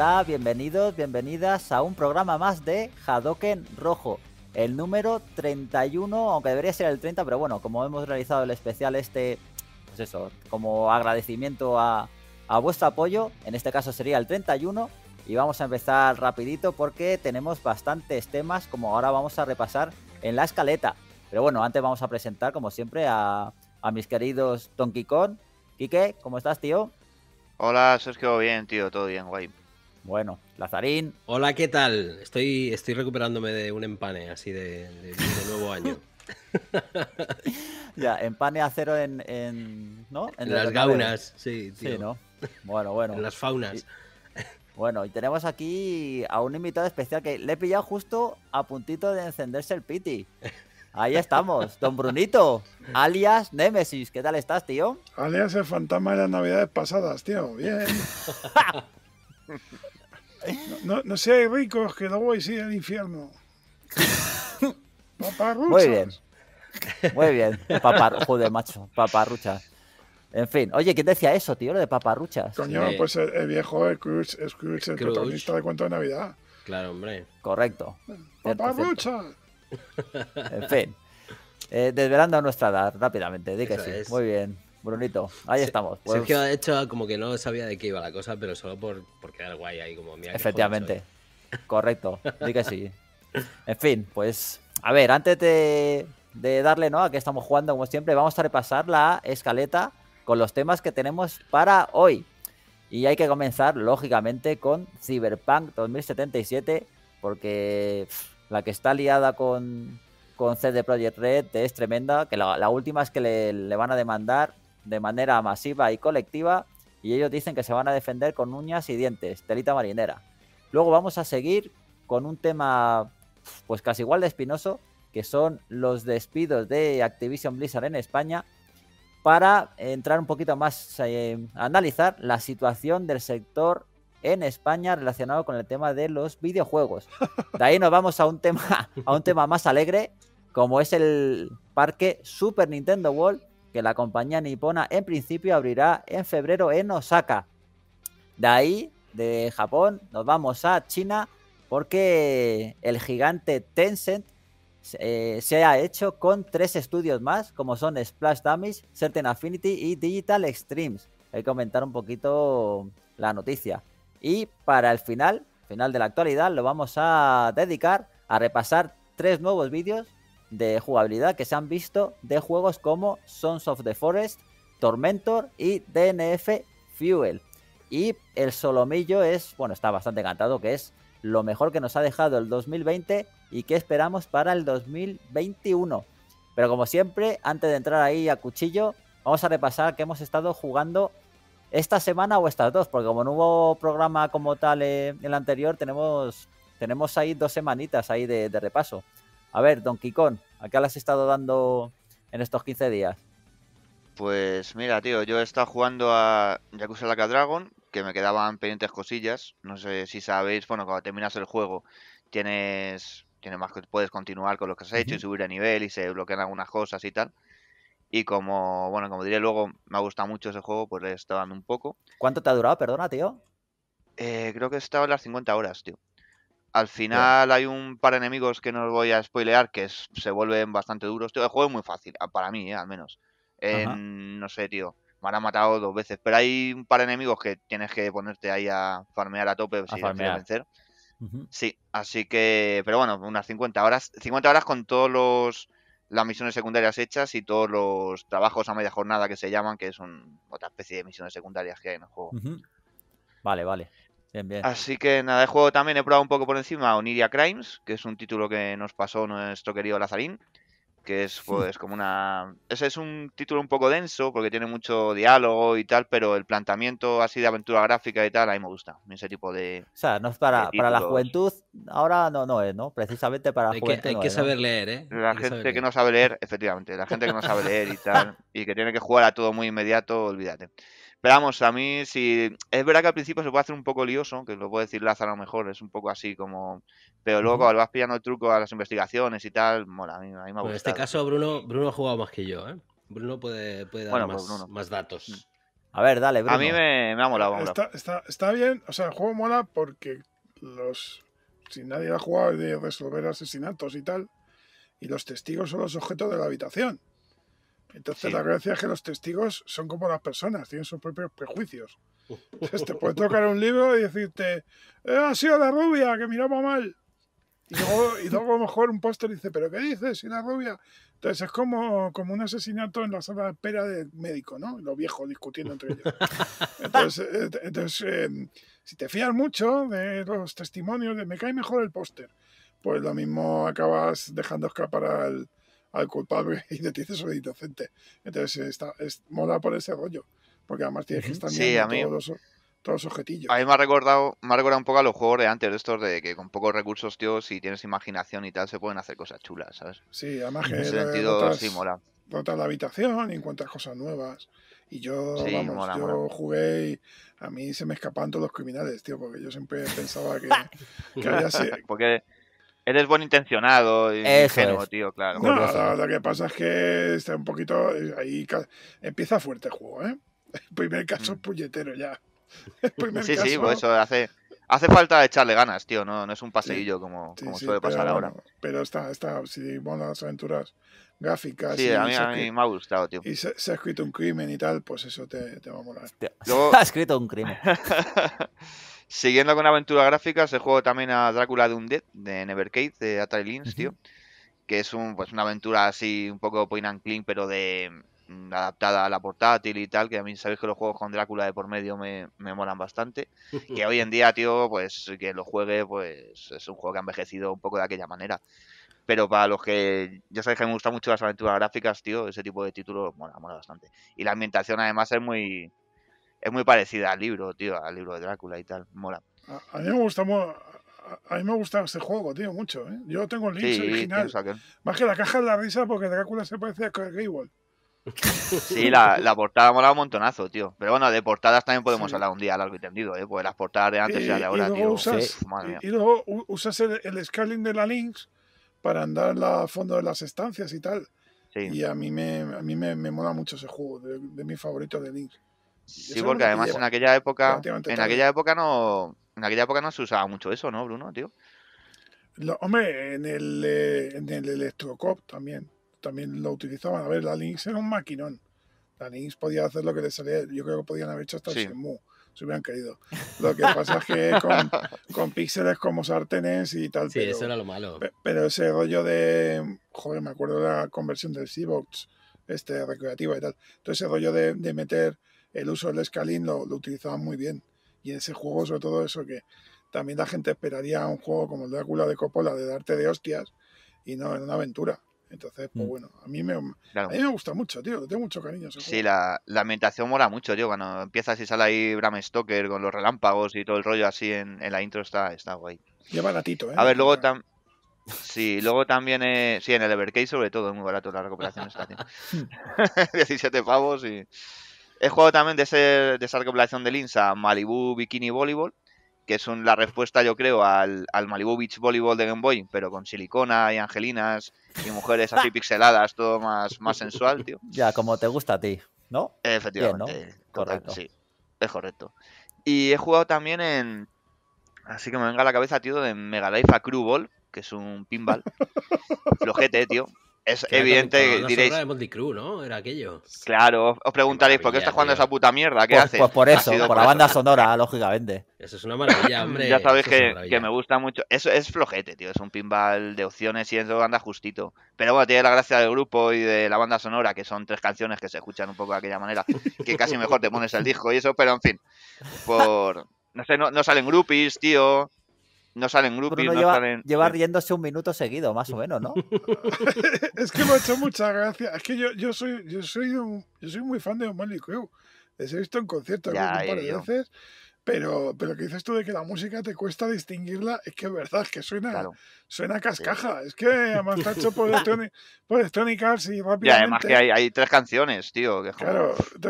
Hola, bienvenidos, bienvenidas a un programa más de Hadoken Rojo. El número 31, aunque debería ser el 30, pero bueno, como hemos realizado el especial este, pues eso, como agradecimiento a, vuestro apoyo, en este caso sería el 31, y vamos a empezar rapidito porque tenemos bastantes temas como ahora vamos a repasar en la escaleta. Pero bueno, antes vamos a presentar como siempre a, mis queridos Donkey Kong. Quique, ¿cómo estás, tío? Hola, quedó bien, tío, todo bien, guay. Bueno, Lazarín. Hola, ¿qué tal? Estoy, estoy recuperándome de un empane así de, nuevo año. ya, empane a cero en, ¿no? En, las gaunas, sí, Sí, ¿no? Bueno, bueno. en las faunas. Bueno, y tenemos aquí a un invitado especial que le he pillado justo a puntito de encenderse el piti. Ahí estamos, don Brunito, alias Nemesis. ¿Qué tal estás, tío? Alias el fantasma de las navidades pasadas, tío. Bien. No, no, no seáis ricos, que no vais a ir al infierno. Paparruchas. Muy bien. Muy bien. Papar... Joder, macho. Paparruchas. En fin, oye, ¿quién decía eso, tío? Lo de paparruchas. Coño, pues el, viejo Scrooge, el, Cruz, protagonista de cuento de Navidad. Claro, hombre. Correcto. ¡Paparruchas! En fin. Eh, desvelando a nuestra edad, rápidamente, di que sí. Muy bien. Brunito, ahí estamos. Sergio, ha hecho, como que no sabía de qué iba la cosa, pero solo por, por quedar guay ahí, como Efectivamente, correcto, sí. En fin, pues, a ver, antes de, darle, ¿no? A que estamos jugando, como siempre, vamos a repasar la escaleta con los temas que tenemos para hoy. Y hay que comenzar, lógicamente, con Cyberpunk 2077, porque la que está liada con, con CD Projekt Red es tremenda, que la, última es que le, van a demandar de manera masiva y colectiva y ellos dicen que se van a defender con uñas y dientes, telita marinera. Luego vamos a seguir con un tema pues casi igual de espinoso, que son los despidos de Activision Blizzard en España, para entrar un poquito más, a eh, analizar la situación del sector en España relacionado con el tema de los videojuegos. De ahí nos vamos a un tema, a un tema más alegre, como es el parque Super Nintendo World, que la compañía nipona en principio abrirá en febrero en Osaka. De ahí, de Japón, nos vamos a China porque el gigante Tencent eh, se ha hecho con tres estudios más, como son Splash Damage, Certain Affinity y Digital Extremes. Hay que comentar un poquito la noticia. Y para el final, final de la actualidad, lo vamos a dedicar a repasar tres nuevos vídeos de jugabilidad que se han visto de juegos como Sons of the Forest, Tormentor y DNF Fuel. Y el solomillo es, bueno, está bastante Encantado que es lo mejor que nos ha dejado el 2020 y que esperamos para el 2021. Pero como siempre, antes de entrar ahí a cuchillo, vamos a repasar que hemos estado jugando esta semana o estas dos, porque como no hubo programa como tal eh, el anterior, tenemos, tenemos ahí dos semanitas ahí de repaso. A ver, Don Kong, ¿a qué has estado dando en estos 15 días? Pues mira, tío, yo he estado jugando a Yakuza Laka Dragon, que me quedaban pendientes cosillas. No sé si sabéis, bueno, cuando terminas el juego tienes, tienes más que puedes continuar con lo que has hecho y subir a nivel y se bloquean algunas cosas y tal. Y como, bueno, como diré luego, me ha gustado mucho ese juego, pues le he estado dando un poco. ¿Cuánto te ha durado, perdona, tío? Eh, creo que he estado en las 50 horas, tío. Al final hay un par de enemigos que no os voy a spoilear que se vuelven bastante duros. Tío, el juego es muy fácil, ah, para mí, eh, al menos. no sé, tío. Me han matado dos veces. Pero hay un par de enemigos que tienes que ponerte ahí a farmear a tope si quieres vencer. Sí, así que. Pero bueno, unas 50 horas. 50 horas con todos los las misiones secundarias hechas y todos los trabajos a media jornada que se llaman, que son otra especie de misiones secundarias que hay en el juego. Vale, vale. Así que nada, de juego también he probado un poco por encima Oniria Crimes, que es un título que nos pasó nuestro querido Lazarín, que es pues como una... Ese es un título un poco denso porque tiene mucho diálogo y tal, pero el planteamiento así de aventura gráfica y tal, a mí me gusta, ese tipo de... O sea, no es para, para la juventud, ahora no, no es, ¿no? Precisamente para la hay Que, saber leer, ¿eh? La gente que, que no sabe leer, efectivamente, la gente que no sabe leer y tal, y que tiene que jugar a todo muy inmediato, olvídate. Pero vamos, a mí sí. Es verdad que al principio se puede hacer un poco lioso, que lo puede decir Lázaro a lo mejor, es un poco así como. Pero luego cuando vas pillando el truco a las investigaciones y tal, mola, a mí, me ha pues gustado. en este caso, Bruno, Bruno ha jugado más que yo, ¿eh? Bruno puede, dar pues más, datos. A ver, dale, Bruno. A mí me, ha molado. Está, está, bien, o sea, el juego mola porque los. Si nadie ha jugado de resolver asesinatos y tal, y los testigos son los objetos de la habitación. Entonces la gracia es que los testigos son como las personas, tienen sus propios prejuicios. Entonces te puede tocar un libro y decirte, eh, ha sido la rubia, que miraba mal. Y luego, y luego a lo mejor un póster dice, pero ¿qué dices? si la rubia? Entonces es como, como un asesinato en la sala de espera del médico, ¿no? Los viejos discutiendo entre ellos. Entonces, eh, em, si te fías mucho de los testimonios de me cae mejor el póster, pues lo mismo acabas dejando escapar al al culpable y le dices soy inocente. Entonces eh, está, es, mola por ese rollo, porque además tienes que estar todos los, todos objetillos. A mí me ha recordado, me ha recordado un poco a los juegos de antes, de estos de que con pocos recursos, tío, si tienes imaginación y tal, se pueden hacer cosas chulas, ¿sabes? Sí, además que en ese eh, sentido sí mola. Notas la habitación y encuentras cosas nuevas. Y yo, vamos, yo jugué y a mí se me escapaban todos los criminales, tío, porque yo siempre pensaba que, que había, porque Eres buen intencionado y tío, claro. lo que pasa es que está un poquito. Eh, ahí empieza fuerte el juego, ¿eh? Mm. El primer caso es puñetero ya. sí, sí, pues eso hace, hace falta echarle ganas, tío. No, es un paseillo como, suele pasar ahora. Pero está, está, sí, bueno, las aventuras gráficas. Sí, a mí, me ha gustado, tío. Y se, ha escrito un crimen y tal, pues eso te, va a molar. Luego... ha escrito un crimen. Siguiendo con aventuras gráficas, se juego también a Drácula de Undead, de Nevercade, de Atari Lynx, tío. Que es un, pues, una aventura así, un poco point and clean, pero de mm, adaptada a la portátil y tal, que a mí sabéis que los juegos con Drácula de por medio me, me molan bastante. Que hoy en día, tío, pues que lo juegue, pues es un juego que ha envejecido un poco de aquella manera. Pero para los que ya sabéis que me gustan mucho las aventuras gráficas, tío, ese tipo de títulos mola, mola bastante. Y la ambientación además es muy, es muy parecida al libro, tío, al libro de Drácula y tal, mola. A, mí me gusta a, mí me gusta ese juego, tío, mucho, ¿eh? Yo tengo el Lynx original. Más que la caja de la risa porque Drácula se parece a el Gable. Sí, la, la, portada mola un montonazo, tío. Pero bueno, de portadas también podemos hablar un día largo y tendido, ¿eh? Pues las portadas de antes y, de ahora, y luego tío. Usas, y, luego usas el, scaling de la Lynx para andar la fondo de las estancias y tal. Y a mí me, a mí me, mola mucho ese juego, de, de mi favorito de Lynx. Sí, porque además en aquella época, en aquella época no, en aquella época no se usaba mucho eso, ¿no, Bruno, tío? hombre, en el, eh, en el Electrocop también, también lo utilizaban. A ver, la Lynx era un maquinón. La Lynx podía hacer lo que le salía, yo creo que podían haber hecho hasta el Shenmue, si hubieran querido. Lo que pasa es que con, píxeles como sartenes y tal. Sí, eso era lo malo. Pero ese rollo de, joder, me acuerdo de la conversión del Seabox, este, recreativa y tal. Entonces ese rollo de, de meter el uso del escalín lo, utilizaban muy bien. Y en ese juego, sobre todo eso, que también la gente esperaría un juego como el Drácula de Coppola de darte de hostias y no en una aventura. Entonces, pues mm. bueno, a mí me, me gusta mucho, tío. Le tengo mucho cariño. sí, la, la ambientación mola mucho, tío. Cuando empiezas y sale ahí Bram Stoker con los relámpagos y todo el rollo así en, la intro, está, está guay. Lleva baratito, ¿eh? A ver, luego también. Sí, luego también, eh... sí, en el Evercade sobre todo, es muy barato la recuperación 17 pavos y, He jugado también de, ser de esa recopilación de Linsa, Malibu Bikini Volleyball, que es la respuesta, yo creo, al, al, Malibu Beach Volleyball de Game Boy, pero con silicona y angelinas y mujeres así pixeladas, todo más, más sensual, tío. Ya, como te gusta a ti, ¿no? Efectivamente. Correcto. Sí, es correcto. Y he jugado también en. Así que me venga a la cabeza, tío, de Mega Life Ball, que es un pinball. Flojete, tío es que evidente, diréis... De crew ¿no? Era aquello. Claro, os preguntaréis, ¿por qué está jugando esa puta mierda? ¿Qué pues, hace? Pues por eso, por, la banda sonora, lógicamente. Eso es una maravilla, hombre. ya sabéis que, me gusta mucho. Eso es flojete, tío. Es un pinball de opciones y eso anda justito. Pero bueno, tiene la gracia del grupo y de la banda sonora, que son tres canciones que se escuchan un poco de aquella manera. Que casi mejor te pones el disco y eso, pero en fin. Por... No sé, no, salen groupies, tío. No salen grupos no salen... lleva, riéndose un minuto seguido, más o menos, ¿no? es que me ha hecho mucha gracia. Es que yo, yo soy, yo soy yo soy muy fan de Money Crew. Les he visto en conciertos un par de veces. Pero, pero que dices tú de que la música te cuesta distinguirla, es que es verdad, es que suena, claro. suena cascaja. Es que además está hecho por, Electronic, por y rápidamente. Y además que hay, tres canciones, tío. Que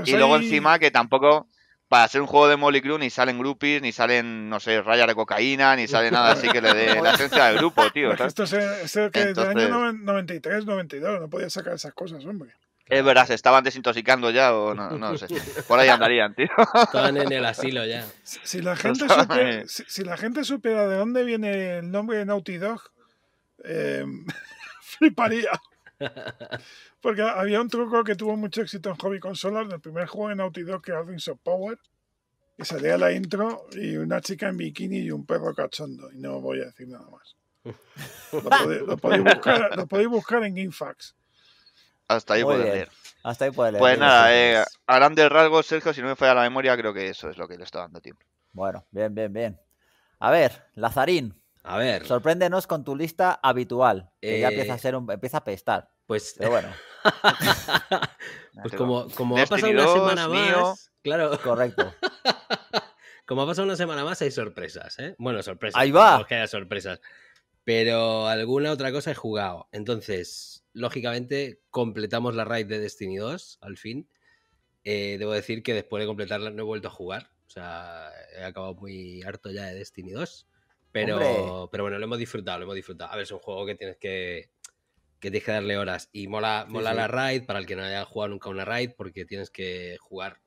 y luego encima que tampoco para hacer un juego de Molly Crew ni salen groupies, ni salen, no sé, rayas de cocaína, ni sale nada así que le dé la esencia al grupo, tío. Esto es, el que Entonces... del año 93, 92, no podía sacar esas cosas, hombre. Es verdad, se estaban desintoxicando ya o no, no sé. Por ahí andarían, tío. Estaban en el asilo ya. Si, la, gente supiera, de dónde viene el nombre de Naughty Dog, eh, fliparía. Porque había un truco que tuvo mucho éxito en hobby consolas el primer juego en Naughty Dog que era Rings of Power. Y salía la intro y una chica en bikini y un perro cachondo. Y no voy a decir nada más. Lo, podéis, buscar, en GameFAQs. Hasta ahí puede leer. Hasta ahí Pues nada, eh, a grandes Sergio, si no me falla la memoria, creo que eso es lo que le está dando tiempo. Bueno, bien, bien, bien. A ver, Lazarín, a Sorpréndenos con tu lista habitual, ya empieza a, eh, ser empieza a pestar. Pues, Pero bueno. Ah, pues como, ha pasado una semana más. Claro. Correcto. como ha pasado una semana más, hay sorpresas, ¿eh? Bueno, sorpresas. Ahí va. sorpresas. Pero alguna otra cosa he jugado. Entonces, lógicamente, completamos la raid de Destiny 2 al fin. Eh, debo decir que después de completarla no he vuelto a jugar. O sea, he acabado muy harto ya de Destiny 2. Pero, pero bueno, lo hemos disfrutado, lo hemos disfrutado. A ver, es un juego que tienes que, que, darle horas. Y mola, mola la raid, para el que no haya jugado nunca una raid, porque tienes que jugar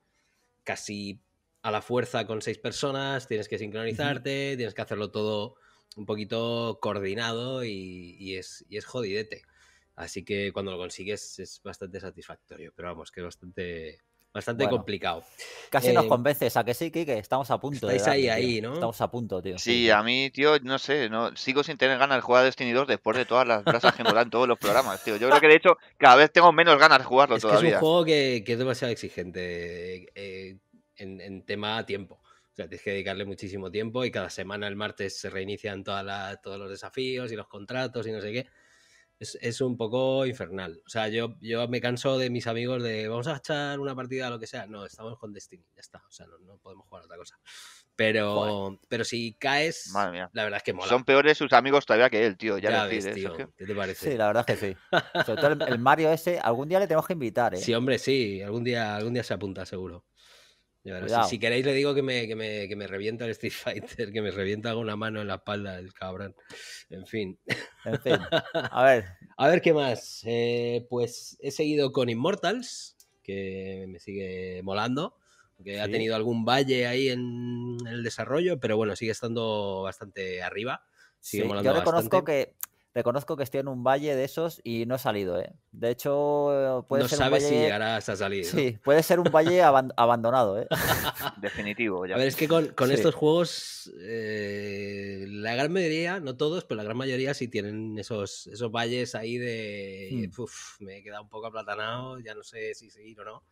casi a la fuerza con seis personas, tienes que sincronizarte, tienes que hacerlo todo un poquito coordinado y, es, y es jodidete. Así que cuando lo consigues es bastante satisfactorio, pero vamos, que es bastante, Bastante complicado. Casi nos nos eh, convences a que sí, que estamos a punto. ahí, ¿no? Estamos a punto, tío. Sí, a mí, tío, no sé, no, sigo sin tener ganas de jugar a Destiny 2 después de todas las brasas que me dan todos los programas, tío. Yo creo que, de hecho, cada vez tengo menos ganas de jugarlo es Que es un juego que, es demasiado exigente eh, en, tema tiempo. O sea, tienes que dedicarle muchísimo tiempo y cada semana, el martes, se reinician todas todos los desafíos y los contratos y no sé qué es, un poco infernal. O sea, yo, yo me canso de mis amigos de vamos a echar una partida, o lo que sea. No, estamos con Destiny, ya está. O sea, no, podemos jugar otra cosa. Pero, pero si caes, la verdad es que mola. Son peores sus amigos todavía que él, tío. Ya, ya ves, ¿eh? ¿Qué te parece? Sí, la verdad es que sí. Sobre todo el, Mario ese, algún día le tenemos que invitar, ¿eh? Sí, hombre, sí. Algún día, algún día se apunta, seguro si, queréis le digo que me, revienta el Street Fighter, que me revienta una mano en la espalda el cabrón. En fin. A ver. A ver qué más. Eh, pues he seguido con Immortals, que me sigue molando, que ha tenido algún valle ahí en el desarrollo, pero bueno, sigue estando bastante arriba. Sigue sí, molando yo reconozco que reconozco que estoy en un valle de esos y no he salido, ¿eh? De hecho, eh, puede no ser sabes valle... si llegarás a salir. Sí, puede ser un valle abandonado, ¿eh? Definitivo, ya. A ver, es que con, estos juegos, eh, la gran mayoría, no todos, pero la gran mayoría sí tienen esos, esos valles ahí de. Hmm. me he quedado un poco aplatanado, ya no sé si seguir o no.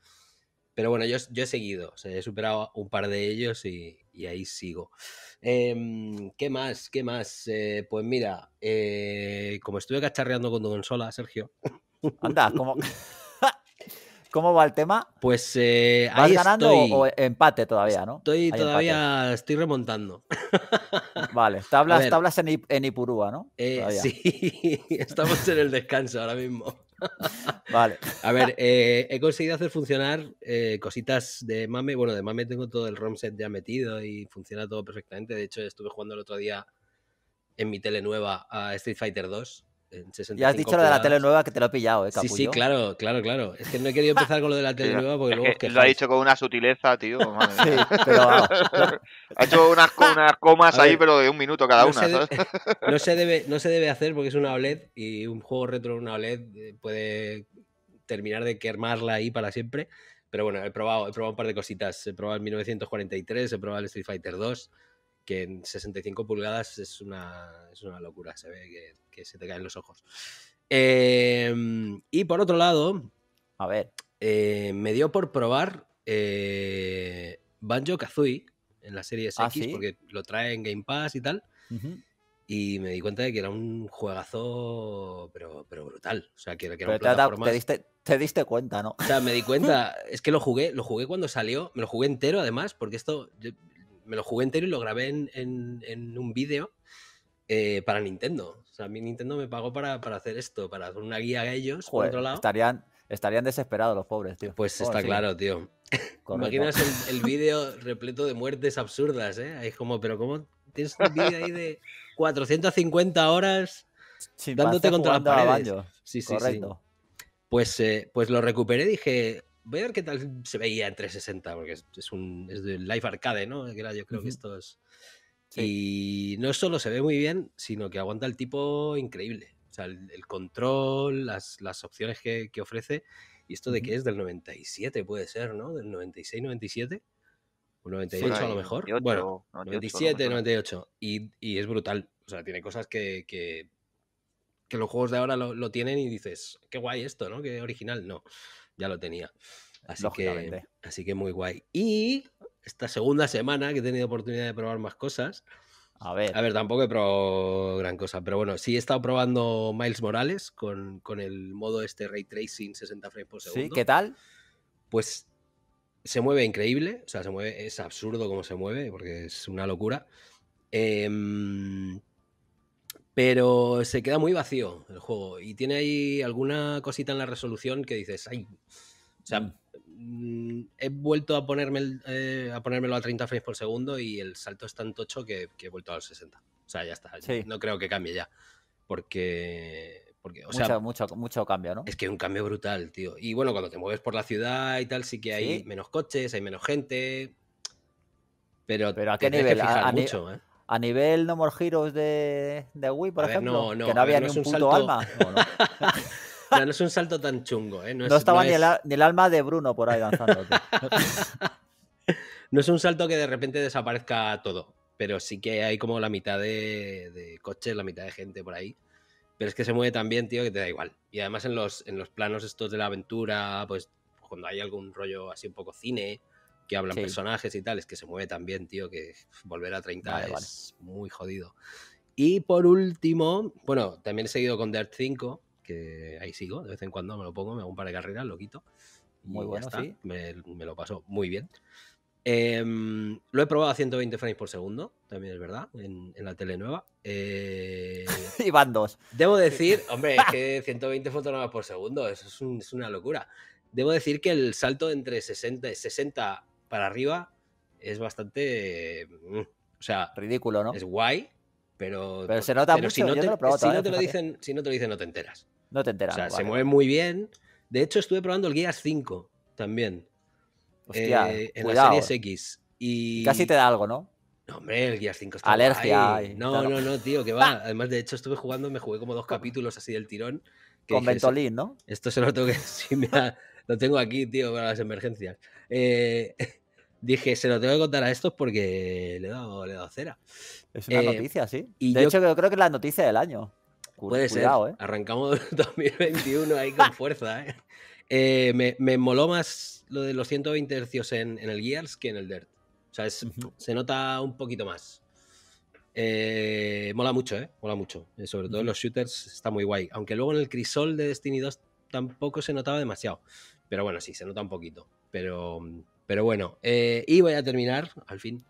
Pero bueno, yo, yo he seguido, he superado un par de ellos y, y ahí sigo. Em, ¿Qué más? ¿Qué más? Eh, pues mira, eh, como estuve cacharreando con Don consola, Sergio. Anda, ¿Cómo va el tema? Pues eh, ¿Vas ganando o empate todavía, no? Estoy todavía, estoy remontando. Vale, tablas, tablas en, en Ipurúa, ¿no? Eh, sí, estamos en el descanso ahora mismo. vale. A ver, eh, he conseguido hacer funcionar eh, cositas de mame. Bueno, de mame tengo todo el ROM set ya metido y funciona todo perfectamente. De hecho, estuve jugando el otro día en mi tele nueva a Street Fighter 2 ya has dicho lo de la tele nueva que te lo he pillado, ¿eh, Sí, sí, claro, claro, claro. Es que no he querido empezar con lo de la tele nueva porque luego Lo ha dicho con una sutileza, tío. Ha hecho unas, comas ahí, pero de un minuto cada una, no, se debe, no se debe hacer porque es una OLED y un juego retro en una OLED eh, puede terminar de quemarla ahí para siempre. Pero bueno, he probado, he probado un par de cositas. He probado el 1943, he probado el Street Fighter 2, que en 65 pulgadas es una, es una locura. Se ve que que se te caen los ojos. Em, y por otro lado, a ver, eh, me dio por probar eh, Banjo Kazooie en la serie ah, X, porque lo trae en Game Pass y tal. Y me di cuenta de que era un juegazo, pero, brutal. O sea, que, era te, plataforma... te, diste, cuenta, ¿no? O sea, me di cuenta. es que lo jugué, lo jugué cuando salió. Me lo jugué entero, además, porque esto. me lo jugué entero y lo grabé en, en un vídeo eh, para Nintendo. O sea, a mí Nintendo me pagó para, hacer esto, para hacer una guía a ellos. por otro lado. Estarían, estarían desesperados los pobres, tío. Pues está claro, tío. Imaginas el, vídeo repleto de muertes absurdas, ¿eh? Es como, pero ¿cómo tienes un vídeo ahí de 450 horas dándote contra las paredes? Sí, sí, sí. Pues, eh, pues lo recuperé, dije, voy a ver qué tal se veía en 360, porque es, un es de Live Arcade, ¿no? yo creo que esto es y no solo se ve muy bien, sino que aguanta el tipo increíble. O sea, el, control, las, las opciones que, que, ofrece. Y esto de que es del 97, puede ser, ¿no? Del 96, 97. O 98 a lo mejor. bueno, 97, 98. Y, y, es brutal. O sea, tiene cosas que, que, que los juegos de ahora lo, lo, tienen y dices, qué guay esto, ¿no? Qué original. No, ya lo tenía. Así que, así que muy guay. Y esta segunda semana que he tenido oportunidad de probar más cosas. A ver. A ver, tampoco he probado gran cosa, pero bueno, sí he estado probando Miles Morales con, el modo este ray tracing 60 frames por segundo. Sí, ¿qué tal? Pues se mueve increíble, o sea, se mueve, es absurdo cómo se mueve, porque es una locura. Em, pero se queda muy vacío el juego y tiene ahí alguna cosita en la resolución que dices, ay, o sea, mm. Mm, he vuelto a, ponerme eh, a ponérmelo a 30 frames por segundo y el salto es tan tocho que, que he vuelto a los 60. O sea, ya está. No creo que cambie ya. Porque porque, o sea, mucho, mucho, cambio, ¿no? Es que es un cambio brutal, tío. Y bueno, cuando te mueves por la ciudad y tal, sí que hay menos coches, hay menos gente. Pero, pero a qué nivel? mucho, ¿eh? a, nivel No More Heroes de, Wii, por ejemplo, no, no, no había ni un, salto... alma. no es un salto tan chungo, ¿eh? No, estaba ni, el, alma de Bruno por ahí danzando. no es un salto que de repente desaparezca todo, pero sí que hay como la mitad de, coches, la mitad de gente por ahí. Pero es que se mueve tan bien, tío, que te da igual. Y además en los, en los planos estos de la aventura, pues cuando hay algún rollo así un poco cine, que hablan personajes y tal, es que se mueve también tío, que volver a 30 es muy jodido. Y por último, bueno, también he seguido con Dirt 5, ahí sigo, de vez en cuando me lo pongo, me hago un par de carreras, lo quito. muy Me, lo paso muy bien. Em, lo he probado a 120 frames por segundo, también es verdad, en, la tele nueva. Eh, y van dos. Debo decir, hombre, es que 120 fotogramas por segundo, eso es, una locura. Debo decir que el salto entre 60, 60 para arriba es bastante. Mm, o sea. Ridículo, ¿no? Es guay, pero. Pero se nota pero si no te dicen, si no te lo dicen, no te enteras. No te enteras. O sea, se mueve muy bien. De hecho, estuve probando el Guías 5 también. Hostia, eh, en la Series eh. X. Y... Casi te da algo, ¿no? No, hombre, el Gears 5 está Alergia. no, no, no, tío, que va. ¡Ah! Además, de hecho, estuve jugando, me jugué como dos capítulos así del tirón. Con ¿no? Esto se lo tengo que. lo tengo aquí, tío, para las emergencias. Eh, dije, se lo tengo que contar a estos porque le he dado, cera. Es una noticia, sí. Y de hecho, creo que es la noticia del año. Puede ser. ¿eh? Arrancamos 2021 ahí con fuerza. ¿eh? eh me, moló más lo de los 120 Hz en, el Gears que en el Dirt. O sea, se nota un poquito más. Eh, mola mucho, ¿eh? Mola mucho. sobre todo en los shooters está muy guay. Aunque luego en el crisol de Destiny 2 tampoco se notaba demasiado. Pero bueno, sí, se nota un poquito. Pero, pero bueno. y voy a terminar, al fin,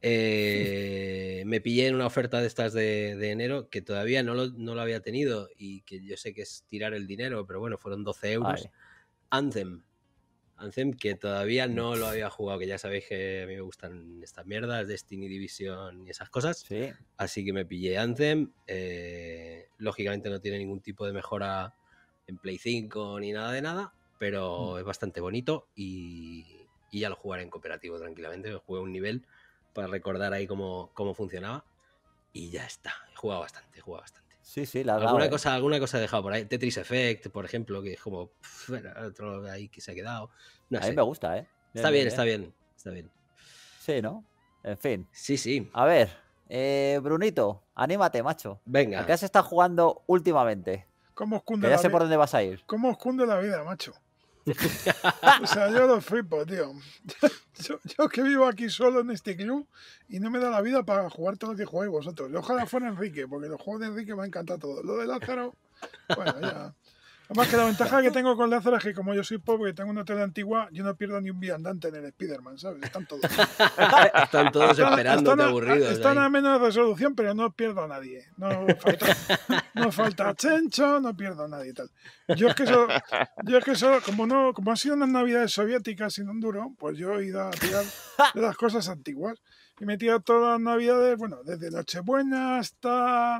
eh, me pillé en una oferta de estas de, enero que todavía no lo, había tenido y que yo sé que es tirar el dinero, pero bueno, fueron 12 euros. Anthem. Anthem que todavía no lo había jugado, que ya sabéis que a mí me gustan estas mierdas, Destiny Division y esas cosas. Así que me pillé Anthem. Eh, lógicamente no tiene ningún tipo de mejora en Play 5 ni nada de nada, pero mm. es bastante bonito y, ya lo jugaré en cooperativo tranquilamente. Me jugué un nivel para recordar ahí cómo, cómo funcionaba. Y ya está. He jugado bastante, he jugado bastante. Sí, sí, alguna eh. cosa, alguna cosa he dejado por ahí. Tetris Effect, por ejemplo, que es como otro otro ahí que se ha quedado. a mí me gusta, ¿eh? Está bien, está bien, está bien. Sí, ¿no? En fin. Sí, sí. A ver, eh, Brunito, anímate, macho. Venga. ¿A qué se está jugando últimamente? ¿Cómo os ya sé por dónde vas a ir. ¿Cómo os la vida, macho? o sea, yo lo flipo, tío. Yo, que vivo aquí solo en este club y no me da la vida para jugar todos los que jugáis vosotros. Ojalá fuera Enrique, porque los juegos de Enrique me a encantar todos. Lo de Lázaro, bueno, ya. Además que la ventaja que tengo con Lázaro es que como yo soy pobre y tengo una tele antigua, yo no pierdo ni un viandante en el Spider-Man, ¿sabes? Están todos. están todos esperando, están, aburridos. Están a menos resolución, pero no pierdo a nadie. No falta, no Chencho, no pierdo a nadie y tal. Yo es que eso, como no, como han sido unas navidades soviéticas sin un duro, pues yo he ido a tirar de las cosas antiguas. Y me he todas las navidades, bueno, desde Nochebuena hasta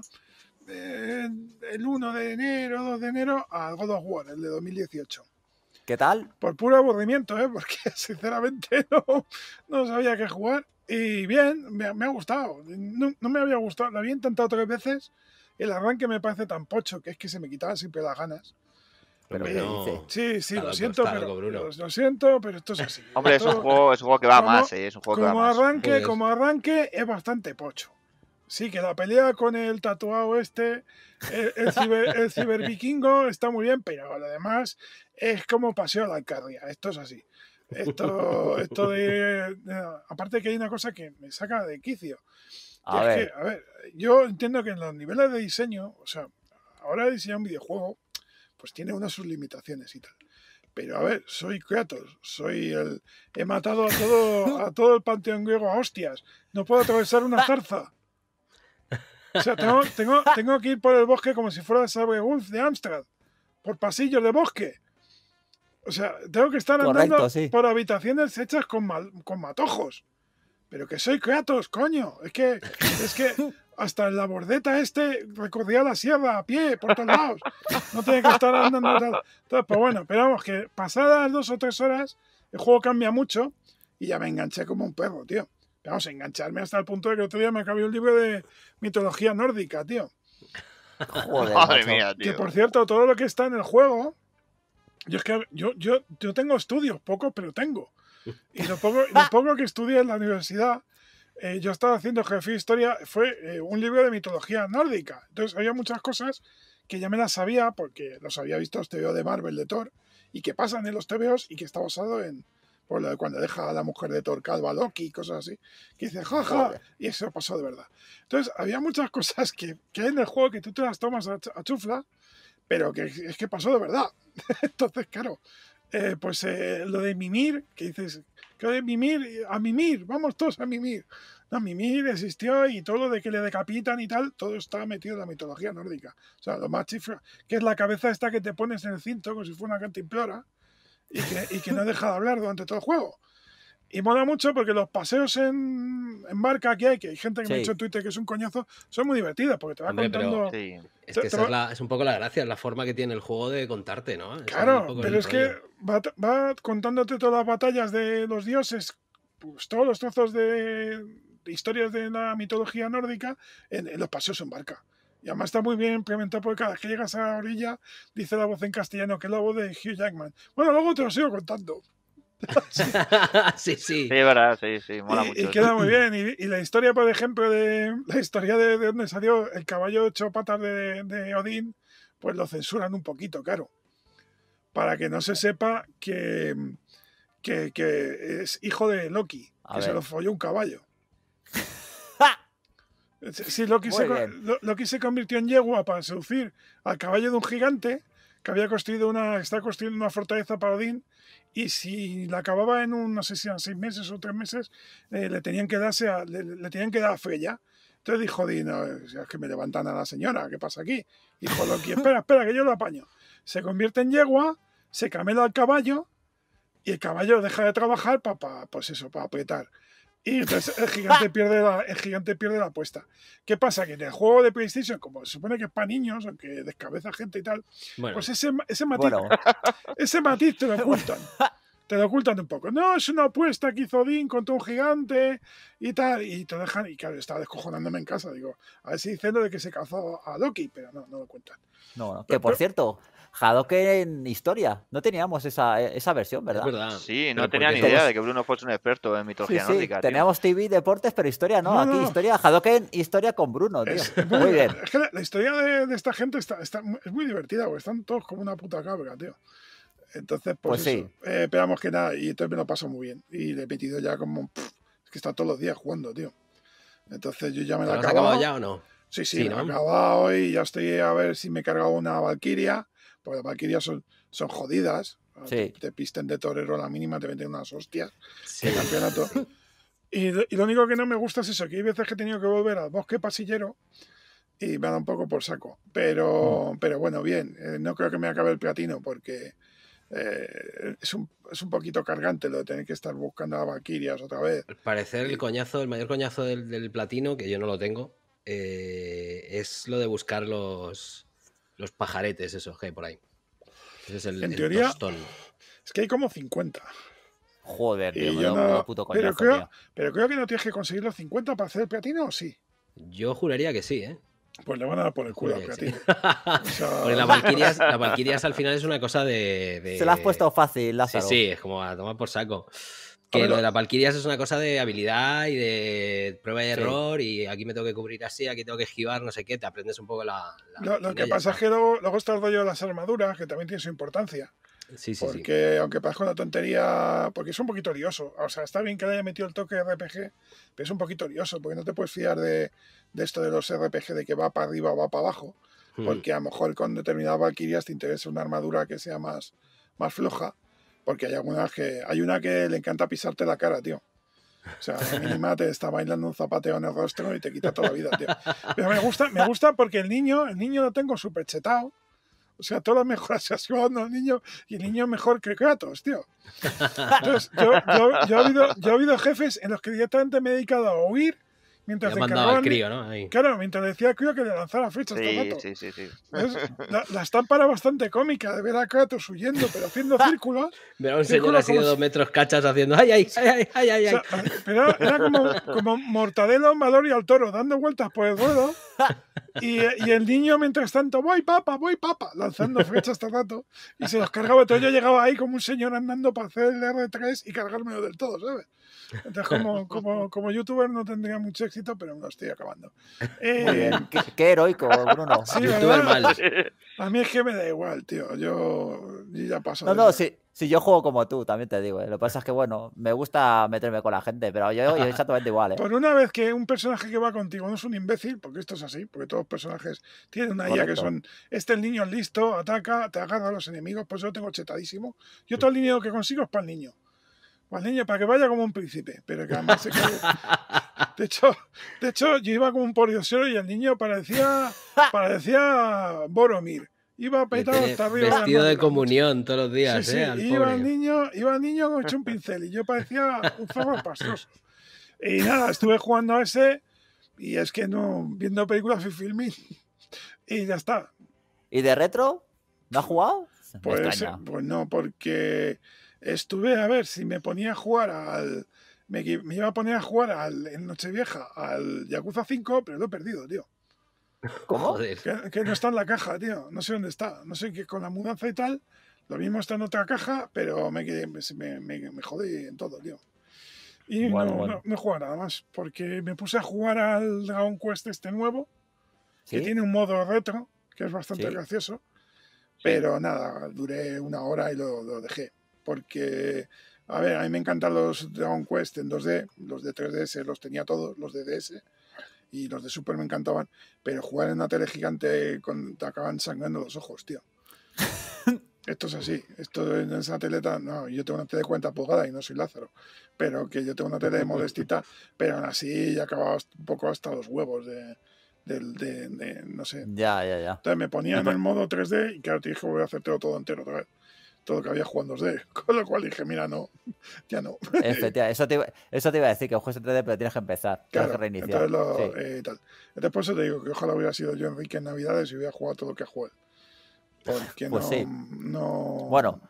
el 1 de enero, 2 de enero, a God of War, el de 2018. ¿Qué tal? Por puro aburrimiento, ¿eh? porque sinceramente no, no sabía qué jugar. Y bien, me, ha gustado. No, me había gustado, lo había intentado tres veces. El arranque me parece tan pocho que es que se me quitaba siempre las ganas. Pero eh, Sí, sí, lo siento, pero, lo, siento, pero esto es así. Hombre, es, un juego, es un juego que va más, eh, es un juego que Arranque, pues Como arranque es bastante pocho. Sí, que la pelea con el tatuado este, e, el, ciber, cibervikingo, está muy bien, pero lo demás es como paseo a la alcaldía. Esto es así. Esto, esto de, Aparte que hay una cosa que me saca de quicio. a ver, yo entiendo que en los niveles de diseño, o sea, ahora diseñar un videojuego, pues tiene unas sus limitaciones y tal. Pero a ver, soy Kratos, soy el. He matado a todo, a todo el panteón griego a hostias. No puedo atravesar una zarza. O sea, tengo, tengo, que ir por el bosque como si fuera de Wolf de Amstrad, por pasillos de bosque. O sea, tengo que estar andando por habitaciones hechas con, con matojos. Pero que soy Kratos, coño. Es que, es que hasta en la bordeta este recorría la sierra a pie por todos lados. No tiene que estar andando nada. Entonces, pues bueno, esperamos que pasadas dos o tres horas, el juego cambia mucho y ya me enganché como un perro, tío vamos, engancharme hasta el punto de que otro día me acabé un libro de mitología nórdica, tío. Joder, Madre mía, tío. Que por cierto, todo lo que está en el juego, yo es que yo, yo, tengo estudios, pocos, pero tengo. Y lo poco, que estudié en la universidad, eh, yo estaba haciendo jefe de historia, fue eh, un libro de mitología nórdica. Entonces había muchas cosas que ya me las sabía porque los había visto los TVO de Marvel, de Thor, y que pasan en los TVOs y que está basado en, por pues lo cuando deja a la mujer de Thor calva Loki y cosas así, que dice jaja, y eso pasó de verdad. Entonces, había muchas cosas que, que en el juego que tú te las tomas a, chufla, pero que es que pasó de verdad. Entonces, claro, eh, pues eh, lo de mimir, que dices, que de mimir, a mimir, vamos todos a mimir. No, mimir existió y todo lo de que le decapitan y tal, todo está metido en la mitología nórdica. O sea, lo más chifra, que es la cabeza esta que te pones en el cinto como si fuera una cantimplora y que, y que no deja de hablar durante todo el juego. Y mola mucho porque los paseos en, barca que hay, que hay gente que me ha hecho en Twitter que es un coñazo, son muy divertidas porque te va contando. sí. Es que es, un poco la gracia, es la forma que tiene el juego de contarte, ¿no? claro, pero es que va, contándote todas las batallas de los dioses, pues, todos los trozos de, historias de la mitología nórdica en los paseos en barca. Y además está muy bien implementado porque cada vez que llegas a la orilla dice la voz en castellano, que es la voz de Hugh Jackman. Bueno, luego te lo sigo contando. sí. sí, sí. sí, sí, mola mucho. Y queda muy bien. Y, la historia, por ejemplo, de la historia de, de donde salió el caballo ocho patas de, de, Odín, pues lo censuran un poquito, claro. Para que no se sepa que, que, es hijo de Loki, que se lo folló un caballo. Sí, Loki se, convirtió en yegua para seducir al caballo de un gigante que había construido una, está construyendo una fortaleza para Odín y si la acababa en un, no sé si seis meses o tres meses, eh, le tenían que darse le, tenían que dar a Freya. Entonces dijo Odín, es que me levantan a la señora, ¿qué pasa aquí? Dijo espera, espera, que yo lo apaño. Se convierte en yegua, se camela al caballo y el caballo deja de trabajar para, pues eso, para apretar entonces el gigante, pierde la, gigante pierde la apuesta. ¿Qué pasa? Que en el juego de PlayStation, como se supone que es para niños, aunque descabeza gente y tal, pues ese, ese matiz, ese te lo ocultan. Te lo ocultan un poco. No, es una apuesta que hizo Dean contra un gigante y tal. Y te dejan. Y claro, estaba descojonándome en casa. Digo, a ver si diciendo de que se cazó a Loki, pero no, no lo cuentan. No, que por cierto, Hadoken en historia. No teníamos esa, e, versión, ¿verdad? Sí, no tenía ni idea de que Bruno fuese un experto en mitología sí, sí. Teníamos TV, deportes, pero historia no. Aquí historia, Hadoken, historia con Bruno, tío. muy bien. Es que la, historia de, esta gente está, es muy divertida, porque están todos como una puta cabra, tío. Entonces, pues, pues sí. Eh, esperamos que nada, y entonces me lo paso muy bien. Y le he metido ya como. es que está todos los días jugando, tío. Entonces yo ya me la he acabado. ya o no? Sí, sí, ¿no? he acabado y ya estoy a ver si me he cargado una Valkyria porque las Valkyrias son, son jodidas. Ah, te, pisten de torero a la mínima, te meten unas hostias. campeonato. Y, lo único que no me gusta es eso, que hay veces que he tenido que volver al bosque pasillero y me da un poco por saco. Pero, mm. pero bueno, bien, eh, no creo que me acabe el platino porque eh, es, un, poquito cargante lo de tener que estar buscando a Valkyrias otra vez. Al parecer el coñazo, el mayor coñazo del, platino, que yo no lo tengo, eh, es lo de buscar los, los pajaretes esos que hay por ahí. Ese es el, en teoría, Es que hay como 50. Joder, tío, me un puto coñazo, pero, creo, pero creo que no tienes que conseguir los 50 para hacer el platino, ¿o sí? Yo juraría que sí, ¿eh? Pues le van a dar por el culo platino peatino. o Porque las valquirias, la al final es una cosa de, de, Se la has puesto fácil, Lázaro. Sí, sí, es como a tomar por saco. Que lo de las valquirias es una cosa de habilidad y de prueba y error, y aquí me tengo que cubrir así, aquí tengo que esquivar, no sé qué, te aprendes un poco la... la lo, que pasa es que luego, luego está el de las armaduras, que también tiene su importancia. Sí, sí, porque aunque parezca una tontería, porque es un poquito lioso. O sea, está bien que le haya metido el toque RPG, pero es un poquito lioso, porque no te puedes fiar de, esto de los RPG de que va para arriba o va para abajo. Hmm. Porque a lo mejor con determinadas valquirias te interesa una armadura que sea más, más floja porque hay algunas que. Hay una que le encanta pisarte la cara, tío. O sea, la mínima te está bailando un zapateo en el rostro y te quita toda la vida, tío. Pero me gusta, me gusta porque el niño, el niño lo tengo súper chetado. O sea, todo lo mejor se ha llevado al niño y el niño mejor que gatos, tío. Entonces, yo, yo, he habido, yo he habido jefes en los que directamente me he dedicado a huir Mientras le al crío, ¿no? Claro, mientras decía al crío que le lanzara flechas sí, sí, sí, La, la, estampa era bastante cómica, de ver a Kratos huyendo, pero haciendo círculos. Pero un señor así dos metros cachas haciendo ¡ay, ay, ay, ay, ay! pero era como, Mortadelo, valor y al toro, dando vueltas por el ruedo. Y, el niño, mientras tanto, voy papa, voy papa, lanzando flechas todo rato. Y se los cargaba. todo. yo llegaba ahí como un señor andando para hacer el R3 y cargarme lo del todo, ¿sabes? Entonces, como, como, como, youtuber no tendría mucho éxito, pero me lo estoy acabando. Eh, qué, heroico, Bruno. A mí es que me da igual, tío. Yo, ya paso. No, no, sí. Si yo juego como tú, también te digo. ¿eh? Lo que pasa es que, bueno, me gusta meterme con la gente, pero yo, yo exactamente igual. ¿eh? Por una vez que un personaje que va contigo no es un imbécil, porque esto es así, porque todos los personajes tienen una idea que son, este el niño listo, ataca, te agarra a los enemigos, pues yo lo tengo chetadísimo. Yo todo el dinero que consigo es para el niño. Más niño para que vaya como un príncipe, pero que además se De hecho, de hecho, yo iba como un pordiosero y el niño parecía, parecía Boromir. Iba petado hasta arriba. Vestido de, comunión todos los días, sí, sí, eh, iba, El niño, iba el niño con un pincel y yo parecía un zorro pastoso. Y nada, estuve jugando a ese y es que no, viendo películas y filming y ya está. ¿Y de retro? ¿No ha jugado? Pues, pues no, porque estuve a ver si me ponía a jugar al. Me, iba a poner a jugar al, en Nochevieja al Yakuza 5, pero lo he perdido, tío. ¿Cómo? Que, no está en la caja, tío. No sé dónde está. No sé qué con la mudanza y tal. Lo mismo está en otra caja, pero me, me, me, jodí en todo, tío. Y bueno, no, bueno. no, nada más, porque me puse a jugar al Dragon Quest este nuevo, que tiene un modo retro, que es bastante gracioso. Pero nada, duré una hora y lo dejé porque, a ver, a mí me encantan los Dragon Quest en 2D, los de 3DS los tenía todos, los de DS y los de Super me encantaban, pero jugar en una tele gigante te acaban sangrando los ojos, tío. esto es así, esto en esa teleta, no, yo tengo una tele de cuenta pulgada y no soy Lázaro, pero que yo tengo una tele modestita, pero aún así ya acababa un poco hasta los huevos de, no sé. Ya, ya, ya. Entonces me ponía en el modo 3D y claro, te dije, voy a hacértelo todo entero otra vez todo lo que había jugando 2D. Con lo cual dije, mira, no, ya no. eso te, eso te iba a decir, que juegues en 3D, pero tienes que empezar, tienes que reiniciar. Entonces, lo, eh, te digo que ojalá hubiera sido yo Enrique en Navidades y hubiera jugado todo lo que jugué. Porque pues sí. no, bueno,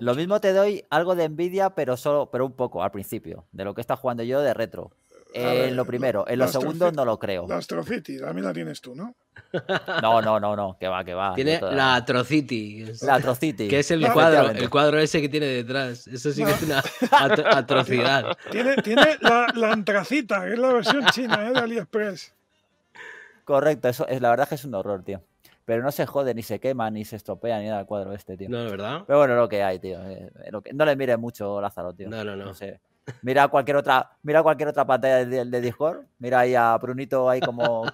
lo mismo te doy algo de envidia, pero solo, pero un poco al principio, de lo que está jugando yo de retro en lo primero. En lo segundo no lo creo. La A también la tienes tú, ¿no? No, no, no, no, que va, que va. Tiene la atrocity. La atrocity. Que es el, cuadro, el cuadro ese que tiene detrás. Eso sí que es una atrocidad. Tiene, tiene la, antracita, que es la versión china ¿eh? de AliExpress. Correcto, eso es, la verdad es que es un horror, tío. Pero no se jode, ni se quema, ni se estropea, ni nada el cuadro este, tío. No, es verdad. Pero bueno, lo que hay, tío. Eh, no le mire mucho, Lázaro, tío. No, no, no. Mira cualquier otra, mira cualquier otra pantalla de, Discord. Mira ahí a Brunito ahí como,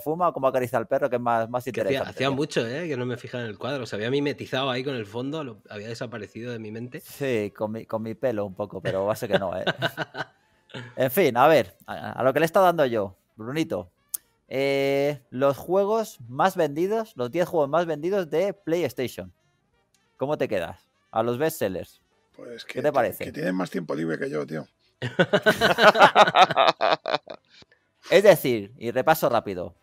fuma, como acaricia al perro, que es más, más interesante. Hacía, mucho, ¿eh? Que no me fijaba en el cuadro. se había mimetizado ahí con el fondo, había desaparecido de mi mente. Sí, con mi, pelo un poco, pero va a ser que no, ¿eh? en fin, a ver, a, lo que le está dando yo, Brunito. Eh, los juegos más vendidos, los 10 juegos más vendidos de PlayStation. ¿Cómo te quedas? A los bestsellers. ¿Qué te parece? Que tienes más tiempo libre que yo, tío. es decir, y repaso rápido.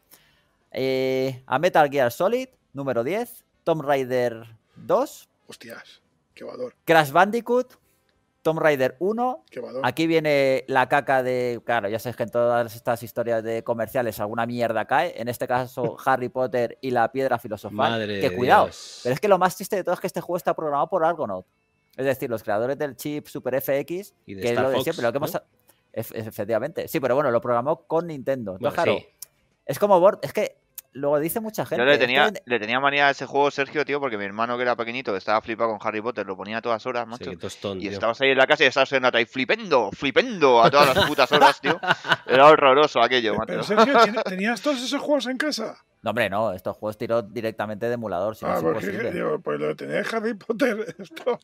Eh, a Metal Gear Solid, número 10. Tomb Raider 2. Hostias, qué Crash Bandicoot, Tomb Raider 1. Aquí viene la caca de. Claro, ya sabes que en todas estas historias de comerciales alguna mierda cae. En este caso, Harry Potter y la piedra filosofal. Madre que cuidado. Pero es que lo más triste de todo es que este juego está programado por Argonaut. Es decir, los creadores del chip Super FX, que es lo de siempre, lo que hemos... Efectivamente, sí, pero bueno, lo programó con Nintendo. claro, es como es que luego dice mucha gente. le tenía, manía a ese juego, Sergio, tío, porque mi hermano que era pequeñito que estaba flipado con Harry Potter, lo ponía a todas horas, macho. y estabas ahí en la casa y estabas en la flipendo, flipendo a todas las putas horas, tío. Era horroroso aquello, macho. Pero Sergio, ¿tenías todos esos juegos en casa? No, hombre, no, estos juegos tiró directamente de emulador, si ah, es pues lo de Harry Potter, esto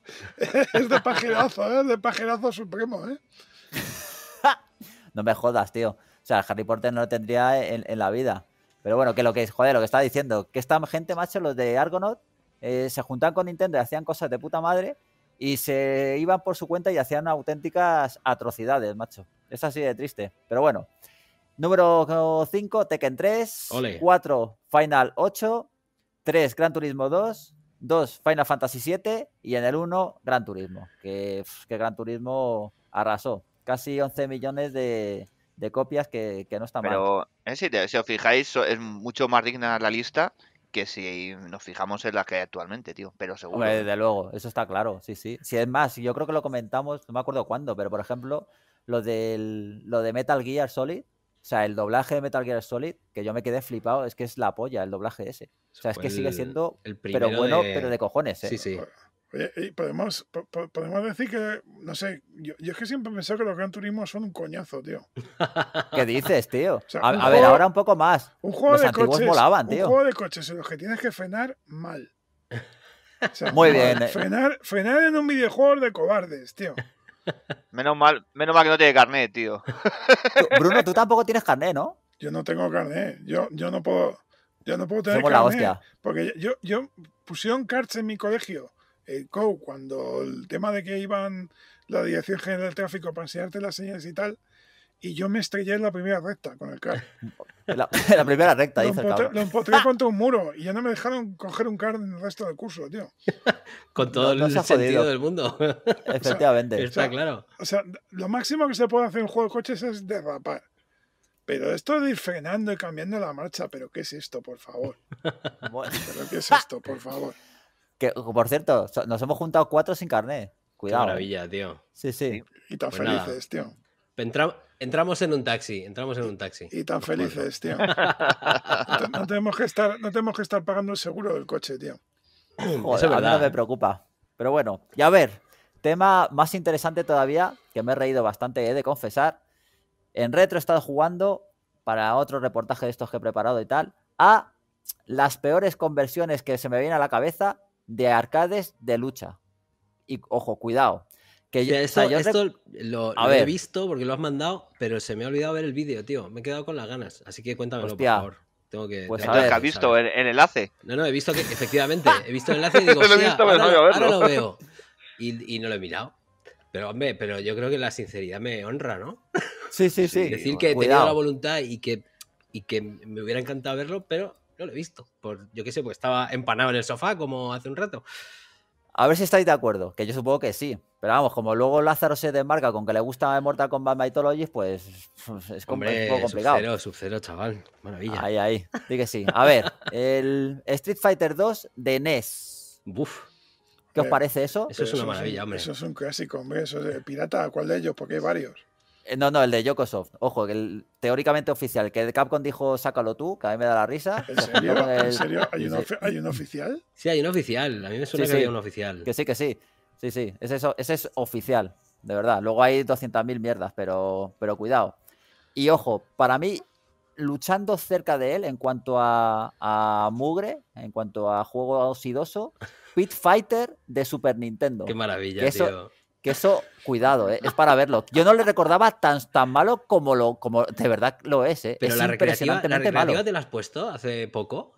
es de pajerazo, ¿eh? de pajerazo supremo, ¿eh? no me jodas, tío. O sea, Harry Potter no lo tendría en, la vida. Pero bueno, que lo que, joder, lo que estaba diciendo, que esta gente, macho, los de Argonaut, eh, se juntan con Nintendo y hacían cosas de puta madre y se iban por su cuenta y hacían auténticas atrocidades, macho. Es así de triste. Pero bueno, Número 5, Tekken 3. 4, Final 8. 3, Gran Turismo 2. 2, Final Fantasy 7. Y en el 1, Gran Turismo. Que, Gran Turismo arrasó. Casi 11 millones de, copias que, no está mal. Pero eh, si os fijáis, es mucho más digna la lista que si nos fijamos en la que hay actualmente, tío. Pero seguro. desde luego, eso está claro, sí, sí. Si es más, yo creo que lo comentamos, no me acuerdo cuándo, pero por ejemplo, lo, del, lo de Metal Gear Solid, o sea, el doblaje de Metal Gear Solid, que yo me quedé flipado, es que es la polla el doblaje ese. O sea, es que sigue siendo, el pero bueno, pero de cojones. ¿eh? Sí, sí. Pues, oye, podemos, podemos decir que, no sé, yo, es que siempre he pensado que los Gran Turismo son un coñazo, tío. ¿Qué dices, tío? a, ver, ahora un poco más. Un juego de coches, Un juego de coches en los que tienes que frenar mal. Muy bien. Eh. Frenar, frenar en un videojuego de cobardes, tío. Menos mal, menos mal que no tiene carnet, tío. Bruno, tú tampoco tienes carnet, ¿no? Yo no tengo carnet. Yo, yo no puedo. Yo no puedo tener Porque yo, yo pusieron carts en mi colegio. El cuando el tema de que iban la Dirección General del Tráfico para enseñarte las señales y tal, y yo me estrellé en la primera recta con el car La, primera recta, dice el Lo empotré contra un muro y ya no me dejaron coger un carro en el resto del curso, tío. con todo el sentido del mundo. Efectivamente. está claro. O sea, lo máximo que se puede hacer en un juego de coches es derrapar. Pero esto de ir frenando y cambiando la marcha, ¿pero qué es esto, por favor? ¿Pero qué es esto, por favor? Que, por cierto, nos hemos juntado cuatro sin carnet. Cuidado. Qué maravilla, tío. Sí, sí. Y tan pues felices, tío. Entra Entramos en un taxi, entramos en un taxi. Y tan felices, tío. No tenemos que estar, no tenemos que estar pagando el seguro del coche, tío. a mí no me preocupa. Pero bueno, y a ver, tema más interesante todavía, que me he reído bastante, he de confesar. En retro he estado jugando, para otro reportaje de estos que he preparado y tal, a las peores conversiones que se me vienen a la cabeza de arcades de lucha. Y ojo, cuidado, que yo, esto, esto lo, he visto porque lo has mandado, pero se me ha olvidado ver el vídeo, tío. Me he quedado con las ganas. Así que cuéntamelo, por favor. Tengo que. Pues tengo has visto el, el, enlace. No, no, he visto que, efectivamente, he visto el enlace y digo, no lo veo. Y, no lo he mirado. Pero, hombre, pero yo creo que la sinceridad me honra, ¿no? Sí, sí, sí. Decir que he tenido la voluntad y que, y que me hubiera encantado verlo, pero no lo he visto. Por, yo qué sé, pues estaba empanado en el sofá como hace un rato. A ver si estáis de acuerdo, que yo supongo que sí. Pero vamos, como luego Lázaro se desmarca con que le gusta Mortal Kombat Mythologies, pues es un poco complicado. sub cero sub chaval. Maravilla. Ahí, ahí. Dí que sí. A ver, el Street Fighter 2 de NES. Buf. ¿Qué os eh, parece eso? Eso es una maravilla, hombre. Eso es un clásico, hombre. Eso es de pirata. ¿Cuál de ellos? Porque hay varios. Eh, no, no, el de Yokosoft. Ojo, el teóricamente oficial, que Capcom dijo sácalo tú, que a mí me da la risa. ¿En serio? ¿Hay, un oficial? Sí, hay un oficial. A mí me suena que hay un oficial. Que sí, que sí. Sí, sí. Ese es, es oficial, de verdad. Luego hay 200.000 mierdas, pero, pero cuidado. Y ojo, para mí, luchando cerca de él en cuanto a, mugre, en cuanto a juego oxidoso, Pit Fighter de Super Nintendo. Qué maravilla, tío que eso, cuidado, eh, es para verlo. Yo no le recordaba tan, tan malo como lo, como de verdad lo es, eh. Pero la recreativa, te la has puesto hace poco,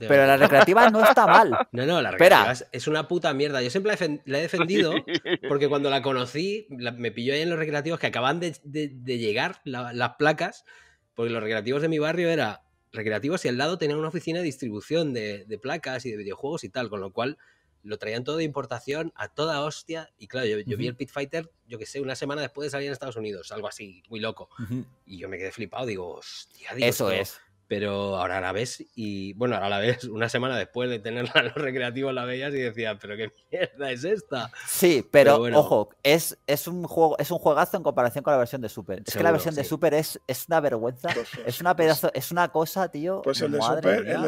Pero la recreativa no está mal. No, no, la recreativa es una puta mierda. Yo siempre la, he defendido porque cuando la conocí, me pilló ahí en los recreativos que acaban de, llegar las placas, porque los recreativos de mi barrio eran recreativos y al lado tenían una oficina de distribución de placas y de videojuegos y tal, con lo cual lo traían todo de importación a toda hostia. Y claro, yo, vi el Pit Fighter, yo que sé, una semana después de salir en Estados Unidos, algo así, muy loco. Y yo me quedé flipado, digo, hostia, digo, Eso es pero ahora la ves y, bueno, ahora la ves una semana después de tenerla en los recreativos, la veías y decías, pero qué mierda es esta. Sí, pero, ojo, es, es, un juego, es un juegazo en comparación con la versión de Super. es que la versión de Super es, es una vergüenza, pues es una pues pedazo, es una cosa, tío. Pues el de,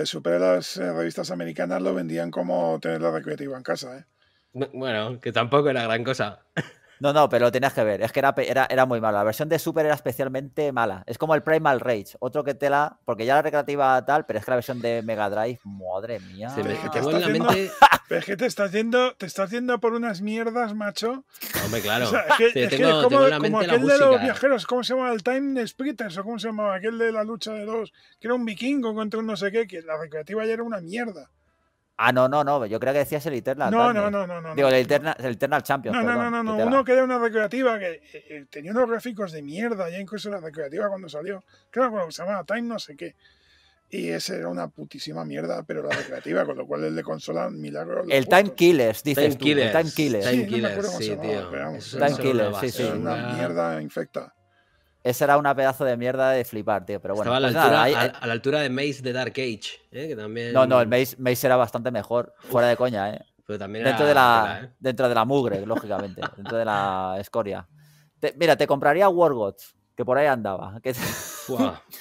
Super, las eh, revistas americanas lo vendían como tener recreativo recreativa en casa, ¿eh? Bueno, que tampoco era gran cosa. No, no, pero lo tenías que ver. Es que era, era, muy mala. La versión de Super era especialmente mala. Es como el Primal Rage. Otro que te la. Porque ya la recreativa tal, pero es que la versión de Mega Drive, madre mía. es que te está haciendo te por unas mierdas, macho. Hombre, claro. es que, como, aquel de los viajeros, ¿cómo se llamaba El Time Splitters, o cómo se llamaba, aquel de la lucha de dos, que era un vikingo contra un no sé qué, que la recreativa ya era una mierda. Ah, no, no, no. Yo creo que decías el Eternal. No, no, no, no, no, Digo, el Eternal, el Eternal Champions. No, no, no, no. Uno que era una recreativa que eh, eh, tenía unos gráficos de mierda ya incluso la recreativa cuando salió. Creo que se llamaba Time no sé qué. Y ese era una putísima mierda, pero la recreativa, con lo cual el de consola, milagro. El Time Killers, dice Time tú. Time Killers. Time sí, Killers, tío. Time Killers, sí, sí. una mierda infecta. Ese era una pedazo de mierda de flipar, tío. Pero bueno. Estaba pues a la, altura, de Maze de Dark Age, ¿eh? que también. No, no, el Maze, era bastante mejor. Fuera de coña, ¿eh? Pero también dentro, de la, ¿eh? dentro de la mugre, lógicamente. dentro de la escoria. mira, te compraría Wargots, que por ahí andaba.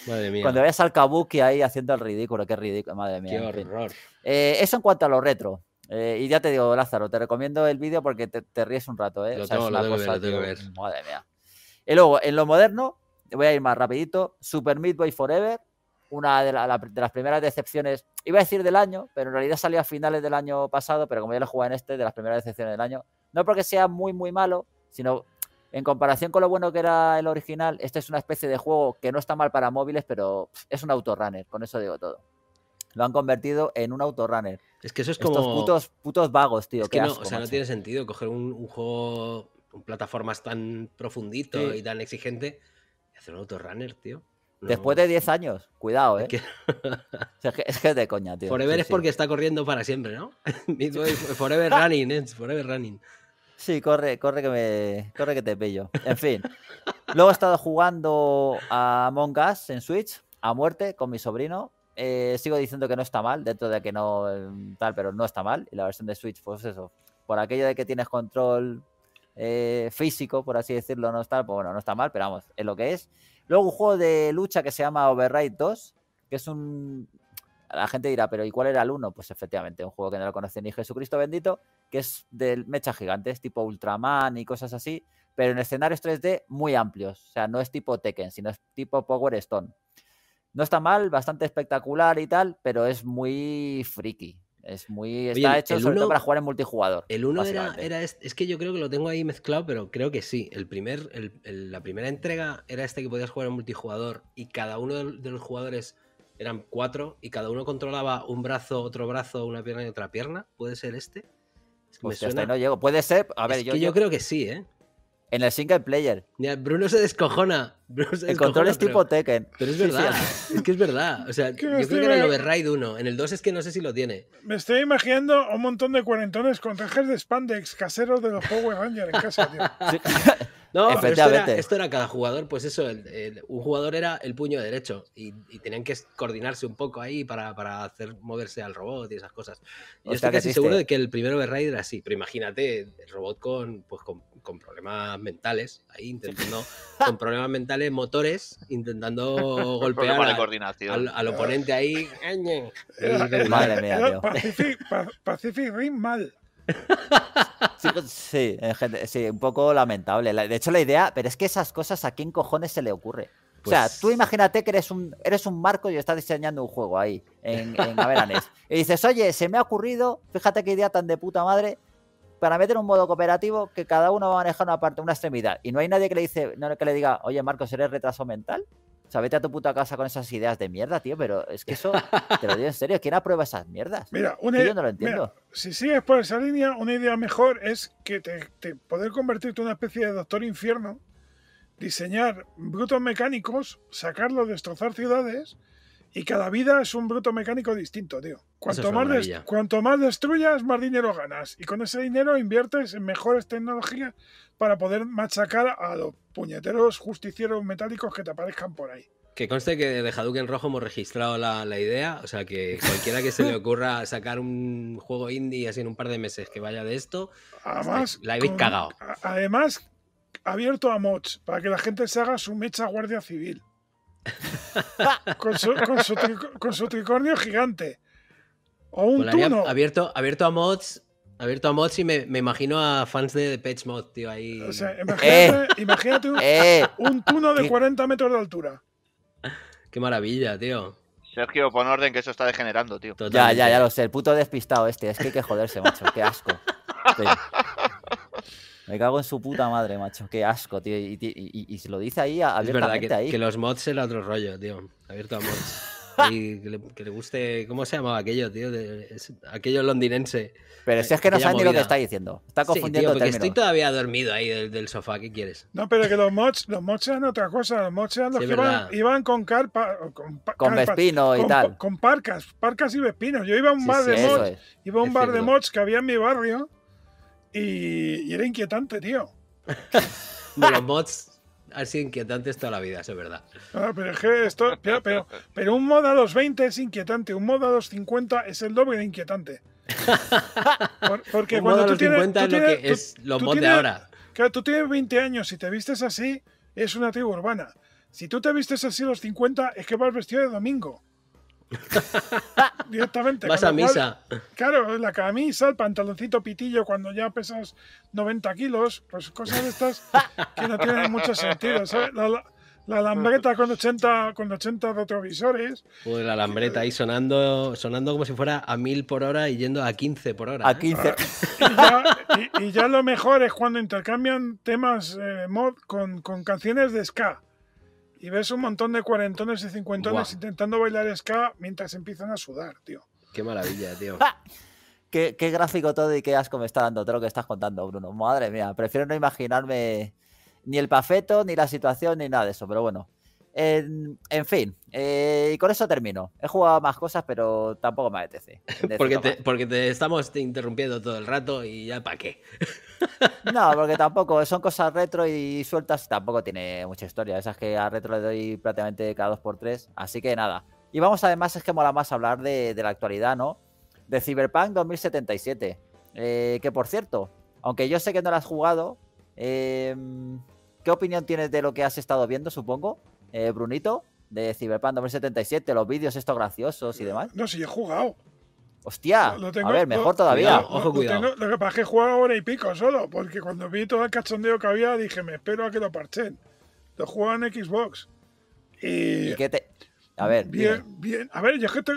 madre mía. Cuando veas al Kabuki ahí haciendo el ridículo, qué ridículo, madre mía. Qué horror. Eh, eso en cuanto a lo retro. Eh, y ya te digo, Lázaro, te recomiendo el vídeo porque te, ríes un rato, ¿eh? Lo tengo, es cosa, que tengo que ver. Madre mía. Y luego, en lo moderno, voy a ir más rapidito, Super Midway Forever, una de, las primeras decepciones, iba a decir del año, pero en realidad salió a finales del año pasado, pero como ya lo jugué en este, de las primeras decepciones del año, no porque sea muy, muy malo, sino en comparación con lo bueno que era el original, este es una especie de juego que no está mal para móviles, pero es un autorunner, con eso digo todo. Lo han convertido en un autorunner. Es que eso es como. Estos putos, putos vagos, tío. que no, o sea, no tiene sentido coger un juego con plataformas tan profundito y tan exigente, y hacer un autorunner, tío. Después de 10 años, cuidado, ¿eh? es, que, es que de coña, tío. Forever es porque está corriendo para siempre, ¿no? forever running, eh, forever running. Sí, corre, corre que me. Corre que te pillo. En fin. Luego he estado jugando a Among Us en Switch a muerte con mi sobrino. Eh, sigo diciendo que no está mal, dentro de que no em, tal, pero no está mal. Y la versión de Switch, pues eso. Por aquello de que tienes control eh, físico, por así decirlo, no está, bueno, no está mal, pero vamos, es lo que es. Luego un juego de lucha que se llama Override 2, que es un... La gente dirá, pero ¿y cuál era el 1? Pues efectivamente, un juego que no lo conoce ni Jesucristo bendito, que es del Mecha gigantes, tipo Ultraman y cosas así, pero en escenarios 3D muy amplios. O sea, no es tipo Tekken, sino es tipo Power Stone. No está mal, bastante espectacular y tal, pero es muy friki. Es muy. Está hecho para jugar en multijugador. El uno era, era este, es, que yo creo que lo tengo ahí mezclado, pero creo que sí. El primer, la primera entrega era este que podías jugar en multijugador y cada uno de, los jugadores eran cuatro y cada uno controlaba un brazo, otro brazo, una pierna y otra pierna. ¿Puede ser este? Es que Puede ser. A ver, yo creo que sí, ¿eh? En el single player. Bruno se descojona. el control es tipo Tekken. Pero es verdad. Es que es verdad. O sea, yo este que era el Override 1. En el 2 es que no sé si lo tiene. Me estoy imaginando un montón de cuarentones con trajes de spandex caseros de los Power Rangers en casa, No, esto era, cada jugador, pues eso, un jugador era el puño derecho y, tenían que coordinarse un poco ahí para, para, hacer moverse al robot y esas cosas. Yo estoy casi seguro de que el primer Override era así, pero imagínate el robot con, pues, con con problemas mentales, ahí intentando, con problemas mentales, motores, intentando golpear a, al, al, oponente ahí. Madre mía, Pacific, Pacific Rim mal. Sí, pues, un poco lamentable. De hecho, la idea, pero es que esas cosas a quién cojones se le ocurre. O sea, pues tú imagínate que eres un, eres un marco y estás diseñando un juego ahí, en, en Averanes. Y dices, oye, se me ha ocurrido, fíjate qué idea tan de puta madre, para meter un modo cooperativo que cada uno va a manejar una parte, una extremidad. Y no hay nadie que le dice, no, que le diga, oye Marcos, eres retraso mental. O sea, vete a tu puta casa con esas ideas de mierda, tío, pero es que eso, te lo digo en serio, ¿quién aprueba esas mierdas? Mira, una yo no lo entiendo. si sigues por esa línea, una idea mejor es que te, poder convertirte en una especie de doctor infierno, diseñar brutos mecánicos, sacarlos, destrozar ciudades y cada vida es un bruto mecánico distinto, tío. Cuanto, más, cuanto más destruyas, más dinero ganas. Y con ese dinero inviertes en mejores tecnologías para poder machacar a los puñeteros justicieros metálicos que te aparezcan por ahí. Que conste que de Hadouken Rojo hemos registrado la, idea, o sea que cualquiera que se le ocurra sacar un juego indie así en un par de meses que vaya de esto, además, este, la habéis cagado. Además, abierto a mods para que la gente se haga su mecha guardia civil. con, su, tricornio gigante. O un tuno. Abierto, abierto a mods. Abierto a mods y me, imagino a fans de Patch Mod, tío, ahí. Eh. imagínate, un, eh. tuno de 40 metros de altura. Qué maravilla, tío. Sergio, pon orden que eso está degenerando, tío. Ya, ya, ya lo sé. El puto despistado este. Es que hay que joderse, macho. Qué asco. Me cago en su puta madre, macho. Qué asco, tío. Y, y, se lo dice ahí abiertamente. Es verdad que, ahí. que los mods es el otro rollo, tío. Abierto a mods. que le, guste. ¿Cómo se llamaba aquello, tío? De, aquello londinense. Pero eh, si es que no sabes lo que está diciendo. Está confundiendo sí, estoy todavía dormido ahí del, sofá. ¿Qué quieres? No, pero que los mods, los mods eran otra cosa. Los mods eran los que iban, con carpa. Con, con y tal. Con parcas, parcas y vespinos. Yo iba a un bar de mods. Iba un bar de mods que había en mi barrio y, era inquietante, tío. de los mods ha sido inquietantes toda la vida, es verdad. Ah, pero esto, pero, un modo a los 20 es inquietante, un modo a los 50 es el doble de inquietante. porque cuando tú tienes, lo que es lo mod de ahora. Claro, tú tienes 20 años y te vistes así, es una tribu urbana. Si tú te vistes así a los 50, es que vas vestido de domingo. Directamente. Vas a misa. claro, la camisa, el pantaloncito pitillo cuando ya pesas 90 kilos, pues cosas de estas que no tienen mucho sentido. La, la, lambreta con 80, con 80 retrovisores. Pues la lambreta ahí sonando, sonando como si fuera a 1000 por hora y yendo a 15 por hora. A 15. ¿eh? Y ya, lo mejor es cuando intercambian temas eh, mod con canciones de ska. Y ves un montón de cuarentones y cincuentones intentando bailar ska mientras empiezan a sudar, tío. Qué maravilla, tío. qué, qué, gráfico todo y qué asco me está dando todo lo que estás contando, Bruno. Madre mía, prefiero no imaginarme ni el pafeto, ni la situación, ni nada de eso, pero bueno. En, fin, y eh, con eso termino. He jugado más cosas, pero tampoco me apetece. porque, te, porque estamos interrumpiendo todo el rato y ya para qué. no, porque tampoco, son cosas retro y sueltas, tampoco tiene mucha historia. Esas que a retro le doy prácticamente cada dos por tres. Así que nada. Y vamos además, es que mola más hablar de, la actualidad, ¿no? De Cyberpunk 2077. Eh, que por cierto, aunque yo sé que no la has jugado, em, ¿qué opinión tienes de lo que has estado viendo, supongo? Eh, Brunito, de Cyberpunk 2077, los vídeos estos graciosos y demás. No, sí, he jugado. Hostia, a ver, mejor todavía. lo, que pasa es que he jugado hora y pico solo, porque cuando vi todo el cachondeo que había, dije, me espero a que lo parchen. Lo juego en Xbox. Y. A ver. Bien, bien. A ver, yo es que te...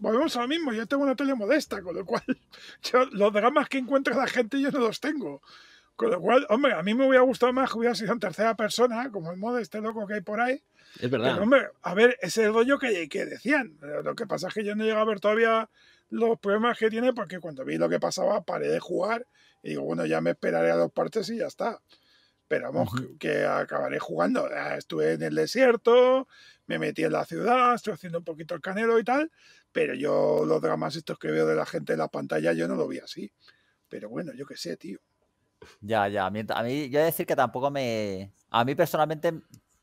Volvemos a lo mismo, yo tengo una tele modesta, con lo cual los dramas que encuentra la gente yo no los tengo. Con lo cual, hombre, a mí me hubiera gustado más que hubiera sido en tercera persona, como el modo este loco que hay por ahí, es verdad. a ver, ese es rollo que, que decían. Eh, lo que pasa es que yo no llego a ver todavía los problemas que tiene porque cuando vi lo que pasaba paré de jugar y digo, bueno, ya me esperaré a dos partes y ya está. Pero vamos, que, acabaré jugando. Estuve en el desierto, me metí en la ciudad, estoy haciendo un poquito el canelo y tal, pero yo los dramas estos que veo de la gente en la pantalla yo no lo vi así. Pero bueno, yo qué sé, tío. Ya, ya. A mí, yo decir que tampoco me. A mí personalmente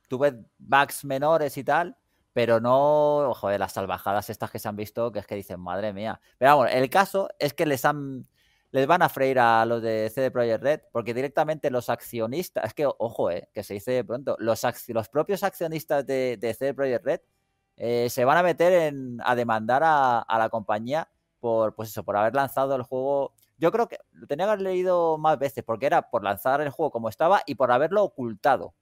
Tuve bugs menores y tal, pero no, ojo de las salvajadas estas que se han visto, que es que dicen, madre mía. Pero vamos, el caso es que les han les van a freír a los de CD Projekt Red, porque directamente los accionistas, es que, ojo, eh, que se dice de pronto, los, los propios accionistas de, CD Projekt Red eh, se van a meter en, a demandar a, la compañía por, pues eso, por haber lanzado el juego. Yo creo que lo tenía que haber leído más veces, porque era por lanzar el juego como estaba y por haberlo ocultado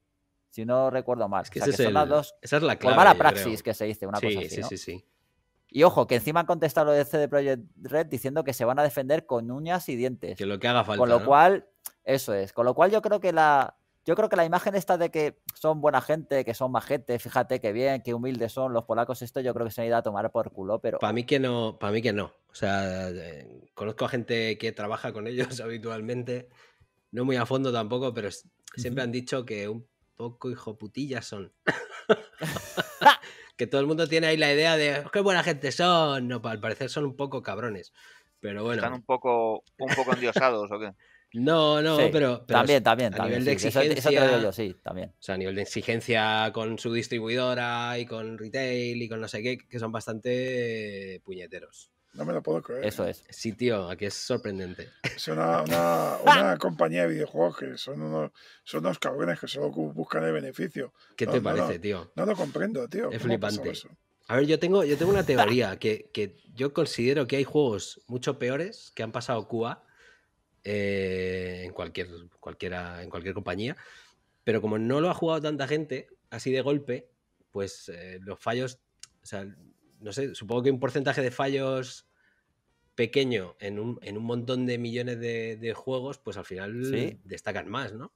si no recuerdo mal. Es que, es son las dos. Esa es la pues clave. mala praxis que se dice, una cosa así. Sí, sí, sí. Y ojo, que encima han contestado lo de CD Projekt Red diciendo que se van a defender con uñas y dientes. Que lo que haga falta. Con lo cual, eso es. Con lo cual yo creo que la. Yo creo que la imagen esta de que son buena gente, que son majete, fíjate qué bien, qué humildes son los polacos, esto yo creo que se han ido a tomar por culo, pero. Para mí que no, para mí que no. O sea, eh, conozco a gente que trabaja con ellos habitualmente, no muy a fondo tampoco, pero siempre han dicho que un poco hijoputillas son. que todo el mundo tiene ahí la idea de qué buena gente son. No, al parecer son un poco cabrones. Pero bueno. Están un poco, un poco endiosados o qué. No, no, pero, También, también. A nivel de exigencia. O sea, a nivel de exigencia con su distribuidora y con retail y con no sé qué, que son bastante puñeteros. No me lo puedo creer. Eso ¿eh? es. Sí, tío, aquí es sorprendente. Es una, compañía de videojuegos que son unos, son unos cabrones que solo buscan el beneficio. ¿Qué te parece, tío? No lo comprendo, tío. Es flipante. A ver, yo tengo, yo tengo una teoría que, yo considero que hay juegos mucho peores que han pasado Cuba eh, en, cualquier, cualquiera, en cualquier compañía, pero como no lo ha jugado tanta gente, así de golpe, pues eh, los fallos, no sé, supongo que un porcentaje de fallos pequeño en un, montón de millones de, juegos, pues al final destacan más, ¿no?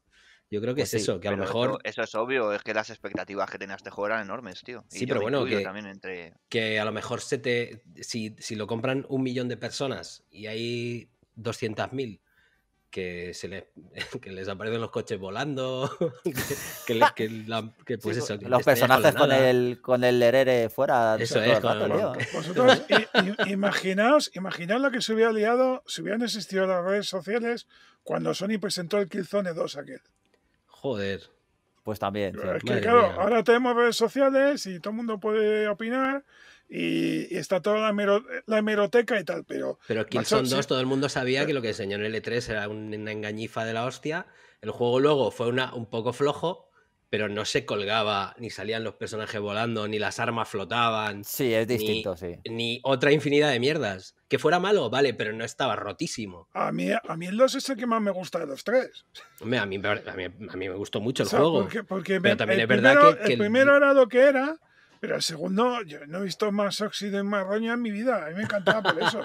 Yo creo que pues es eso, que a lo mejor. Eso, es obvio, es que las expectativas que tenías de juego eran enormes, tío. sí, pero bueno, que, entre... que a lo mejor se te, si, si lo compran un millón de personas y hay 200.000 que se les, que les aparecen los coches volando, que, los personajes con, el, con fuera. Eso es, imaginaos, lo que se hubiera liado si hubieran existido las redes sociales cuando Sony presentó el Killzone 2 aquel. Joder. Pues también. ahora tenemos redes sociales y todo el mundo puede opinar y, está toda la, hemeroteca y tal, pero... Pero Killzone son 2 todo el mundo sabía que lo que enseñó en L3 e era una engañifa de la hostia. El juego luego fue una, un poco flojo, pero no se colgaba, ni salían los personajes volando, ni las armas flotaban. Sí, es distinto, ni, sí. Ni otra infinidad de mierdas. Que fuera malo, vale, pero no estaba rotísimo. A mí, a mí el 2 es el que más me gusta de los 3 Hombre, a mí, a mí, me gustó mucho el juego. Porque, pero también es verdad que, El primero era lo que era, pero el segundo, yo no he visto más óxido en más en mi vida. A mí me encantaba por eso.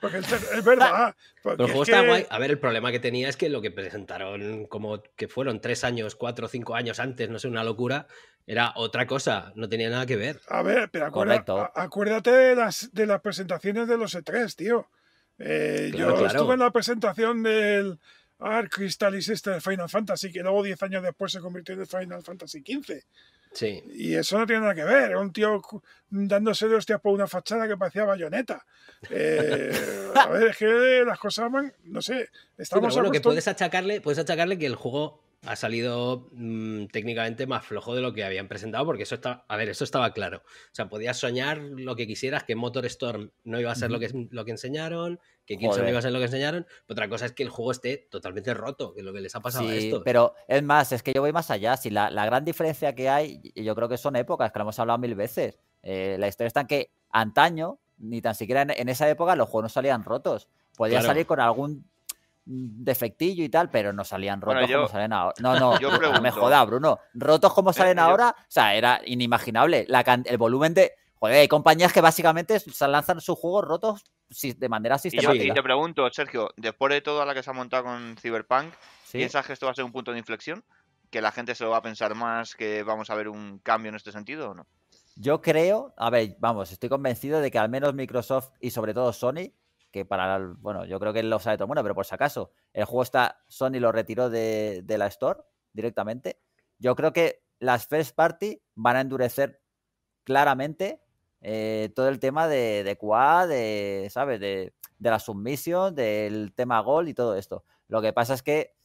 Porque es verdad. Ah, el juego guay. A ver, el problema que tenía es que lo que presentaron, como que fueron tres años, cuatro, cinco años antes, no sé, una locura, era otra cosa. No tenía nada que ver. A ver, pero acuérdate, acuérdate de, las, de las presentaciones de los E3, tío. Eh, yo estuve en la presentación del, Arc Crystalis este de Final Fantasy, que luego 10 años después se convirtió en Final Fantasy XV. Sí. Y eso no tiene nada que ver. Era un tío dándose de hostias por una fachada que parecía bayoneta. Eh, a ver, es que las cosas van, no sé. Estamos sí, que puedes achacarle, puedes achacarle que el juego ha salido mm, técnicamente más flojo de lo que habían presentado, porque eso estaba, a ver, eso estaba claro. O sea, podías soñar lo que quisieras, que Motor Storm no iba a ser lo que, lo que enseñaron, que Kingston no iba a ser lo que enseñaron, otra cosa es que el juego esté totalmente roto, que es lo que les ha pasado a esto. Pero es más, es que yo voy más allá. Si la, gran diferencia que hay, yo creo que son épocas, que lo hemos hablado mil veces. Eh, la historia está en que antaño, ni tan siquiera en, esa época, los juegos no salían rotos. Podía salir con algún defectillo y tal, pero no salían rotos como salen ahora. No, no, yo me joda, Bruno. Rotos como eh, salen ahora, o sea, era inimaginable. el volumen de. Joder, hay compañías que básicamente lanzan sus juegos rotos de manera sistemática. Y, te pregunto, Sergio, después de toda la que se ha montado con Cyberpunk, ¿piensas que esto va a ser un punto de inflexión? ¿Que la gente se lo va a pensar más? ¿Que vamos a ver un cambio en este sentido o no? Yo creo, a ver, vamos, estoy convencido de que al menos Microsoft y sobre todo Sony que para, bueno, yo creo que él lo sabe todo bueno, pero por si acaso, el juego está, Sony lo retiró de, la Store directamente. Yo creo que las first party van a endurecer claramente eh, todo el tema de, de QA, de, ¿sabes? De, de la submission, del tema gol y todo esto. Lo que pasa es que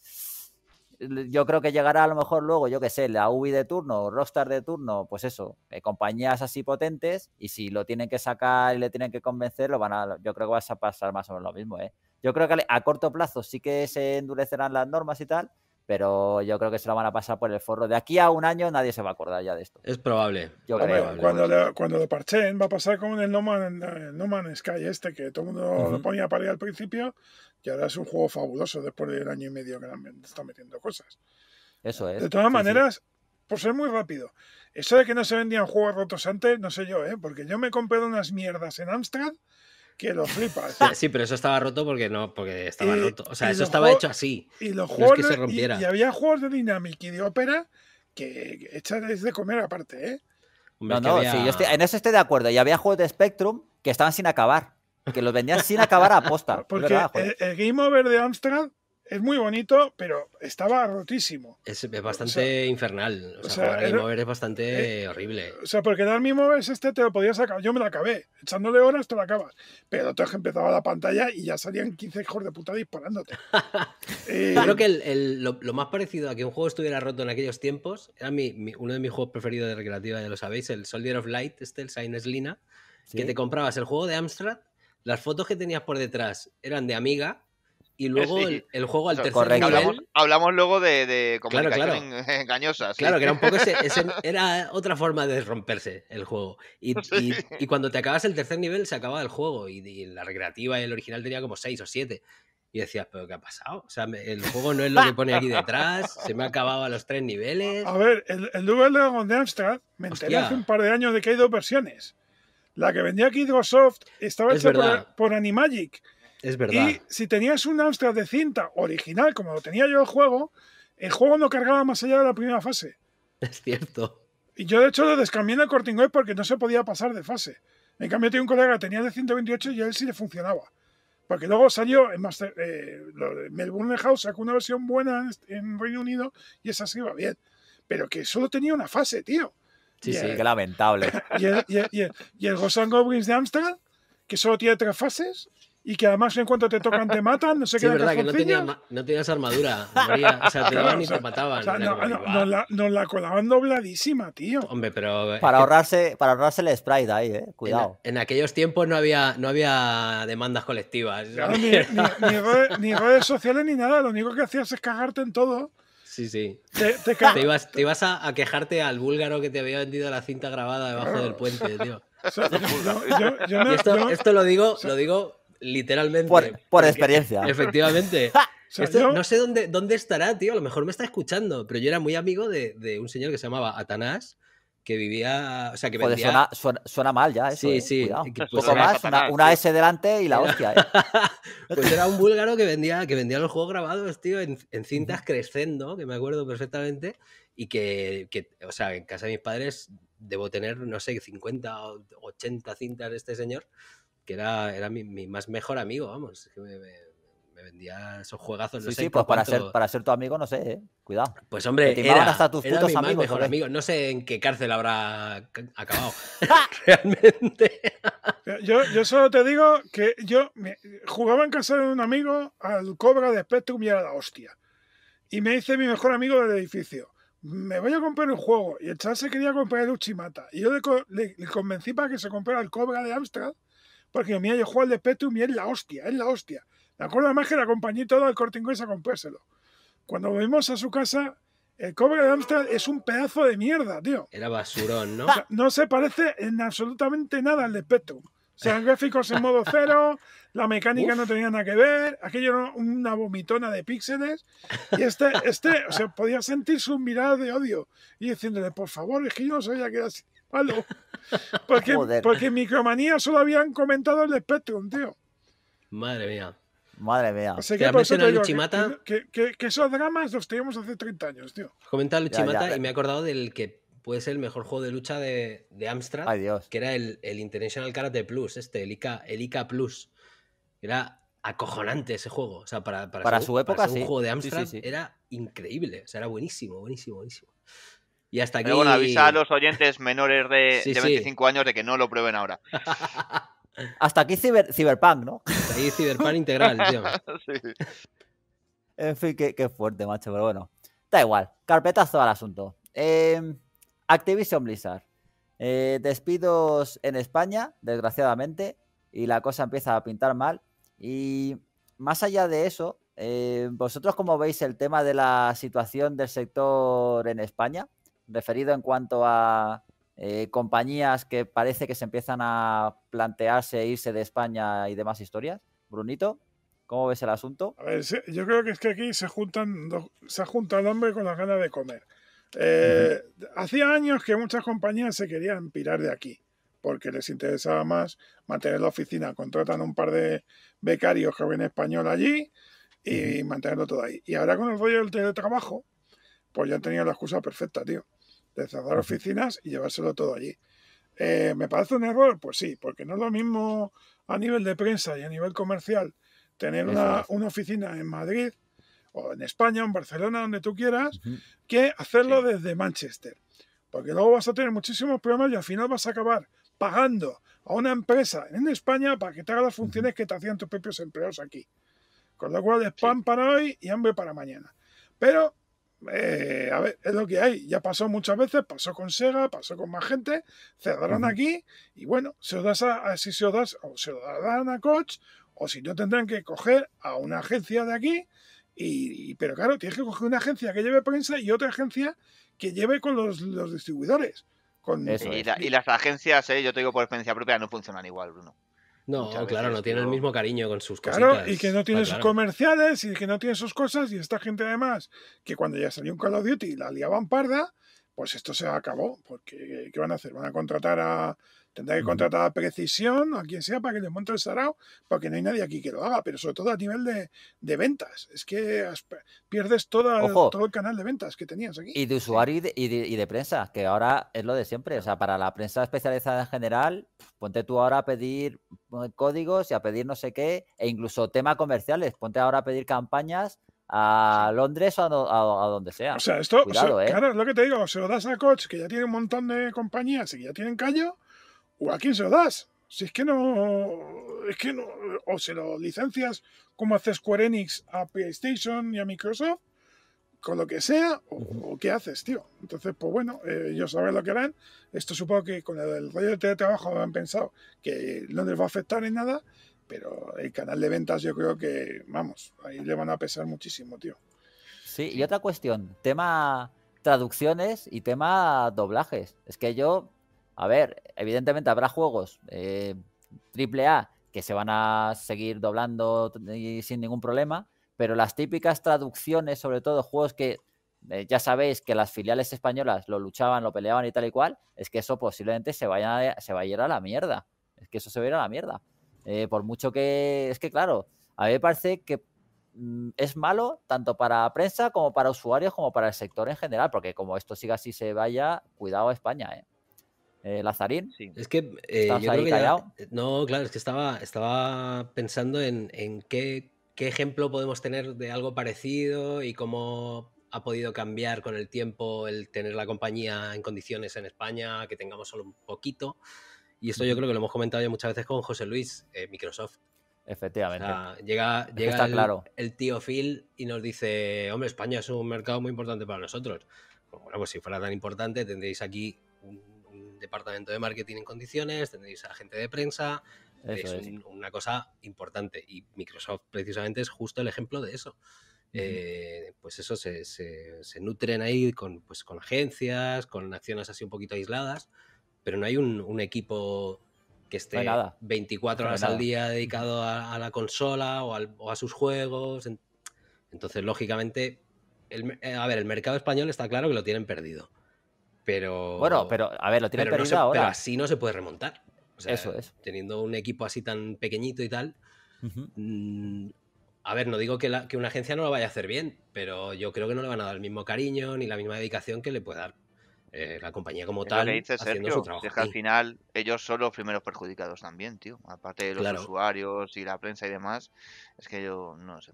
yo creo que llegará a lo mejor luego, yo qué sé, la UBI de turno, Rockstar de turno, pues eso, eh, compañías así potentes y si lo tienen que sacar y le tienen que convencer, lo van a, yo creo que vas a pasar más o menos lo mismo, ¿eh? Yo creo que a corto plazo sí que se endurecerán las normas y tal, pero yo creo que se lo van a pasar por el forro. De aquí a un año nadie se va a acordar ya de esto. Es probable. Yo creo, cuando, cuando, lo parchen va a pasar con en el No, Man, Man's Sky este, que todo el mundo lo ponía para ir al principio y ahora es un juego fabuloso después del año y medio que están metiendo cosas. Eso es. De todas maneras, por ser muy rápido, eso de que no se vendían juegos rotos antes, no sé yo, ¿eh? porque yo me comprado unas mierdas en Amstrad que lo flipas. Sí, pero eso estaba roto porque no, porque estaba roto. O sea, eso estaba hecho así. Y los juegos Y, había juegos de Dynamic y de ópera que es de comer aparte, ¿eh? no, no, sí, en eso estoy de acuerdo. Y había juegos de Spectrum que estaban sin acabar. Que los vendían sin acabar a posta. Porque el, el, Game Over de Amstrad es muy bonito, pero estaba rotísimo. Es, bastante infernal. O sea, es bastante eh, horrible. O sea, porque dar mi es este, te lo podías acabar. Yo me lo acabé. Echándole horas te lo acabas. Pero tú empezaba la pantalla y ya salían 15 hijos de puta disparándote. Eh, creo que lo, más parecido a que un juego estuviera roto en aquellos tiempos era mi, uno de mis juegos preferidos de recreativa, ya lo sabéis, el Soldier of Light, este, el Sainz Lina, que te comprabas el juego de Amstrad, las fotos que tenías por detrás eran de Amiga y eh, luego el, juego al tercer nivel. Hablamos, luego de, de comunicación claro, claro. Claro, que era un poco ese, era otra forma de romperse el juego. Y, cuando te acabas el tercer nivel, se acababa el juego. Y, la recreativa y el original tenía como seis o siete. Y decías, ¿pero qué ha pasado? O sea, el juego no es lo que pone aquí detrás, se me ha acabado a los tres niveles. A ver, el, el Dragon de Amstrad me enteré hace un par de años de que hay dos versiones. La que vendía aquí Soft estaba hecha por, Animagic es verdad. Y si tenías un Amstrad de cinta original, como lo tenía yo el juego, el juego no cargaba más allá de la primera fase. Es cierto. Y yo, de hecho, lo descambié en el porque no se podía pasar de fase. En cambio, tenía un colega que tenía de 128 y a él sí le funcionaba. Porque luego salió en Master, eh, Melbourne House, sacó una versión buena este, en Reino Unido y esa sí iba bien. Pero que solo tenía una fase, tío. Sí, sí, qué lamentable. Y el, y de Amstrad que solo tiene tres fases, y que además en cuanto te tocan te matan, no sé qué. Es verdad que no, tenías armadura, O sea, te y te mataban. nos, la, colaban dobladísima, tío. Hombre, pero. Eh, para eh, ahorrarse, para ahorrarse el sprite ahí, eh. Cuidado. En, aquellos tiempos no había, no había demandas colectivas. ni, redes, sociales ni nada. Lo único que hacías es cagarte en todo. Sí, sí. Te, ibas, a, quejarte al búlgaro que te había vendido la cinta grabada debajo del puente, tío. esto, lo digo, lo digo literalmente. Por, experiencia. Efectivamente. no sé dónde, dónde estará, tío. A lo mejor me está escuchando, pero yo era muy amigo de, un señor que se llamaba Atanás, que vivía. O sea, que suena, mal ya, eso. Sí, eh, pues más, una, S delante y la hostia, eh. pues era un búlgaro que vendía, que vendía los juegos grabados, tío, en, cintas creciendo, que me acuerdo perfectamente, y que, que, o sea, en casa de mis padres debo tener, no sé, 50 o 80 cintas de este señor que era, era mi, más mejor amigo, vamos. Que me, vendía esos juegazos. No sé pues para, ser, para ser tu amigo, no sé, ¿eh? cuidado. Pues hombre, era, hasta tus amigos, mejor amigo. No sé en qué cárcel habrá acabado realmente. yo, solo te digo que yo jugaba en casa de un amigo al Cobra de Spectrum y era la hostia. Y me dice mi mejor amigo del edificio, me voy a comprar un juego. Y el chaval se quería comprar el Uchimata. Y yo le convencí para que se comprara el Cobra de Amstrad porque mira, yo juego al de Petum y es la hostia, es la hostia. La acuerdo más que la acompañé todo al corte a comprárselo. Cuando volvimos a su casa, el cobre de Amstrad es un pedazo de mierda, tío. Era basurón, ¿no? no se parece en absolutamente nada al de Petum. O sea, gráficos en modo cero, la mecánica no tenía nada que ver, aquello era una vomitona de píxeles. Y este, este, o sea, podía sentir su mirada de odio y diciéndole, por favor, es que yo no sabía que era así. Porque, en Micromanía solo habían comentado el Spectrum, tío. Madre mía. Madre mía. que Luchimata? Que, esos dramas los teníamos hace 30 años, tío. Comenta Luchimata y me he acordado del que puede ser el mejor juego de lucha de, Amstrad, Ay, Dios. que era el, el, International Karate Plus, este, el IKA Plus. Era acojonante ese juego. O sea, para, su, época, un juego de Amstrad era increíble. O sea, era buenísimo, buenísimo, buenísimo. Y hasta aquí. Pero bueno, avisa a los oyentes menores de, 25 años de que no lo prueben ahora. hasta aquí ciber, Cyberpunk, ¿no? Hasta Cyberpunk integral, sí. En fin, qué, fuerte, macho, pero bueno. Da igual, carpetazo al asunto. Em, Activision Blizzard. Eh, despidos en España, desgraciadamente, y la cosa empieza a pintar mal. Y más allá de eso, eh, ¿vosotros cómo veis el tema de la situación del sector en España? referido en cuanto a eh, compañías que parece que se empiezan a plantearse irse de España y demás historias. Brunito, ¿cómo ves el asunto? yo creo que es que aquí se juntan se junta el hombre con las ganas de comer. Eh, hacía años que muchas compañías se querían pirar de aquí porque les interesaba más mantener la oficina. Contratan un par de becarios que ven español allí y mantenerlo todo ahí. Y ahora con el rollo del teletrabajo, pues ya han tenido la excusa perfecta, tío, de cerrar oficinas y llevárselo todo allí. Eh, ¿Me parece un error? Pues sí, porque no es lo mismo a nivel de prensa y a nivel comercial tener una, oficina en Madrid o en España o en Barcelona, donde tú quieras, que hacerlo desde Manchester. Porque luego vas a tener muchísimos problemas y al final vas a acabar pagando a una empresa en España para que te haga las funciones que te hacían tus propios empleados aquí. Con lo cual es pan para hoy y hambre para mañana. Pero eh, a ver, es lo que hay. Ya pasó muchas veces, pasó con Sega, pasó con más gente, cerrarán aquí y bueno, se os das a, si se os o se lo darán a Coach, o si no tendrán que coger a una agencia de aquí. Y, pero claro, tienes que coger una agencia que lleve prensa y otra agencia que lleve con los, distribuidores. y, las agencias, eh, yo te digo por experiencia propia, no funcionan igual, Bruno. No, claro, no tiene el mismo cariño con sus cositas. Claro, y que no tiene sus comerciales y que no tiene sus cosas. Y esta gente, además, que cuando ya salió un Call of Duty la liaban parda, pues esto se acabó. Porque, ¿qué van a hacer? ¿Van a contratar a, Tendrá que contratar a Precisión a quien sea para que le monte el sarao, porque no hay nadie aquí que lo haga, pero sobre todo a nivel de, ventas. Es que pierdes todo el canal de ventas que tenías aquí. Y de usuario y, de, prensa, que ahora es lo de siempre. O sea, para la prensa especializada en general, ponte tú ahora a pedir eh, códigos y a pedir no sé qué, e incluso temas comerciales. Ponte ahora a pedir campañas a Londres o a, donde sea. O sea, esto, ¿eh? claro, es lo que te digo, se lo das a Coach, que ya tiene un montón de compañías y que ya tienen callo, ¿O a quién se lo das? Si es que no. Es que no. O se lo licencias como haces Square Enix a PlayStation y a Microsoft, con lo que sea, o, qué haces, tío. Entonces, pues bueno, yo eh, ellos saben lo que harán. Esto supongo que con el rollo de teletrabajo han pensado que no les va a afectar en nada, pero el canal de ventas yo creo que, vamos, ahí le van a pesar muchísimo, tío. Sí, y otra cuestión, tema traducciones y tema doblajes. Es que yo a ver, evidentemente habrá juegos AAA eh, que se van a seguir doblando sin ningún problema, pero las típicas traducciones, sobre todo juegos que eh, ya sabéis que las filiales españolas lo luchaban, lo peleaban y tal y cual, es que eso posiblemente se vaya, se vaya a ir a la mierda. Es que eso se va a ir a la mierda. Eh, por mucho que. Es que, claro, a mí me parece que mm, es malo tanto para prensa como para usuarios, como para el sector en general, porque como esto siga así se vaya, cuidado España, ¿eh? Eh, Lazarín. Es que eh, eh, no, claro, es que estaba, pensando en, qué, ejemplo podemos tener de algo parecido y cómo ha podido cambiar con el tiempo el tener la compañía en condiciones en España, que tengamos solo un poquito. Y esto yo creo que lo hemos comentado ya muchas veces con José Luis, Microsoft. Efectivamente. llega llega el tío Phil y nos dice, hombre, España es un mercado muy importante para nosotros. Pues bueno, pues si fuera tan importante, tendréis aquí departamento de marketing en condiciones, tenéis a gente de prensa. es, una cosa importante y Microsoft precisamente es justo el ejemplo de eso. Eh, pues eso, se, nutren ahí con, pues, con agencias, con acciones así un poquito aisladas, pero no hay un, equipo que esté 24 horas al día dedicado a, la consola o, a sus juegos. Entonces, lógicamente, eh, a ver, el mercado español está claro que lo tienen perdido. Pero. Bueno, pero a ver, lo tiene Pero así no se puede remontar. Eso es. Teniendo un equipo así tan pequeñito y tal. Mm, a ver, no digo que, una agencia no lo vaya a hacer bien, pero yo creo que no le van a dar el mismo cariño ni la misma dedicación que le puede dar eh, la compañía como tal. haciendo su al final ellos son los primeros perjudicados también, tío. Aparte de los usuarios y la prensa y demás. Es que yo no sé.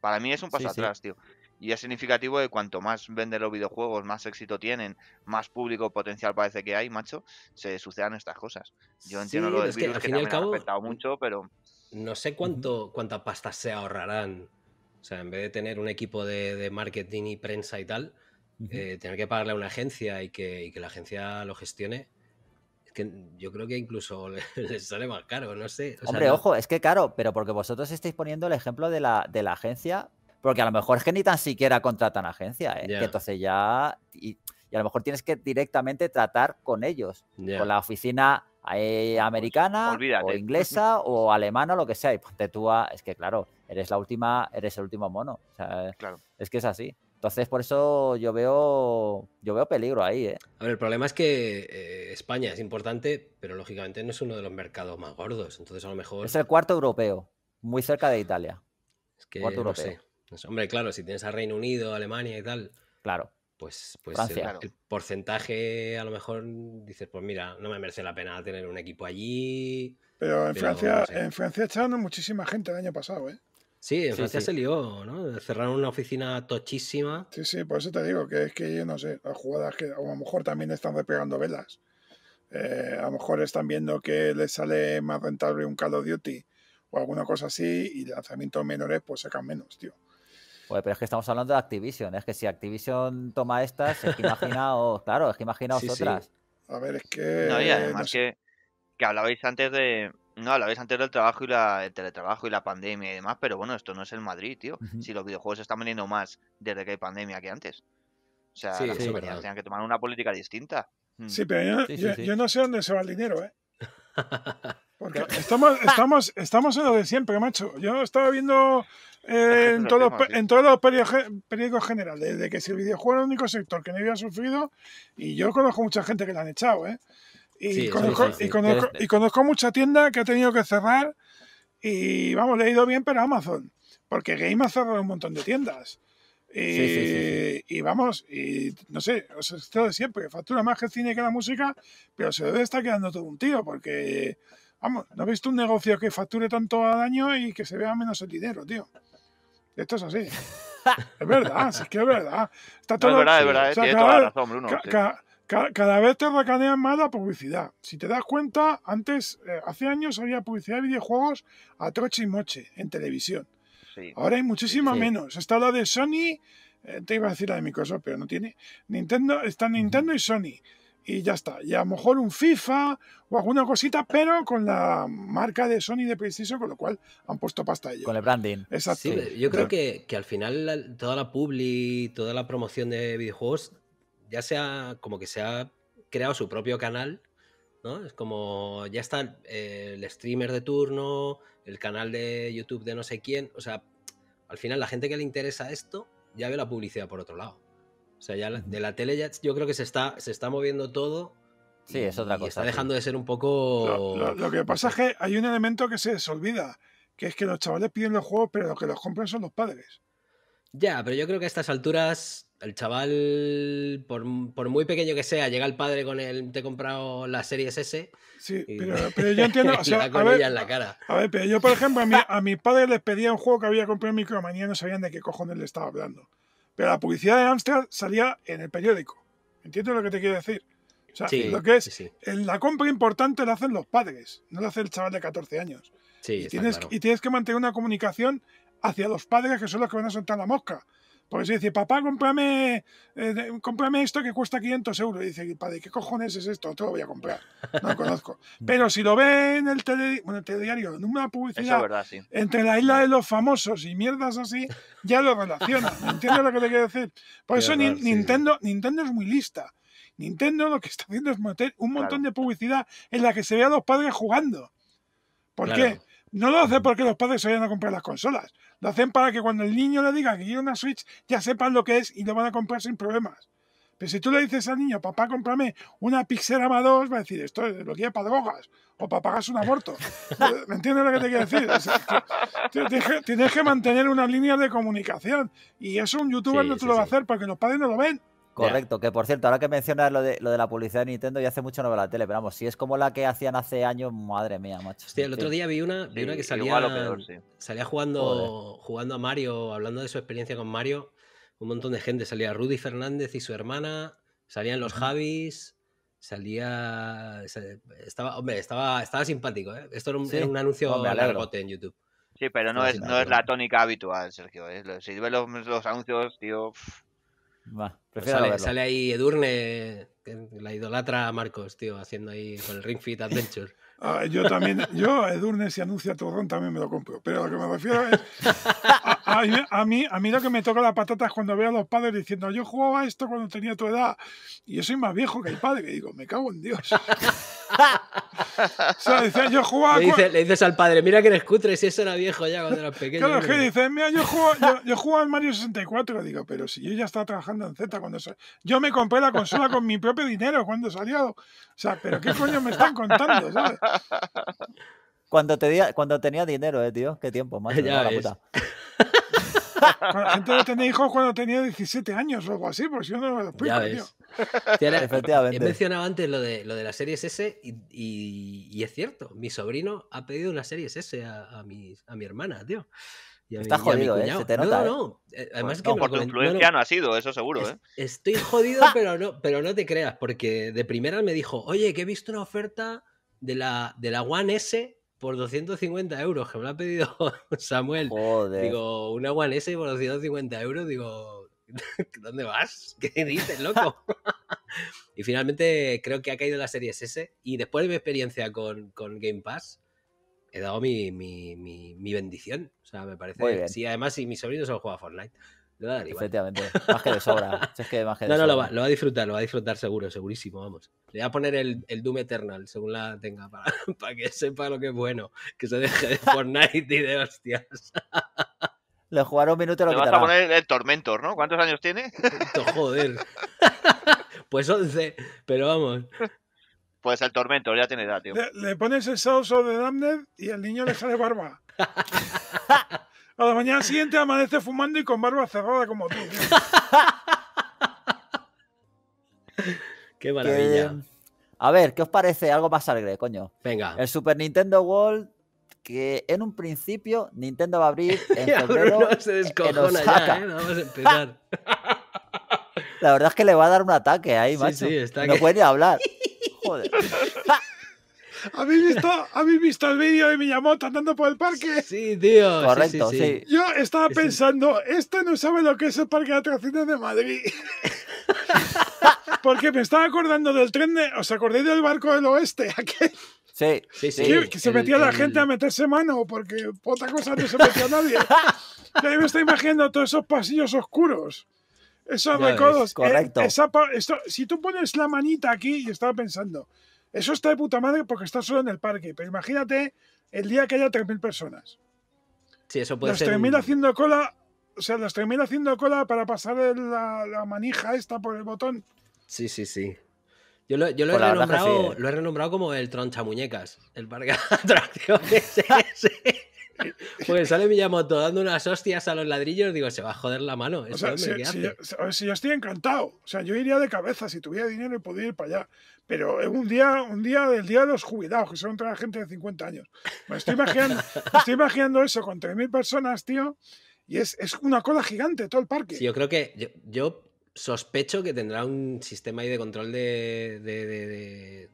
Para mí es un paso atrás, tío. Y es significativo de cuanto más venden los videojuegos, más éxito tienen, más público potencial parece que hay, macho, se sucedan estas cosas. Yo entiendo lo del que, ha afectado mucho, pero... No sé cuánto, cuánta pasta se ahorrarán. O sea, en vez de tener un equipo de, marketing y prensa y tal, eh, tener que pagarle a una agencia y que, que la agencia lo gestione, que yo creo que incluso les sale más caro, no sé. Hombre, ojo, es que caro, pero porque vosotros estáis poniendo el ejemplo de de la agencia porque a lo mejor es que ni tan siquiera contratan agencia, ¿eh? entonces ya... Y, a lo mejor tienes que directamente tratar con ellos, con la oficina eh, pues, americana o inglesa o alemana, o lo que sea. Y ponte es que claro, eres la última, eres el último mono. Es que es así. Entonces, por eso yo veo, yo veo peligro ahí. ¿eh? A ver, el problema es que eh, España es importante, pero lógicamente no es uno de los mercados más gordos. Entonces, a lo mejor. Es el cuarto europeo, muy cerca de Italia. Es que cuarto europeo hombre, claro, si tienes a Reino Unido, Alemania y tal. Claro. Pues, pues el, porcentaje a lo mejor dices, pues mira, no me merece la pena tener un equipo allí. Pero en Francia, en Francia echaron muchísima gente el año pasado, ¿eh? Sí, en Francia se lió, ¿no? Cerraron una oficina tochísima. Sí, sí, por eso te digo que es que yo no sé, las jugadas que a lo mejor también están despegando velas. Eh, a lo mejor están viendo que les sale más rentable un Call of Duty o alguna cosa así y lanzamientos menores pues sacan menos, tío. Oye, pero es que estamos hablando de Activision, es que si Activision toma estas, es que imaginaos, claro, es que imaginaos otras. A ver, es que. No, y además que, hablabais antes de. No, hablabais antes del trabajo y la, el teletrabajo y la pandemia y demás, pero bueno, esto no es el Madrid, tío. Si los videojuegos se están vendiendo más desde que hay pandemia que antes. O sea, las sí, tenían que tomar una política distinta. Sí, mm. pero yo no sé dónde se va el dinero, ¿eh? Porque estamos, estamos, estamos en lo de siempre, macho. Yo estaba viendo eh, este en, todos los, en todos los periódicos generales, desde que si el videojuego era el único sector que no había sufrido, y yo conozco mucha gente que la han echado, ¿eh? Y, conozco, y, conozco, mucha tienda que ha tenido que cerrar, y vamos, le ha ido bien, pero Amazon, porque Game ha cerrado un montón de tiendas. Y, vamos, y no sé, es esto de siempre, factura más que el cine que la música, pero se debe estar quedando todo un tío, porque Vamos, no has visto un negocio que facture tanto al año y que se vea menos el dinero, tío. Esto es así. es verdad, es que es verdad. Está todo, es verdad, es verdad, eh, tiene toda la razón, Bruno. cada vez te recadean más la publicidad. Si te das cuenta, antes, eh, hace años había publicidad de videojuegos a troche y moche en televisión. Ahora hay muchísima menos. Está la de Sony, eh, te iba a decir la de Microsoft, pero no tiene. Nintendo, está Nintendo y Sony y ya está. Y a lo mejor un FIFA o alguna cosita, pero con la marca de Sony de preciso, con lo cual han puesto pasta Con el branding. Exacto. yo creo que, al final toda la publi, toda la promoción de videojuegos, ya sea como que se ha creado su propio canal, ¿no? Es como ya está el streamer de turno, el canal de YouTube de no sé quién. O sea, al final la gente que le interesa esto ya ve la publicidad por otro lado. O sea, ya de la tele ya yo creo que se está, se está moviendo todo. Sí, es otra cosa. está dejando de ser un poco. Lo, que pasa es que hay un elemento que se olvida, que es que los chavales piden los juegos, pero los que los compran son los padres. Ya, pero yo creo que a estas alturas, el chaval, por, muy pequeño que sea, llega el padre con el te he comprado la series S. Sí, pero, pero, yo entiendo. O sea, a, ver, en la cara. a ver, pero yo, por ejemplo, a mi, a padre les pedía un juego que había comprado en Micromanía y no sabían de qué cojones le estaba hablando. Pero la publicidad de Amstrad salía en el periódico. ¿Entiendes lo que te quiero decir? O sea, lo que es, la compra importante la hacen los padres, no la hace el chaval de 14 años. y, tienes, y tienes que mantener una comunicación hacia los padres que son los que van a soltar la mosca. Porque si dice, papá, cómprame, eh, esto que cuesta 500 euros. Y dice, padre, ¿qué cojones es esto? todo lo voy a comprar. No lo conozco. Pero si lo ve en el, tele, bueno, telediario, en una publicidad entre la isla de los famosos y mierdas así, ya lo relaciona. ¿Entiendes lo que te quiero decir? Por eso Nintendo, Nintendo es muy lista. Nintendo lo que está haciendo es meter un montón de publicidad en la que se ve a los padres jugando. ¿Por qué? No lo hacen porque los padres vayan a comprar las consolas. Lo hacen para que cuando el niño le diga que quiere una Switch, ya sepan lo que es y lo van a comprar sin problemas. Pero si tú le dices al niño, papá, cómprame una Pixelama 2, va a decir, esto es lo hay para drogas o para pagar un aborto. ¿Me entiendes lo que te quiero decir? tienes, que, mantener una línea de comunicación y eso un youtuber no te lo va a hacer porque los padres no lo ven. Correcto, que por cierto, ahora que mencionas lo de, la publicidad de Nintendo, ya hace mucho no veo la tele, pero vamos, si es como la que hacían hace años, madre mía, macho. Hostia, el otro día vi una, que salía, salía jugando, jugando a Mario, hablando de su experiencia con Mario, un montón de gente, salía Rudy Fernández y su hermana, salían los Javis, salía... Estaba, hombre, estaba, estaba simpático, ¿eh? Esto era un, anuncio pues en YouTube. Sí, pero no, es, no es, la tónica habitual, Sergio. ¿eh? Si ves los, anuncios, tío... Va, pues sale, ahí Edurne, la idolatra Marcos, tío, haciendo ahí con el Ring Fit Adventure. Ah, yo también, yo Edurne si anuncia turrón también me lo compro, pero lo que me refiero es, a, mí, a mí lo que me toca la patata es cuando veo a los padres diciendo, yo jugaba esto cuando tenía tu edad y yo soy más viejo que el padre, y digo, me cago en Dios. o sea, dice, yo jugaba. Le, dices al padre, mira que eres cutre, si eso era viejo ya cuando eras pequeño. Claro, que dice, mira, yo jugaba, yo, yo en Mario 64. Digo, pero si yo ya estaba trabajando en Z cuando Yo me compré la consola con mi propio dinero cuando salió. O sea, pero ¿qué coño me están contando, sabes? Cuando, te, cuando tenía dinero, eh, tío. Qué tiempo, más Ya la puta. Cuando, hijos cuando tenía 17 años o algo así, porque yo no me lo explico, tío. Efectivamente. He mencionado antes lo de, lo de las series S y, es cierto, mi sobrino ha pedido una serie S a, a, mi, hermana, tío. jodido, no, no, Además que por tu influencia no, ha sido, eso seguro, ¿eh? Estoy jodido, pero no, pero no te creas, porque de primera me dijo, oye, que he visto una oferta de la, de la One S por 250 euros, que me lo ha pedido Samuel. Digo, una One S por 250 euros, digo, ¿dónde vas? ¿Qué dices, loco? y finalmente creo que ha caído la serie S y después de mi experiencia con, con Game Pass, he dado mi, mi, mi, bendición. O sea, me parece. Sí, además, si mi sobrino solo juega Fortnite. Le va a igual. Efectivamente, más que de sobra. no, no, Lo, va, lo va, a disfrutar, lo va a disfrutar seguro, segurísimo, vamos. Le voy a poner el, Doom Eternal, según la tenga, para, para, que sepa lo que es bueno, que se deje de Fortnite y de hostias. Le jugaron un minuto y lo, lo vas a poner el Tormentor, ¿no? ¿Cuántos años tiene? Joder. pues 11, pero vamos. Pues el Tormentor, ya tiene edad, tío. Le, pones el sauso de Damned y el niño le sale barba. A la mañana siguiente amanece fumando y con barba cerrada como tú. Qué maravilla. a ver, ¿qué os parece algo más alegre, coño? Venga. El Super Nintendo World que en un principio Nintendo va a abrir en febrero. se e- e ya, ¿eh? Vamos a empezar. La verdad es que le va a dar un ataque ahí, macho. no puede hablar. Joder. ¿Habéis visto, visto el vídeo de Miyamoto andando por el parque? Sí, tío. Correcto, sí. Yo estaba pensando, este no sabe lo que es el parque de atracciones de Madrid. Porque me estaba acordando del tren de. ¿Os acordáis del barco del oeste? Aquel. Sí, sí, sí. que se metía la gente a meterse mano, porque puta cosa no se metía nadie. y ahí me estoy imaginando todos esos pasillos oscuros. Esos recodos. Eh, correcto. si tú pones la manita aquí, y estaba pensando, eso está de puta madre porque está solo en el parque, pero imagínate el día que haya 3.000 personas. Sí, eso puede los termina haciendo cola, o sea, los termina haciendo cola para pasar la, la manija esta por el botón. Sí, sí, sí. Yo lo, he, pues renombrado, ¿eh? lo he, renombrado, como el tronchamuñecas, el parque de atracciones ese. Porque sale Miyamoto dando unas hostias a los ladrillos, digo, se va a joder la mano. O este sea, si, yo, estoy encantado, o sea, yo iría de cabeza, si tuviera dinero y podía ir para allá. Pero es un día, un día del día de los jubilados, que son toda gente de 50 años. Me estoy imaginando, eso con 3.000 personas, tío, y es, una cola gigante todo el parque. yo creo que yo sospecho que tendrá un sistema ahí de control de, de,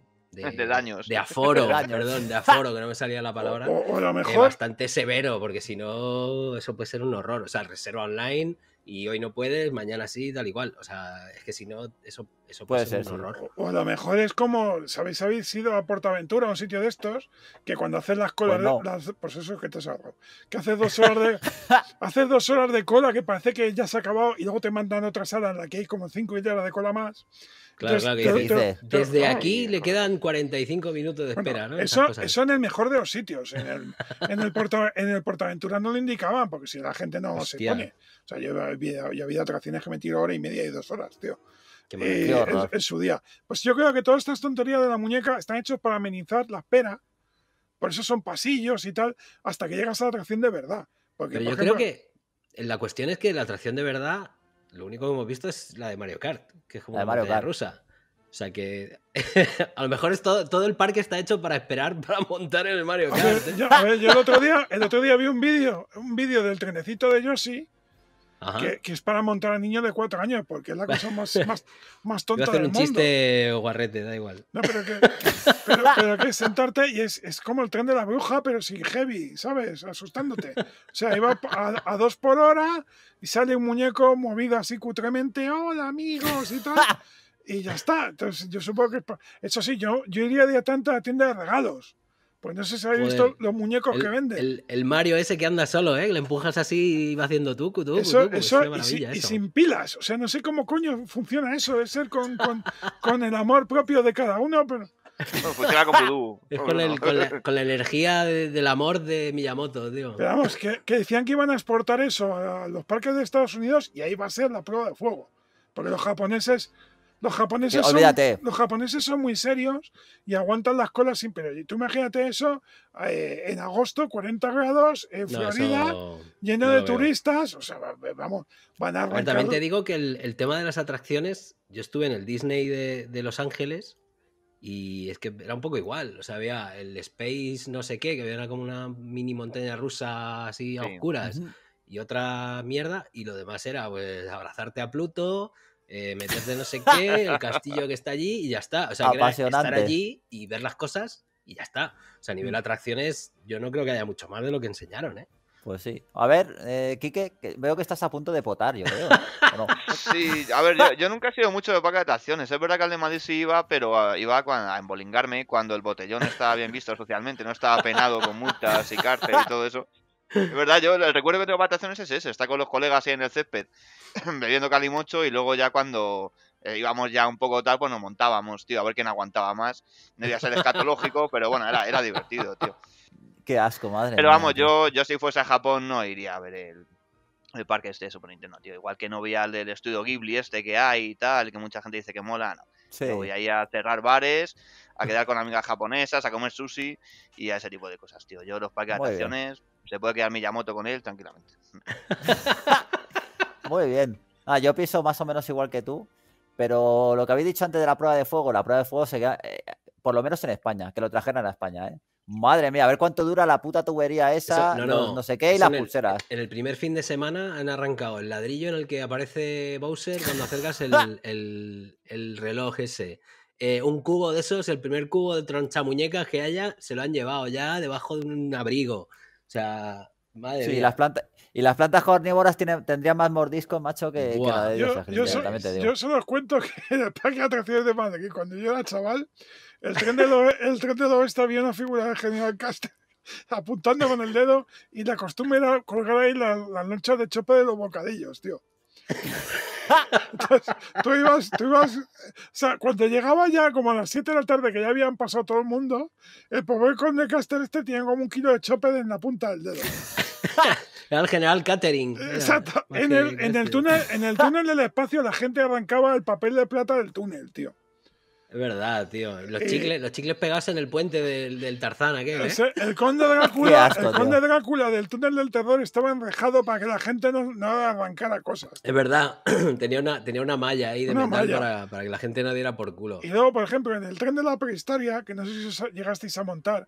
de daños. De aforo, perdón, de aforo, que no me salía la palabra. O, lo eh, mejor. bastante severo, porque si no, eso puede ser un horror. O sea, reserva online, y hoy no puedes, mañana sí, da igual. O sea, es que si no, eso, eso puede, ser un horror. O, a lo mejor es como, ¿sabéis? Habéis ido a Portaventura, a un sitio de estos, que cuando haces las colas, pues, pues eso es que te salgo. Que haces dos horas de. haces dos horas de cola que parece que ya se ha acabado y luego te mandan a otra sala en la que hay como cinco horas de cola más. Claro, claro, que desde aquí le quedan 45 minutos de espera, ¿no? Eso, en el mejor de los sitios. En el, en el, en el Portaventura no lo indicaban, porque si la gente no se pone. O sea, yo, he habido atracciones que me tiro hora y media y dos horas, tío. en, su día. Pues yo creo que todas estas tonterías de la muñeca están hechas para amenizar la espera. Por eso son pasillos y tal, hasta que llegas a la atracción de verdad. Porque, Pero yo creo que la cuestión es que la atracción de verdad lo único que hemos visto es la de Mario Kart, que es como la de Mario Kart. rusa. O sea que a lo mejor es todo, todo, el parque está hecho para esperar para montar en el Mario Kart. ¿eh? Yo, el otro día, el otro día vi un vídeo, un vídeo del trenecito de Yoshi que, es para montar a niños de cuatro años, porque es la cosa más, más, más tonta hacer del un chiste guarrete, da igual. No, pero que, sentarte y es, es, como el tren de la bruja, pero sin heavy, ¿sabes? Asustándote. O sea, iba a, a dos por hora y sale un muñeco movido así cutremente, hola amigos y tal. Y ya está. Entonces, yo supongo que. Eso sí, yo, yo iría día tanto a la tienda de regalos. Pues no sé si habéis visto los muñecos que venden El, Mario ese que anda solo, ¿eh? Le empujas así y va haciendo tú, tú. y, sin pilas. O sea, no sé cómo coño funciona eso. Debe ser con, el amor propio de cada uno, pero... funciona Es con, la, energía del amor de Miyamoto, digo. Pero vamos, que, que, decían que iban a exportar eso a los parques de Estados Unidos y ahí va a ser la prueba de fuego. Porque los japoneses los japoneses, son, los japoneses son muy serios y aguantan las colas sin pero tú imagínate eso eh, en agosto, 40 grados, en Florida, lleno de turistas. O sea, vamos, van a también te digo que el, tema de las atracciones, yo estuve en el Disney de, Los Ángeles y es que era un poco igual. O sea, había el Space no sé qué, que era como una mini montaña rusa así a oscuras y otra mierda. Y lo demás era pues abrazarte a Pluto eh, meterte no sé qué, el castillo que está allí y ya está. O sea, que estar allí y ver las cosas y ya está. O sea, a nivel de mm. atracciones, yo no creo que haya mucho más de lo que enseñaron, ¿eh? Pues sí. A ver, eh, Quique, veo que estás a punto de potar, yo creo. Sí, a ver, yo, nunca he sido mucho de parque de atracciones. Es verdad que al de Madrid sí iba, pero ah, iba a, a embolingarme cuando el botellón estaba bien visto socialmente, no estaba penado con multas y cárcel y todo eso. Es verdad, yo el recuerdo que tengo para es ese, está con los colegas ahí en el césped, bebiendo calimocho y luego ya cuando eh, íbamos ya un poco tal, pues nos montábamos, tío, a ver quién aguantaba más. No iba a ser escatológico, pero bueno, era, divertido, tío. Qué asco, madre. Pero vamos, yo, yo si fuese a Japón no iría a ver el, parque este de Super Nintendo, tío. Igual que no vi al del estudio Ghibli este que hay y tal, que mucha gente dice que mola, no. Sí. voy a ir a cerrar bares, a quedar con amigas japonesas, a comer sushi y a ese tipo de cosas, tío. Yo los parques de atracciones... Se puede quedar Miyamoto con él tranquilamente. Muy bien. Ah, yo piso más o menos igual que tú, pero lo que habéis dicho antes de la prueba de fuego, la prueba de fuego se queda, eh, por lo menos en España, que lo trajeran a España, ¿eh? Madre mía, a ver cuánto dura la puta tubería esa, no, sé qué y las pulseras. en el primer fin de semana han arrancado el ladrillo en el que aparece Bowser cuando acercas el, reloj ese. Eh, un cubo de esos, el primer cubo de tronchamuñecas que haya, se lo han llevado ya debajo de un abrigo. O sea, madre sí, mía. Y las, plantas y las plantas carnívoras tendrían más mordisco, macho, que, que la de Dios. Yo, yo, yo, solo os cuento que en el parque de atracciones de Madrid, cuando yo era chaval, el tren de el tren oeste había una figura de General Caster apuntando con el dedo y la costumbre era colgar ahí las la, lonchas de chope de los bocadillos, tío. Entonces, tú ibas, tú ibas, eh, o sea, cuando llegaba ya como a las 7 de la tarde, que ya habían pasado todo el mundo, el pobre Caster este tenía como un kilo de chope en la punta del dedo. Era el general Catering. Eh, exacto. en, el túnel, en el túnel del espacio la gente arrancaba el papel de plata del túnel, tío. Es verdad, tío. Los eh, chicles, los pegados en el puente del, del Tarzán, ¿qué? Eh? El conde Drácula, del túnel del terror estaba enrejado para que la gente no, no arrancara cosas. Es verdad, tenía una, tenía una malla ahí de Para, que la gente no diera por culo. Y luego, por ejemplo, en el tren de la prehistoria, que no sé si llegasteis a montar,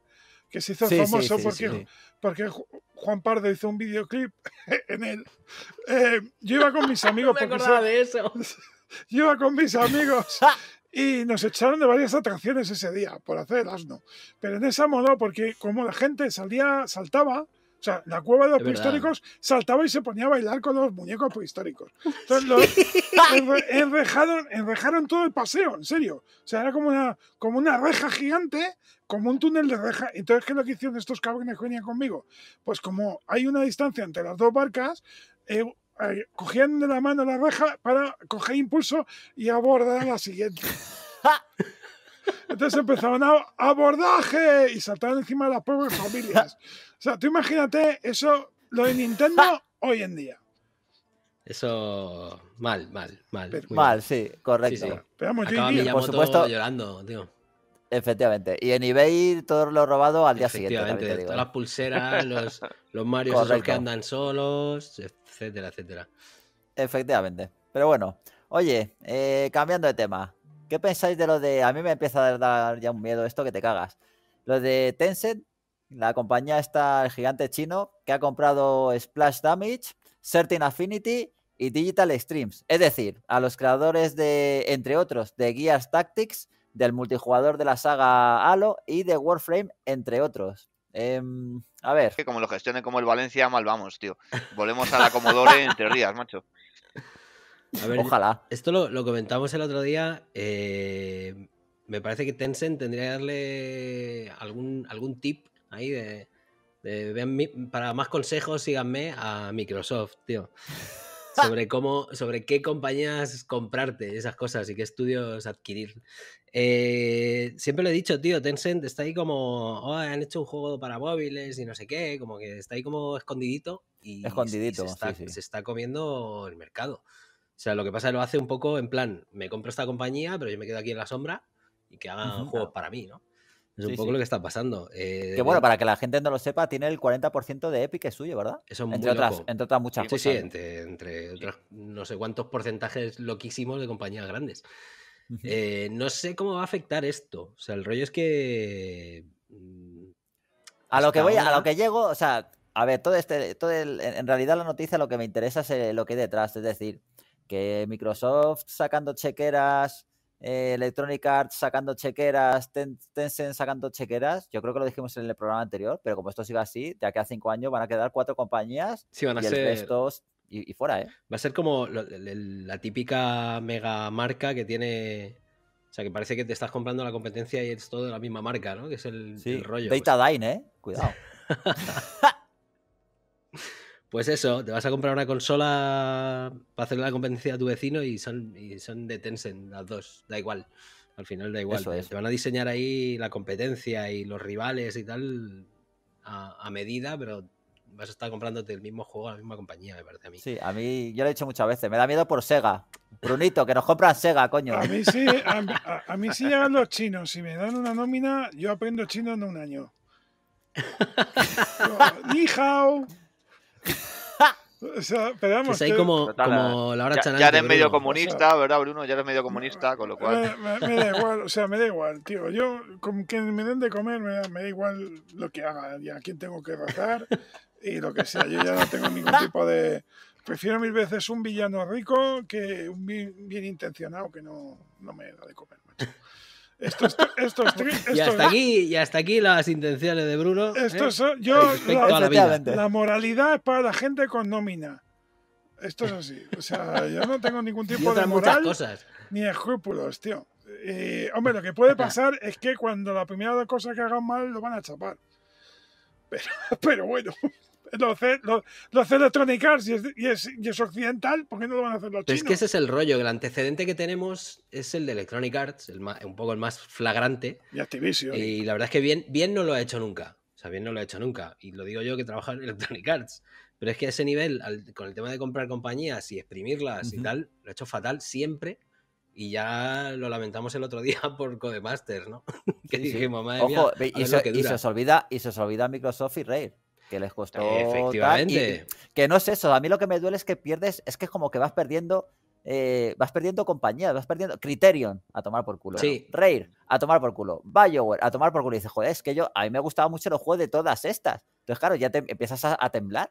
que se hizo famoso porque, Juan Pardo hizo un videoclip en él. Eh, yo iba con mis amigos. No me acordaba de eso. yo iba con mis amigos y nos echaron de varias atracciones ese día por hacer el asno. Pero en esa modo porque como la gente salía, saltaba, o sea, la cueva de los prehistóricos saltaba y se ponía a bailar con los muñecos prehistóricos. Entonces enrejaron, todo el paseo, en serio. O sea, era como una, como una reja gigante, como un túnel de reja. Entonces, ¿qué es lo que hicieron estos cabrones que venían conmigo? Pues como hay una distancia entre las dos barcas, eh, eh, cogían de la mano la reja para coger impulso y abordar a la siguiente. Entonces empezaban a abordaje y saltaban encima de las pobres familias. O sea, tú imagínate eso, lo de Nintendo hoy en día. Eso mal, mal, mal. mal, sí, correcto. Sí, Pero, llorando, tío. Efectivamente. Y en eBay todo lo robado al día siguiente. Efectivamente, todas ¿eh? las pulseras, los, los Marios que andan solos, etcétera, etcétera. Efectivamente. Pero bueno, oye, eh, cambiando de tema, ¿qué pensáis de lo de... A mí me empieza a dar ya un miedo esto que te cagas. Lo de Tencent, la compañía está el gigante chino, que ha comprado Splash Damage, Certain Affinity y Digital Streams. Es decir, a los creadores de, entre otros, de Gears Tactics del multijugador de la saga Halo y de Warframe, entre otros. Em, a ver. Que como lo gestione como el Valencia, mal vamos, tío. Volvemos a la Comodore en teorías, macho. A ver, Ojalá. Esto lo, comentamos el otro día. Eh, me parece que Tencent tendría que darle algún, algún tip ahí de para más consejos, síganme a Microsoft, tío sobre cómo, sobre qué compañías comprarte, esas cosas y qué estudios adquirir. Eh, siempre lo he dicho, tío, Tencent está ahí como, oh, han hecho un juego para móviles y no sé qué, como que está ahí como escondidito y, escondidito, se, está, comiendo el mercado. O sea, lo que pasa es que lo hace un poco en plan, me compro esta compañía, pero yo me quedo aquí en la sombra y que hagan juegos para mí, ¿no? Es un poco lo que está pasando. Eh, que bueno, para que la gente no lo sepa, tiene el 40% de Epic que es suyo, ¿verdad? Eso es entre, muy otras, entre otras muchas cosas. Sí, sí, entre, otras. no sé cuántos porcentajes loquísimos de compañías grandes. Eh, no sé cómo va a afectar esto. O sea, el rollo es que. Mm, a lo que voy, a lo que llego, o sea, a ver, todo este, en realidad la noticia lo que me interesa es eh, lo que hay detrás, es decir, que Microsoft sacando chequeras eh, Electronic Arts sacando chequeras, Tencent sacando chequeras. Yo creo que lo dijimos en el programa anterior, pero como esto siga así, de aquí a cinco años van a quedar cuatro compañías y el y, fuera, ¿eh? Va a ser como la típica mega marca que tiene. O sea, que parece que te estás comprando la competencia y es todo de la misma marca, ¿no? Que es el, rollo. Data pues. ¿eh? Cuidado. Pues eso, te vas a comprar una consola para hacer la competencia a tu vecino y son, y son de Tencent las dos, da igual. Al final da igual. Te van a diseñar ahí la competencia y los rivales y tal a, medida, pero vas a estar comprándote el mismo juego a la misma compañía, me parece a mí. Sí, a mí, yo lo he dicho muchas veces, me da miedo por Sega. Brunito, que nos compras Sega, coño. A mí sí, a, mí sí llegan los chinos. Si me dan una nómina, yo aprendo chino en un año. Ni o sea, esperamos. Pues ya, eres medio comunista, ¿verdad, Bruno? Ya eres medio comunista, con lo cual. Me, da igual, o sea, me da igual, tío. Yo, con quien me den de comer, me da, igual lo que haga, y a quién tengo que rotar y lo que sea. Yo ya no tengo ningún tipo de. Prefiero mil veces un villano rico que un bien, intencionado que no, no me da de comer, esto, esto, y, hasta aquí, y hasta aquí las intenciones de Bruno. ¿eh? Esto es, yo, la, moralidad es para la gente con nómina. Esto es así. O sea, yo no tengo ningún tipo de moral ni escrúpulos, tío. hombre, lo que puede pasar es que cuando la primera cosa que hagan mal lo van a chapar. Pero, pero bueno lo hace, Electronic Arts y es, y, es, occidental, ¿por qué no lo van a hacer los chinos? Es que ese es el rollo, el antecedente que tenemos es el de Electronic Arts, el un poco el más flagrante. Y Y la verdad es que bien, bien no lo ha hecho nunca. O sea, bien no lo ha hecho nunca. Y lo digo yo que trabajo en Electronic Arts. Pero es que a ese nivel, con el tema de comprar compañías y exprimirlas y tal, lo ha hecho fatal siempre. Y ya lo lamentamos el otro día por Codemasters, ¿no? y, se, os olvida, y se olvida Microsoft y Rare que les costó. Efectivamente. que no es eso. A mí lo que me duele es que pierdes, es que es como que vas perdiendo. Eh, vas perdiendo compañía, vas perdiendo Criterion a tomar por culo, sí. Rare a tomar por culo, Bioware a tomar por culo y dices, joder, es que yo, a mí me gustaba mucho los juegos de todas estas, entonces claro, ya te empiezas a, temblar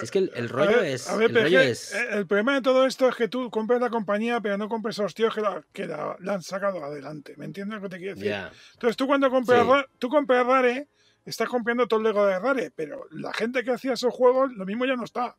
es que el, rollo, es, el es, el problema de todo esto es que tú compras la compañía pero no compras a los tíos que la, que la, han sacado adelante, ¿me entiendes lo que te quiero decir? entonces tú cuando compras, tú compras Rare estás comprando todo el Lego de Rare, pero la gente que hacía esos juegos, lo mismo ya no está.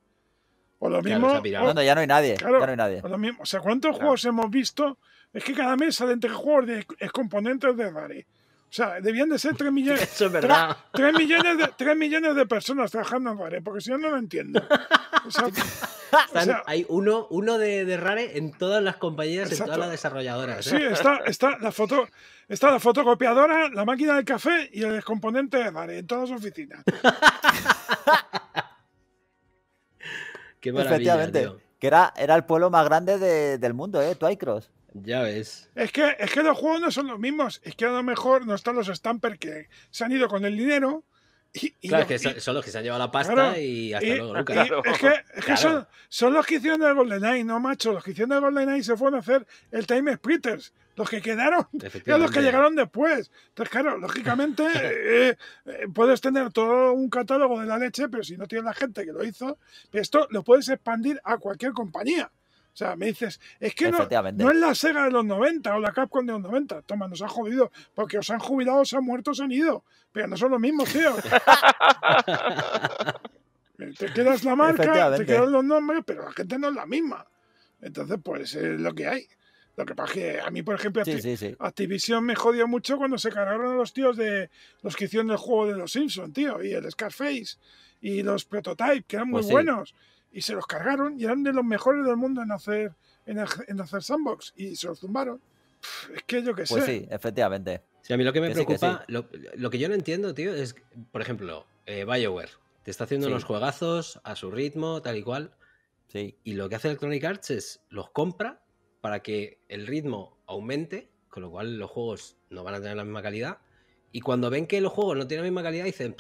O lo mismo. ya no hay nadie. ya no hay nadie. O, sea, ¿cuántos juegos hemos visto? Es que cada mes salen tres juegos de es componentes de Rare. O sea, debían de ser 3 millones, Eso es verdad. 3, millones, de, millones de personas trabajando en Rare, porque si no, no lo entiendo. hay uno, uno de, Rare en todas las compañías, en todas las desarrolladoras. ¿eh? Sí, está, está la foto. Está la fotocopiadora, la máquina del café y el descomponente de en todas las oficinas. Qué maravilla, Efectivamente. Que era, era el pueblo más grande del mundo, ¿eh? Twycross. Ya ves. Es que, es que los juegos no son los mismos. Es que a lo mejor no están los stampers que se han ido con el dinero. claro, que son los que se han llevado la pasta y hasta luego. Es que, son, los que hicieron el GoldenEye, no macho. Los que hicieron el GoldenEye se fueron a hacer el Time Splitters los que quedaron y los que llegaron después. Entonces, claro, lógicamente eh, eh, puedes tener todo un catálogo de la leche, pero si no tienes la gente que lo hizo, esto lo puedes expandir a cualquier compañía. O sea, me dices, es que no, no, es la Sega de los 90 o la Capcom de los 90. Toma, nos han jodido. Porque os han jubilado, os han muerto, os han ido. Pero no son los mismos, tío. te quedas la marca, te quedan los nombres, pero la gente no es la misma. Entonces, pues es lo que hay. Lo que pasa es que a mí, por ejemplo, Activision me jodió mucho cuando se cargaron a los tíos de los que hicieron el juego de los Simpsons, tío, y el Scarface, y los Prototype, que eran muy pues buenos, y se los cargaron y eran de los mejores del mundo en hacer, en, hacer sandbox, y se los zumbaron. es que yo qué pues sé. Pues sí, efectivamente. Sí, a mí lo que me preocupa, lo, que yo no entiendo, tío, es, por ejemplo, eh, BioWare, te está haciendo unos juegazos a su ritmo, tal y cual. Sí. Y lo que hace Electronic Arts es los compra para que el ritmo aumente, con lo cual los juegos no van a tener la misma calidad. Y cuando ven que los juegos no tienen la misma calidad, dicen,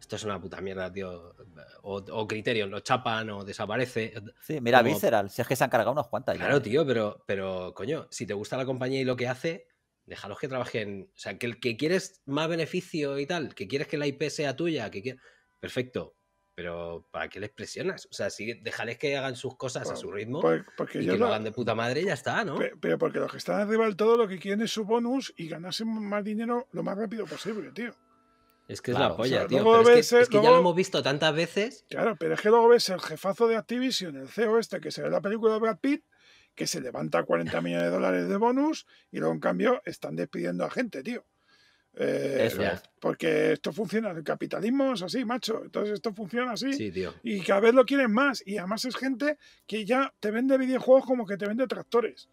esto es una puta mierda, tío. O, criterios, lo chapan o desaparece. Sí, mira, Visceral, si es que se han cargado unas cuantas. Claro, eh. tío, pero, pero coño, si te gusta la compañía y lo que hace, déjalos que trabajen. O sea, que el que quieres más beneficio y tal, que quieres que la IP sea tuya, que quieres... Perfecto, pero ¿para qué les presionas? O sea, sí, dejarles que hagan sus cosas a su ritmo porque, y lo, hagan de puta madre ya está, ¿no? Pero, porque los que están arriba del todo lo que quieren es su bonus y ganarse más dinero lo más rápido posible, tío. Es que es la polla, tío. Eh, es, que, ya lo hemos visto tantas veces. Claro, pero es que luego ves el jefazo de Activision, el CEO este, que se ve la película de Brad Pitt, que se levanta 40 millones de dólares de bonus y luego, en cambio, están despidiendo a gente, tío. Eh, Porque esto funciona, el capitalismo es así, macho. Entonces esto funciona así. Y cada vez lo quieren más. Y además es gente que ya te vende videojuegos como que te vende tractores.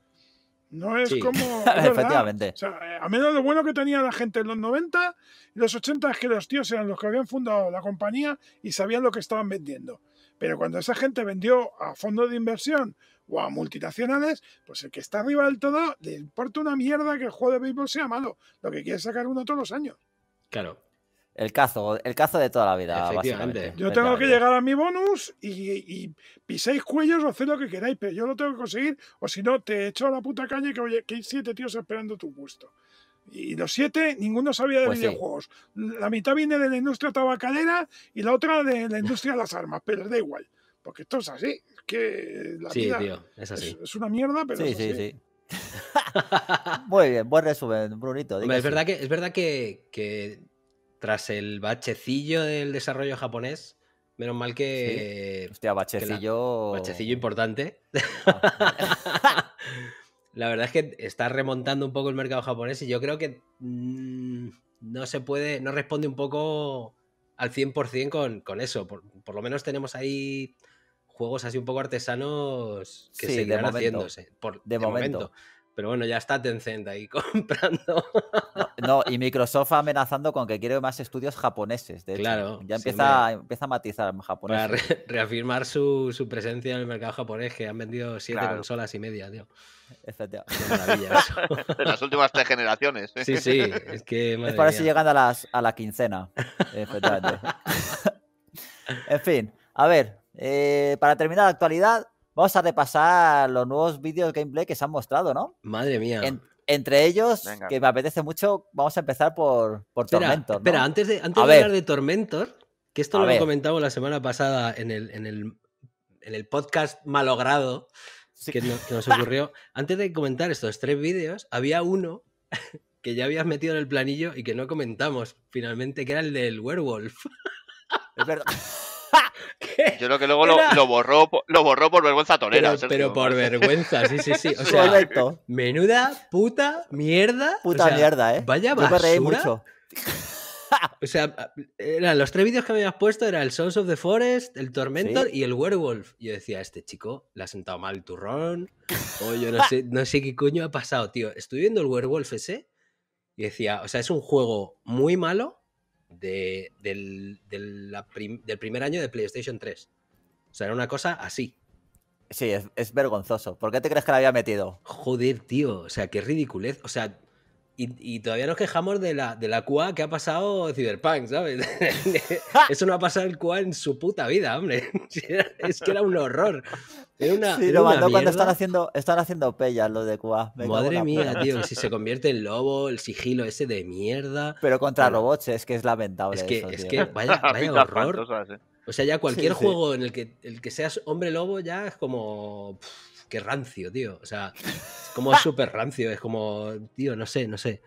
No es como. Efectivamente. a menos lo bueno que tenía la gente en los 90 y los 80 es que los tíos eran los que habían fundado la compañía y sabían lo que estaban vendiendo. Pero cuando esa gente vendió a fondo de inversión o a multinacionales, pues el que está arriba del todo le importa una mierda que el juego de béisbol sea malo. Lo que quiere sacar uno todos los años. Claro. El cazo, el cazo de toda la vida, básicamente. Yo tengo que llegar a mi bonus y, piséis cuellos o hacéis lo que queráis, pero yo lo tengo que conseguir, o si no, te echo a la puta calle que, oye, que hay siete tíos esperando tu puesto. Y los siete, ninguno sabía de pues videojuegos. La mitad viene de la industria tabacalera y la otra de la industria de las armas, pero da igual, porque esto es así que sí, es, una mierda, pero. Sí, Muy bien, buen resumen, Brunito. es, verdad que, es verdad que, tras el bachecillo del desarrollo japonés, menos mal que. Hostia, bachecillo. bachecillo importante. Ah. la verdad es que está remontando un poco el mercado japonés y yo creo que mm, no se puede. No responde un poco al 100% con, con eso. por lo menos tenemos ahí juegos así un poco artesanos que sí, de de, momento. Pero bueno, ya está Tencent ahí comprando. No, y Microsoft amenazando con que quiere más estudios japoneses. De claro. Ya empieza, empieza a matizar japonés. Para reafirmar su, presencia en el mercado japonés, que han vendido siete consolas y media, tío. Efectivamente. las últimas tres generaciones. Sí, sí. Es que. es para si llegan a, las, a la quincena. en fin, a ver, eh, para terminar la actualidad, vamos a repasar los nuevos vídeos de gameplay que se han mostrado, ¿no? Madre mía. entre ellos, que me apetece mucho, vamos a empezar por, Tormentor. Espera, antes de, hablar de Tormentor, que esto lo comentamos la semana pasada en el, podcast malogrado que, nos ocurrió. antes de comentar estos tres vídeos, había uno que ya habías metido en el planillo y que no comentamos finalmente, que era el del werewolf. Yo creo que luego lo, borró, lo borró por vergüenza tonera. Pero, por vergüenza, sí, sí, sí. O sea, menuda puta mierda. Puta mierda, ¿eh? Vaya basura. Yo me mucho. O sea, eran los tres vídeos que me habías puesto era el Sons of the Forest, el Tormentor y el Werewolf. Yo decía, este chico le ha sentado mal el turrón. O yo no sé, no sé qué coño ha pasado, tío. Estoy viendo el Werewolf ese y decía, o sea, es un juego muy malo de, del, del, primer año de PlayStation 3. O sea, era una cosa así. Sí, es vergonzoso. ¿Por qué te crees que la había metido? Joder, tío. O sea, qué ridiculez. O sea, y, todavía nos quejamos de la, de la QA que ha pasado Cyberpunk, ¿sabes? Eso no ha pasado el QA en su puta vida, hombre. es que era un horror. Era sí, lo mandó cuando están haciendo, están haciendo pellas lo de QA. Madre mía, tío, si se convierte en lobo, el sigilo ese de mierda. Pero contra robots es que es lamentable. Es que, eso, es que vaya, vaya horror. O sea, ya cualquier juego en el que, el que seas hombre lobo ya es como qué rancio, tío. O sea, es como súper rancio, es como, tío, no sé, no sé.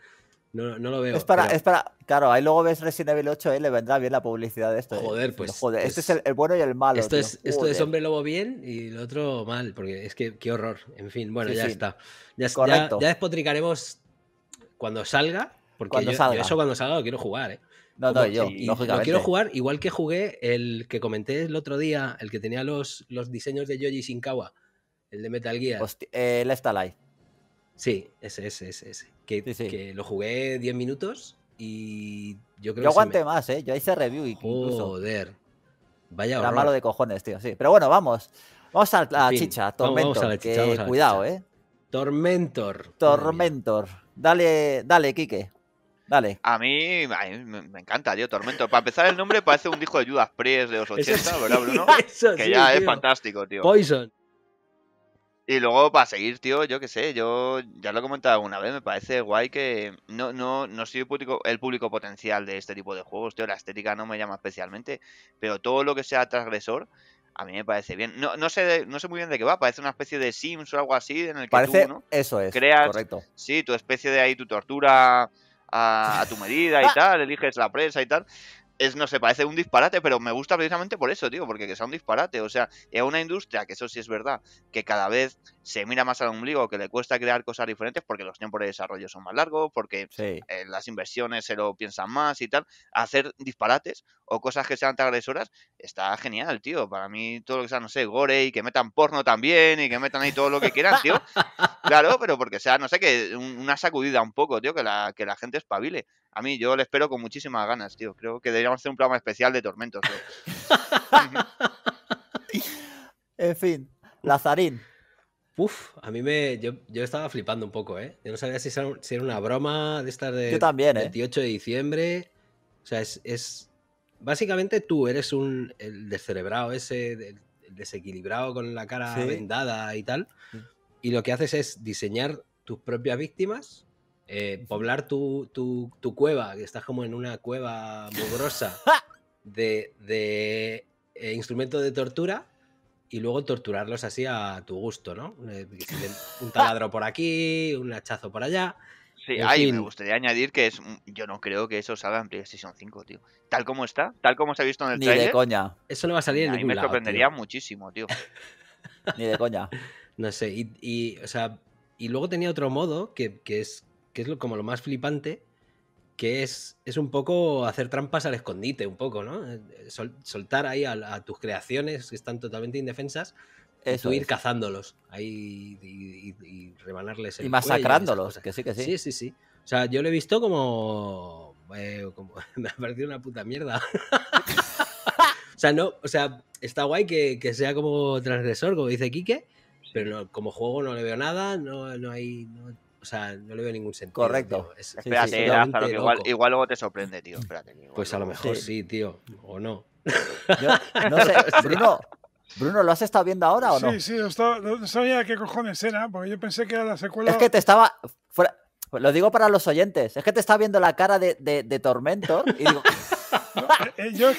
No, lo veo. Es para, es para, claro, ahí luego ves Resident Evil 8, ¿eh? le vendrá bien la publicidad de esto. Eh. Joder, pues. Joder, este es pues, el, bueno y el malo. Esto, es, esto es hombre lobo bien y el otro mal, porque es que qué horror. En fin, bueno, ya está. Ya, Correcto. ya, despotricaremos cuando salga, porque yo, eso cuando salga lo quiero jugar, ¿eh? No, no, yo, Lo quiero jugar igual que jugué el que comenté el otro día, el que tenía los, los diseños de Yoji Shinkawa el de Metal Gear. eh, Left Sí, ese, ese, ese. Que, que lo jugué 10 minutos y yo creo aguanté más, ¿eh? Yo hice review y Joder. Vaya Era malo de cojones, tío, sí. Pero bueno, vamos. Vamos a la chicha, Tormentor. cuidado, ¿eh? Tormentor. Tormentor. Dale, dale, Quique. Dale. A mí, me encanta, tío, Tormento. Para empezar, el nombre parece un disco de Judas Priest de los 80, ¿verdad, Bruno? Que ya es fantástico, tío. Poison. Y luego para seguir, tío, yo qué sé, yo ya lo he comentado una vez, me parece guay que no, no, no soy el público, el público potencial de este tipo de juegos, tío, la estética no me llama especialmente, pero todo lo que sea transgresor, a mí me parece bien. No, no, sé, no sé muy bien de qué va, parece una especie de Sims o algo así en el que ¿no? Eso es, creas, correcto. Sí, tu especie de ahí, tu tortura a, a tu medida y ah. tal, eliges la presa y tal es, no sé, parece un disparate, pero me gusta precisamente por eso, tío, porque que sea un disparate. O sea, es una industria que eso sí es verdad, que cada vez se mira más al ombligo, que le cuesta crear cosas diferentes porque los tiempos de desarrollo son más largos, porque eh, las inversiones se lo piensan más y tal. Hacer disparates o cosas que sean tan agresoras está genial, tío. Para mí, todo lo que sea, no sé, gore y que metan porno también y que metan ahí todo lo que quieran, tío. Claro, pero porque sea, no sé, que una sacudida un poco, tío, que la, que la gente espabile. A mí, yo le espero con muchísimas ganas, tío. Creo que deberíamos hacer un programa especial de tormentos. en fin, Lazarín. Uf, a mí me. Yo, estaba flipando un poco, ¿eh? Yo no sabía si, era una broma de estas de. Yo también, 28 ¿eh? de diciembre. O sea, es, Básicamente tú eres un. El descerebrado ese. El desequilibrado con la cara vendada y tal. Mm. Y lo que haces es diseñar tus propias víctimas eh, poblar tu, cueva, que estás como en una cueva mugrosa de, de eh, instrumento de tortura y luego torturarlos así a tu gusto, ¿no? Eh, un taladro por aquí, un hachazo por allá. Sí, me gustaría añadir que es, yo no creo que eso salga en PlayStation 5, tío. Tal como está, tal como se ha visto en el Ni de coña. Eso no va a salir en ningún A mí me sorprendería muchísimo, tío. Ni de coña. No sé, y, luego tenía otro modo que, que es que es como lo más flipante, que es, es un poco hacer trampas al escondite, un poco, ¿no? Eh, eh, soltar ahí a, tus creaciones que están totalmente indefensas. es tú ir cazándolos ahí y, rebanarles el Y masacrándolos, que sí, que sí. Sí, sí, sí. O sea, yo lo he visto como. Eh, me ha parecido una puta mierda. o sea, no, o sea, está guay que, sea como transgresor, como dice Quique, pero como juego no le veo nada, no, no hay o sea, no le veo ningún sentido. Correcto. espérate, igual, igual, luego te sorprende, tío. Espérate, pues a lo mejor sí, tío. O no. no sé, Bruno, Bruno, ¿lo has estado viendo ahora o no? Sí, sí, estaba, no sabía qué cojones era, porque yo pensé que era la secuela. Es que te estaba. lo digo para los oyentes, es que te estaba viendo la cara de, de, de y digo. Eh, yo,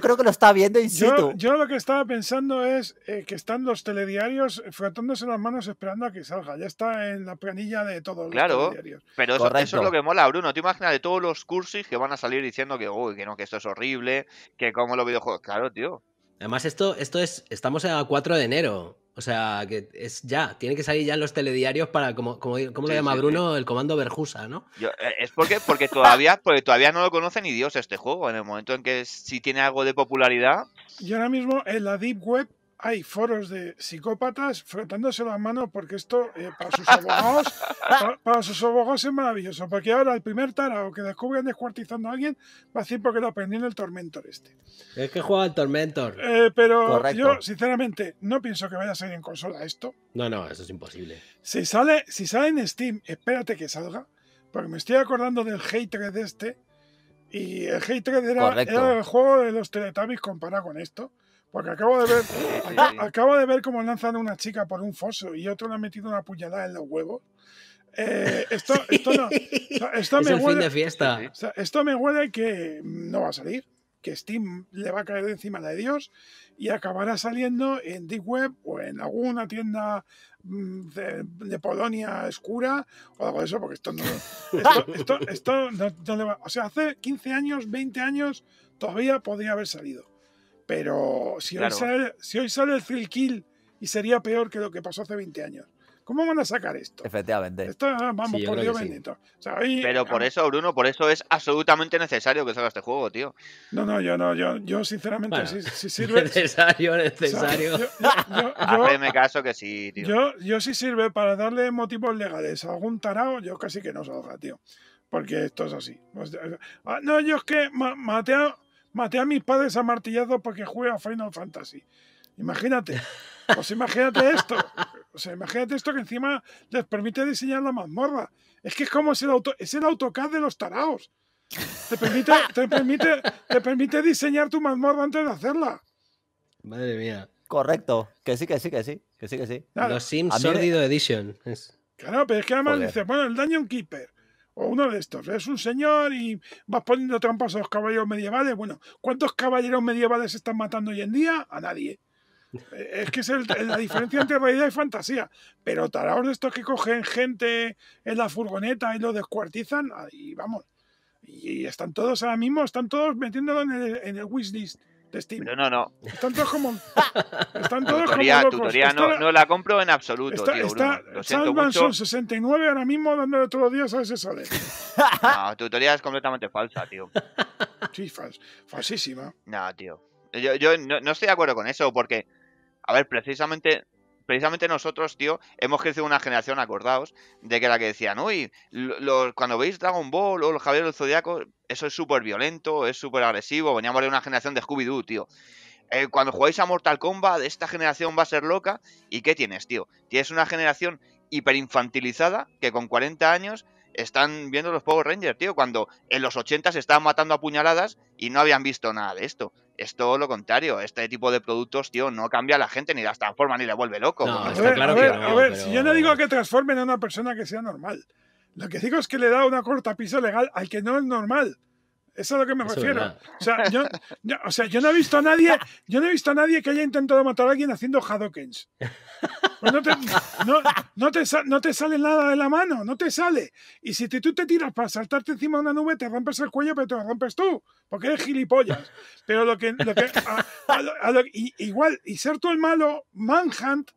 creo que lo está viendo in situ. Yo, lo que estaba pensando es eh, que están los telediarios frotándose las manos esperando a que salga. Ya está en la planilla de todos los telediarios. Pero eso, es lo que mola, Bruno. Te imaginas de todos los cursis que van a salir diciendo que, uy, que no, que esto es horrible, que como los videojuegos. Claro, tío. Además, esto, esto es. Estamos a 4 de enero. O sea, que es ya, tiene que salir ya en los telediarios para, como, como, llama Bruno, el comando Berjusa, ¿no? Eh, es porque, porque, todavía, porque todavía no lo conoce ni Dios este juego, en el momento en que si tiene algo de popularidad. Y ahora mismo en la Deep Web hay foros de psicópatas frotándose las manos porque esto eh, para sus abogados es maravilloso porque ahora el primer tarado que descubren descuartizando a alguien va a decir porque lo aprendí en el Tormentor este es que juega el Tormentor eh, pero yo sinceramente no pienso que vaya a salir en consola esto no no eso es imposible si sale si sale en Steam espérate que salga porque me estoy acordando del Hate de este y el Hate era, era el juego de los Teletubbies comparado con esto porque acabo de ver, acabo de ver cómo lanzan una chica por un foso y otro le ha metido una puñalada en los huevos. Eh, esto, esto, no, esto me huele, fiesta. Esto me huele que no va a salir, que Steam le va a caer encima de Dios y acabará saliendo en Deep Web o en alguna tienda mm, de, Polonia oscura o algo de eso, porque esto no, esto, esto O sea, hace 15 años, 20 años todavía podría haber salido pero si, hoy sale, si hoy sale el thrill kill y sería peor que lo que pasó hace 20 años. ¿Cómo van a sacar esto? Efectivamente. Ah, vamos, por Dios bendito. Pero por ah. eso, Bruno, por eso es absolutamente necesario que salga este juego, tío. No, no, yo no, yo, sinceramente, si, sirve. Necesario, necesario. Hazme caso que sí, tío. Yo, yo si sirve para darle motivos legales a algún tarao, yo casi que no salga, tío. Porque esto es así. Ah, no, yo es que Mateo... Maté a mis padres amartillados porque juega Final Fantasy. Imagínate. Pues imagínate esto. O sea, imagínate esto que encima les permite diseñar la mazmorra. Es que es como es el, auto, es el AutoCAD de los taraos. Te permite, te permite, te permite diseñar tu mazmorra antes de hacerla. Madre mía. Correcto. Que sí, que sí, que sí. Que sí, que sí. Los Sims Sordido Edition. Claro, pero es que además dice, bueno, el Dungeon Keeper o uno de estos, es un señor y vas poniendo trampas a los caballeros medievales. Bueno, ¿cuántos caballeros medievales están matando hoy en día? A nadie. Eh, es que es la diferencia entre realidad y fantasía. Pero taraos de estos que cogen gente en la furgoneta y lo descuartizan, ahí vamos. Y están todos ahora mismo, están todos metiéndolo en el, en el wishlist de Steam. no, no. Están todos como. Están todos como locos. Tutoría no, la compro en absoluto, tío. Está, Lo siento 69 ahora mismo dándole todos los días a ese sale. No, tutoría es completamente falsa, tío. Sí, fals, falsísima. No, tío. Yo, yo no, estoy de acuerdo con eso, porque. A ver, precisamente precisamente nosotros, tío, hemos crecido una generación, acordaos, de que la que decían, uy, cuando veis Dragon Ball o los Javier del Zodíaco, eso es súper violento, es súper agresivo. Veníamos de una generación de Scooby-Doo, tío. Eh, cuando jugáis a Mortal Kombat, esta generación va a ser loca. ¿Y qué tienes, tío? Tienes una generación hiperinfantilizada que con 40 años están viendo los Power Rangers, tío, cuando en los 80 se estaban matando a puñaladas y no habían visto nada de esto. Es todo lo contrario. Este tipo de productos, tío, no cambia a la gente, ni las transforma, ni le vuelve loco. a ver, si yo no digo que transformen a una persona que sea normal. Lo que digo es que le da una corta piso legal al que no es normal. Eso es a lo que me refiero. O sea yo, no he visto a nadie, yo no he visto a nadie que haya intentado matar a alguien haciendo hadokens. Pues no, te, no, te, no, te, sale nada de la mano, no te sale. Y si tú te tiras para saltarte encima de una nube, te rompes el cuello, pero te lo rompes tú, porque eres gilipollas. Pero lo que. Lo que igual, y ser tú el malo, Manhunt,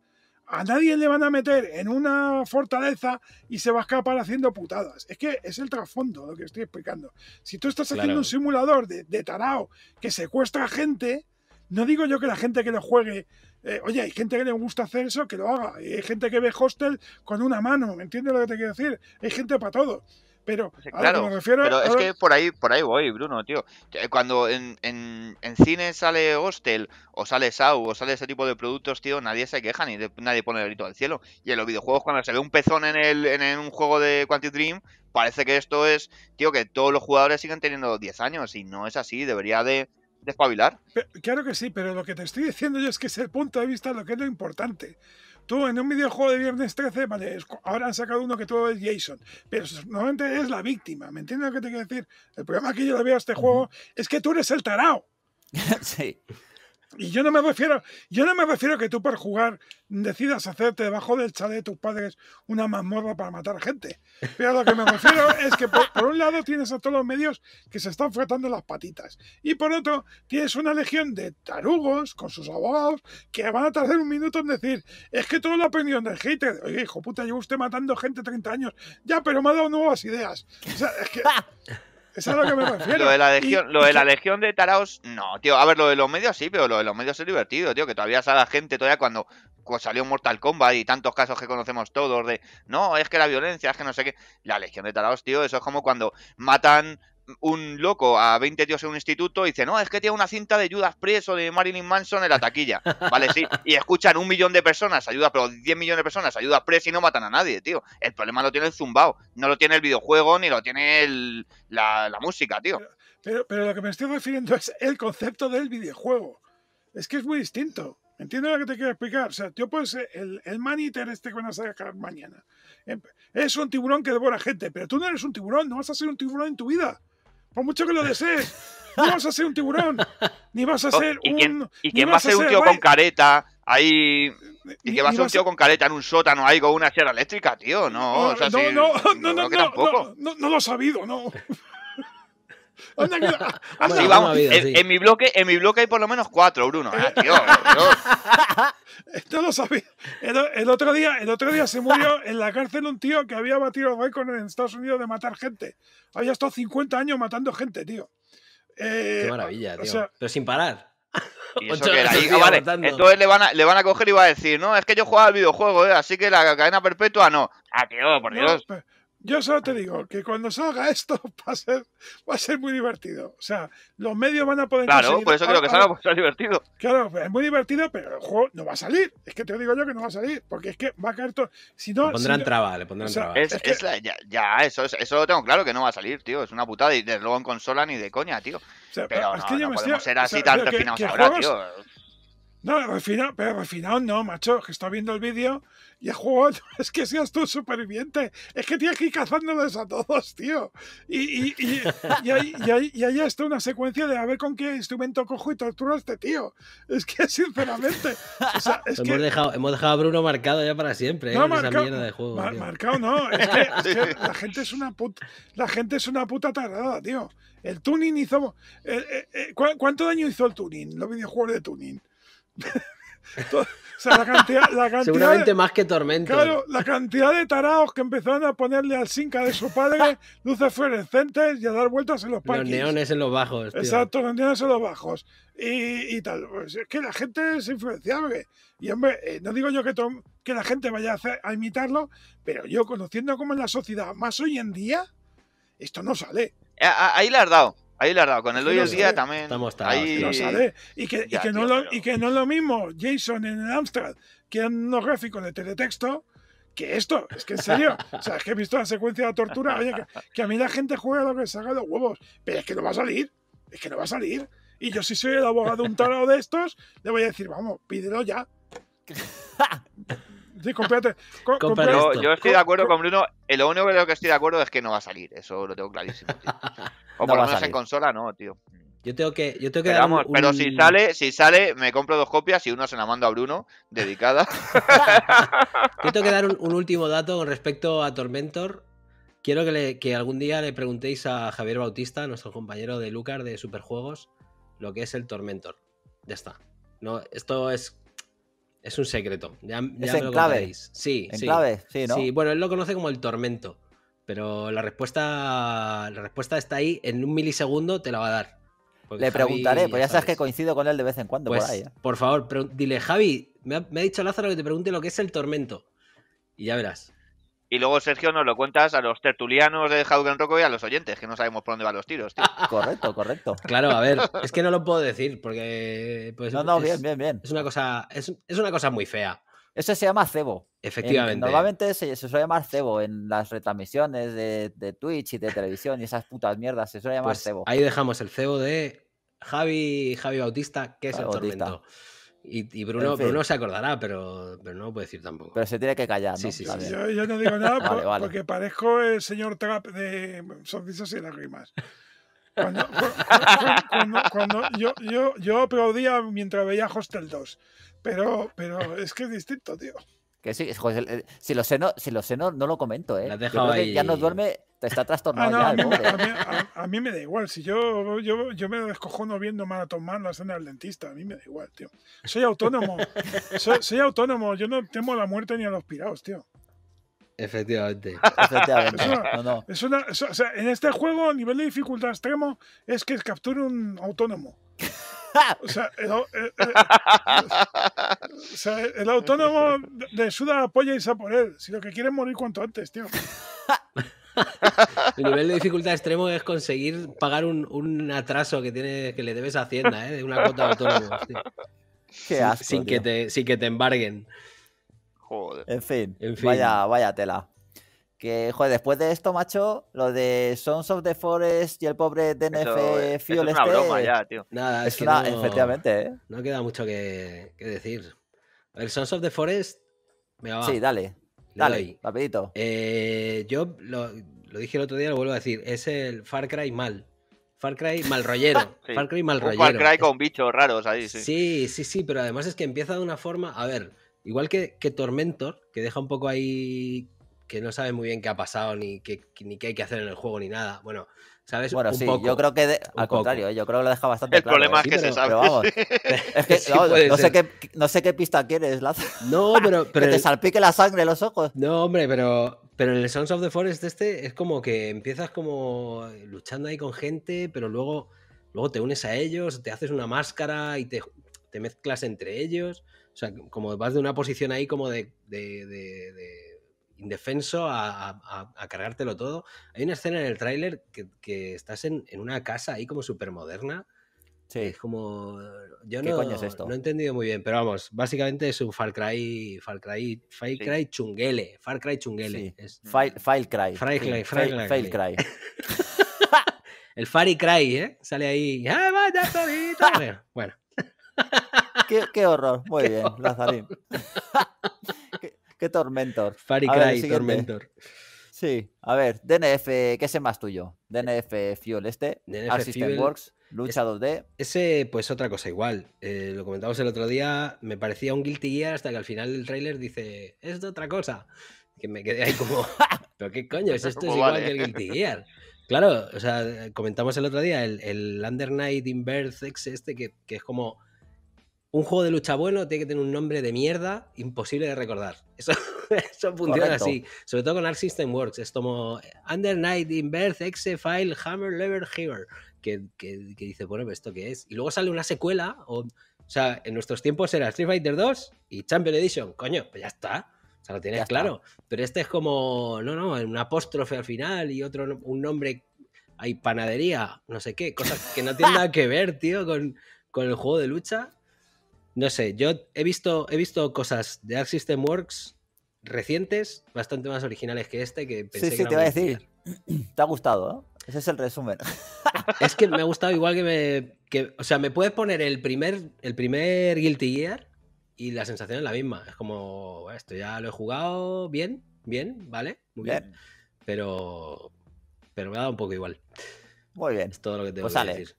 a nadie le van a meter en una fortaleza y se va a escapar haciendo putadas. Es que es el trasfondo lo que estoy explicando. Si tú estás haciendo un simulador de, de tarao que secuestra gente no digo yo que la gente que lo juegue, eh, oye, hay gente que le gusta hacer eso, que lo haga. Hay gente que ve hostel con una mano, ¿me entiendes lo que te quiero decir? Hay gente para todo. Pero me refiero, pero es que por ahí, por ahí voy, Bruno, tío. Cuando en, en, en, cine sale Hostel, o sale Sau, o sale ese tipo de productos, tío, nadie se queja, ni nadie pone el grito al cielo. Y en los videojuegos, cuando se ve un pezón en, el, en un juego de Quantic Dream, parece que esto es, tío, que todos los jugadores siguen teniendo 10 años, y no es así, debería de despabilar. claro que sí, pero lo que te estoy diciendo yo es que es el punto de vista lo que es lo importante. Tú en un videojuego de viernes 13, vale, ahora han sacado uno que todo es Jason, pero normalmente es la víctima, ¿me entiendes lo que te quiero decir? El problema que yo le veo a este juego es que tú eres el tarao. sí. Y yo no me refiero, yo no me refiero que tú por jugar decidas hacerte debajo del chalet de tus padres una mazmorra para matar gente. Pero lo que me refiero es que por, un lado tienes a todos los medios que se están frotando las patitas. Y por otro, tienes una legión de tarugos con sus abogados que van a tardar un minuto en decir, es que todo lo aprendió del hater. Oye, hijo puta, llevo usted matando gente 30 años. Ya, pero me ha dado nuevas ideas. O sea, es que. Eso es lo que me refiero. lo, de la legión, lo de la legión de Taraos, no, tío. A ver, lo de los medios sí, pero lo de los medios es divertido, tío. Que todavía sale la gente, todavía cuando, cuando salió Mortal Kombat y tantos casos que conocemos todos de no, es que la violencia, es que no sé qué. La legión de Taraos, tío, eso es como cuando matan un loco a 20 tíos en un instituto y dice, no, es que tiene una cinta de Judas Priest o de Marilyn Manson en la taquilla. Vale, sí. Y escuchan un millón de personas, ayuda, pero 10 millones de personas, ayuda Priest y no matan a nadie, tío. El problema lo tiene el zumbao. No lo tiene el videojuego ni lo tiene la, la, música, tío. Pero, pero, lo que me estoy refiriendo es el concepto del videojuego. Es que es muy distinto. Entiendo lo que te quiero explicar. O sea, tío, pues el, el maníter este que van a sacar mañana. Em, es un tiburón que devora gente, pero tú no eres un tiburón, no vas a ser un tiburón en tu vida. Por mucho que lo desees, no vas a ser un tiburón, ni vas a oh, ser un. ¿Y quién va a ser un tío con careta? Ahí. ¿Y que va a ser un tío con careta en un sótano ahí con una sierra eléctrica, tío? No, no, no, no, no, no, no, no sabido, no. Anda, vamos, en, mi bloque, en mi bloque hay por lo menos cuatro, Bruno. Ah, eh. lo sabía. El, otro día, el otro día se murió en la cárcel un tío que había batido récord en Estados Unidos de matar gente. Había estado 50 años matando gente, tío. Eh, Qué maravilla, tío. Pero sin parar. entonces le van, a, coger y va a decir, no, es que yo jugaba al videojuego, eh, así que la cadena perpetua no. Ah, tío, por Dios. Yo solo te digo que cuando salga esto va a ser, va a ser muy divertido. O sea, los medios van a poder. Claro, por eso creo que salga, porque divertido. Claro, es muy divertido, pero el juego no va a salir. Es que te digo yo que no va a salir, porque es que va a caer todo. Si no, le pondrán si traba, le pondrán o traba. Es, ya, eso, lo tengo claro que no va a salir, tío. Es una putada y desde luego en consola ni de coña, tío. pero, no, no podemos ser así tan refinados ahora, tío no, refinado, pero refinado no, macho, que está viendo el vídeo y el juego es que seas tú superviviente, es que tienes que ir cazándoles a todos, tío. Y, y, ahí, está una secuencia de a ver con qué instrumento cojo y torturo este tío. Es que, sinceramente, hemos, Dejado, hemos a Bruno marcado ya para siempre ¿eh? marcado, marcado no, la, gente es una puta, la gente es una puta tardada, tío. El tuning hizo... Eh, eh, ¿Cuánto daño hizo el tuning, los videojuegos de tuning? Seguramente más que Tormento. Claro, la cantidad de taraos que empezaron a ponerle al Sinca de su padre luces fluorescentes y a dar vueltas en los parques. Los neones en los bajos. Exacto, los neones en los bajos. Y, tal. Pues, es que la gente es influenciable. Y hombre, eh, no digo yo que, que la gente vaya a, a imitarlo, pero yo conociendo cómo es la sociedad, más hoy en día, esto no sale. Eh, ahí le has dado. Ahí la verdad, con el hoy día también. ahí... Y que, no es lo mismo Jason en el Amstrad, que en unos gráficos de teletexto, que esto. Es que en serio. o sea, es que he visto la secuencia de tortura. Oye, que, a mí la gente juega lo que se haga los huevos. Pero es que no va a salir. Es que no va a salir. Y yo, si soy el abogado de un tarado de estos, le voy a decir, vamos, pídelo ya. Sí, yo, estoy de acuerdo con Bruno. Eh, lo único que estoy de acuerdo es que no va a salir. Eso lo tengo clarísimo, O por lo menos en consola no, tío. Yo tengo que, yo tengo que pero, dar pero si sale, si sale, me compro dos copias y una se la mando a Bruno, dedicada. yo tengo que dar un, último dato con respecto a Tormentor. Quiero que, que, algún día le preguntéis a Javier Bautista, nuestro compañero de Lucar de Superjuegos, lo que es el Tormentor. Ya está. No, esto es es un secreto. ¿Es en clave? Sí, ¿En clave? Sí, ¿no? bueno, él lo conoce como el tormento. Pero la respuesta, la respuesta está ahí, en un milisegundo te la va a dar. Le preguntaré, pues ya sabes. que coincido con él de vez en cuando por pues, ahí. ¿eh? Por favor, dile, Javi, me me ha, dicho Lázaro que te pregunte lo que es el tormento. Y ya verás. Y luego, Sergio, nos lo cuentas a los tertulianos de en Rocco y a los oyentes, que no sabemos por dónde van los tiros. Tío. Correcto, correcto. Claro, a ver, es que no lo puedo decir porque. Pues, no, no, bien, bien, bien. Es una cosa, es, una cosa muy fea. Eso se llama cebo. Efectivamente. normalmente se, se, suele llamar cebo en las retransmisiones de, Twitch y de televisión y esas putas mierdas. Se suele llamar pues cebo. Ahí dejamos el cebo de Javi, Javi Bautista, que es el tormento. Y, Bruno, Bruno, se acordará, pero, pero no lo puede decir tampoco. Pero se tiene que callar. Sí, sí, yo, no digo nada porque parezco el señor Trap de Sonrisas y Lágrimas. cuando, yo, yo, yo aplaudía mientras veía Hostel 2, pero, pero es que es distinto, tío. Eh, si lo sé, no, si lo no, lo comento, ¿eh? ya no duerme, te está ah, trastornado a, mí, me da igual, si yo, yo, yo me descojono viendo Maratón Man la escena del dentista, a mí me da igual, tío. Soy autónomo, soy, soy, autónomo, yo no temo a la muerte ni a los pirados, tío. Efectivamente. Efectivamente. no, o sea, en este juego, a nivel de dificultad extremo es que capture un autónomo. O sea, el, autónomo de suda apoya y se por él. Si que quiere morir cuanto antes, tío. El nivel de dificultad extremo es conseguir pagar un, atraso que tiene, que le debes a Hacienda, ¿eh? de una cuota autónoma. sin, sin que te embarguen. En fin, Vaya, vaya tela. Que, joder, después de esto, macho, lo de Sons of the Forest y el pobre DNF Fuel es una broma ya, tío. Nada, efectivamente, ¿eh? No queda mucho que, decir. El Sons of the Forest... Sí, dale. dale, rapidito. Eh, yo lo, dije el otro día, lo vuelvo a decir. Es el Far Cry mal. Far Cry mal rollero. Far Cry mal rollero. Far Cry con bichos raros ahí, sí. Sí, sí, sí, pero además es que empieza de una forma... A ver... Igual que, que, Tormentor, que deja un poco ahí que no sabes muy bien qué ha pasado, ni qué, ni qué hay que hacer en el juego, ni nada. Bueno, ¿sabes? Bueno, un sí, poco, yo creo que, al contrario, ¿eh? yo creo que lo deja bastante claro. El problema ¿eh? es que se sabe. vamos, es que, no, sé qué, no, sé qué, pista quieres, Lazo. No, pero... pero que te salpique la sangre en los ojos. No, hombre, pero, pero en el Sons of the Forest este es como que empiezas como luchando ahí con gente, pero luego, luego te unes a ellos, te haces una máscara y te, te mezclas entre ellos. O sea, como vas de una posición ahí como de, de, indefenso a, cargártelo todo. Hay una escena en el tráiler que, estás en, una casa ahí como súper moderna. Sí. Es como. Yo no, esto? no he entendido muy bien, pero vamos, básicamente es un Far Cry. Far Cry. Far Cry, chunguele. Far Cry chunguele. File, Cry. File Cry. Cry. el Far Cry, ¿eh? Sale ahí. Ah, bueno. qué, horror. Muy bien, Lazarín. qué, tormentor. Fari Cry, tormentor. Sí, a ver, DNF, ¿qué es el más tuyo? DNF Fuel este, DNF System Works, Lucha 2D. Ese, pues otra cosa igual. Eh, lo comentamos el otro día, me parecía un Guilty Gear hasta que al final del tráiler dice, es de otra cosa. Que me quedé ahí como, ¿pero qué coño? Pues este es esto es igual que el Guilty Gear. Claro, o sea, eh, comentamos el otro día el, el Under Night Inverse este, que, que es como un juego de lucha bueno tiene que tener un nombre de mierda imposible de recordar. Eso, funciona así. Sobre todo con Arc System Works. Es como eh, Under Night, Inverse, Exe, File, Hammer, Lever, Heaver. Que, dice, bueno, ¿esto qué es? Y luego sale una secuela. O, sea, en nuestros tiempos era Street Fighter 2 y Champion Edition. Coño, pues ya está. O sea, lo tienes claro. Pero este es como, no, no, un apóstrofe al final y otro, un nombre. Hay panadería, no sé qué, cosas que no tienen nada que ver, tío, con el juego de lucha no sé, yo he visto, he visto cosas de Arc System Works recientes, bastante más originales que este, que pensé sí, sí, te iba a decir. Te ha gustado, ¿eh? Ese es el resumen. Es que me ha gustado igual que me. Que, o sea, me puedes poner el primer, el primer Guilty Gear y la sensación es la misma. Es como, esto ya lo he jugado bien, bien, ¿vale? Muy bien. Pero. Pero me ha dado un poco igual. Muy bien. Es todo lo que te voy a decir.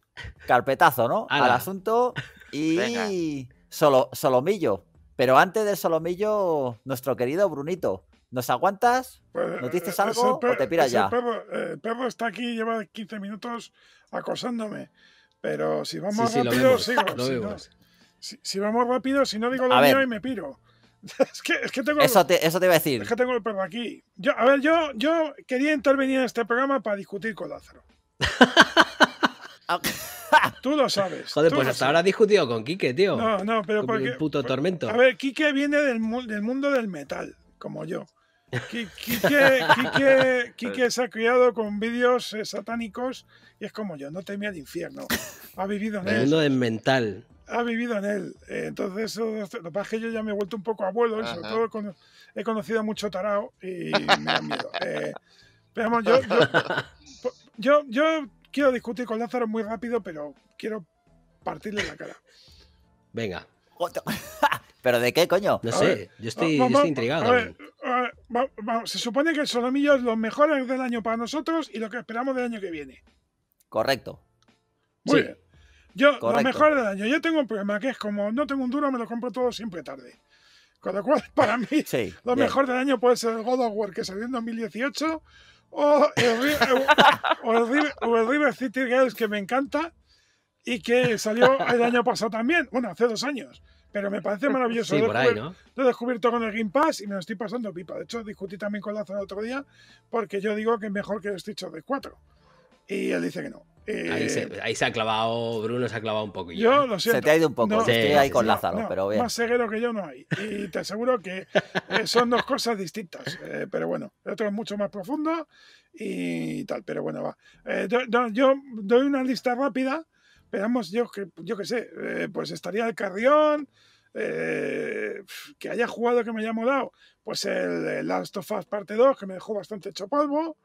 Carpetazo, ¿no? Al asunto. Y. Solo, Solomillo. Pero antes de Solomillo, nuestro querido Brunito, ¿nos aguantas? Pues, dices eh, algo o te piras ya? el eh, perro está aquí, lleva 15 minutos acosándome. Pero si vamos rápido, sigo. Si, si, vamos rápido, si no digo lo mío y me piro. Es que, tengo, eso, te, iba a decir. Es que tengo el perro aquí. a ver, yo, yo quería intervenir en este programa para discutir con Lázaro. Tú lo sabes. Joder, pues hasta ahora has discutido con Quique, tío. No, no, pero con porque. puto tormento. A ver, Quique viene del, del mundo del metal, como yo. Quique, se ha criado con vídeos eh, satánicos y es como yo, no temía el infierno. Ha vivido en él. del mental. Ha vivido en él. Eh, entonces, lo que pasa es que yo ya me he vuelto un poco abuelo todo con, he conocido mucho tarao y me han miedo. Eh, pero vamos, yo, yo, yo, yo quiero discutir con Lázaro muy rápido, pero quiero partirle la cara. Venga. ¿Pero de qué, coño? No sé, yo, estoy, intrigado. se supone que el solomillo es lo mejor del año para nosotros y lo que esperamos del año que viene. Correcto. Muy bien. Yo, lo mejor del año. Yo tengo un problema que es como no tengo un duro, me lo compro todo siempre tarde. Con lo cual, para mí, lo mejor del año puede ser el God of War que salió en 2018 Oh, o el, River, City Girls, que me encanta y que salió el año pasado también, bueno, hace dos años. Pero me parece maravilloso. lo, he descubierto con el Game Pass y me lo estoy pasando pipa. De hecho, discutí también con Lazo el otro día porque yo digo que es mejor que el Stitch de cuatro Y él dice que no. Eh, ahí, se, ha clavado, Bruno se ha clavado un ¿eh? poco Yo lo Se te ha ido un poco, ahí con Lázaro, pero Más seguro que yo no hay. Y te aseguro que eh, son dos cosas distintas. pero bueno, el otro es mucho más profundo y tal, pero bueno, va. Yo, doy una lista rápida, veamos, yo que, sé, pues estaría el Carrión, que haya jugado que me haya molado, pues el, Last of Us parte 2, que me dejó bastante hecho polvo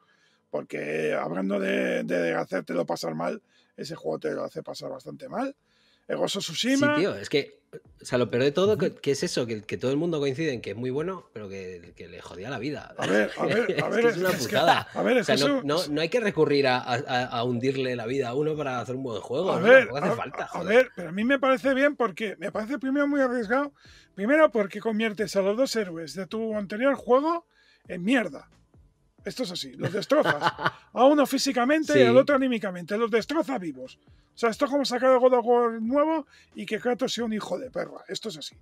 porque hablando de, hacértelo pasar mal, ese juego te lo hace pasar bastante mal. El Tsushima. Sí, tío, es que, o sea, lo peor de todo, que, es eso, que, todo el mundo coincide en que es muy bueno, pero que, le jodía la vida. A ver, a ver, a ver. es, una putada. a ver, es no, hay que recurrir a, hundirle la vida a uno para hacer un buen juego. A ¿no? ver, hace falta. A ver, pero a mí me parece bien porque me parece primero muy arriesgado. Primero porque conviertes a los dos héroes de tu anterior juego en mierda. Esto es así, los destrozas. A uno físicamente y al otro anímicamente. Los destroza vivos. O sea, esto es como sacar algo God of nuevo y que Kratos sea un hijo de perra. Esto es así.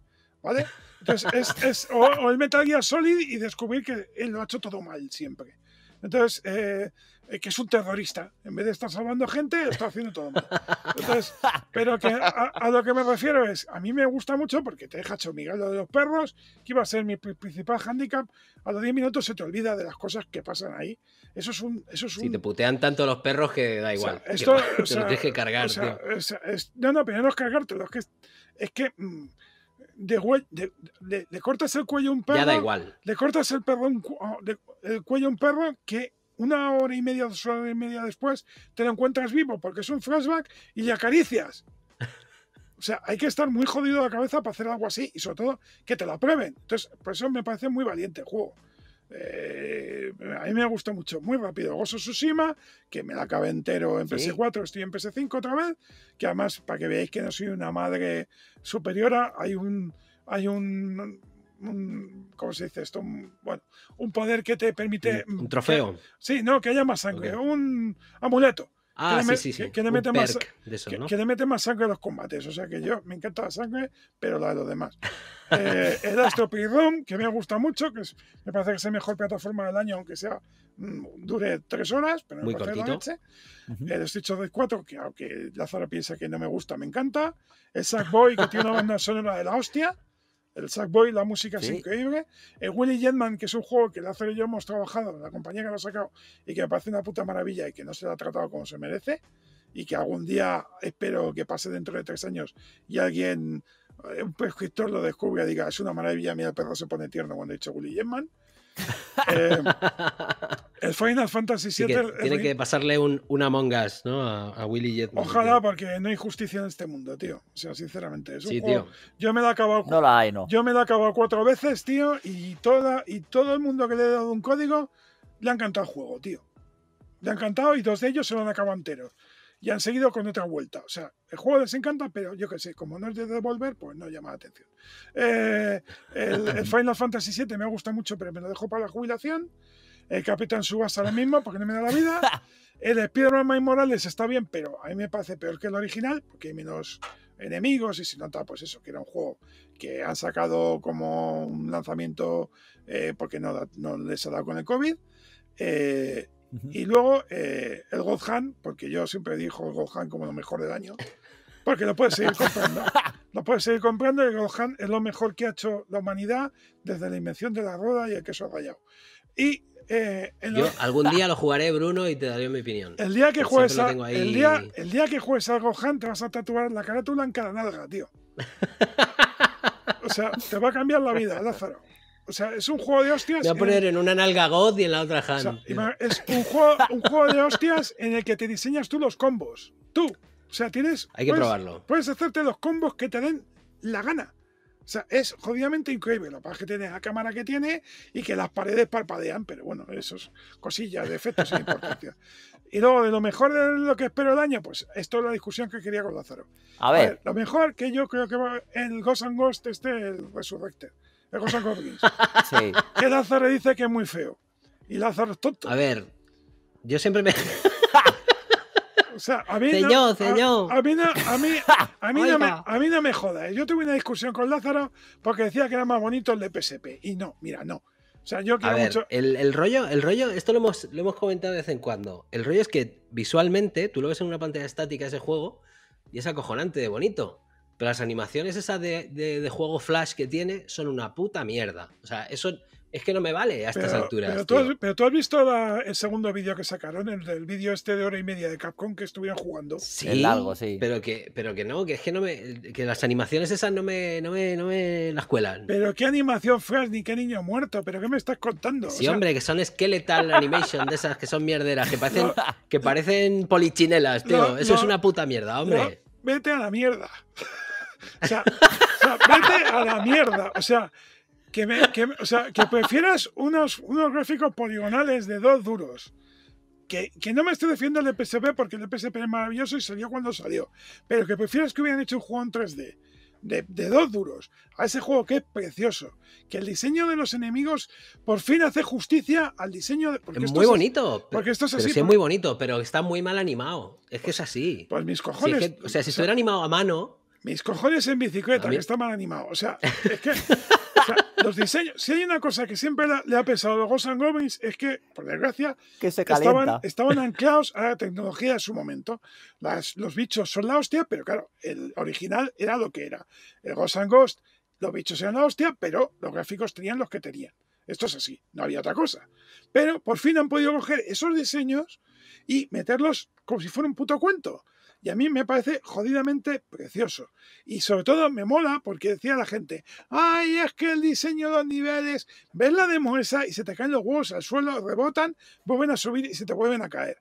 ¿Vale? Entonces, es, o, el Metal Gear Solid y descubrir que él lo ha hecho todo mal siempre. Entonces, eh, eh, que es un terrorista. En vez de estar salvando gente, está haciendo todo mal. pero que a, lo que me refiero es, a mí me gusta mucho porque te deja chomigar de los perros, que iba a ser mi principal hándicap. A los 10 minutos se te olvida de las cosas que pasan ahí. Eso es un... Eso Si te putean tanto los perros que da igual. O esto, que cargar, no, no, pero no es cargarte. Es que... Mm, le cortas el cuello a un perro. Ya da igual. Le cortas el, perro el cuello a un perro que una hora y media, dos horas y media después, te lo encuentras vivo porque es un flashback y le acaricias. O sea, hay que estar muy jodido de la cabeza para hacer algo así y sobre todo que te la aprueben. Entonces, por eso me parece muy valiente el juego. Eh, a mí me gusta mucho, muy rápido. Gozo Tsushima, que me la cabe entero en ps PS4, estoy en PS5 otra vez. Que además, para que veáis que no soy una madre superiora, hay un, hay un un, ¿cómo se dice esto? Un, un poder que te permite... Un trofeo. sí, no, que haya más sangre, un amuleto. Ah, que sí, sí, Que, le mete más, que, mete más sangre a los combates. O sea que yo me encanta la sangre, pero la de los demás. Eh, el Astro Rom, que me gusta mucho, que me parece que es la mejor plataforma del año, aunque sea mm, dure tres horas, pero Muy cortito. La noche. El Stitch de 4, que aunque Lazaro piensa que no me gusta, me encanta. El Sackboy, que tiene una banda sonora de la hostia el Sackboy, la música es increíble. El Willy Jetman, que es un juego que el Azor y yo hemos trabajado, la compañía que lo ha sacado y que me parece una puta maravilla y que no se la ha tratado como se merece y que algún día espero que pase dentro de tres años y alguien, eh, un prescriptor lo descubra y diga, es una maravilla, mira el perro se pone tierno cuando he dicho Willy Jetman. Eh, el Final Fantasy VII. tiene que pasarle un, Among Us, ¿no? A, Willy Jetman. Ojalá, porque no hay justicia en este mundo, tío. O sea, sinceramente. Es Yo me la he acabado. No no. Yo me la he cuatro veces, tío. Y, toda, y todo el mundo que le he dado un código le ha encantado el juego, tío. Le ha encantado y dos de ellos se lo han acabado enteros y han seguido con otra vuelta. O sea, el juego les encanta, pero yo qué sé, como no es de devolver, pues no llama la atención. Eh, el, Final Fantasy VII me gusta mucho, pero me lo dejo para la jubilación. El Capitán Subasta lo mismo, porque no me da la vida. El Spider-Man y Morales está bien, pero a mí me parece peor que el original, porque hay menos enemigos y se nota, pues eso, que era un juego que han sacado como un lanzamiento eh, porque no, no les ha dado con el COVID. Eh, y luego eh, el Gohan porque yo siempre dijo el Gohan como lo mejor del año, porque lo puedes seguir comprando. lo puedes seguir comprando. El Gohan es lo mejor que ha hecho la humanidad desde la invención de la rueda y el queso rayado. Y eh, Yo algún ah. día lo jugaré, Bruno, y te daré mi opinión. El día que juegues, al el, día, el día que juegues Gohan, te vas a tatuar la carátula en cada nalga, tío. O sea, te va a cambiar la vida, Lázaro. O sea, es un juego de hostias. Voy a poner en, una nalga God y en la otra hand. es un juego, un juego de hostias en el que te diseñas tú los combos. Tú. O sea, tienes. Hay que probarlo. Puedes hacerte los combos que te den la gana. O sea, es jodidamente increíble. Lo que que tiene la cámara que tiene y que las paredes parpadean, pero bueno, esos cosillas de efectos sin importancia. Y luego, de lo mejor de lo que espero el año, pues esto es la discusión que quería con Lázaro. A ver. lo mejor que yo creo que va el Ghost and Ghost, este, el Resurrected de cosa Sí. Que Lázaro dice que es muy feo. Y Lázaro es tonto. A ver, yo siempre me. O sea, a mí señor, no, señor. A, mí no, me, joda. ¿eh? Yo tuve una discusión con Lázaro porque decía que era más bonito el de PSP. Y no, mira, no. O sea, yo a ver, el, rollo, el rollo, esto lo hemos, lo hemos comentado de vez en cuando. El rollo es que visualmente, tú lo ves en una pantalla estática ese juego y es acojonante de bonito las animaciones esas de, juego Flash que tiene son una puta mierda. O sea, eso es que no me vale a estas alturas. Pero tú, has, visto el segundo vídeo que sacaron, el vídeo este de hora y media de Capcom que estuvieron jugando. Sí, el largo, sí. Pero que, pero que no, que es que no me. que las animaciones esas no me, no me, no me las cuelan. Pero qué animación Flash ni qué niño muerto, pero qué me estás contando. Sí, hombre, que son skeletal animation de esas que son mierderas, que parecen, que parecen polichinelas, tío. eso es una puta mierda, hombre. vete a la mierda. O sea, vete a la mierda. O sea, que, que, prefieras unos, unos gráficos poligonales de dos duros. Que, no me estoy defiendo el PSP porque el PSP es maravilloso y salió cuando salió. Pero que prefieras que hubieran hecho un juego en 3D de, dos duros a ese juego que es precioso. Que el diseño de los enemigos por fin hace justicia al diseño. De, es muy bonito. porque esto es así. es muy bonito, pero está muy mal animado. Es que es así. Pues mis cojones. o sea, si estuviera animado a mano, mis cojones en bicicleta, que está mal animado. O sea, es que los diseños. Si hay una cosa que siempre le ha pesado a los Ghosts and Goblins es que, por desgracia, que estaban, anclados a la tecnología de su momento. los bichos son la hostia, pero claro, el original era lo que era. El Ghost and Ghost, los bichos eran la hostia, pero los gráficos tenían los que tenían. Esto es así, no había otra cosa. Pero por fin han podido coger esos diseños y meterlos como si fuera un puto cuento. Y a mí me parece jodidamente precioso. Y sobre todo me mola porque decía la gente, ay, es que el diseño de los niveles, ves la demo esa y se te caen los huevos al suelo, rebotan, vuelven a subir y se te vuelven a caer.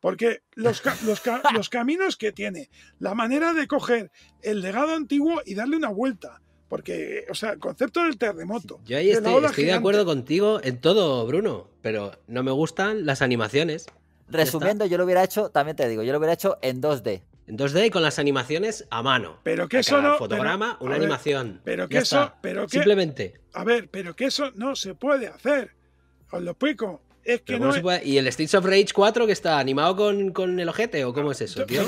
Porque los, los, caminos que tiene, la manera de coger el legado antiguo y darle una vuelta. Porque, o sea, el concepto del terremoto. Yo ahí estoy de acuerdo contigo en todo, Bruno, pero no me gustan las animaciones. Resumiendo, yo lo hubiera hecho, también te digo, yo lo hubiera hecho en 2D. En 2D y con las animaciones a mano. Pero que eso no. Fotograma, una animación. Pero que eso. Pero Simplemente. A ver, pero que eso no se puede hacer. Os lo explico. Es que no ¿Y el Streets of Rage 4 que está animado con, con el ojete o cómo es eso, tío?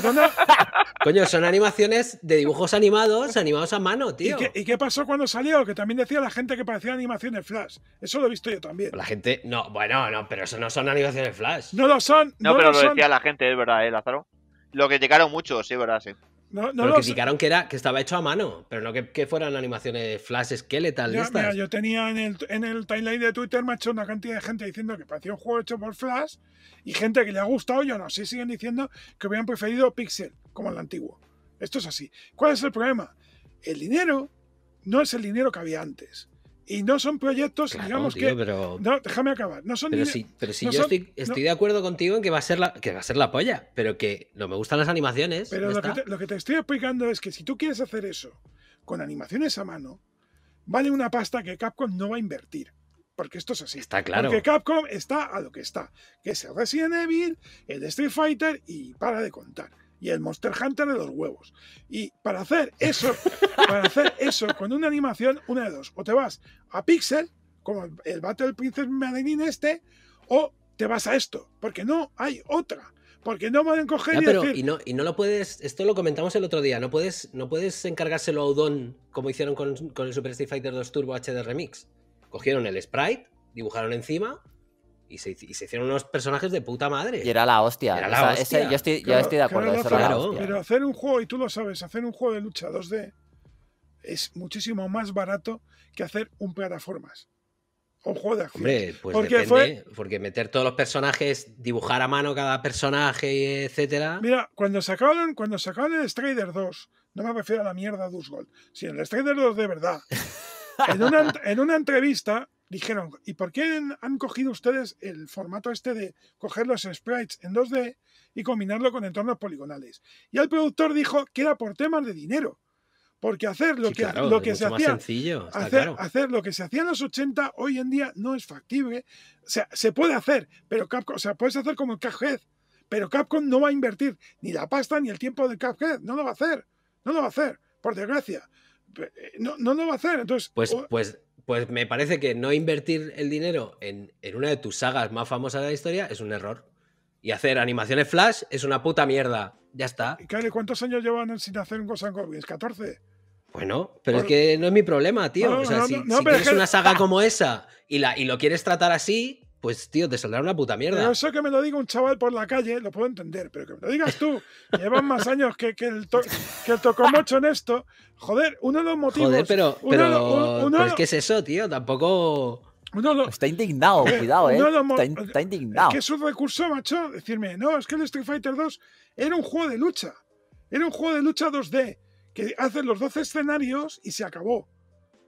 Coño, son animaciones de dibujos animados, animados a mano, tío. ¿Y qué, pasó cuando salió? Que también decía la gente que parecía animaciones flash. Eso lo he visto yo también. La gente. No, bueno, no, pero eso no son animaciones flash. No lo son. No, no pero lo, decía la gente, es verdad, ¿eh, Lázaro? Lo criticaron mucho, sí, verdad, sí. No, no pero que, era, que estaba hecho a mano, pero no que, fueran animaciones flash, skeletal. Yo, estas. yo tenía en el, en el timeline de Twitter, macho, una cantidad de gente diciendo que parecía un juego hecho por flash y gente que le ha gustado, yo no sé, siguen diciendo que hubieran preferido pixel, como el antiguo. Esto es así. ¿Cuál es el problema? El dinero no es el dinero que había antes y no son proyectos, digamos que. No, déjame acabar. No son pero, si, pero yo estoy, de acuerdo contigo en que va a ser la, que va a ser la polla, pero que no me gustan las animaciones. Pero lo que, te, lo que, te, estoy explicando es que si tú quieres hacer eso con animaciones a mano, vale una pasta que Capcom no va a invertir. Porque esto es así. Está claro. Porque Capcom está a lo que está, que es el Resident Evil, el Street Fighter y para de contar y el Monster Hunter de los huevos. Y para hacer eso, para hacer eso con una animación, una de dos. O te vas a Pixel, como el Battle Princess Madeline este, o te vas a esto, porque no hay otra. Porque no pueden coger y, pero, y, no, y no lo puedes, esto lo comentamos el otro día, no puedes, no puedes encargárselo a Udon como hicieron con, el Super Street Fighter 2 Turbo HD Remix. Cogieron el sprite, dibujaron encima, y se, hicieron unos personajes de puta madre. Y era la hostia. yo, estoy, de acuerdo. Pero hacer un juego, y tú lo sabes, hacer un juego de lucha 2D es muchísimo más barato que hacer un plataformas. O un juego de acción. Pues porque porque meter todos los personajes, dibujar a mano cada personaje, etcétera. Mira, cuando sacaron, cuando sacaron el Strider 2, no me refiero a la mierda de Usgold, sino el Strider 2 de verdad. en una, en una entrevista dijeron, ¿y por qué han cogido ustedes el formato este de coger los sprites en 2D y combinarlo con entornos poligonales? Y el productor dijo que era por temas de dinero. Porque hacer lo que, lo que se hacía. hacer, lo que se hacía en los 80 hoy en día no es factible. O sea, se puede hacer, pero Capcom, o sea, puedes hacer como el pero Capcom no va a invertir ni la pasta ni el tiempo del Cuphead. No lo va a hacer. No lo va a hacer, por desgracia. Eh, no, lo va a hacer. Entonces. Pues, pues pues me parece que no invertir el dinero en, una de tus sagas más famosas de la historia es un error. Y hacer animaciones Flash es una puta mierda. Ya está. ¿Y cuántos años llevan sin hacer un Ghost and ¿14? Bueno, pero es que no es mi problema, tío. o sea, si, una saga como esa y, la, y lo quieres tratar así, pues tío, te saldrá una puta mierda. eso que me lo diga un chaval por la calle, lo puedo entender, pero que me lo digas tú, llevan más años que, que el que tocomocho en esto, joder, uno de los motivos... Joder, pero, uno, es que es eso, tío, tampoco... está indignado, eh, cuidado, eh. está, está, indignado. Es que es un recurso, macho, decirme, no, es que el Street Fighter 2 era un juego de lucha. Era un juego de lucha 2D, que hacen los 12 escenarios y se acabó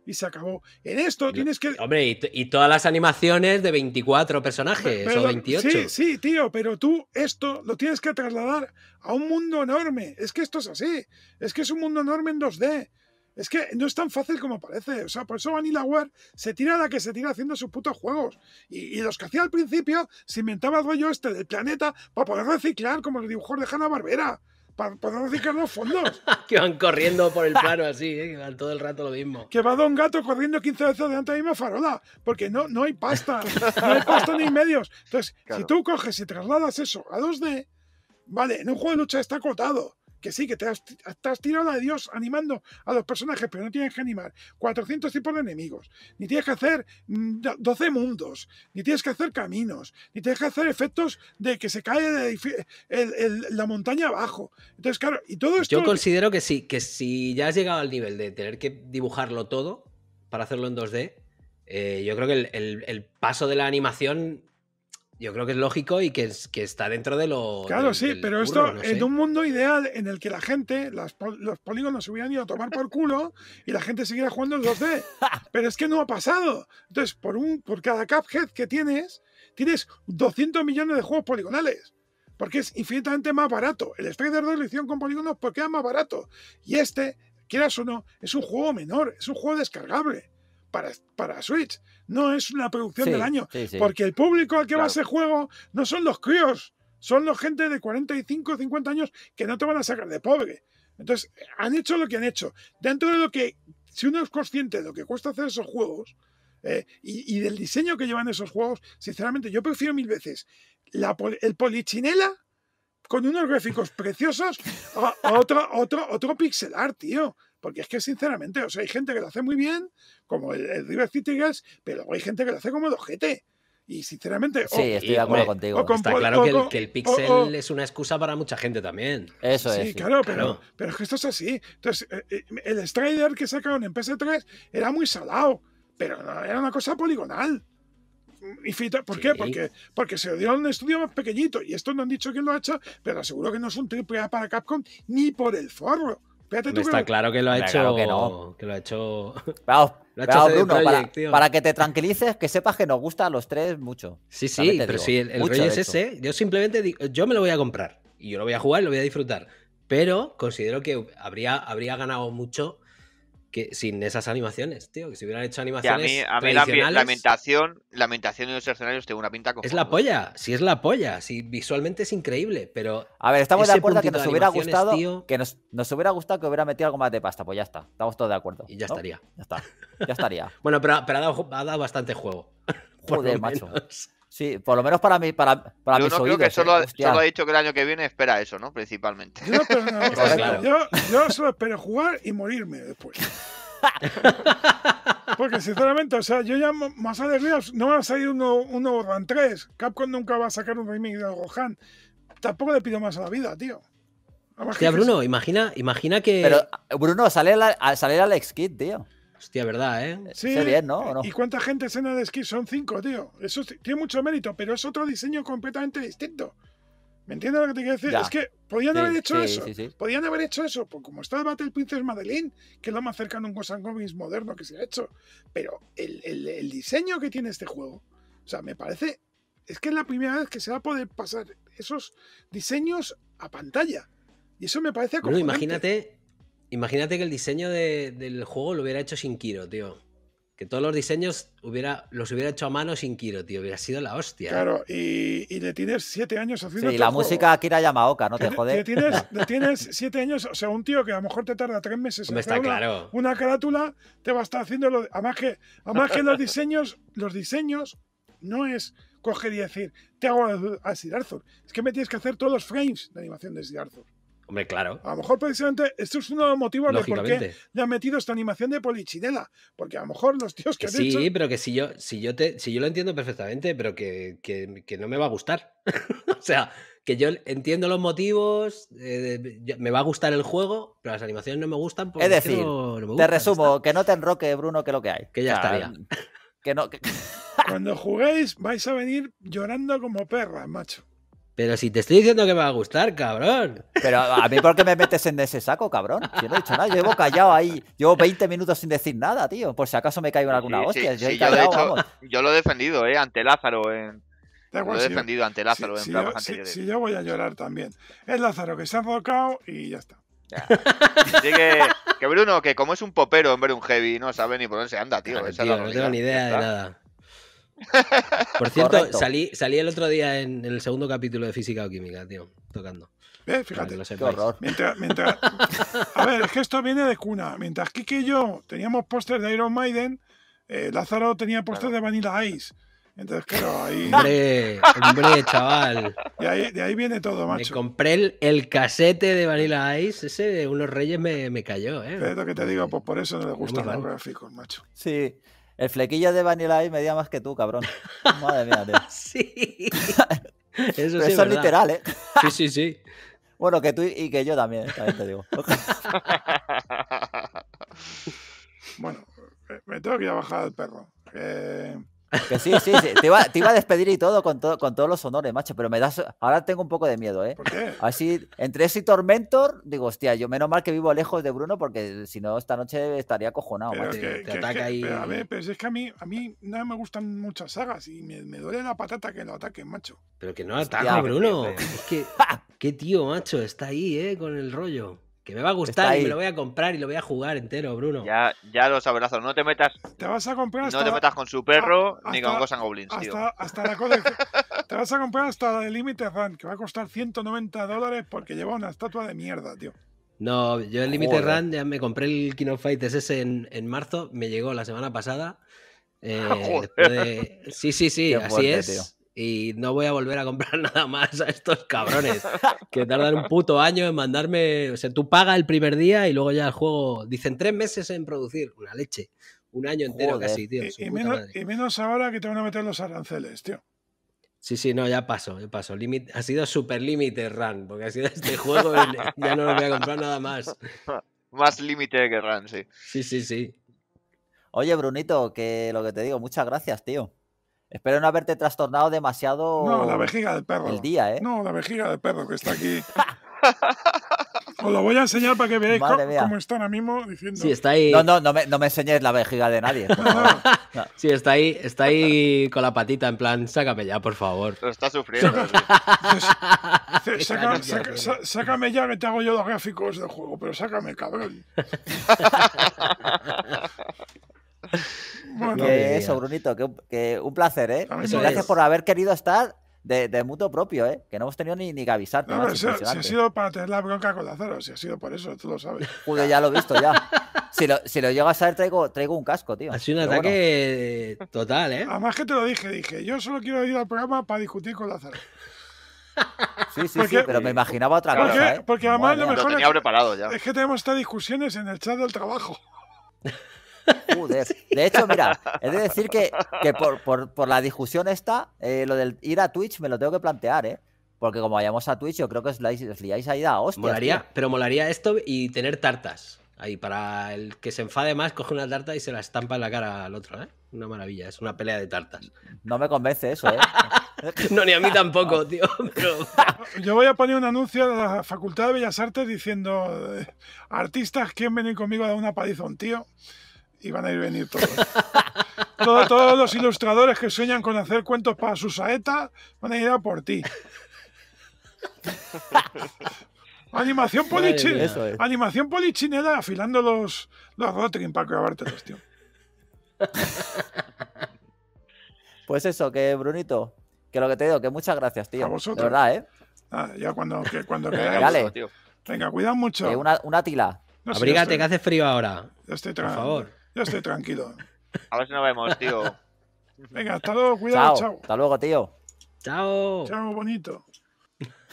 y se acabó. En esto tienes que. Hombre, y, todas las animaciones de 24 personajes o 28. Sí, sí, tío, pero tú esto lo tienes que trasladar a un mundo enorme. Es que esto es así. Es que es un mundo enorme en 2D. Es que no es tan fácil como parece. O sea, por eso Vanillaware se tira la que se tira haciendo sus putos juegos. Y, los que hacía al principio se inventaba el rollo este del planeta para poder reciclar como el dibujos de Hanna Barbera para, poder fondos. que van corriendo por el plano así, ¿eh? que van todo el rato lo mismo. Que va Don Gato corriendo 15 veces delante de la misma farola, porque no, no hay pasta, no hay pasta ni medios. Entonces, si tú coges y trasladas eso a 2D, vale, en un juego de lucha está acotado, que sí, que te has, tirado a Dios animando a los personajes, pero no tienes que animar 400 tipos de enemigos, ni tienes que hacer 12 mm, mundos, ni tienes que hacer caminos, ni tienes que hacer efectos de que se cae la montaña abajo. Entonces, claro, y todo esto... Yo considero que sí, que si ya has llegado al nivel de tener que dibujarlo todo para hacerlo en 2D, eh, yo creo que el paso de la animación yo creo que es lógico y que, que está dentro de lo. Claro, sí, pero esto en un mundo ideal en el que la gente, los polígonos se hubieran ido a tomar por culo y la gente siguiera jugando en 2D. pero es que no ha pasado. Entonces, por, un, por cada Cuphead que tienes, tienes 200 millones de juegos poligonales. Porque es infinitamente más barato. El Spider 2 lo con polígonos porque era más barato. Y este, quieras o no, es un juego menor, es un juego descargable para, para Switch. No es una producción del año. Porque el público al que va ese juego no son los críos, son los gente de 45, 50 años que no te van a sacar de pobre. Entonces, han hecho lo que han hecho. Dentro de lo que, si uno es consciente de lo que cuesta hacer esos juegos eh, y, del diseño que llevan esos juegos, sinceramente, yo prefiero mil veces el polichinela con unos gráficos preciosos a, otro, otro, otro pixel art, tío. Porque es que, sinceramente, o sea, hay gente que lo hace muy bien, como el, River City pero hay gente que lo hace como el ojete. Y sinceramente. Sí, estoy de acuerdo contigo. Está claro que, el, pixel es una excusa para mucha gente también. Eso es. Sí, claro, pero, pero es que esto es así. Entonces, eh, eh, el Strider que sacaron en PS3 era muy salado, pero era una cosa poligonal. ¿Por qué? Porque, porque se dio un estudio más pequeñito y esto no han dicho quién lo ha hecho, pero aseguro que no es un triple A para Capcom ni por el forro está claro que lo ha hecho. que, lo ha hecho. para, que te tranquilices, que sepas que nos gusta a los tres mucho. Sí, sí, pero el, es ese, yo simplemente digo, yo me lo voy a comprar y yo lo voy a jugar y lo voy a disfrutar. Pero considero que habría, habría ganado mucho que sin esas animaciones, tío, que se hubieran hecho animaciones. a mí, la lamentación, lamentación de los escenarios tengo una pinta como. Es la polla, si es la polla, si visualmente es increíble, pero. A ver, estamos de acuerdo que nos hubiera gustado. Que nos, hubiera gustado que hubiera metido algo más de pasta, pues ya está, estamos todos de acuerdo. Y ya estaría. Ya estaría. bueno, pero, ha, dado, bastante juego. Joder, macho. Sí, por lo menos para mí, para, para yo creo que solo, ha dicho que el año que viene espera eso, ¿no? Principalmente. Yo, solo espero jugar y morirme después. Porque sinceramente, o sea, yo ya más Ríos, no va a salir uno, uno van 3. Capcom nunca va a sacar un remake de Gohan, Tampoco le pido más a la vida, tío. Hostia, Bruno, imagina, imagina que. Pero, Bruno, sale, la, sale Alex Kidd, tío. Hostia, verdad, ¿eh? Sí. no? y cuánta gente escena de esquí? Son cinco, tío. Eso tiene mucho mérito, pero es otro diseño completamente distinto. ¿Me entiendes lo que te quiero decir? Es que podían haber hecho eso. podían haber hecho eso, pues como está el Battle Princess Madeline, que es lo más cercano a un Ghost moderno que se ha hecho. Pero el, diseño que tiene este juego, o sea, me parece. Es que es la primera vez que se va a poder pasar esos diseños a pantalla. Y eso me parece como. imagínate Imagínate que el diseño del juego lo hubiera hecho sin Kiro, tío. Que todos los diseños hubiera, los hubiera hecho a mano sin Kiro, tío. Hubiera sido la hostia. Claro, y, le tienes siete años haciendo. Sí, y este la música música Akira Yamaoka, no te jodes. Le tienes, siete años, o sea, un tío que a lo mejor te tarda tres meses en hacer una, una, carátula, te va a estar haciendo. Lo, además, que, que los diseños, los diseños no es coger y decir, te hago a Sir Arthur. Es que me tienes que hacer todos los frames de animación de Sir Arthur. Hombre, claro. A lo mejor precisamente esto es uno de los motivos de por qué le han metido esta animación de polichinela. Porque a lo mejor los tíos que, sí, pero que si yo, yo te, yo lo entiendo perfectamente, pero que, no me va a gustar. o sea, que yo entiendo los motivos, eh, me va a gustar el juego, pero las animaciones no me gustan. Porque es decir, te resumo, que no te enroque, Bruno, que lo que hay. Que ya está estaría. Que no. Cuando juguéis vais a venir llorando como perras, macho. Pero si te estoy diciendo que me va a gustar, cabrón. Pero a mí, ¿por qué me metes en ese saco, cabrón? Yo no he dicho nada, yo llevo callado ahí, llevo 20 minutos sin decir nada, tío. Por si acaso me caigo en alguna hostia. yo, lo he defendido, ¿eh? Ante Lázaro. En... lo he defendido ante Lázaro si, en yo, Sí, yo voy a llorar también. Es Lázaro que se ha enfocado y ya está. Así que, Bruno, que como es un popero, en hombre, un heavy, no sabe ni por dónde se anda, tío no tengo ni idea de nada. Por cierto, salí, salí el otro día en, el segundo capítulo de Física o Química, tío, tocando. Eh, fíjate, a ver, es que esto viene de cuna. Mientras Kiki y yo teníamos póster de Iron Maiden, eh, Lázaro tenía póster de Vanilla Ice. Entonces, claro, Hombre, hombre, chaval. De ahí, viene todo, macho. Me compré el, el, casete de Vanilla Ice, ese de unos Reyes me, cayó, ¿eh? Es lo que te digo, pues por eso no le gustan los gráficos, macho. Sí, el flequillo de Vanilla me medía más que tú, cabrón. Madre mía, tío. sí. Eso, sí es literal, ¿eh? sí, sí, sí. Bueno, que tú y que yo también, también te digo. bueno, me tengo que ir a bajar al perro. Eh, que sí, sí, Te, iba, a despedir y todo con, con todos los honores, macho, pero me das. Ahora tengo un poco de miedo, ¿eh? Así, entre ese Tormentor, digo, hostia, yo menos mal que vivo lejos de Bruno, porque si no, esta noche estaría cojonado, macho. Que, ataca ahí. Pero a ver, pero es que a mí, a mí no me gustan muchas sagas y me, duele la patata que lo ataquen, macho. Pero que no ataque Bruno. Eh, eh. Es que. ¡Qué tío, macho! Está ahí, ¿eh? Con el rollo. Que me va a gustar y me lo voy a comprar y lo voy a jugar entero, Bruno. Ya, ya lo sabrás, no te metas. Te vas a comprar No te metas con su perro ah, ni con en Goblins, tío. Hasta, la te vas a comprar hasta la de Limited Run, que va a costar 190 dólares porque lleva una estatua de mierda, tío. No, yo el Limited Run ya me compré el King of Fighters ese en, marzo, me llegó la semana pasada. Eh, sí, sí, sí, así es y no voy a volver a comprar nada más a estos cabrones que tardan un puto año en mandarme. O sea, tú pagas el primer día y luego ya el juego. Dicen tres meses en producir. Una leche. Un año entero casi, tío. Y, menos, ahora que te van a meter los aranceles, tío. Sí, sí, no, ya pasó ya pasó Limit, ha sido super límite run, porque ha sido este juego, y ya no lo voy a comprar nada más. Más límite que run, sí. Sí, sí, sí. Oye, Brunito, que lo que te digo, muchas gracias, tío. Espero no haberte trastornado demasiado. No, la vejiga del perro. El día, ¿eh? No, la vejiga del perro que está aquí. Os lo voy a enseñar para que veáis cómo, están ahora mismo diciendo. está ahí. No, no, no me, no me enseñes la vejiga de nadie. Sí, está ahí, está ahí con la patita, en plan, sácame ya, por favor. está sufriendo. sácame ya que te hago yo los gráficos del juego, pero sácame, cabrón que eso, Brunito, que, un placer, ¿eh? Gracias por haber querido estar de, de, mutuo propio, ¿eh? Que no hemos tenido ni, ni que avisar. No, si, ha sido para tener la bronca con Lázaro, si ha sido por eso, tú lo sabes. ya lo he visto, ya. Si lo, si lo llego a saber, traigo, traigo un casco, tío. Ha sido un ataque total, ¿eh? Además que te lo dije, dije, yo solo quiero ir al programa para discutir con Lázaro. Sí, sí, sí, pero me imaginaba otra cosa. ¿eh? Porque además lo mejor es, preparado ya. que tenemos estas discusiones en el chat del trabajo. De hecho, mira, he de decir que, que por, la discusión esta, eh, lo del ir a Twitch me lo tengo que plantear, ¿eh? Porque como vayamos a Twitch, yo creo que os, liáis, os ahí a hostia. Molaría, pero molaría esto y tener tartas. Ahí, para el que se enfade más, coge una tarta y se la estampa en la cara al otro, ¿eh? Una maravilla, es una pelea de tartas. No me convence eso, eh. no, ni a mí tampoco, tío. Yo voy a poner un anuncio de la Facultad de Bellas Artes diciendo: eh, artistas, ¿quién viene conmigo a dar una paliza tío? y van a ir venir todos. todos. los ilustradores que sueñan con hacer cuentos para su saeta van a ir a por ti. Animación, polichin Animación polichinera afilando los, los Rotring para los tío. Pues eso, que Brunito, que lo que te digo, que muchas gracias, tío. A vosotros. De verdad, ¿eh? Ah, ya cuando, que, cuando Venga, cuidado mucho. una, tila. Abrígate, que hace frío ahora. Por favor. Ya estoy tranquilo. A ver si nos vemos, tío. Venga, hasta luego, cuidado, chao. Hasta luego, tío. Chao. Chao, bonito.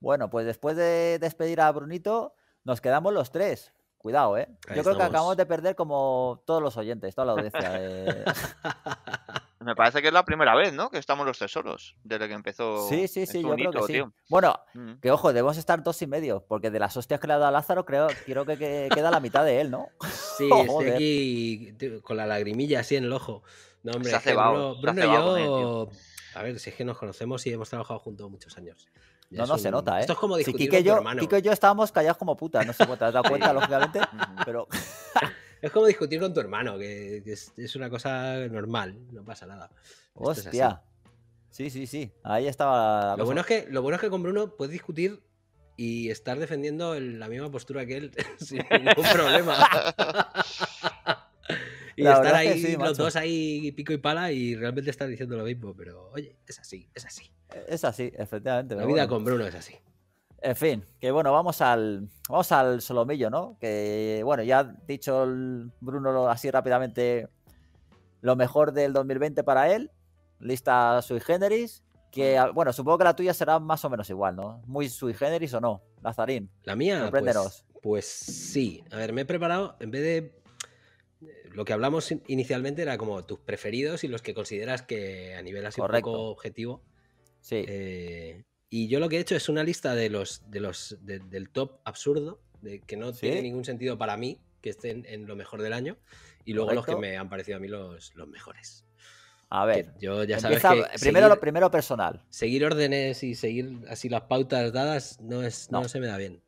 bueno, pues después de despedir a Brunito, nos quedamos los tres. Cuidado, ¿eh? Yo creo que acabamos de perder como todos los oyentes, toda la audiencia. Me parece que es la primera vez, ¿no? Que estamos los tesoros, desde que empezó. Sí, sí, sí, este yo creo que sí. Bueno, mm. que ojo, debemos estar dos y medio, porque de las hostias que le ha dado a Lázaro, creo, quiero que, queda la mitad de él, ¿no? Sí, estoy aquí con la lagrimilla así en el ojo. No, hombre, se Bruno, yo. a ver, si es que nos conocemos y hemos trabajado juntos muchos años. no, no se nota, ¿eh? Esto es como discutir y yo, yo estábamos callados como putas, no sé si te has dado cuenta, lógicamente, pero... Es como discutir con tu hermano, que, es, una cosa normal, no pasa nada. Hostia. sí, sí, sí. Ahí estaba. La lo, bueno es que, lo bueno es que con Bruno puedes discutir y estar defendiendo la misma postura que él sin ningún problema. y estar ahí los dos ahí pico y pala y realmente estar diciendo lo mismo, pero oye, es así, es así. Es así, efectivamente. La vida con Bruno es así. En fin, que bueno, vamos al, vamos al solomillo, ¿no? Que bueno, ya ha dicho Bruno así rápidamente lo mejor del 2020 para él, lista sui generis, que bueno, supongo que la tuya será más o menos igual, ¿no? Muy sui generis o no, Lazarín. La mía, pues, pues sí. A ver, me he preparado, en vez de eh, lo que hablamos inicialmente era como tus preferidos y los que consideras que a nivel así un poco objetivo. Sí. Eh, y yo lo que he hecho es una lista de los, de los del top absurdo, de, que no tiene ningún sentido para mí, que estén en lo mejor del año, y luego los que me han parecido a mí los, mejores. A ver, yo ya sabes que primero lo primero personal. Seguir órdenes y seguir así las pautas dadas no es no, se me da bien.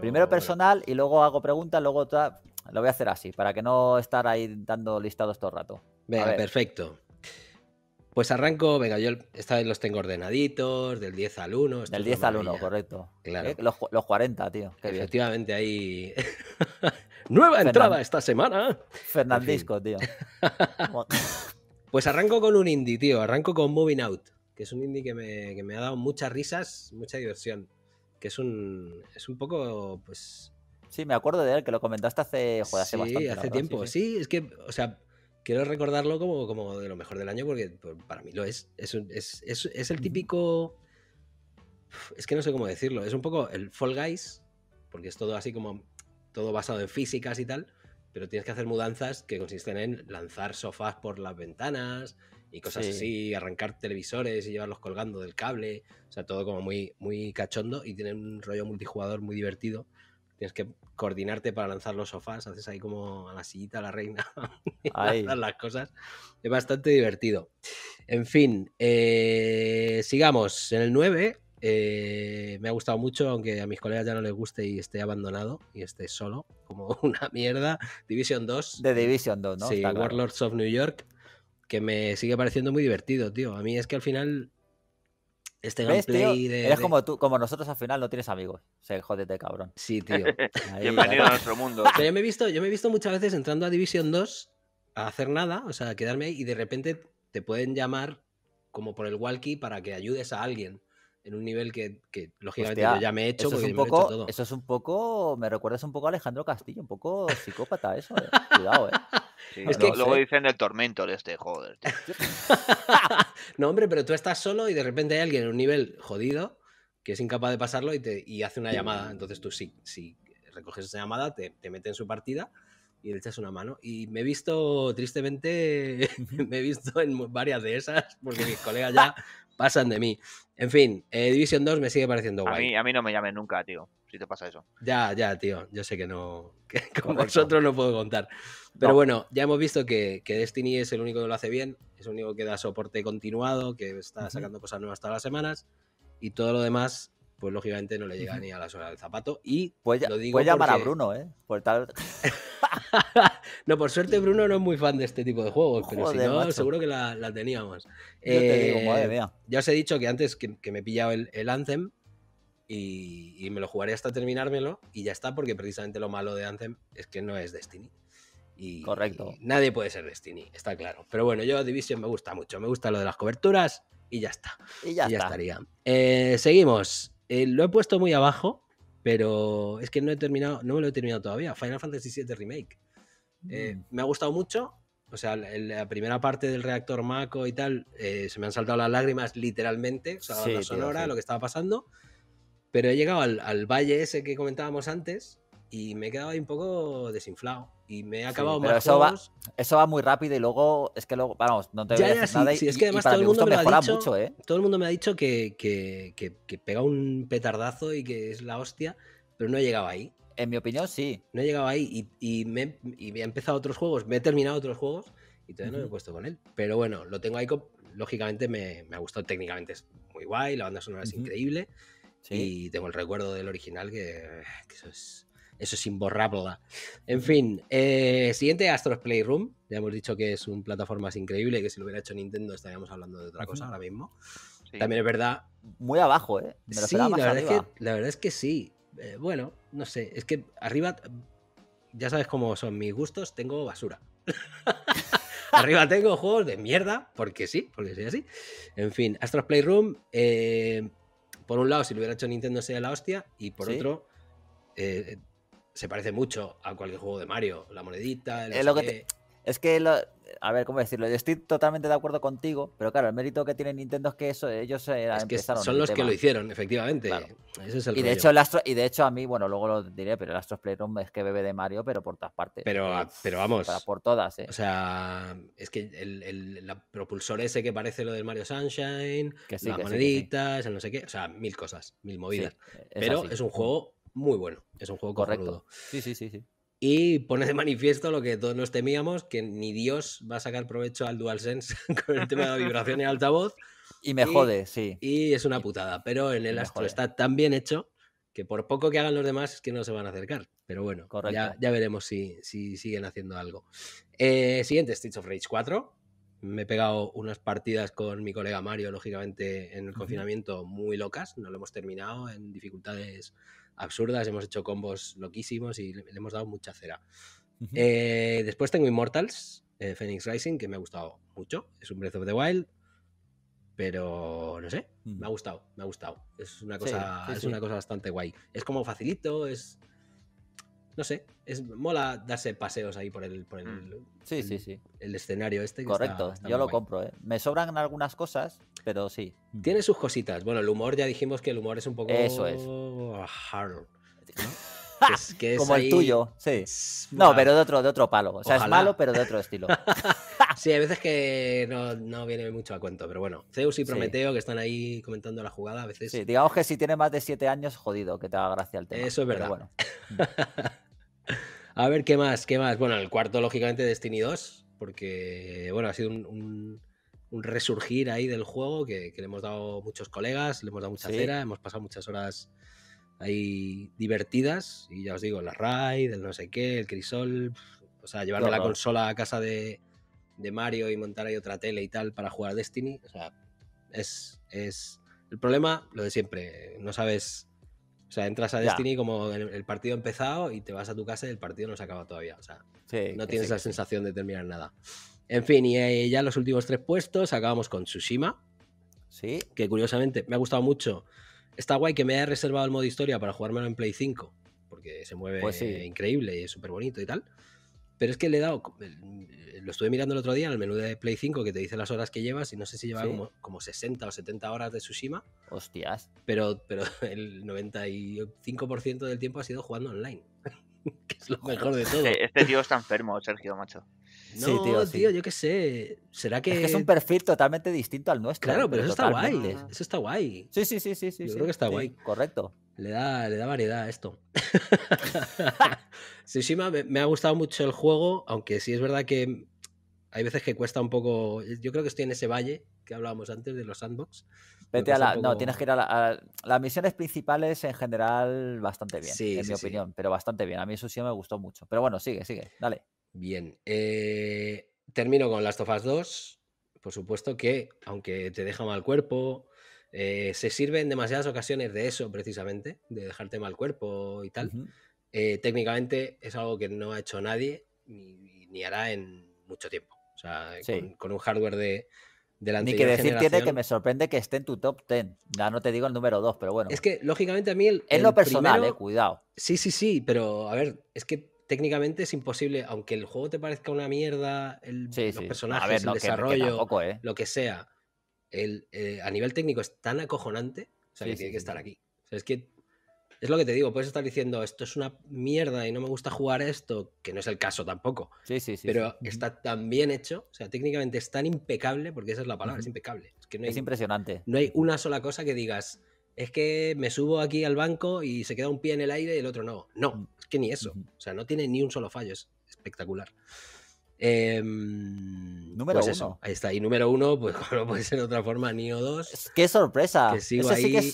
primero personal y luego hago preguntas, luego Lo voy a hacer así, para que no estar ahí dando listados todo el rato. Vale, perfecto. Pues arranco, venga, yo esta vez los tengo ordenaditos, del 10 al 1. Del 10 al 1, correcto. Claro. Eh, los, 40, tío. Efectivamente, ahí. Nueva entrada esta semana. Fernandisco, tío. pues arranco con un indie, tío. Arranco con Moving Out, que es un indie que me, ha dado muchas risas, mucha diversión. Que es un, es un poco, pues, Sí, me acuerdo de él, que lo comentaste hace, hace sí, Hace tiempo. sí, es que, o sea, quiero recordarlo como, como de lo mejor del año porque para mí lo es. Es, el típico... Es que no sé cómo decirlo. Es un poco el Fall Guys, porque es todo así como todo basado en físicas y tal, pero tienes que hacer mudanzas que consisten en lanzar sofás por las ventanas y cosas así, arrancar televisores y llevarlos colgando del cable, o sea, todo como muy, muy cachondo y tiene un rollo multijugador muy divertido tienes que coordinarte para lanzar los sofás, haces ahí como a la sillita, a la reina, y las cosas. Es bastante divertido. En fin, eh, sigamos. En el 9 eh, me ha gustado mucho, aunque a mis colegas ya no les guste y esté abandonado y esté solo, como una mierda. Division 2. De Division 2, ¿no? Sí, Warlords of New York, que me sigue pareciendo muy divertido, tío. A mí es que al final este gameplay de, Eres como tú, como nosotros al final no tienes amigos. O sea, cabrón. Sí, tío. Bienvenido a nuestro mundo. Pero yo me he visto, yo me he visto muchas veces entrando a División 2 a hacer nada, o sea, quedarme ahí y de repente te pueden llamar como por el walkie para que ayudes a alguien en un nivel que, lógicamente yo ya me he hecho. Eso es, un poco, hecho todo. eso es un poco, me recuerdas un poco a Alejandro Castillo, un poco psicópata eso. Eh. Cuidado, eh. Ah, luego dicen el tormento de este, joder. no, hombre, pero tú estás solo y de repente hay alguien en un nivel jodido que es incapaz de pasarlo y, te, hace una llamada. Entonces tú sí, si recoges esa llamada, te, te mete en su partida y le echas una mano. Y me he visto, tristemente, me he visto en varias de esas porque mis colegas ya pasan de mí. En fin, eh, Division 2 me sigue pareciendo guay. A mí, no me llamen nunca, tío, si te pasa eso. Ya, ya, tío, yo sé que no, que con vosotros no puedo contar. Pero bueno, ya hemos visto que, Destiny es el único que lo hace bien, es el único que da soporte continuado, que está sacando cosas nuevas todas las semanas y todo lo demás, pues lógicamente no le llega ni a la suela del zapato. Y pues lo digo Voy a llamar a Bruno, ¿eh? Por tal... no, por suerte Bruno no es muy fan de este tipo de juegos, pero si no, seguro que la, teníamos. Yo te digo, eh, madre mía. Ya os he dicho que antes que, me he pillado el, Anthem y, y, me lo jugaré hasta terminármelo y ya está, porque precisamente lo malo de Anthem es que no es Destiny. Y, Correcto. nadie puede ser Destiny, está claro. Pero bueno, yo Division me gusta mucho. Me gusta lo de las coberturas y ya está. Y ya, estaría. Eh, seguimos. Eh, lo he puesto muy abajo, pero es que no he terminado, no me lo he terminado todavía. Final Fantasy VII Remake. Eh, mm. Me ha gustado mucho. O sea, la primera parte del reactor Mako y tal, se me han saltado las lágrimas literalmente. O sea, la sonora, lo que estaba pasando. Pero he llegado al, al valle ese que comentábamos antes y me he quedado ahí un poco desinflado. Y me he acabado eso va, muy rápido y luego es que luego, vamos, no te voy nada. y, es que además ¿eh? todo el mundo me ha dicho, Todo el mundo me ha dicho que, que, que, pega un petardazo y que es la hostia, pero no he llegado ahí. En mi opinión, sí. No he llegado ahí y, me, he empezado otros juegos, me he terminado otros juegos y todavía no me he puesto con él. Pero bueno, lo tengo ahí, lógicamente me, ha gustado técnicamente, es muy guay, la banda sonora es increíble. Y tengo el recuerdo del original que, que eso es eso es imborrable. En fin, eh, siguiente Astros Playroom. Ya hemos dicho que es un plataforma increíble, que si lo hubiera hecho Nintendo estaríamos hablando de otra cosa ahora mismo. También es verdad. Muy abajo, ¿eh? la, verdad Es que, sí. Eh, bueno, no sé, es que arriba, ya sabes cómo son mis gustos, tengo basura. arriba tengo juegos de mierda, porque sí, porque soy así. En fin, Astros Playroom, eh, por un lado, si lo hubiera hecho Nintendo sería la hostia, y por otro, se parece mucho a cualquier juego de Mario. La monedita, el lo que Es que, a ver, ¿cómo decirlo? Yo estoy totalmente de acuerdo contigo, pero claro, el mérito que tiene Nintendo es que eso, ellos empezaron eh, es que Son los que lo hicieron, efectivamente. y, de hecho, el y de hecho, a mí, bueno, luego lo diré, pero el Astros Playroom es que bebe de Mario, pero por todas partes. Pero, ah, pero vamos. por todas, ¿eh? O sea, es que el, el, propulsor ese que parece lo del Mario Sunshine, que las moneditas, el no sé qué, o sea, mil cosas, mil movidas. pero es un juego muy bueno. Es un juego correcto. Sí, sí, sí, sí. Y pone de manifiesto lo que todos nos temíamos, que ni Dios va a sacar provecho al DualSense con el tema de la vibración y altavoz. Y me jode, sí. Y es una putada, pero en el astro está tan bien hecho que por poco que hagan los demás es que no se van a acercar. Pero bueno, Ya, ya, veremos si, si, siguen haciendo algo. Eh, siguiente, Streets of Rage 4. Me he pegado unas partidas con mi colega Mario, lógicamente, en el confinamiento muy locas. No lo hemos terminado en dificultades absurdas, hemos hecho combos loquísimos y le, hemos dado mucha cera. Eh, después tengo Immortals, eh, Phoenix Rising, que me ha gustado mucho. Es un Breath of the Wild, pero no sé, me ha gustado, me ha gustado. Es una cosa, es una cosa bastante guay. Es como facilito, es no sé, es mola darse paseos ahí por el, por el, mm. sí, sí, sí. el escenario este. Correcto, yo lo compro. ¿eh? Me sobran algunas cosas, pero sí. Tiene sus cositas. Bueno, el humor, ya dijimos que el humor es un poco... Eso es. Hard, como el tuyo, sí. No, pero de otro, de otro palo. O sea, es malo, pero de otro estilo. sí, hay veces que no, viene mucho a cuento, pero bueno. Zeus y Prometeo que están ahí comentando la jugada a veces. Sí, digamos que si tiene más de siete años, jodido, que te haga gracia el tema. Eso es verdad. bueno. A ver, ¿qué más? ¿Qué más? Bueno, el cuarto, lógicamente, Destiny 2, porque, bueno, ha sido un, resurgir ahí del juego que, le hemos dado muchos colegas, le hemos dado mucha cera, hemos pasado muchas horas ahí divertidas, y ya os digo, la raid, el no sé qué, el crisol, o sea, llevar la consola a casa de, de Mario y montar ahí otra tele y tal para jugar Destiny, o sea, es, es el problema, lo de siempre, no sabes o sea, entras a Destiny como el, partido ha empezado y te vas a tu casa y el partido no se acaba todavía. O sea, no tienes la sensación de terminar nada. En fin, y eh, ya los últimos tres puestos acabamos con Tsushima. Sí. Que curiosamente me ha gustado mucho. Está guay que me haya reservado el modo historia para jugármelo en Play 5, porque se mueve pues increíble y es súper bonito y tal. Pero es que le he dado, lo estuve mirando el otro día en el menú de Play 5 que te dice las horas que llevas y no sé si lleva como, como, 60 o 70 horas de Tsushima. Hostias. Pero, pero el 95% del tiempo ha sido jugando online. que es lo mejor de todo. Este, este tío está enfermo, Sergio, macho. No, tío, tío yo qué sé. ¿Será que... Es que es un perfil totalmente distinto al nuestro. Claro, pero eso está guay. Eso está guay. Sí, sí, sí, sí. yo creo que está guay. Correcto. Le da, le da variedad a esto. Sí, me, me ha gustado mucho el juego, aunque sí es verdad que hay veces que cuesta un poco. Yo creo que estoy en ese valle que hablábamos antes de los sandbox. Vete a la. No, tienes que ir a, Las misiones principales en general bastante bien, en mi opinión, pero bastante bien. A mí eso sí me gustó mucho. Pero bueno, sigue, sigue, dale. Bien. Eh, termino con Last of Us 2. Por supuesto que, aunque te deja mal cuerpo, eh, se sirve en demasiadas ocasiones de eso, precisamente, de dejarte mal cuerpo y tal. Eh, técnicamente es algo que no ha hecho nadie ni, hará en mucho tiempo. O sea, con, un hardware de, de la Ni que decir tiene que me sorprende que esté en tu top 10. Ya no te digo el número 2, pero bueno. Es que, lógicamente, a mí el. Es lo personal, eh, cuidado. Sí, sí, sí, pero a ver, es que técnicamente es imposible, aunque el juego te parezca una mierda, el, los personajes, el desarrollo, ¿eh? lo que sea, el, eh, a nivel técnico es tan acojonante, o sea, que tiene que estar aquí. es que es lo que te digo, puedes estar diciendo esto es una mierda y no me gusta jugar esto, que no es el caso tampoco. Sí, sí, sí. Pero está tan bien hecho, o sea, técnicamente es tan impecable, porque esa es la palabra, es impecable. que no es impresionante. No hay una sola cosa que digas, es que me subo aquí al banco y se queda un pie en el aire y el otro no. No. Mm que ni eso. O sea, no tiene ni un solo fallo. Es espectacular. Em, número pues ahí está. Y número uno, pues no puede ser de otra forma, Nio 2. ¡Qué sorpresa! Eh,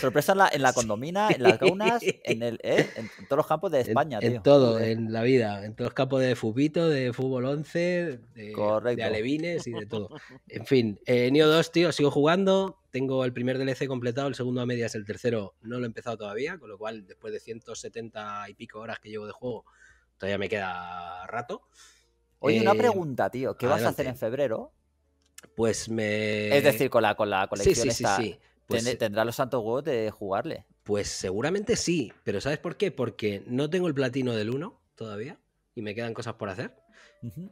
sorpresa en la, condomina, en las gaunas, en, el, ¿eh? en todos los campos de España, en, tío. En todo, en la vida. En todos los campos de Fubito, de Fútbol 11, de, Alevines y de todo. En fin, eh, 2, tío, sigo jugando tengo el primer DLC completado, el segundo a medias, el tercero no lo he empezado todavía, con lo cual después de 170 y pico horas que llevo de juego, todavía me queda rato. Oye, una eh, pregunta, tío, ¿qué vas a hacer en febrero? Pues me... Es decir, con la, con la colección sí, sí, sí, pues eh ¿tendrá los santos huevos de jugarle? Pues seguramente sí, pero ¿sabes por qué? Porque no tengo el platino del 1 todavía y me quedan cosas por hacer.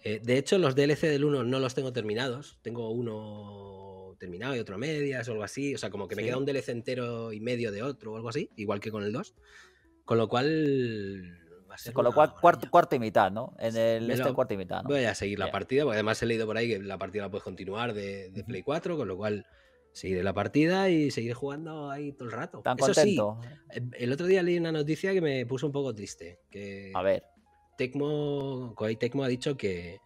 Eh, de hecho, los DLC del 1 no los tengo terminados. Tengo uno terminado y otro a medias o algo así. O sea, como que me queda un DLC entero y medio de otro o algo así, igual que con el 2. Con lo cual. con lo cual, cuarto, cuarto, y mitad, ¿no? En el este cuarto y mitad. Voy a seguir la partida, porque además he leído por ahí que la partida la puedes continuar de, Play 4, con lo cual seguiré la partida y seguiré jugando ahí todo el rato. Tan Eso Sí, em, el otro día leí una noticia que me puso un poco triste. Que a ver. Tecmo, Tecmo ha dicho que,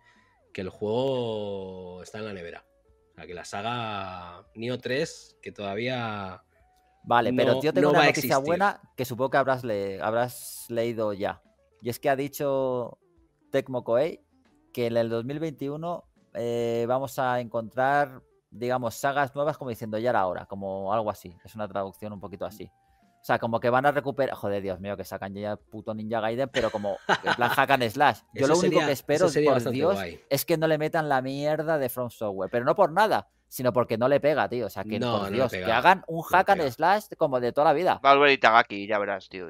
que el juego está en la nevera que la saga Neo 3, que todavía. Vale, pero tío, tengo una noticia buena que supongo que habrás, le habrás leído ya. Y es que ha dicho Tecmo Koei que en el 2021 eh, vamos a encontrar, digamos, sagas nuevas, como diciendo ya era hora, como algo así. Es una traducción un poquito así. O sea, como que van a recuperar. Joder, Dios mío, que sacan ya puto Ninja Gaiden, pero como en plan hack and slash. Yo lo único que espero, por Dios, es que no le metan la mierda de From Software. Pero no por nada, sino porque no le pega, tío. O sea, que no, por Dios, que hagan un hack and slash como de toda la vida. Valver y Tagaki, ya verás, tío.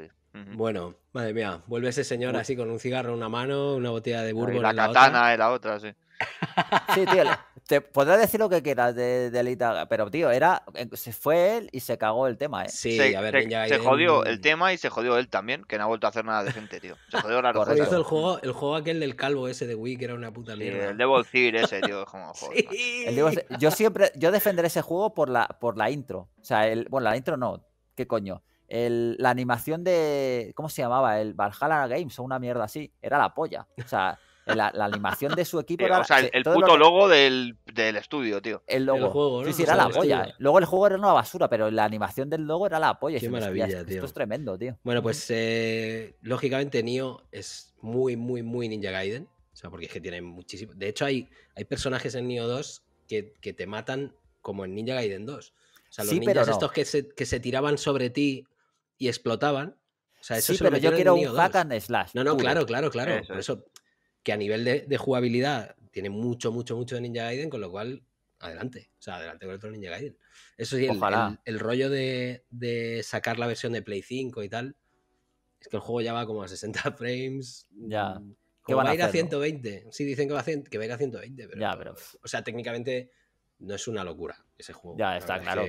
Bueno, madre mía, vuelve ese señor así con un cigarro en una mano, una botella de bourbon. la, la katana en la otra, sí. Sí, tío, te podrás decir lo que quieras de, de Lita, pero tío, era eh, se fue él y se cagó el tema, ¿eh? Sí, a ver, se, se jodió el mm. tema y se jodió él también, que no ha vuelto a hacer nada de gente, tío. Se jodió la ropa. el juego, el juego aquel del calvo ese de Wii, que era una puta mierda. el Devil Volcir ese, tío, es como el yo siempre yo defenderé ese juego por la por la intro, o sea, bueno, la intro no, qué coño la animación de. ¿Cómo se llamaba? El Valhalla Games o una mierda así. Era la polla. O sea, eh, la, animación de su equipo la eh, era. O sea, el, puto logo del, estudio, tío. El logo. ¿no? Sí, sí, era la polla. Eh. Luego el juego era una basura, pero la animación del logo era la polla. maravilla, tío. Esto es tremendo, tío. Bueno, pues lógicamente Nio es muy, muy, muy Ninja Gaiden. O sea, porque es que tiene muchísimo. De hecho, hay, hay personajes en Nio 2 que, te matan como en Ninja Gaiden 2. O sea, los ninjas estos que que se tiraban sobre ti y explotaban. O sea, eso sí, pero yo quiero un hack and slash. No, no, claro, claro, claro. Por eso, que a nivel de, jugabilidad tiene mucho, mucho, mucho de Ninja Gaiden, con lo cual, adelante. O sea, adelante con otro Ninja Gaiden. Eso sí, el, rollo de, sacar la versión de Play 5 y tal, es que el juego ya va como a 60 frames. Ya. Mm, que van va a ir a 120. Sí, dicen que va a, que ir a 120, pero. pero. O sea, técnicamente no es una locura ese juego. Ya está, claro.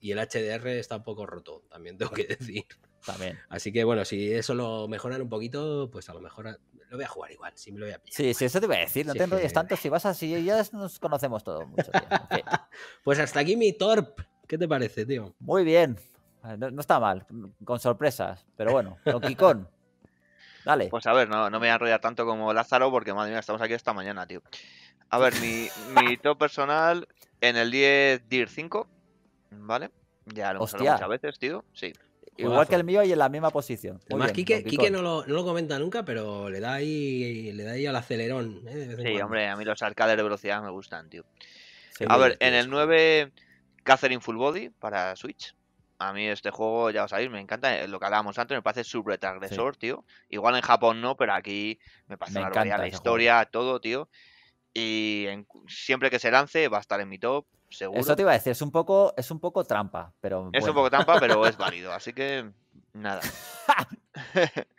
Y el HDR está un poco roto, también tengo que decir. También. Así que bueno, si eso lo mejoran un poquito, pues a lo mejor lo voy a jugar igual, si me lo voy a pillar. Sí, sí, eso te voy a decir, no te enrolles tanto, si vas así, ya nos conocemos todos mucho. pues hasta aquí mi Torp. ¿Qué te parece, tío? Muy bien. Eh, no, está mal, con sorpresas, pero bueno, Kong, Dale. Pues a ver, no, me voy a enrollar tanto como Lázaro, porque madre mía, estamos aquí esta mañana, tío. A ver, mi, mi top personal en el 10 DIR 5, ¿vale? Ya lo hemos hablado muchas veces, tío. Sí. Igual que el mío y en la misma posición. Muy Además, Quique, no, lo, comenta nunca, pero le da ahí, le da ahí al acelerón. ¿eh? sí, hombre, a mí los arcades de velocidad me gustan, tío. a ver, en el 9, Catherine Full Body para Switch. A mí este juego, ya os sabéis, me encanta. Eh, lo que hablábamos antes, me parece súper transgresor, tío. Igual en Japón no, pero aquí me parece me una la historia, todo, tío. Y siempre que se lance va a estar en mi top, seguro. Eso te iba a decir, es un poco, es un poco trampa, pero. Es un poco trampa, pero es válido. Así que nada.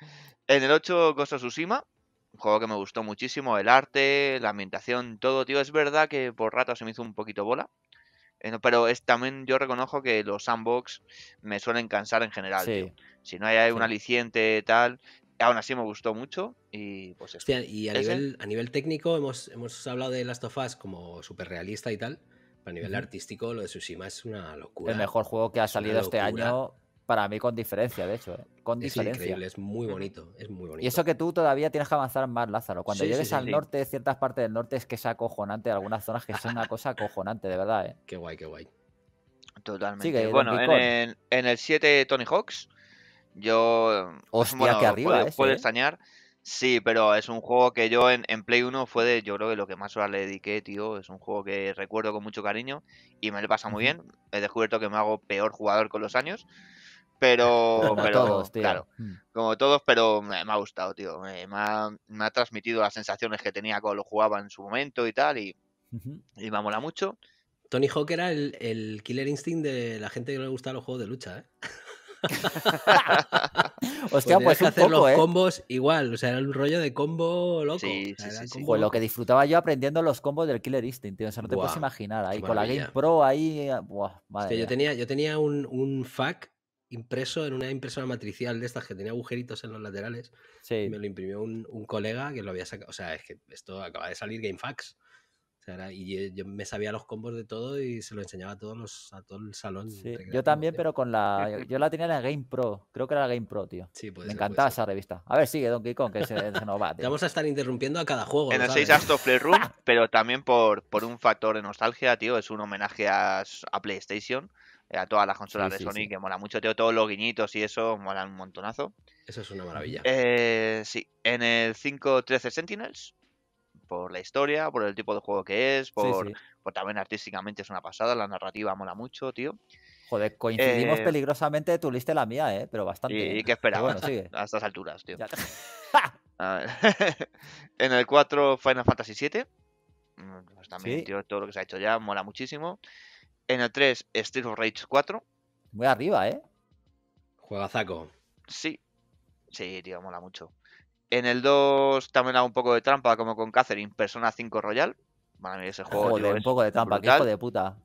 en el 8, Ghost of Tsushima. Un juego que me gustó muchísimo. El arte, la ambientación, todo, tío. Es verdad que por rato se me hizo un poquito bola. Eh, pero es también yo reconozco que los sandbox me suelen cansar en general. Si no hay, un aliciente tal, aún así me gustó mucho y pues Hostia, y a nivel, a nivel técnico hemos, hemos hablado de Last of Us como súper realista y tal, pero a nivel artístico lo de Tsushima es una locura. El mejor juego que ha salido este año para mí con diferencia, de hecho. ¿eh? Con es diferencia. increíble, es muy bonito, es muy bonito. Y eso que tú todavía tienes que avanzar más, Lázaro. Cuando llegues al norte, ciertas partes del norte es que es acojonante, algunas zonas que son una cosa acojonante, de verdad, ¿eh? Qué guay, qué guay. Totalmente. bueno, en en el 7 Tony Hawks, yo. Mm, Hostia, que arriba. Puede, eh. extrañar. Sí, pero es un juego que yo en, Play 1 fue de, yo creo que lo que más horas le dediqué, tío. Es un juego que recuerdo con mucho cariño y me lo pasa muy bien. He descubierto que me hago peor jugador con los años. Pero, como todos, claro, mm. como todos, pero me, ha gustado, tío. Me, ha, transmitido las sensaciones que tenía cuando lo jugaba en su momento y tal, y, y me mola mucho. Tony Hawk era el, killer instinct de la gente que no le gusta los juegos de lucha, ¿eh? Hostia, pues hacer los ¿eh? combos igual, o sea, era un rollo de combo loco. pues lo que disfrutaba yo aprendiendo los combos del Killer Instinct, tío, o sea, no te puedes imaginar, ahí con la Game Pro ahí, yo tenía yo tenía un un FAC impreso en una impresora matricial de estas que tenía agujeritos en los laterales. Sí. Me lo imprimió un, colega que lo había sacado. O sea, es que esto acaba de salir GameFAQs y eh, yo, me sabía los combos de todo y se lo enseñaba a todos a todo el salón. yo también, pero con la. Yo la tenía en la Game Pro. Creo que era la Game Pro, tío. Sí, Me encantaba esa revista. A ver, sigue Donkey Kong, que se, se nos va. Vamos a estar interrumpiendo a cada juego. En el 6 Play Playroom, pero también por, por un factor de nostalgia, tío. Es un homenaje a, PlayStation eh, a todas las consolas de Sony, que mola mucho, tío. Todos los guiñitos y eso molan un montonazo. Eso es una maravilla. Eh, sí, en el 513 Sentinels por la historia, por el tipo de juego que es, por, también artísticamente es una pasada, la narrativa mola mucho, tío. Joder, coincidimos eh, peligrosamente tu lista y la mía, ¿eh? Pero bastante. Y, que esperaba a estas alturas, tío. Ah, en el 4 Final Fantasy VII. Mm, pues también, tío, todo lo que se ha hecho ya mola muchísimo. En el 3 Steel of Rage 4. Muy arriba, ¿eh? Juega zaco. Sí. Sí, tío, mola mucho. En el 2 también hago un poco de trampa, como con Catherine, Persona 5 Royal. Madre ese juego. un poco de trampa, qué hijo de puta.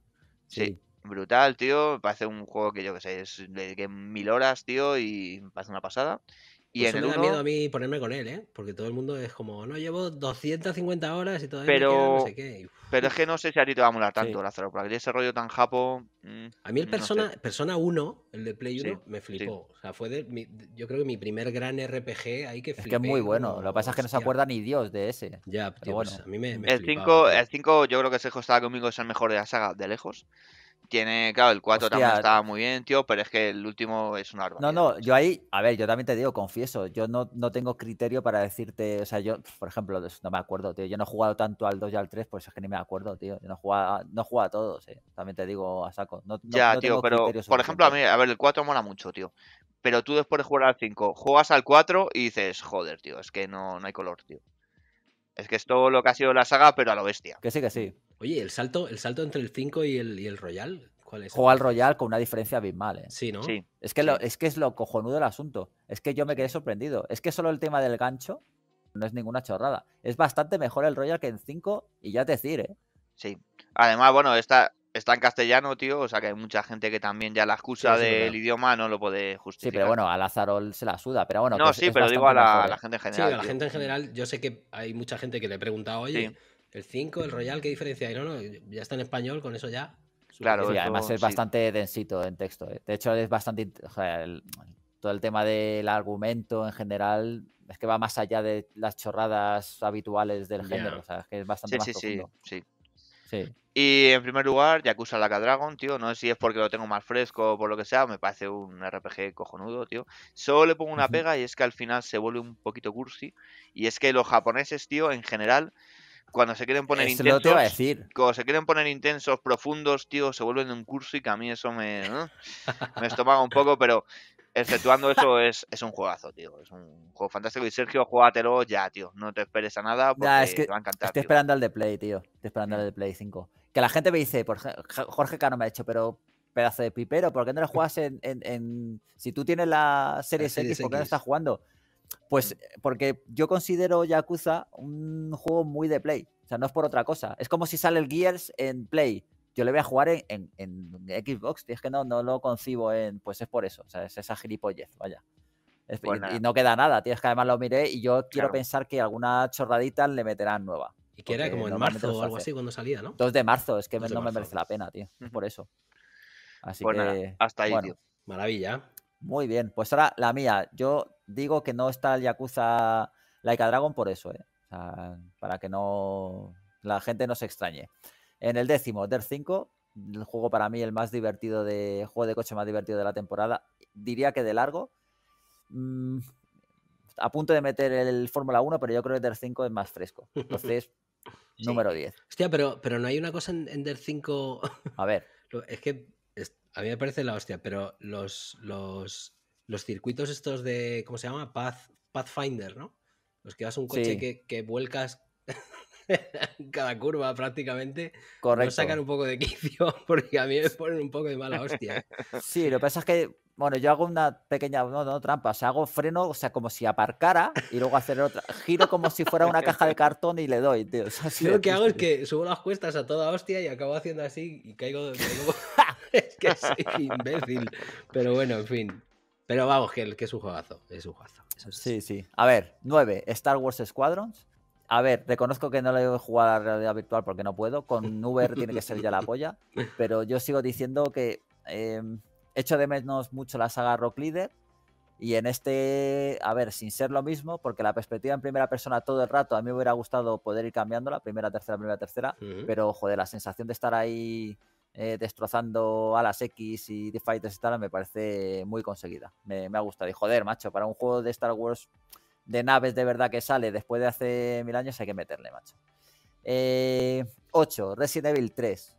Sí, brutal, tío. Me parece un juego que yo que sé, es de mil horas, tío, y me parece una pasada. Y pues Eso en el me da miedo a mí ponerme con él, ¿eh? Porque todo el mundo es como, no, llevo 250 horas y todavía pero... no sé qué. Pero es que no sé si a ti te va a molar tanto, Lázaro, porque ese rollo tan japo... Mm, a mí el Persona, Persona 1, el de Play 1, me flipó. O sea, fue yo creo que mi primer gran RPG ahí que flipé. Es que es muy bueno. Lo que pasa es que no se acuerda ni Dios de ese. Ya, pues bueno. a mí me, el, 5, el 5 yo creo que se estaba conmigo, es el mejor de la saga, de lejos. Tiene, claro, el 4 también estaba muy bien, tío, pero es que el último es un árbol. No, no, yo ahí, a ver, yo también te digo, confieso, yo no, tengo criterio para decirte, o sea, yo, por ejemplo, no me acuerdo, tío, yo no he jugado tanto al 2 y al 3, pues es que ni me acuerdo, tío, yo no he jugado, no he a todos, eh, también te digo a saco. No, ya, tío, pero, por ejemplo, a mí, a ver, el 4 mola mucho, tío, pero tú después de jugar al 5, juegas al 4 y dices, joder, tío, es que no, no hay color, tío. Es que es todo lo que ha sido la saga, pero a lo bestia. Que sí, que sí. Oye, el salto, el salto entre el 5 y el, y el Royal, ¿cuál es? Juega al Royal con una diferencia abismal, ¿eh? Sí, ¿no? Sí. Es que, Lo, es que lo cojonudo el asunto. Es que yo me quedé sorprendido. Es que solo el tema del gancho no es ninguna chorrada. Es bastante mejor el Royal que en 5 y ya te decir, ¿eh? Sí. Además, bueno, está, está en castellano, tío, o sea que hay mucha gente que también ya la excusa del idioma no lo puede justificar. Sí, pero bueno, a Lázaro se la suda, pero bueno. No, sí, pero digo a la, ¿eh? gente en general. Sí, a la gente en general, yo sé que hay mucha gente que le pregunta, oye, el 5, el Royal, ¿qué diferencia hay? no, ya está en español, con eso ya. Claro, además es bastante densito en texto. ¿eh? De hecho, es bastante. todo el tema del argumento en general es que va más allá de las chorradas habituales del género. es que es bastante sí, más sí, sí, sí, Y en primer lugar, Yakuza Laka Dragon, tío. No sé si es porque lo tengo más fresco o por lo que sea. Me parece un RPG cojonudo, tío. Solo le pongo una pega y es que al final se vuelve un poquito cursi. Y es que los japoneses, tío, en general cuando se quieren poner intensos. se quieren poner intensos, profundos, tío, se vuelven un curso y que a mí eso me, estomaga un poco, pero exceptuando eso, es, es, un juegazo, tío. Es un juego fantástico. Y Sergio, juégatelo ya, tío. No te esperes a nada porque te va a encantar. Estoy esperando al de Play, tío. Estoy esperando mm. al de Play 5. Que la gente me dice, por Jorge Cano me ha hecho, pero pedazo de pipero, ¿por qué no lo juegas en. Si tú tienes la serie X, ¿por qué no estás jugando? Pues mm. eh, porque yo considero Yakuza un juego muy de Play. O sea, no es por otra cosa. Es como si sale el Gears en Play. Yo le voy a jugar en, Xbox. Y es que no, no lo concibo en. Pues es por eso. O sea, es esa gilipollez, vaya. Pues y, no queda nada, tío. Es que además lo miré y yo quiero pensar que alguna chorradita le meterán nueva. Y que era como en marzo o algo así cuando salía, ¿no? 2 de marzo, es que no me merece la pena, tío. Por eso. Así pues que. hasta ahí, tío. Maravilla. Muy bien, pues ahora la mía. Yo digo que no está el Yakuza Laika Dragon por eso, ¿eh? para que no la gente no se extrañe. En el décimo, Der 5, el juego para mí el más divertido de juego de coche más divertido de la temporada, diría que de largo. Mm, a punto de meter el Fórmula 1, pero yo creo que Der 5 es más fresco. Entonces, número 10. Hostia, pero, pero no hay una cosa en, en Der 5. A ver. es que a mí me parece la hostia, pero los, los, circuitos estos de, ¿cómo se llama? Path, Pathfinder, ¿no? Los que vas a un coche que, que, vuelcas cada curva prácticamente. Correcto. Nos sacan un poco de quicio porque a mí me ponen un poco de mala hostia. Sí, lo que pasa es que bueno, yo hago una pequeña, no, no trampa, o sea, hago freno, o sea, como si aparcara y luego hacer otra, giro como si fuera una caja de cartón y le doy, tío. O lo que hago es que subo las cuestas a toda hostia y acabo haciendo así y caigo. es que soy imbécil. Pero bueno, en fin. Pero vamos, que, es un juegazo, es un Sí, sí. A ver, 9, Star Wars Squadrons. A ver, reconozco que no le he jugado a la realidad virtual porque no puedo. Con Uber tiene que ser ya la polla. Pero yo sigo diciendo que em, Hecho de menos mucho la saga Rock Leader. Y en este, a ver, sin ser lo mismo, porque la perspectiva en primera persona todo el rato, a mí me hubiera gustado poder ir cambiando la primera, tercera, primera, tercera, pero joder, la sensación de estar ahí eh, destrozando a las X y The Fighters y tal, me parece muy conseguida. Me, ha gustado. Y joder, macho, para un juego de Star Wars de naves de verdad que sale después de hace mil años, hay que meterle, macho. 8. Eh, Resident Evil 3.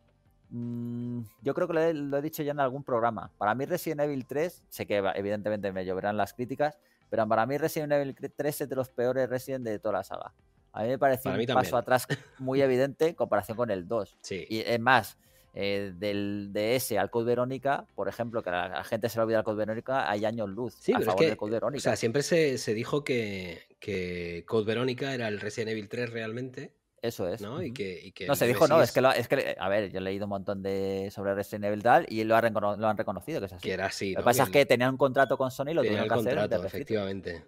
Mm, yo creo que lo he, dicho ya en algún programa. Para mí Resident Evil 3, sé que evidentemente me lloverán las críticas, pero para mí Resident Evil 3 es de los peores Resident de toda la saga. A mí me parece un paso atrás muy evidente en comparación con el 2. Y es más, eh, del ese al Code Verónica, por ejemplo, que la, gente se le olvida al Code Verónica, hay años luz sí, O sea, siempre se, dijo que, que, Code Verónica era el Resident Evil 3 realmente eso es. ¿no? Y que, se dijo, no, es que, que, a ver, yo he leído un montón de sobre Resident Evil tal y lo, han reconocido que es así. era así. Lo que pasa es que tenían un contrato con Sony y lo tuvieron que hacer. efectivamente.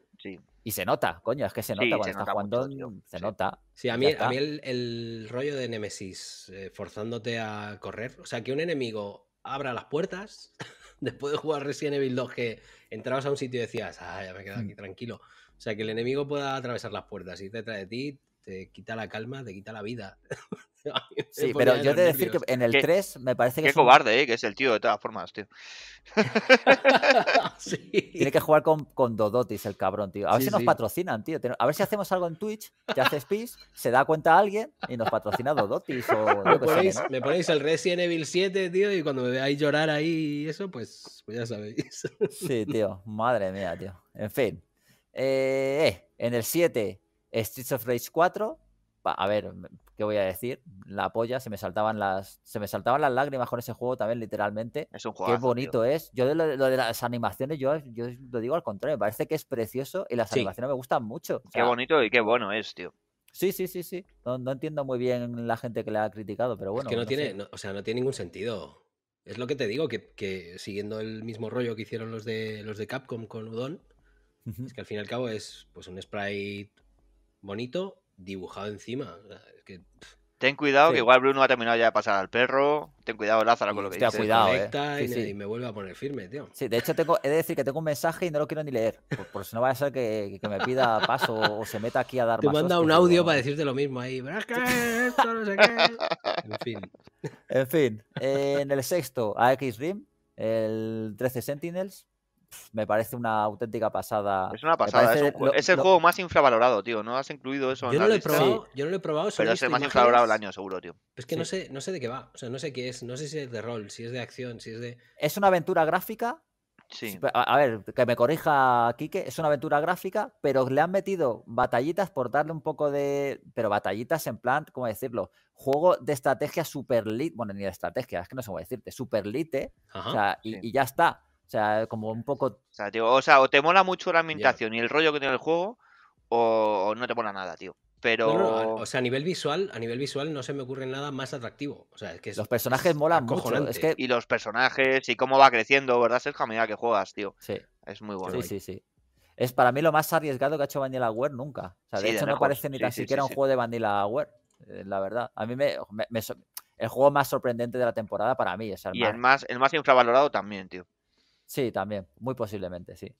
Y se nota, coño, es que se nota cuando estás jugando, se nota. Sí, a mí, el, rollo de Nemesis eh, forzándote a correr, o sea, que un enemigo abra las puertas después de jugar Resident Evil 2 que entrabas a un sitio y decías, ah, ya me quedo mm. aquí tranquilo. O sea, que el enemigo pueda atravesar las puertas y te trae de ti, te quita la calma, te quita la vida. sí, pero yo te decir que en el 3 me parece que... es cobarde, eh, que es el tío de todas formas, tío. sí. Tiene que jugar con, Dodotis, el cabrón, tío. A ver si nos patrocinan, tío. A ver si hacemos algo en Twitch, te haces pis, se da cuenta alguien y nos patrocina Dodotis o... Me ponéis, me ponéis el Resident Evil 7, tío, y cuando me veáis llorar ahí y eso, pues, pues ya sabéis. sí, tío. Madre mía, tío. En fin. Eh, eh, en el 7 Streets of Rage 4, a ver, mm, ¿qué voy a decir? La polla, se me saltaban las, se me saltaban las lágrimas con ese juego también, literalmente. Es un juego. Qué bonito es. Yo lo, de las animaciones, yo, lo digo al contrario, parece que es precioso y las animaciones me gustan mucho. qué bonito y qué bueno es, tío. Sí, sí, sí, sí. No, entiendo muy bien la gente que le ha criticado, pero bueno. Es que no, tiene, o sea, no tiene ningún sentido. Es lo que te digo, que, siguiendo el mismo rollo que hicieron los de los de Capcom con Udon, es que al fin y al cabo es pues un sprite bonito dibujado encima. Ten cuidado, que igual Bruno ha terminado ya de pasar al perro. Ten cuidado, Lázaro, con lo que dice. cuidado, eh. y, me vuelve a poner firme, tío. Sí, de hecho, tengo, he de decir que tengo un mensaje y no lo quiero ni leer. Por, si no va a ser que, me pida paso o se meta aquí a dar Te manda un audio para decirte lo mismo ahí. Es que esto no sé qué. En fin. En fin, eh, en el sexto, AX Rim, el 13 Sentinels, me parece una auténtica pasada. Es una pasada. Es, el juego más infravalorado, tío. No has incluido eso. Yo en no lo he probado. Yo no lo he probado. Pero es el más infravalorado del año, seguro, tío. Es que no sé, no sé de qué va. O sea, no sé qué es. No sé si es de rol, si es de acción, si es de. Es una aventura gráfica. Sí. A, ver, que me corrija Kike. es una aventura gráfica, pero le han metido batallitas por darle un poco de. Pero batallitas en plan, ¿cómo decirlo? Juego de estrategia super lit. Bueno, ni de estrategia, es que no sé cómo decirte, super lite. o sea, y ya está. O sea, como un poco. O sea, o, te mola mucho la ambientación y el rollo que tiene el juego, o, no te mola nada, tío. Pero. o sea, a nivel visual, a nivel visual no se me ocurre nada más atractivo. O sea, es que los personajes molan mucho. Y los personajes y cómo va creciendo, ¿verdad, Sergio? A medida que juegas, tío. Sí. Es muy bueno. Sí, sí, sí. Es para mí lo más arriesgado que ha hecho Ware nunca. O sea, de hecho no parece ni tan siquiera un juego de Vanillaware, eh, la verdad. A mí me, el juego más sorprendente de la temporada para mí. Es el más... el más, el más infravalorado también, tío. Sí, también, muy posiblemente, sí.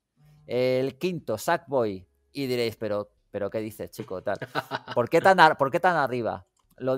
El quinto, Sackboy. Y diréis, pero, pero ¿qué dices, chico? Tal. ¿Por, qué tan tan arriba? Lo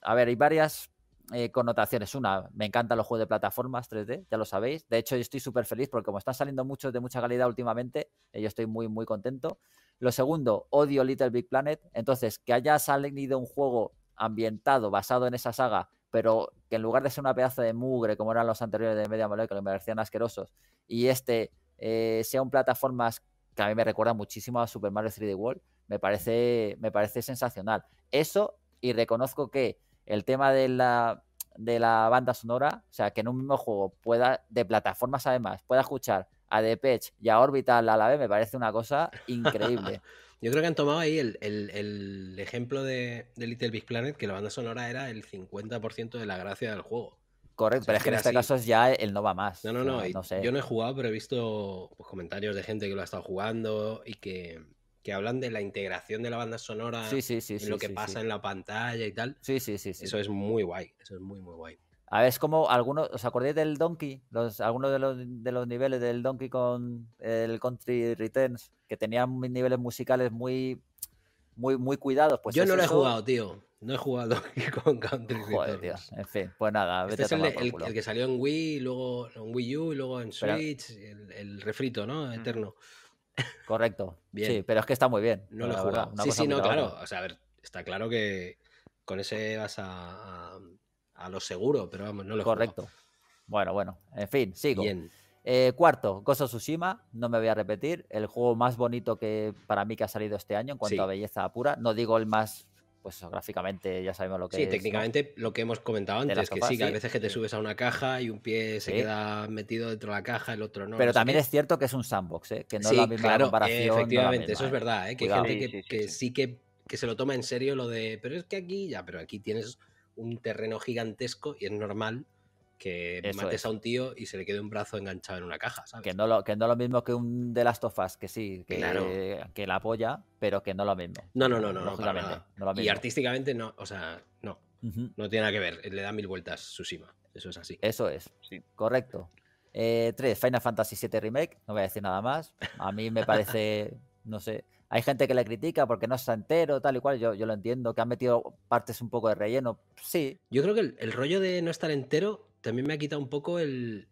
a ver, hay varias eh, connotaciones. Una, me encantan los juegos de plataformas 3D, ya lo sabéis. De hecho, yo estoy súper feliz porque como están saliendo muchos de mucha calidad últimamente, eh, yo estoy muy, muy contento. Lo segundo, odio Little Big Planet. Entonces, que haya salido un juego ambientado, basado en esa saga, pero que en lugar de ser una pedaza de mugre como eran los anteriores de Media Molecule, que me parecían asquerosos, y este eh, sea un plataformas que a mí me recuerda muchísimo a Super Mario 3D World, me parece, me parece sensacional. Eso, y reconozco que el tema de la, de la banda sonora, o sea, que en un mismo juego pueda, de plataformas además, pueda escuchar a Depeche y a Orbital a la vez, me parece una cosa increíble. Yo creo que han tomado ahí el, ejemplo de, de, Little Big Planet, que la banda sonora era el 50% de la gracia del juego. Correcto, pero es que en este caso es ya el no va más. No, no, no. no sé. Yo no he jugado, pero he visto pues, comentarios de gente que lo ha estado jugando y que, que hablan de la integración de la banda sonora sí, lo que pasa en la pantalla y tal. Sí, sí, sí, Eso es muy guay, eso es muy, muy guay. A ver, es como algunos, ¿os acordáis del Donkey? algunos de los, niveles del Donkey con el Country Returns, que tenían niveles musicales muy, muy, muy cuidados. Pues Yo no lo he jugado, tío. No he jugado con Country Joder, Returns. Tío. En fin, pues nada. Este es el, que salió en Wii, luego en Wii U, y luego en Switch, el, refrito, ¿no? Mm. Eterno. Correcto. Bien. Sí, pero es que está muy bien. No lo he Sí, sí, no, claro. O sea, a ver, está claro que con ese vas a, a, lo seguro, pero vamos, no lo he Correcto. Bueno, bueno. En fin, sigo. Bien. Eh, cuarto, Ghost of Tsushima, no me voy a repetir, el juego más bonito que para mí que ha salido este año en cuanto a belleza pura, no digo el más pues gráficamente ya sabemos lo que es. Sí, técnicamente lo que hemos comentado antes, que sí, que hay veces que te subes a una caja y un pie se queda metido dentro de la caja, el otro no. Pero también es cierto que es un sandbox, ¿eh? que no es la misma claro, Efectivamente, eso es ¿eh? verdad, ¿eh? que hay gente que sí, que, que se lo toma en serio lo de, pero es que aquí, ya, pero aquí tienes un terreno gigantesco y es normal que mates a un tío y se le quede un brazo enganchado en una caja, Que no lo, que no lo mismo que un de Last of que sí, que, la apoya, pero que no lo mismo. No, no, no, no, no, no Y artísticamente no, o sea, no. No tiene nada que ver. Le da mil vueltas sushima Eso es así. Eso es. Correcto. 3. Eh, Final Fantasy VII Remake. No voy a decir nada más. A mí me parece. no sé. Hay gente que le critica porque no está entero, tal y cual. Yo, yo lo entiendo. Que han metido partes un poco de relleno. Sí. Yo creo que el rollo de no estar entero también me ha quitado un poco el,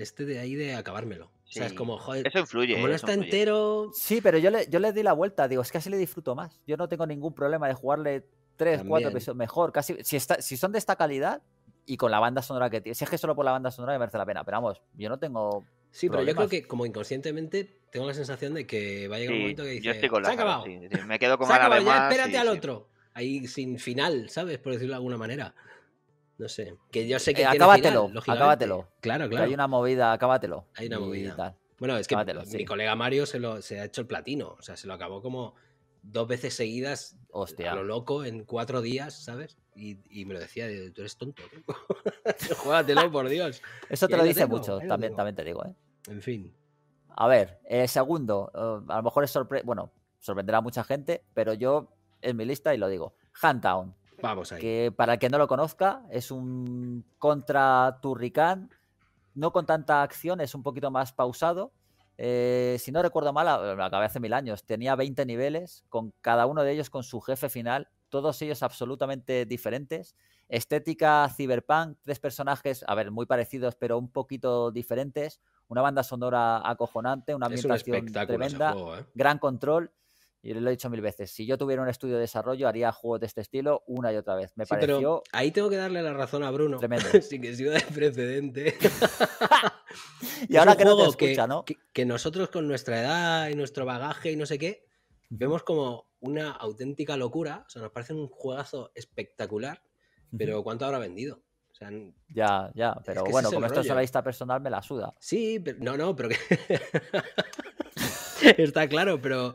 este de ahí de acabármelo. O sea, es como, joder, eso influye. Como no ¿eh? está entero. Sí, pero yo le, yo le di la vuelta. Digo, es que así le disfruto más. Yo no tengo ningún problema de jugarle 3, cuatro episodios mejor. Casi, si, está, si son de esta calidad y con la banda sonora que tiene. Si es que solo por la banda sonora me merece la pena. Pero vamos, yo no tengo. Sí, pero yo creo que como inconscientemente tengo la sensación de que va a llegar un momento que dice, se ha acabado. me quedo con se acabado, ya, espérate al otro. Ahí sin final, ¿sabes? Por decirlo de alguna manera. No sé. Que yo sé que. Eh, acábatelo, Claro, claro. hay una movida, acábatelo. Hay una movida. Bueno, es que mi colega Mario se, lo, ha hecho el platino. O sea, se lo acabó como dos veces seguidas Hostia. a lo loco en cuatro días, ¿sabes? Y, me lo decía, tú eres tonto. por Dios. Eso te lo dice mucho, también, también te digo, ¿eh? En fin. A ver, eh, segundo, eh, a lo mejor es sorpre bueno, sorprenderá a mucha gente, pero yo en mi lista y lo digo. down para el que no lo conozca, es un contra Turrican, no con tanta acción, es un poquito más pausado. Eh, si no recuerdo mal, lo acabé hace mil años, tenía 20 niveles, con cada uno de ellos con su jefe final, todos ellos absolutamente diferentes. Estética cyberpunk, tres personajes, a ver, muy parecidos, pero un poquito diferentes. Una banda sonora acojonante, una ambientación tremenda, ¿eh? gran control. Y lo he dicho mil veces, si yo tuviera un estudio de desarrollo haría juegos de este estilo una y otra vez. Me sí, Pero ahí tengo que darle la razón a Bruno. Tremendo. sí que sea de precedente. y ahora que no escucha, ¿no? Que, nosotros con nuestra edad y nuestro bagaje y no sé qué, vemos como una auténtica locura. O sea, nos parece un juegazo espectacular, pero ¿cuánto habrá vendido? ya, ya, pero bueno, como esto es la lista personal, me la suda. Sí, pero no, no, pero que... está claro, pero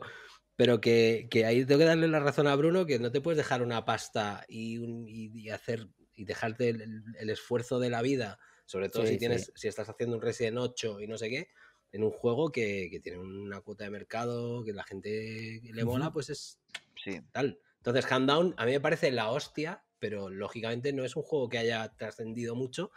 pero que, ahí tengo que darle la razón a Bruno que no te puedes dejar una pasta y, hacer y dejarte el, esfuerzo de la vida, sobre todo si tienes, si estás haciendo un Resident 8 y no sé qué, en un juego que, tiene una cuota de mercado, que la gente le mola, pues es tal. Entonces, Down a mí me parece la hostia, pero lógicamente no es un juego que haya trascendido mucho,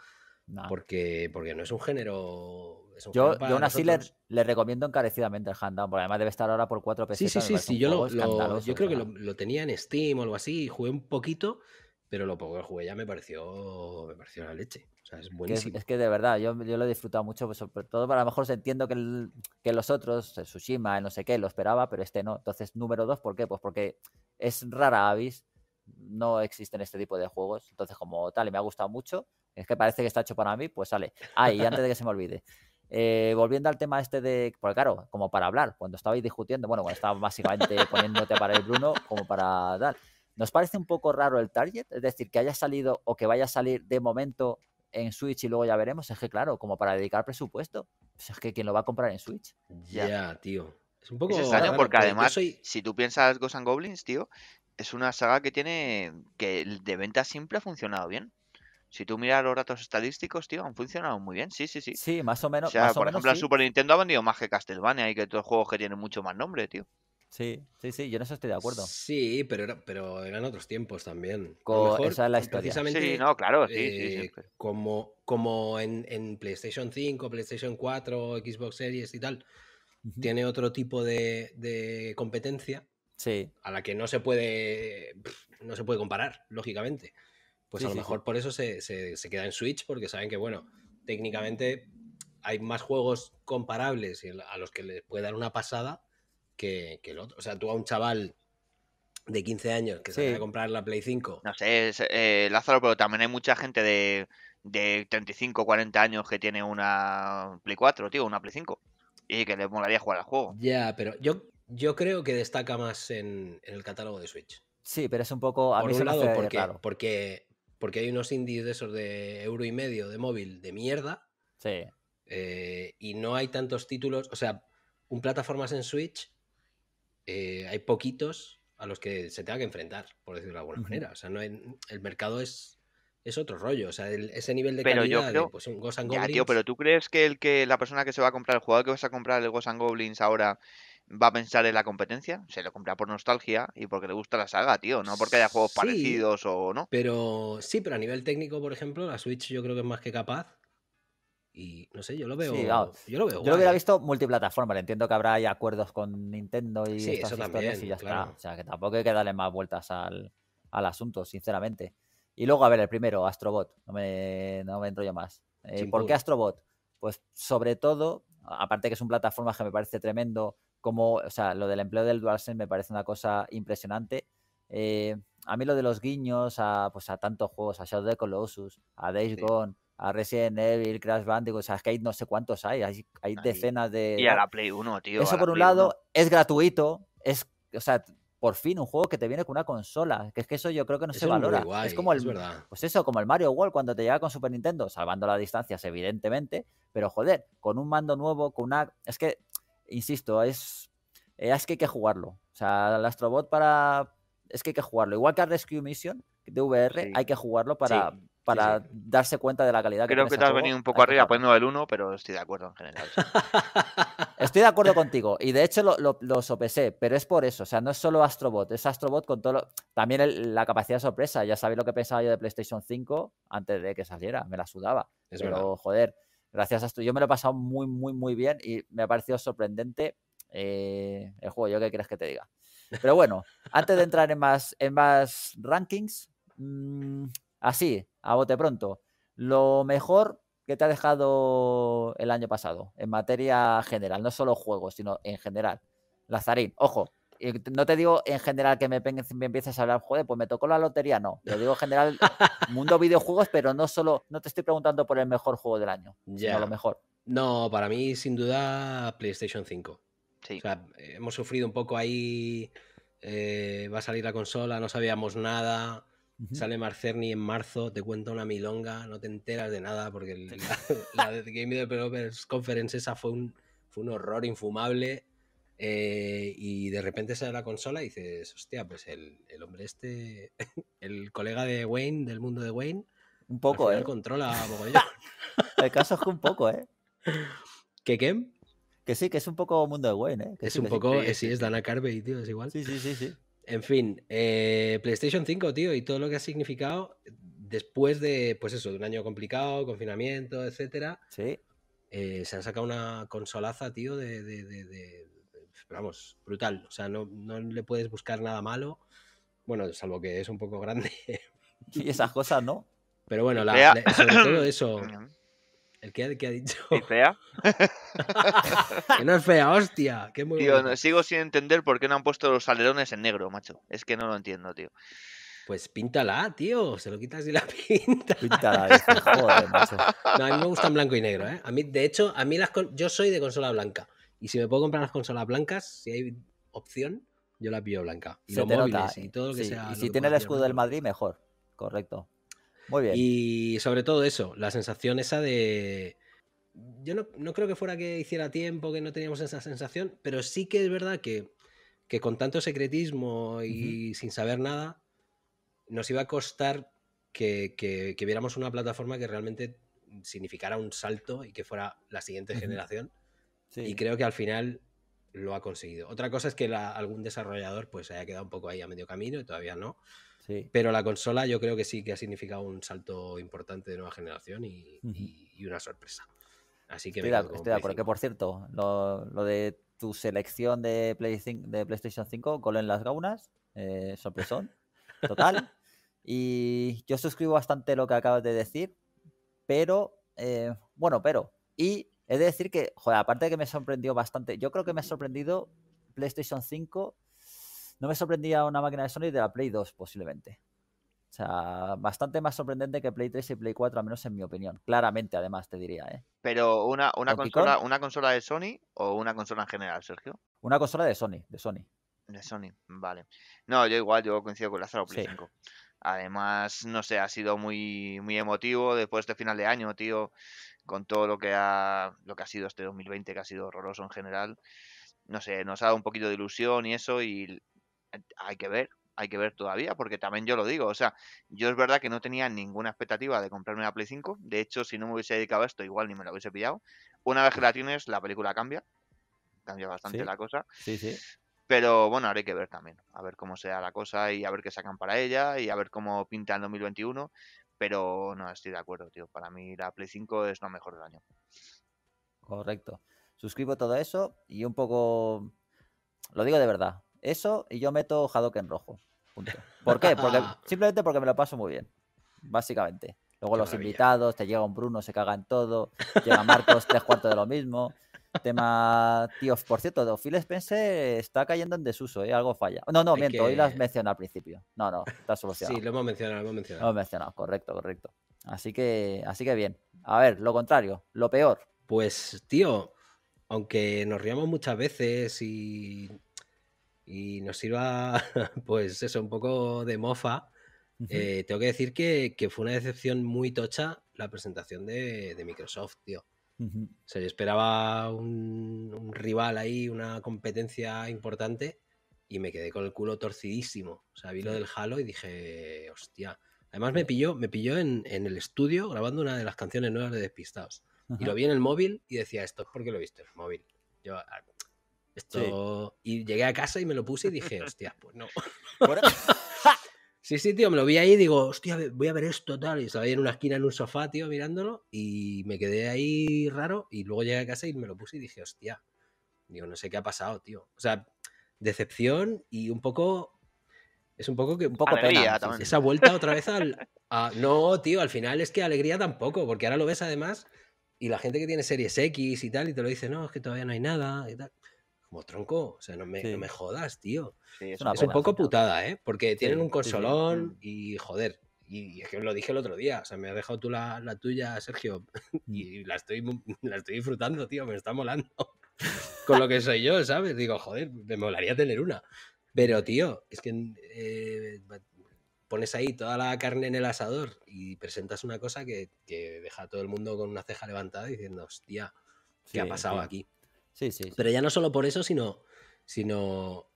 porque, porque no es un género yo, aún así le, recomiendo encarecidamente el Hand Down, porque además debe estar ahora por cuatro pesos Sí, sí, sí, sí yo, lo, lo, yo creo que lo, tenía en Steam o algo así, jugué un poquito, pero lo poco que jugué ya me pareció, me pareció la leche. O sea, es buenísimo. Que es, que de verdad, yo, yo, lo he disfrutado mucho, pues sobre todo para lo mejor entiendo que, que los otros, el Tsushima, no sé qué, lo esperaba, pero este no. Entonces, número dos, ¿por qué? Pues porque es rara avis, no existen este tipo de juegos. Entonces, como tal, y me ha gustado mucho, es que parece que está hecho para mí, pues sale. ahí y antes de que se me olvide, eh, volviendo al tema este de, porque claro, como para hablar, cuando estabais discutiendo, bueno, cuando estaba básicamente poniéndote para el Bruno, como para dar. ¿Nos parece un poco raro el target? Es decir, que haya salido o que vaya a salir de momento en Switch y luego ya veremos. Es que, claro, como para dedicar presupuesto, pues es que quien lo va a comprar en Switch. Ya, tío. Es un poco. extraño porque además, si tú piensas Ghosts and Goblins, tío, es una saga que tiene. que de venta siempre ha funcionado bien si tú miras los datos estadísticos, tío, han funcionado muy bien. Sí, sí, sí. Sí, más o menos. O sea, por ejemplo, menos, Super Nintendo ha vendido más que Castlevania y que otros juegos que tienen mucho más nombre, tío. Sí, sí, sí, yo no sé estoy de acuerdo. Sí, pero, pero eran otros tiempos también. o sea la historia. Precisamente, sí, no, claro, sí, eh, Como, como en, PlayStation 5, PlayStation 4, Xbox Series y tal, tiene otro tipo de, de, competencia sí. a la que no se puede, no se puede comparar, lógicamente. Pues a lo mejor por eso se, queda en Switch, porque saben que, bueno, técnicamente hay más juegos comparables a los que les puede dar una pasada que, el otro. O sea, tú a un chaval de 15 años que se va a comprar la Play 5. No sé, eh, Lázaro, pero también hay mucha gente de, 35, 40 años que tiene una Play 4, tío, una Play 5. Y que les molaría jugar al juego. Ya, pero yo, yo creo que destaca más en, el catálogo de Switch. Sí, pero es un poco. A por un lado, porque, porque, porque hay unos indies de esos de euro y medio de móvil de mierda. Sí. Eh, y no hay tantos títulos, o sea, un plataformas en Switch, eh, hay poquitos a los que se tenga que enfrentar, por decirlo de alguna manera. O sea, no el mercado es, es otro rollo. O sea, ese nivel de pero calidad yo creo... de pues, un Ghost Goblins... Ya, tío, pero ¿tú crees que, el que la persona que se va a comprar, el jugador que vas a comprar el Ghost Goblins ahora va a pensar en la competencia, se lo compra por nostalgia y porque le gusta la saga, tío, no porque haya juegos parecidos o no. Pero sí, pero a nivel técnico, por ejemplo, la Switch yo creo que es más que capaz. Y no sé, yo lo veo. Yo lo veo. Yo lo hubiera visto multiplataforma. Le entiendo que habrá hay acuerdos con Nintendo y estas historias y ya está. O sea que tampoco hay que darle más vueltas al, asunto, sinceramente. Y luego, a ver, el primero, Astrobot. No me, no me más. Eh, ¿Por qué Astrobot? Pues sobre todo, aparte que es un plataforma que me parece tremendo como, o sea, lo del empleo del DualSense me parece una cosa impresionante. Eh, a mí lo de los guiños a, pues a tantos juegos, a Shadow of the Colossus, a Days Gone, a Resident Evil, Crash Bandicoot, o sea, es que hay no sé cuántos hay, hay, decenas de... Y a la Play 1, tío. Eso por un lado es gratuito, es, o sea, por fin un juego que te viene con una consola, que es que eso yo creo que no se valora. Es, es como el, pues eso, como el Mario World cuando te llega con Super Nintendo, salvando las distancias evidentemente, pero joder, con un mando nuevo, con una, es que insisto, es, eh, es que hay que jugarlo. O sea, el Astrobot para... Es que hay que jugarlo. Igual que a Rescue Mission de VR, hay que jugarlo para, para darse cuenta de la calidad que Creo que te has venido un poco arriba poniendo el 1, pero estoy de acuerdo en general. estoy de acuerdo contigo. Y de hecho lo, lo, sopesé, pero es por eso. O sea, no es solo Astrobot, es Astrobot con todo También la capacidad de sorpresa. Ya sabéis lo que pensaba yo de PlayStation 5 antes de que saliera. Me la sudaba. pero, joder gracias a esto. Yo me lo he pasado muy, muy, muy bien y me ha parecido sorprendente eh, el juego. ¿Yo qué crees que te diga? Pero bueno, antes de entrar en más, en más rankings, mm, así, a bote pronto, lo mejor que te ha dejado el año pasado en materia general, no solo juegos, sino en general. Lazarín, ojo, eh, no te digo en general que me, me, empieces a hablar, joder, pues me tocó la lotería, no. Lo digo en general, mundo videojuegos, pero no solo, no te estoy preguntando por el mejor juego del año, ya lo mejor. No, para mí, sin duda, PlayStation 5. hemos sufrido un poco ahí. Eh, va a salir la consola, no sabíamos nada. Sale Marcerni en marzo, te cuento una milonga, no te enteras de nada, porque la, de Game Developers Conference esa fue un, fue un horror infumable. Eh, y de repente sale la consola y dices, hostia, pues el, hombre este, el colega de Wayne, del mundo de Wayne, un poco, ¿eh? controla el caso es que un poco, ¿eh? ¿Qué qué? Que sí, que es un poco mundo de Wayne, ¿eh? es un poco, eh, sí, es Dana Carvey, tío, es igual. Sí, sí, sí, sí. En fin, PlayStation 5, tío, y todo lo que ha significado después de, pues eso, de un año complicado, confinamiento, etcétera. Sí. se han sacado una consolaza, tío, de vamos, brutal. O sea, no, le puedes buscar nada malo. Bueno, salvo que es un poco grande. Y esas cosas, ¿no? Pero bueno, sobre todo eso. ¿El que, ha dicho? es fea? que no es fea, hostia. muy tío, no, sigo sin entender por qué no han puesto los alerones en negro, macho. Es que no lo entiendo, tío. Pues píntala, tío. Se lo quitas y la pinta. Píntala, joder, macho. a mí me gustan blanco y negro, ¿eh? A mí, de hecho, a mí las yo soy de consola blanca. Y si me puedo comprar las consolas blancas, si hay opción, yo las pillo blanca. Y Se eh. y todo lo que Y si tiene el escudo del Madrid, mejor. Correcto. Muy bien. Y sobre todo eso, la sensación esa de. Yo no, creo que fuera que hiciera tiempo que no teníamos esa sensación, pero sí que es verdad que, con tanto secretismo y sin saber nada, nos iba a costar que, viéramos una plataforma que realmente significara un salto y que fuera la siguiente generación y creo que al final lo ha conseguido. Otra cosa es que algún desarrollador pues haya quedado un poco ahí a medio camino y todavía no. Pero la consola yo creo que sí que ha significado un salto importante de nueva generación y, una sorpresa. Así que... Estoy, estoy de acuerdo, por cierto, lo, de tu selección de, de PlayStation 5, gol en las gaunas, eh, sorpresón, total. y yo suscribo bastante lo que acabas de decir, pero, eh, bueno, pero, y es decir que, joder, aparte de que me sorprendió bastante, yo creo que me ha sorprendido PlayStation 5, no me sorprendía una máquina de Sony de la Play 2 posiblemente. O sea, bastante más sorprendente que Play 3 y Play 4, al menos en mi opinión. Claramente, además, te diría, ¿eh? Pero una, una, consola, una consola de Sony o una consola en general, Sergio? Una consola de Sony, de Sony. De Sony, vale. No, yo igual, yo coincido con Lázaro Play 5. Además, no sé, ha sido muy, muy emotivo después de final de año, tío con todo lo que ha, lo que ha sido este 2020, que ha sido horroroso en general, no sé, nos ha dado un poquito de ilusión y eso, y eh, hay que ver, hay que ver todavía, porque también yo lo digo, o sea, yo es verdad que no tenía ninguna expectativa de comprarme la Play 5, de hecho, si no me hubiese dedicado a esto, igual ni me lo hubiese pillado. Una vez que la tienes, la película cambia, cambia bastante la cosa. Sí, sí. Pero bueno, ahora hay que ver también, a ver cómo sea la cosa y a ver qué sacan para ella y a ver cómo pinta el 2021, pero no, estoy de acuerdo, tío. Para mí la Play 5 es lo mejor del año. Correcto. Suscribo todo eso y un poco. Lo digo de verdad. Eso y yo meto en rojo. ¿Por qué? Porque, simplemente porque me lo paso muy bien. Básicamente. Luego los invitados, te llega un Bruno, se caga en todo, llega Marcos, tres cuartos de lo mismo. Tema tío por cierto, Phil Spencer está cayendo en desuso, ¿eh? algo falla. No, no, miento, hoy las mencioné al principio. No, no, está solucionado. sí, lo hemos mencionado, lo hemos mencionado. Lo hemos mencionado, correcto, correcto. Así que, así que bien. A ver, lo contrario, lo peor. Pues, tío, aunque nos riamos muchas veces y, y nos sirva, pues eso, un poco de mofa, eh, tengo que decir que, fue una decepción muy tocha la presentación de, de Microsoft, tío. -huh. Se esperaba un, rival ahí, una competencia importante y me quedé con el culo torcidísimo. O sea, vi lo del Halo y dije, hostia. Además me pilló, me en, el estudio grabando una de las canciones nuevas de Despistados. Y lo vi en el móvil y decía, esto es porque lo he visto en el móvil. Yo, ah, esto... Y llegué a casa y me lo puse y dije, hostia, pues no. Sí, sí, tío, me lo vi ahí y digo, hostia, voy a ver esto, tal. Y estaba ahí en una esquina en un sofá, tío, mirándolo. Y me quedé ahí raro. Y luego llegué a casa y me lo puse y dije, hostia. Digo, no sé qué ha pasado, tío. O sea, decepción y un poco. Es un poco que. Un poco Esa vuelta otra vez al. A, no, tío, al final es que alegría tampoco, porque ahora lo ves además. Y la gente que tiene series X y tal, y te lo dice, no, es que todavía no hay nada y tal. Como tronco, o sea, no me, jodas, tío. es, un poco putada, ¿eh? Porque tienen un consolón mm. y joder. Y, es que lo dije el otro día, o sea, me has dejado tú la, tuya, Sergio, y, mm. la estoy, la estoy disfrutando, tío, me está molando. Con lo que soy yo, ¿sabes? Digo, joder, me molaría tener una. Pero, tío, es que eh, pones ahí toda la carne en el asador y presentas una cosa que, deja a todo el mundo con una ceja levantada diciendo, hostia, ¿qué ha pasado aquí? Sí, sí, Pero ya no solo por eso, sino, sino,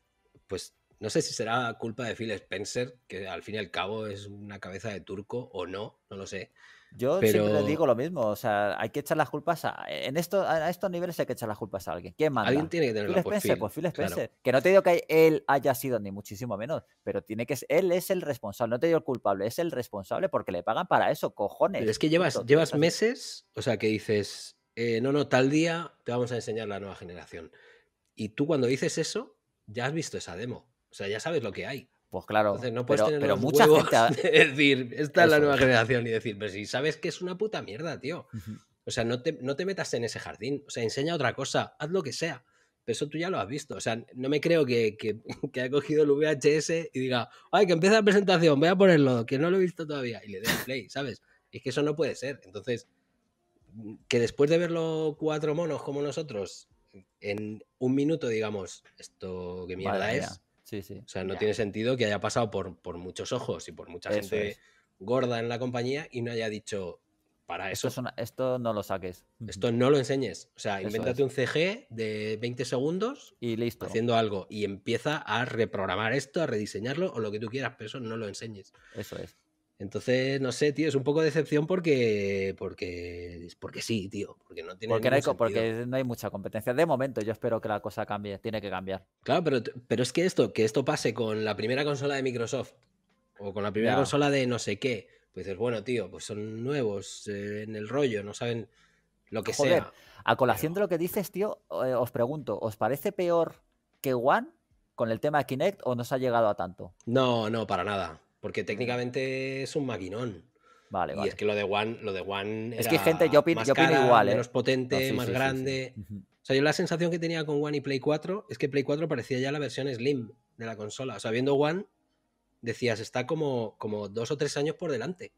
pues no sé si será culpa de Phil Spencer, que al fin y al cabo es una cabeza de turco o no, no lo sé. Yo pero... siempre digo lo mismo, o sea, hay que echar las culpas a, en esto, a estos niveles hay que echar las culpas a alguien. ¿Quién manda? Alguien tiene que tener la pues, Spencer, Phil, pues, Phil Spencer. Que no te digo que él haya sido ni muchísimo menos, pero tiene que él es el responsable, no te digo el culpable, es el responsable porque le pagan para eso, cojones. Pero es que llevas, llevas meses, o sea, que dices, eh, no, no, tal día te vamos a enseñar la nueva generación. Y tú cuando dices eso, ya has visto esa demo. O sea, ya sabes lo que hay. Pues claro. no puedes pero, tener mucha decir, esta es la nueva generación y decir, pero si sabes que es una puta mierda, tío. O sea, no te, no te metas en ese jardín. O sea, enseña otra cosa, haz lo que sea. Pero eso tú ya lo has visto. O sea, no me creo que, que, que haya cogido el VHS y diga, ay, que empieza la presentación, voy a ponerlo, que no lo he visto todavía. Y le dé play, ¿sabes? es que eso no puede ser. Entonces, que después de verlo cuatro monos como nosotros, en un minuto digamos, esto qué mierda es. O sea, no tiene sentido que haya pasado por, por muchos ojos y por mucha gente gorda en la compañía y no haya dicho para eso. Esto, no lo saques. Esto no lo enseñes. O sea, invéntate un CG de 20 segundos y listo. Haciendo algo y empieza a reprogramar esto, a rediseñarlo o lo que tú quieras, pero eso no lo enseñes. Eso es. Entonces, no sé, tío, es un poco decepción porque, porque, porque sí, tío, porque no tiene porque, no hay, porque no hay mucha competencia. De momento, yo espero que la cosa cambie, tiene que cambiar. Claro, pero, es que esto, que esto pase con la primera consola de Microsoft o con la primera consola de no sé qué, pues dices, bueno, tío, pues son nuevos eh, en el rollo, no saben lo que sea. A colación de lo que dices, tío, eh, os pregunto, ¿os parece peor que One con el tema de Kinect o no se ha llegado a tanto? No, no, para nada porque técnicamente es un maquinón. Vale, y es que lo de One, lo de One es que gente, yo igual, ¿eh? menos potente, más grande. o sea, yo la sensación que tenía con One y Play 4 es que Play 4 parecía ya la versión slim de la consola. O sea, viendo One, decías, está como, como dos o tres años por delante.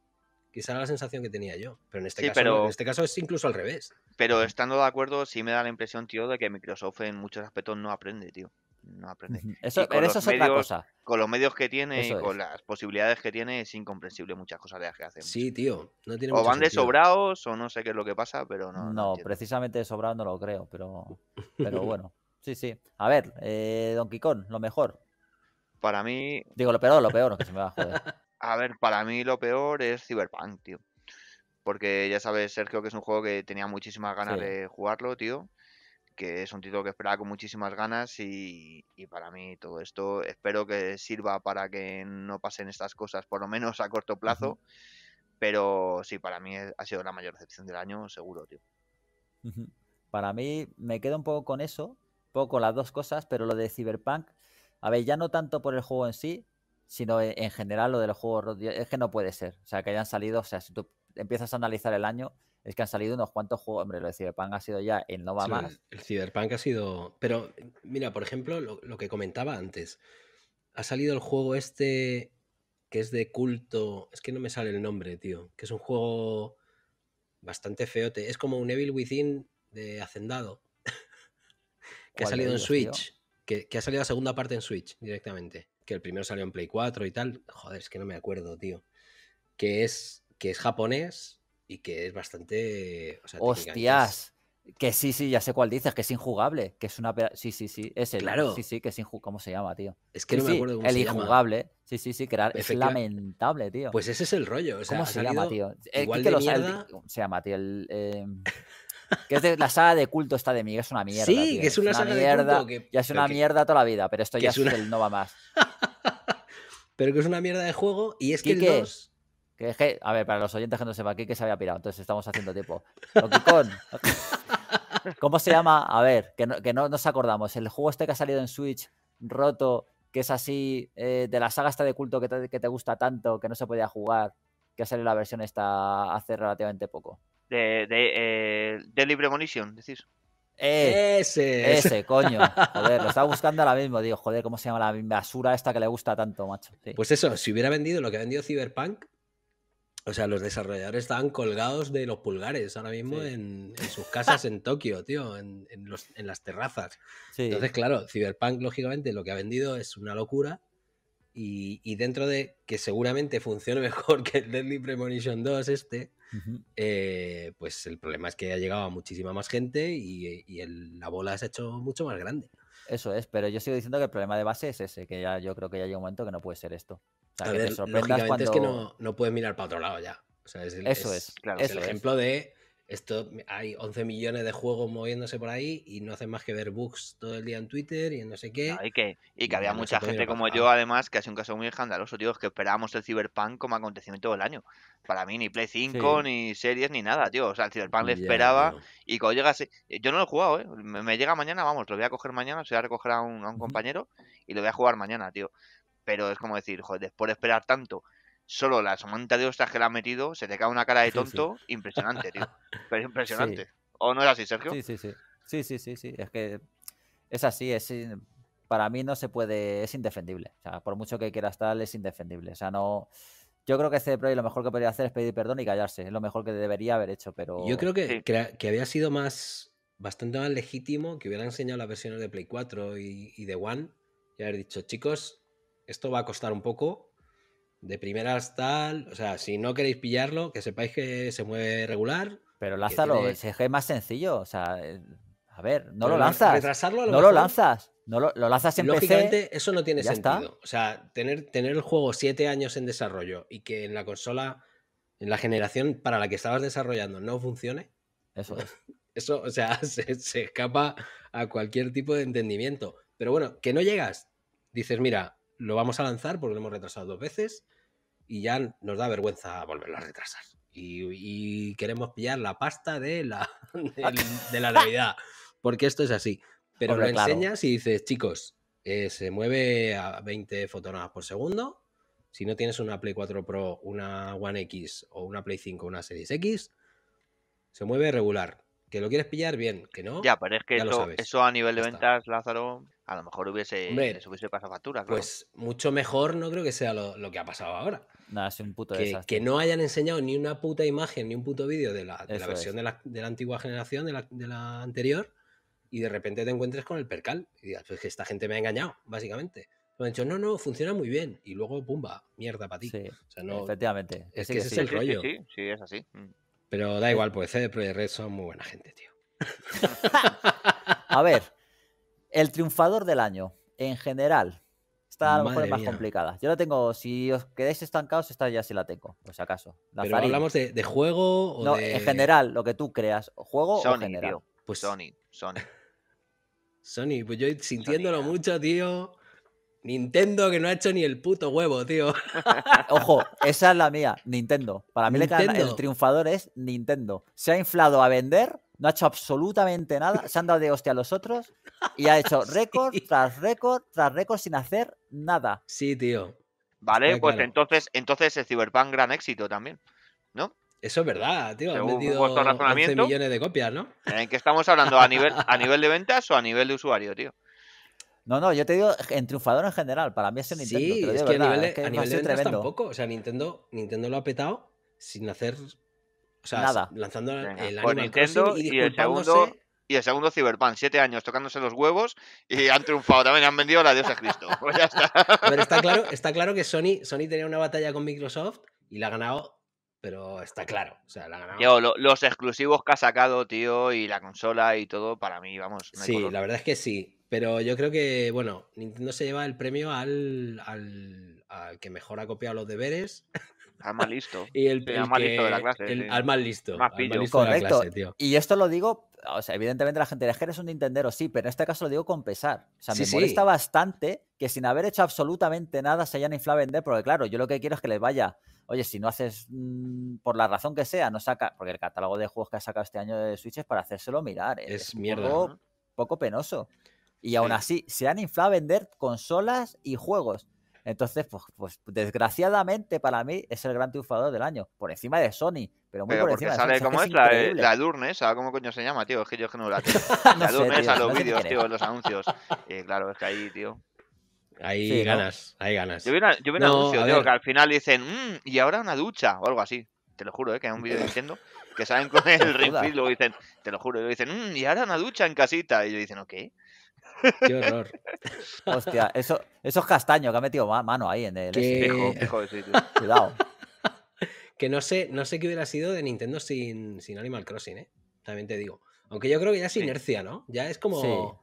Quizá era la sensación que tenía yo. Pero en este, caso, pero... en este caso es incluso al revés. Pero estando de acuerdo, sí me da la impresión, tío, de que Microsoft en muchos aspectos no aprende, tío. No Eso, es otra cosa. Con los medios que tiene y con las posibilidades que tiene, es incomprensible muchas cosas de las que hacen. Sí, tío. o van de sobrados o no sé qué es lo que pasa, pero no. No, precisamente de no lo creo, pero, pero bueno. Sí, sí. A ver, eh, Don Quicón, lo mejor. Para mí. Digo, lo peor, lo peor, que se me va a joder. A ver, para mí lo peor es Cyberpunk, tío. Porque ya sabes, Sergio, que es un juego que tenía muchísimas ganas de jugarlo, tío que es un título que esperaba con muchísimas ganas y, para mí todo esto espero que sirva para que no pasen estas cosas, por lo menos a corto plazo. Pero sí, para mí ha sido la mayor decepción del año, seguro, tío. Para mí me quedo un poco con eso, un poco las dos cosas, pero lo de Cyberpunk, a ver, ya no tanto por el juego en sí, sino e, en general lo del juego, es que no puede ser. O sea, que hayan salido, o sea, si tú empiezas a analizar el año, es que han salido unos cuantos juegos. Hombre, lo de Cyberpunk ha sido ya el no va más. El Cyberpunk ha sido. Pero, mira, por ejemplo, lo, que comentaba antes. Ha salido el juego este que es de culto. Es que no me sale el nombre, tío. Que es un juego bastante feote. Es como un Evil Within de Hacendado. que ha salido en Switch. Que, ha salido la segunda parte en Switch directamente. Que el primero salió en Play 4 y tal. Joder, es que no me acuerdo, tío. Que es, que es japonés y que es bastante. ¡Hostias! Que sí, sí, ya sé cuál dices, que es injugable, que es una. Sí, sí, sí, es el. Sí, sí, que es injugable. ¿Cómo se llama, tío? Es que no me acuerdo cómo se llama. El injugable. Sí, sí, sí, que es lamentable, tío. Pues ese es el rollo. Eh, ¿Cómo se llama, tío? Igual que eh, de los... ¿Cómo se llama, tío? Que es de, la saga de culto está de mí, es una mierda. Sí, que es una, sala saga de culto. ya es una mierda toda la vida, pero esto ya es, el no va más. pero que es una mierda de juego y es que el a ver, para los oyentes que no sepan, que se había pirado, entonces estamos haciendo tiempo. ¿Cómo se llama? A ver, que, no, nos acordamos. El juego este que ha salido en Switch, roto, que es así, eh, de la saga esta de culto que te, gusta tanto, que no se podía jugar, que ha salido la versión esta hace relativamente poco. De, eh, Libre Munition, decís. Eh, ese. Ese, coño. Joder, lo estaba buscando ahora mismo. Digo, joder, ¿cómo se llama la basura esta que le gusta tanto, macho? Pues eso, si hubiera vendido lo que ha vendido Cyberpunk, o sea, los desarrolladores estaban colgados de los pulgares ahora mismo en, sus casas en Tokio, tío, en, las terrazas. Entonces, claro, Cyberpunk, lógicamente, lo que ha vendido es una locura. Y, dentro de que seguramente funcione mejor que el Deadly Premonition 2 este, eh, pues el problema es que ha llegado a muchísima más gente y, la bola se ha hecho mucho más grande. Eso es, pero yo sigo diciendo que el problema de base es ese, que ya yo creo que ya llega un momento que no puede ser esto lógicamente es que no, no, puedes mirar para otro lado ya. O sea, es eso es, el ejemplo de esto hay 11 millones de juegos moviéndose por ahí y no hacen más que ver bugs todo el día en Twitter y en no sé qué. y, que, y que había mucha gente como yo, además, que ha sido un caso muy escandaloso, tío, es que esperábamos el Cyberpunk como acontecimiento del año. Para mí, ni Play 5, ni series, ni nada, tío. O sea, el Cyberpunk le esperaba y cuando llegase. Eh, yo no lo he jugado, ¿eh? Me, llega mañana, vamos, lo voy a coger mañana, se voy a recoger a un compañero y lo voy a jugar mañana, tío pero es como decir, joder, después de esperar tanto, solo la somanta de ostras que le ha metido, se te cae una cara de tonto impresionante, tío. Pero impresionante. ¿O no es así, Sergio? Sí, sí, sí. Sí, sí, sí, Es que es así, es para mí no se puede, es indefendible. O sea, por mucho que quieras tal, es indefendible. O sea, no. Yo creo que este play lo mejor que podría hacer es pedir perdón y callarse. Es lo mejor que debería haber hecho, pero. Yo creo que, que, había sido más. Bastante más legítimo que hubiera enseñado las versiones de Play 4 y, y de One y haber dicho, chicos, esto va a costar un poco. De primeras tal, o sea, si no queréis pillarlo, que sepáis que se mueve regular. Pero Lázaro, es más sencillo, o sea, eh, a ver, no lo lanzas. Retrasarlo no lo lanzas. No lo, lanzas en Lógicamente, eso no tiene sentido. O sea, tener, tener el juego siete años en desarrollo y que en la consola, en la generación para la que estabas desarrollando, no funcione. Eso Eso, o sea, se escapa a cualquier tipo de entendimiento. Pero bueno, que no llegas. Dices, mira, lo vamos a lanzar porque lo hemos retrasado dos veces y ya nos da vergüenza volverlo a retrasar. Y, queremos pillar la pasta de la, de, la Navidad, porque esto es así. Pero lo enseñas y dices, chicos, eh, se mueve a 20 fotogramas por segundo. Si no tienes una Play 4 Pro, una One X o una Play 5, una Series X, se mueve regular. Que lo quieres pillar bien, que no. Ya, pero es que eso, a nivel de ventas, Lázaro a lo mejor hubiese, pasado factura. Pues mucho mejor no creo que sea lo, que ha pasado ahora. Nada, un puto que, no hayan enseñado ni una puta imagen, ni un puto vídeo de la, de la versión de la, antigua generación, de la, anterior, y de repente te encuentres con el percal. Y digas, pues que esta gente me ha engañado, básicamente. Me han dicho, no, no, funciona muy bien. Y luego, pumba, mierda para ti. efectivamente. Es que, ese es el rollo. Sí, sí, es así. Mm. Pero da igual, pues CD eh, Projekt Red son muy buena gente, tío. a ver, el triunfador del año, en general. está a lo mejor más complicada. Yo la tengo, si os quedáis estancados, esta ya sí la tengo, por si acaso. hablamos de, juego o No, en general, lo que tú creas. ¿Juego o general? Pues Sony, Sony. Sony, pues yo sintiéndolo ¿eh? mucho, tío. Nintendo que no ha hecho ni el puto huevo, tío. Ojo, esa es la mía, Nintendo. Para mí el triunfador es Nintendo. Se ha inflado a vender no ha hecho absolutamente nada, se han dado de hostia a los otros y ha hecho récord tras récord tras récord sin hacer nada. Sí, tío. Vale, pues entonces, entonces el Cyberpunk gran éxito también, ¿no? Eso es verdad, tío. Han vendido 11 millones de copias, ¿no? ¿En qué estamos hablando? ¿A nivel, ¿A nivel de ventas o a nivel de usuario, tío? No, no, yo te digo en triunfador en general. Para mí es el Nintendo. Sí, es que a nivel, de ventas tampoco. O sea, Nintendo, Nintendo lo ha petado sin hacer o sea, Nada. lanzando el Animal y, el segundo y el segundo Cyberpunk, siete años tocándose los huevos y han triunfado, también han vendido la Dios Cristo. pero pues está. está claro, está claro que Sony, Sony tenía una batalla con Microsoft y la ha ganado, pero está claro. ganado. los exclusivos que ha sacado, tío, y la consola y todo, para mí, vamos. sí, la verdad es que sí. Pero yo creo que, bueno, Nintendo se lleva el premio al, al que mejor ha copiado los deberes. Al mal listo. y al mal listo. Correcto. Y esto lo digo, o sea, evidentemente la gente de es un Nintendero, sí, pero en este caso lo digo con pesar. O sea, me molesta bastante que sin haber hecho absolutamente nada se hayan inflado a vender, porque claro, yo lo que quiero es que les vaya. Oye, si no haces, mm, por la razón que sea, no saca, porque el catálogo de juegos que ha sacado este año de Switch es para hacérselo mirar. Eh, es, mierda. Poco, poco penoso. Y aún así, se han inflado a vender consolas y juegos. Entonces, pues, pues, desgraciadamente para mí es el gran triunfador del año, por encima de Sony, pero muy por encima de Sony. ¿Cómo es, la, la ¿eh? ¿Cómo coño se llama, tío? Es que yo es que no la tengo. la a los vídeos, tío, los anuncios. claro, es que ahí, tío. Hay ganas, ahí hay ganas. Yo vi, un anuncio, tío, que al final dicen, mmm, y ahora una ducha o algo así. Te lo juro, ¿eh? que hay un vídeo diciendo que salen con el ring y luego dicen, te lo juro, y luego dicen, mmm, y ahora una ducha en casita. Y yo dicen, ok... Qué horror. Hostia, eso, esos que ha metido mano ahí en el. Que... de Cuidado. Que no sé, no sé qué hubiera sido de Nintendo sin, sin Animal Crossing, ¿eh? También te digo. Aunque yo creo que ya es inercia, ¿no? Ya es como.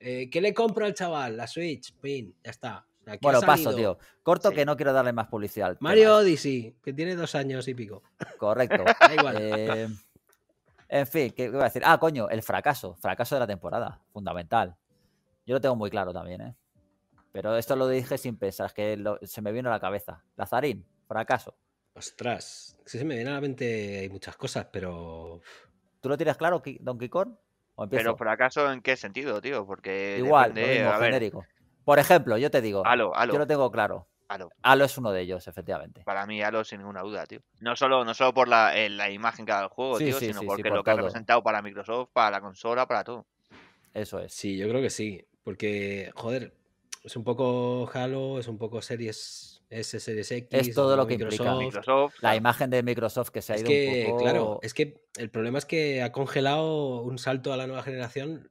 Eh, ¿Qué le compro al chaval? La Switch, pin, ya está. bueno, paso, tío. Corto que no quiero darle más publicidad. Mario Odyssey, que tiene dos años y pico. Correcto. da igual. Eh, en fin, ¿qué voy a decir? Ah, coño, el fracaso. Fracaso de la temporada. Fundamental. Yo lo tengo muy claro también, ¿eh? Pero esto lo dije sin pensar, es que se me vino a la cabeza. Lazarín, fracaso. Ostras, sí se me viene a la mente hay muchas cosas, pero. ¿Tú lo tienes claro, Don Kong? pero fracaso en qué sentido, tío, porque. Igual, genérico. Por ejemplo, yo te digo, yo lo tengo claro. Halo. es uno de ellos, efectivamente. Para mí, Halo sin ninguna duda, tío. No solo, no solo por la, eh, imagen que da el juego, tío, sino porque lo que ha representado para Microsoft, para la consola, para todo. Eso es. Sí, yo creo que sí. Porque, joder, es un poco Halo, es un poco Series S, Series X. Es todo lo que implica Microsoft. La imagen de Microsoft que se ha ido un poco... Claro, es que el problema es que ha congelado un salto a la nueva generación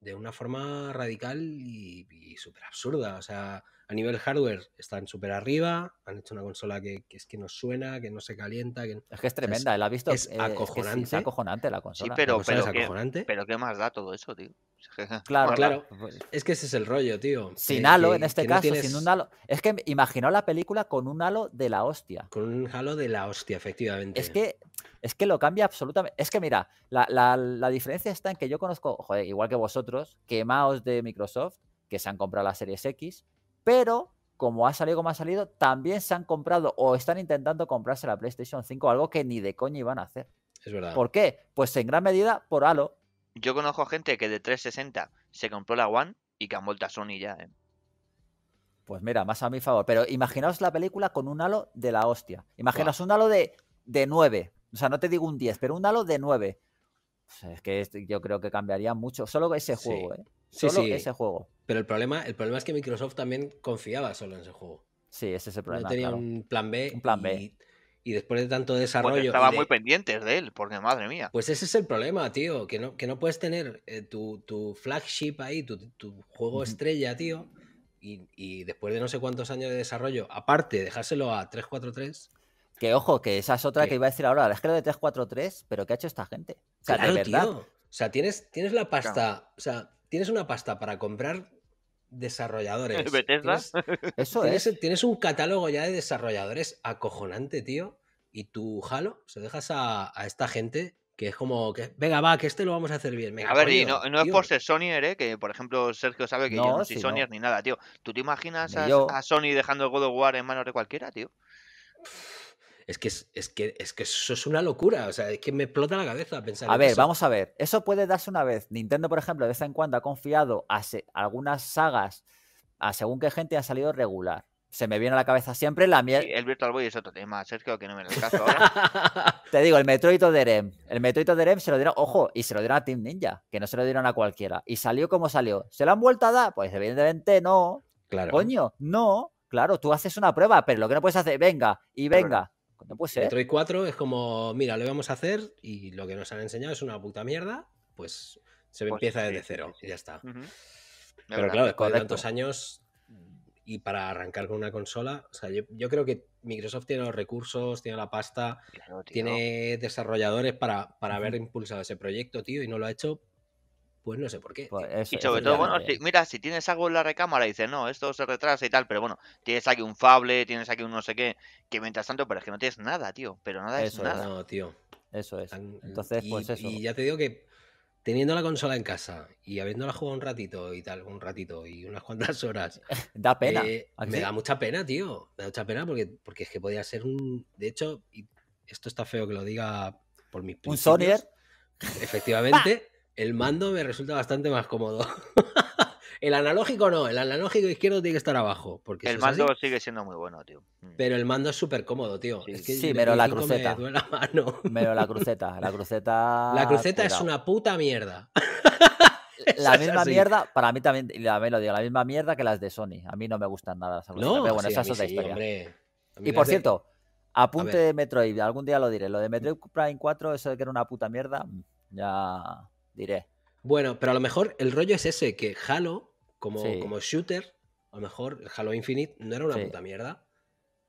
de una forma radical y, y súper absurda. O sea, a nivel hardware están súper arriba, han hecho una consola que, es que nos suena, que no se calienta. Que... Es que es tremenda, la has visto. Es, acojonante. Es, acojonante la consola. Sí, pero, ¿qué más da todo eso, tío? Claro, claro. Pues, es que ese es el rollo, tío. Sin halo, en este caso, sin un halo. Es que imaginó la película con un halo de la hostia. Con un halo de la hostia, efectivamente. Es que, es que lo cambia absolutamente. Es que mira, la, diferencia está en que yo conozco, joder, igual que vosotros, quemaos de Microsoft, que se han comprado las Series X, pero como ha salido como ha salido, también se han comprado o están intentando comprarse la PlayStation 5, algo que ni de coña iban a hacer. Es verdad. ¿Por qué? Pues en gran medida por Halo. Yo conozco gente que de 360 se compró la One y que han vuelto a Sony ya. ¿eh? Pues mira, más a mi favor. Pero imaginaos la película con un halo de la hostia. Imaginaos un halo de, de 9. O sea, no te digo un 10, pero un halo de 9. es que yo creo que cambiaría mucho. Solo ese juego, ¿eh? sí, sí. ese juego. Pero el problema, el problema es que Microsoft también confiaba solo en ese juego. Sí, ese es el problema. No tenía un plan B. Un plan B. Y, después de tanto desarrollo. estaba muy pendientes de él, porque madre mía. Pues ese es el problema, tío. Que no, que no puedes tener eh, tu, flagship ahí, tu, juego estrella, tío. Y, después de no sé cuántos años de desarrollo, aparte, dejárselo a 343. Que ojo, que esa es otra que iba a decir ahora, la lo de 343, pero ¿qué ha hecho esta gente? O claro, verdad. O sea, tienes, tienes la pasta. O sea, tienes una pasta para comprar desarrolladores. Eso es. Tienes, un catálogo ya de desarrolladores acojonante, tío. Y tú, jalo se dejas a, esta gente que es como que venga va que este lo vamos a hacer bien a ver y no, es por ser Sonyer eh, que por ejemplo Sergio sabe que yo no soy Sonyer ni nada tío tú te imaginas a, a, Sony dejando God of War en manos de cualquiera tío es que, es, que, es que eso es una locura. O sea, es que me explota la cabeza pensar. A ver, vamos a ver. Eso puede darse una vez. Nintendo, por ejemplo, de vez en cuando ha confiado a algunas sagas a según qué gente ha salido regular. Se me viene a la cabeza siempre la mierda. el Virtual Boy es otro tema, Sergio, que no me lo caso ahora. Te digo, el Metroid EREM El Metroid EREM se lo dieron, ojo, y se lo dieron a Team Ninja, que no se lo dieron a cualquiera. Y salió como salió. ¿Se lo han vuelto a dar? Pues evidentemente no. Claro. Coño, no. Claro, tú haces una prueba, pero lo que no puedes hacer, venga y venga. No y 4 es como, mira, lo vamos a hacer y lo que nos han enseñado es una puta mierda, pues se pues empieza desde cero y ya está. Pero claro, después de tantos años y para arrancar con una consola, o sea, yo, creo que Microsoft tiene los recursos, tiene la pasta, tiene desarrolladores para, para haber impulsado ese proyecto, tío, y no lo ha hecho pues no sé por qué. Pues y sobre todo, bueno, mira, si tienes algo en la recámara y dices, no, esto se retrasa y tal, pero bueno, tienes aquí un fable, tienes aquí un no sé qué, que mientras tanto, pero es que no tienes nada, tío, pero nada eso es nada. tío. Eso es. Entonces, pues eso. Y ya te digo que teniendo la consola en casa y habiéndola jugado un ratito y tal, un ratito y unas cuantas horas. da pena. Eh, me da mucha pena, tío. Me da mucha pena porque, porque es que podía ser un. De hecho, esto está feo que lo diga por mis ¿Un sonier Efectivamente. El mando me resulta bastante más cómodo. el analógico no, el analógico izquierdo tiene que estar abajo. Porque el mando sigue siendo muy bueno, tío. Mm. Pero el mando es súper cómodo, tío. Sí, pero la cruceta. la Pero la cruceta, la cruceta. La cruceta es una puta mierda. la misma mierda, para mí también, y también lo digo, la misma mierda que las de Sony. A mí no me gustan nada las crucetas. pero bueno, esa es otra historia. Y por cierto, apunte de Metroid, algún día lo diré. Lo de mm. Metroid Prime 4, eso de que era una puta mierda, mm, ya diré. Bueno, pero a lo mejor el rollo es ese, que Halo, como, como shooter, a lo mejor Halo Infinite no era una puta mierda,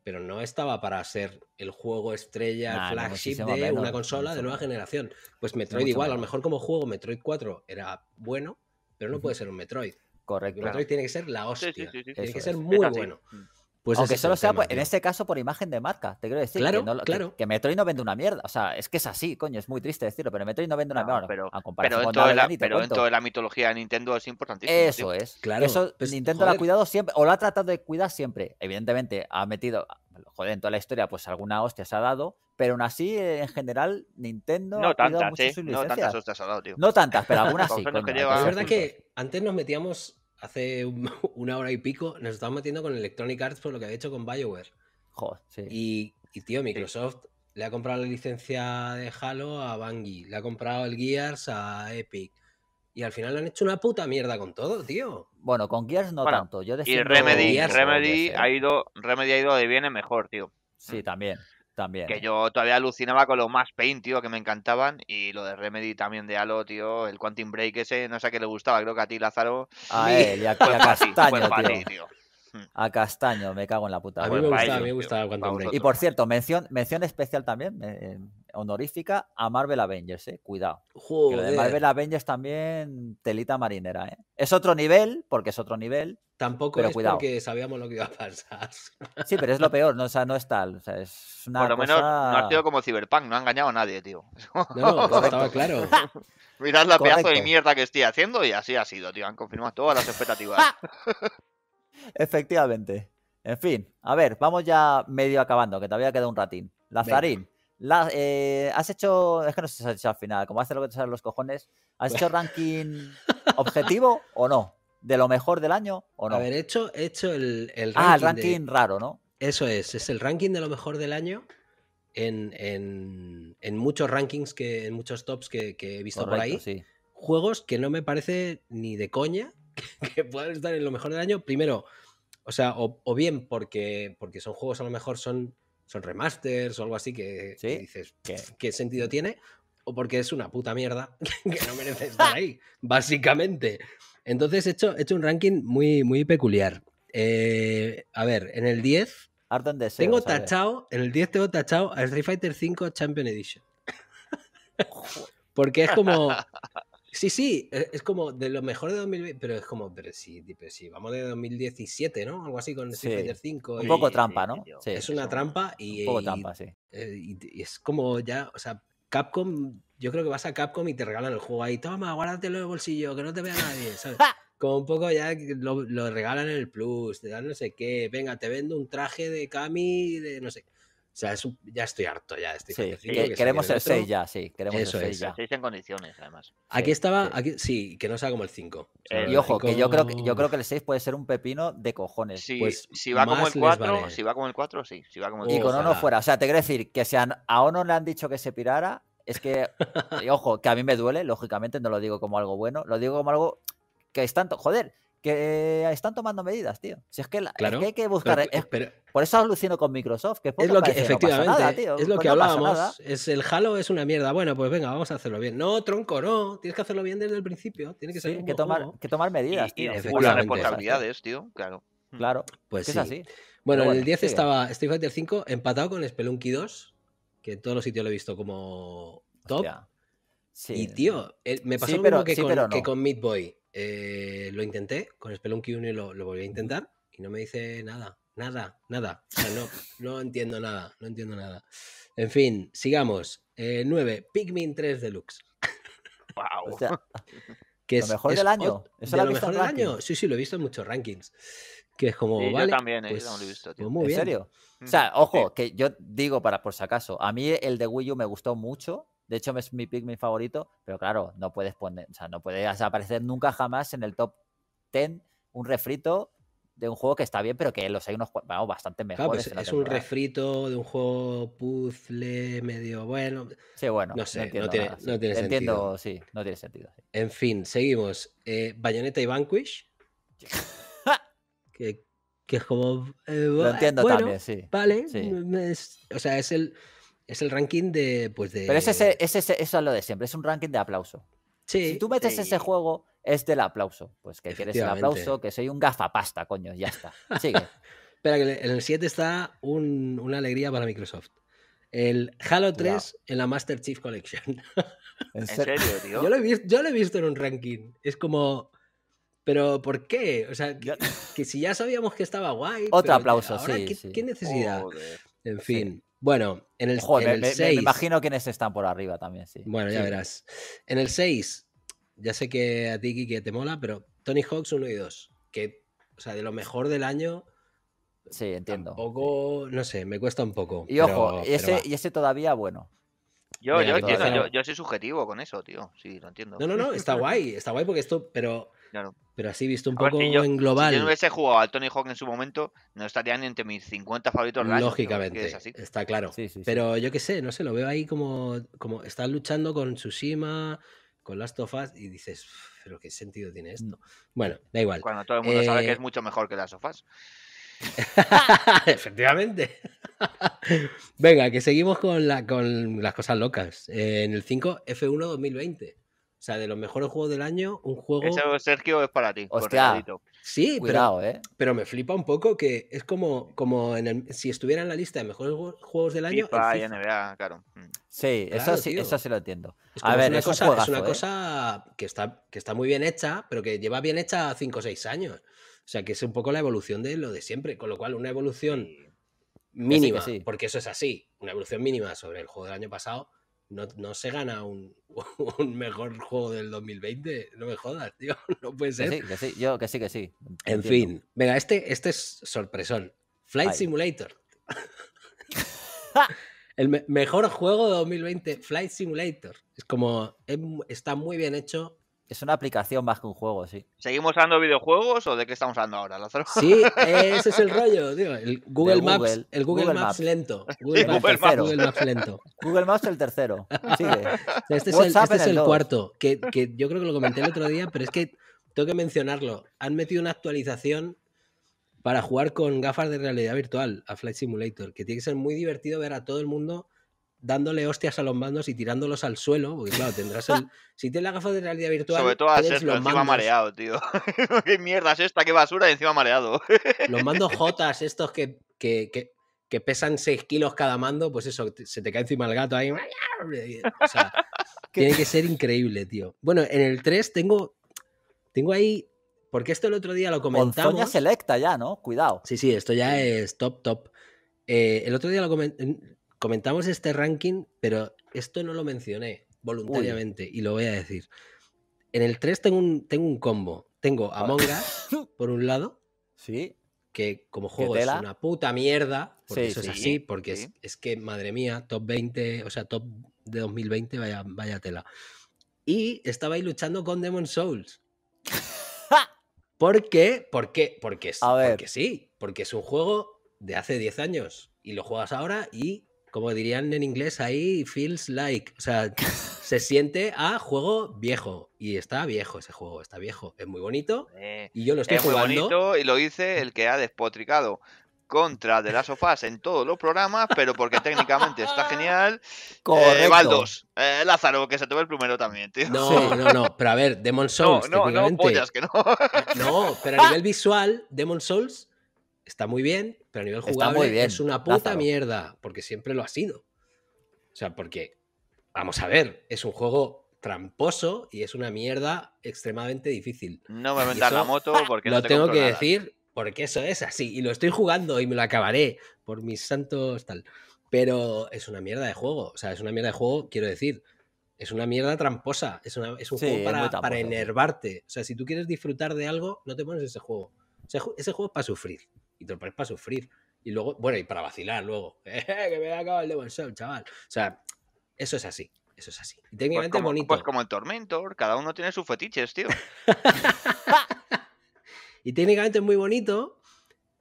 pero no estaba para ser el juego estrella, flagship de una consola de nueva generación. Pues Metroid igual, a lo mejor como juego Metroid 4 era bueno, pero no puede ser un Metroid. Correcto. Metroid tiene que ser la hostia, tiene que ser muy bueno. Mm. Pues Aunque solo sea, pues, en este caso, por imagen de marca, te quiero decir. que, Metroid no vende una mierda. O sea, es que es así, coño, es muy triste decirlo, pero Metroid no vende una mierda. pero, pero, en, la, pero en toda la mitología de Nintendo es importantísimo. Eso es. Claro. Eso pues, Nintendo lo ha cuidado siempre, o lo ha tratado de cuidar siempre. Evidentemente, ha metido, joder, en toda la historia, pues alguna hostia se ha dado, pero aún así, en general, Nintendo no ha tantas, mucho eh, sus No tantas hostias ha dado, tío. No tantas, pero algunas sí. es verdad que antes nos metíamos hace una hora y pico nos estamos metiendo con Electronic Arts por lo que había hecho con BioWare. Y, tío, Microsoft le ha comprado la licencia de Halo a Bungie, le ha comprado el Gears a Epic. Y al final le han hecho una puta mierda con todo, tío. Bueno, con Gears no tanto. Yo y Remedy, Remedy, eh. ha ido, Remedy ha ido de viene mejor, tío. Sí, también. Que yo todavía alucinaba con los más paint, tío, que me encantaban. Y lo de Remedy también de Halo, tío. El Quantum Break ese, no sé a qué le gustaba, creo que a ti, Lázaro. A él y a, Castaño, tío. Hmm. A Castaño, me cago en la puta. A mí me gustaba, me Quantum Break. Y por cierto, mención, mención especial también. Eh, honorífica a Marvel Avengers, ¿eh? Cuidado. Marvel Avengers también telita marinera, ¿eh? Es otro nivel, porque es otro nivel. Tampoco pero es cuidado. porque sabíamos lo que iba a pasar. Sí, pero es lo peor, no, no es tal. Por lo menos no ha sido como Cyberpunk, no ha engañado a nadie, tío. No, claro. Mirad la pedazo de mierda que estoy haciendo y así ha sido, tío. Han confirmado todas las expectativas. Efectivamente. En fin, a ver, vamos ya medio acabando, que todavía queda un ratín. Lazarín, eh, has hecho, es que no sé si has hecho al final, como hace lo que te salen los cojones, ¿has hecho pues ranking objetivo o no? ¿De lo mejor del año o no? Haber hecho, he hecho el, ranking. Ah, el ranking raro, ¿no? Eso es, es el ranking de lo mejor del año en, muchos rankings, que, en muchos tops que, he visto por ahí. Juegos que no me parece ni de coña que, puedan estar en lo mejor del año. Primero, o sea, o, bien porque, porque son juegos a lo mejor son son remasters o algo así que, dices, ¿Qué? sentido mm. tiene? O porque es una puta mierda que no merece estar ahí, básicamente. Entonces he hecho, he hecho un ranking muy, muy peculiar. Eh, a ver, en el 10... tengo tachado, en el 10 tengo tachado a Street Fighter V Champion Edition. porque es como... Sí, sí, e, es como de lo mejor de 2020, pero es como, pero sí, pero sí, vamos de 2017, ¿no? Algo así con Street Fighter 5. Un poco trampa, ¿no? Sí, es una trampa y... Un poco trampa, sí. Eh, y, es como ya, o sea, Capcom, yo creo que vas a Capcom y te regalan el juego ahí, toma, guárdatelo en el bolsillo, que no te vea nadie, ¿sabes? como un poco ya lo, regalan en el plus, te dan no sé qué, venga, te vendo un traje de Kami, de no sé sea, ya estoy harto ya estoy... queremos el 6 ya, sí. Queremos el 6 ya. 6 en condiciones, además. Aquí estaba, aquí, sí, que no sea como el 5. Eh, y ojo, que yo creo que yo creo que el 6 puede ser un pepino de cojones. Sí, pues si va como el 4, si va como el 4, sí. Si va como Y con uno fuera. O sea, te quiero decir que si a, a Ono le han dicho que se pirara, es que, ojo, que a mí me duele, lógicamente, no lo digo como algo bueno, lo digo como algo que es tanto. Joder, que eh, están tomando medidas, tío. Si es que, hay que buscar. por eso alucino con Microsoft, que es, por lo que, efectivamente es lo pues que hablábamos. Es el Halo es una mierda. Bueno, pues venga, vamos a hacerlo bien. No, tronco, no. Tienes que hacerlo bien desde el principio. Tiene que que tomar que tomar medidas, y, tío. Y responsabilidades, tío. Claro. Mm. Claro. Pues sí. así. Bueno, en el 10 estaba Street Fighter 5 empatado con Spelunky 2, que en todos los sitios lo he visto como top. Sí. Y tío, eh, me pasó lo mismo que, con, que con Meat Boy. Eh, lo intenté, con Spelunky 1 lo, lo, volví a intentar y no me dice nada, nada, nada. no, no entiendo nada, no entiendo nada. En fin, sigamos. 9, eh, Pigmin Pikmin 3 Deluxe. ¡Wow! que es, lo mejor del año. de lo, del año. Sí, sí, lo he visto en muchos rankings. Que es como, vale. Yo también, pues, lo he visto, pues Muy ¿En serio? Mm. O sea, ojo, que yo digo para por si acaso, a mí el de Wii me gustó mucho, de hecho, es mi pick, mi favorito, pero claro, no puedes poner, o sea, no puedes aparecer nunca jamás en el top 10 un refrito de un juego que está bien, pero que los hay unos vamos, bastante mejores. Claro, es un refrito de un juego puzzle medio bueno. Sí, bueno, no sé, no, tiene, no entiendo, sentido. sí, no tiene sentido. En fin, seguimos. Eh, Bayonetta y Vanquish. que, es como. Eh, entiendo también, sí. Vale, o sea, es el. Es el ranking de. Pues de... Pero eso es lo de siempre, es un ranking de aplauso. si tú metes ese juego, es del aplauso. Pues que quieres el aplauso, que soy un gafapasta, coño, ya está. Sigue. Espera, que en el 7 está una alegría para Microsoft. El Halo 3 en la Master Chief Collection. ¿En serio, tío? Yo lo, he visto, en un ranking. Es como. Pero ¿por qué? O sea, que, si ya sabíamos que estaba guay. Otro aplauso, sí, ¿qué, necesidad? En fin. Bueno, en el, 6. Me, imagino quiénes están por arriba también, sí. Bueno, ya verás. En el 6, ya sé que a ti que te mola, pero Tony Hawks 1 y 2, que, o sea, de lo mejor del año. Sí, entiendo. Tampoco, poco, no sé, me cuesta un poco. Y ojo, y ese, y ese todavía bueno. Yo, yo, soy subjetivo con eso, tío. Sí, lo entiendo. No, no, no, está guay, está guay porque esto, pero. Claro pero así visto un poco en global. Si yo no hubiese jugado al Tony Hawk en su momento, no estaría ni entre mis 50 favoritos. Lógicamente, está claro. pero yo qué sé, no sé, lo veo ahí como, como luchando con Tsushima, con las of y dices, pero qué sentido tiene esto. Mm. Bueno, da igual. Cuando todo el mundo sabe que es eh, mucho mejor que las of Efectivamente. Venga, que seguimos con, la, con las cosas locas. Eh, en el 5 F1 2020. O sea, de los mejores juegos del año, un juego. Ese Sergio es para ti. Hostia. Sí, pero, eh. pero me flipa un poco que es como, como si estuviera en la lista de mejores juegos del año. FIFA NBA, mm. claro. Sí, eso, sí sí lo entiendo. Es a ver, es una, eh. cosa, que está, que está muy bien hecha, pero que lleva bien hecha 5 o 6 años. O sea, que es un poco la evolución de lo de siempre. Con lo cual, una evolución mínima, sí. porque eso es así, una evolución mínima sobre el juego del año pasado no, se gana un, mejor juego del 2020. No me jodas, tío. No puede ser. Que sí, que sí, yo que sí, que sí. En fin, venga, este, este es sorpresón. Flight Simulator. El mejor juego de 2020, Flight Simulator. Es como, em, está muy bien hecho, es una aplicación más que un juego, sí. ¿Seguimos hablando de videojuegos o de qué estamos hablando ahora, Sí, ese es el rollo, El Google, Maps, Google, Maps, lento. Google, Maps, el tercero. Este es el, este cuarto, que, que yo creo que lo comenté el otro día, pero es que tengo que mencionarlo. Han metido una actualización para jugar con gafas de realidad virtual a Flight Simulator, que tiene que ser muy divertido ver a todo el mundo dándole hostias a los mandos y tirándolos al suelo, porque claro, tendrás el... si tienes la gafa de realidad virtual... Sobre todo a ser encima mandos. mareado, tío. ¿Qué mierda es esta? ¿Qué basura? Y encima mareado. los mandos Jotas, estos que, que, pesan 6 kilos cada mando, pues eso, se te cae encima el gato ahí. O sea, tiene que ser increíble, tío. Bueno, en el 3 tengo, tengo ahí... Porque esto el otro día lo comentamos... Ponzoña selecta ya, ¿no? Cuidado. Sí, sí, esto ya es top, top. Eh, el otro día lo comentamos comentamos este ranking, pero esto no lo mencioné voluntariamente y lo voy a decir. En el 3 tengo un, tengo un combo. Tengo ah. Among Us, por un lado. Sí. Que como juego es una puta mierda. sí, eso sí, es así, porque es, que, madre mía, top 20, o sea, top de 2020, vaya, vaya tela. Y estaba ahí luchando con Demon Souls. ¿Por qué? ¿Por qué? Porque, porque sí, porque es un juego de hace 10 años y lo juegas ahora y como dirían en inglés ahí, feels like. O sea, se siente a juego viejo. Y está viejo ese juego, está viejo. Es muy bonito. Eh, y yo lo estoy jugando. Muy bonito y lo dice el que ha despotricado contra de las sofás en todos los programas, pero porque técnicamente está genial. Eh, Correcto. Baldos, eh, Lázaro, que se tuvo el primero también, tío. No, no, no, pero a ver, Demon Souls. No, no, no, no. No, pero a nivel visual, Demon Souls está muy bien, pero a nivel jugable es una puta mierda, porque siempre lo ha sido. O sea, porque, vamos a ver, es un juego tramposo y es una mierda extremadamente difícil. No me voy a la moto porque... Lo no tengo que decir porque eso es así. Y lo estoy jugando y me lo acabaré por mis santos tal. Pero es una mierda de juego. O sea, es una mierda de juego, quiero decir. Es una mierda tramposa. Es, un juego para, enervarte. O sea, si tú quieres disfrutar de algo, no te pones ese juego. ese juego es para sufrir y te lo pones para sufrir. Y luego, bueno, y para vacilar luego. que me ha acabado el Demon chaval. O sea, eso es así. Eso es así. Y pues técnicamente es bonito. Pues como el Tormentor, cada uno tiene sus fetiches, tío. y técnicamente es muy bonito,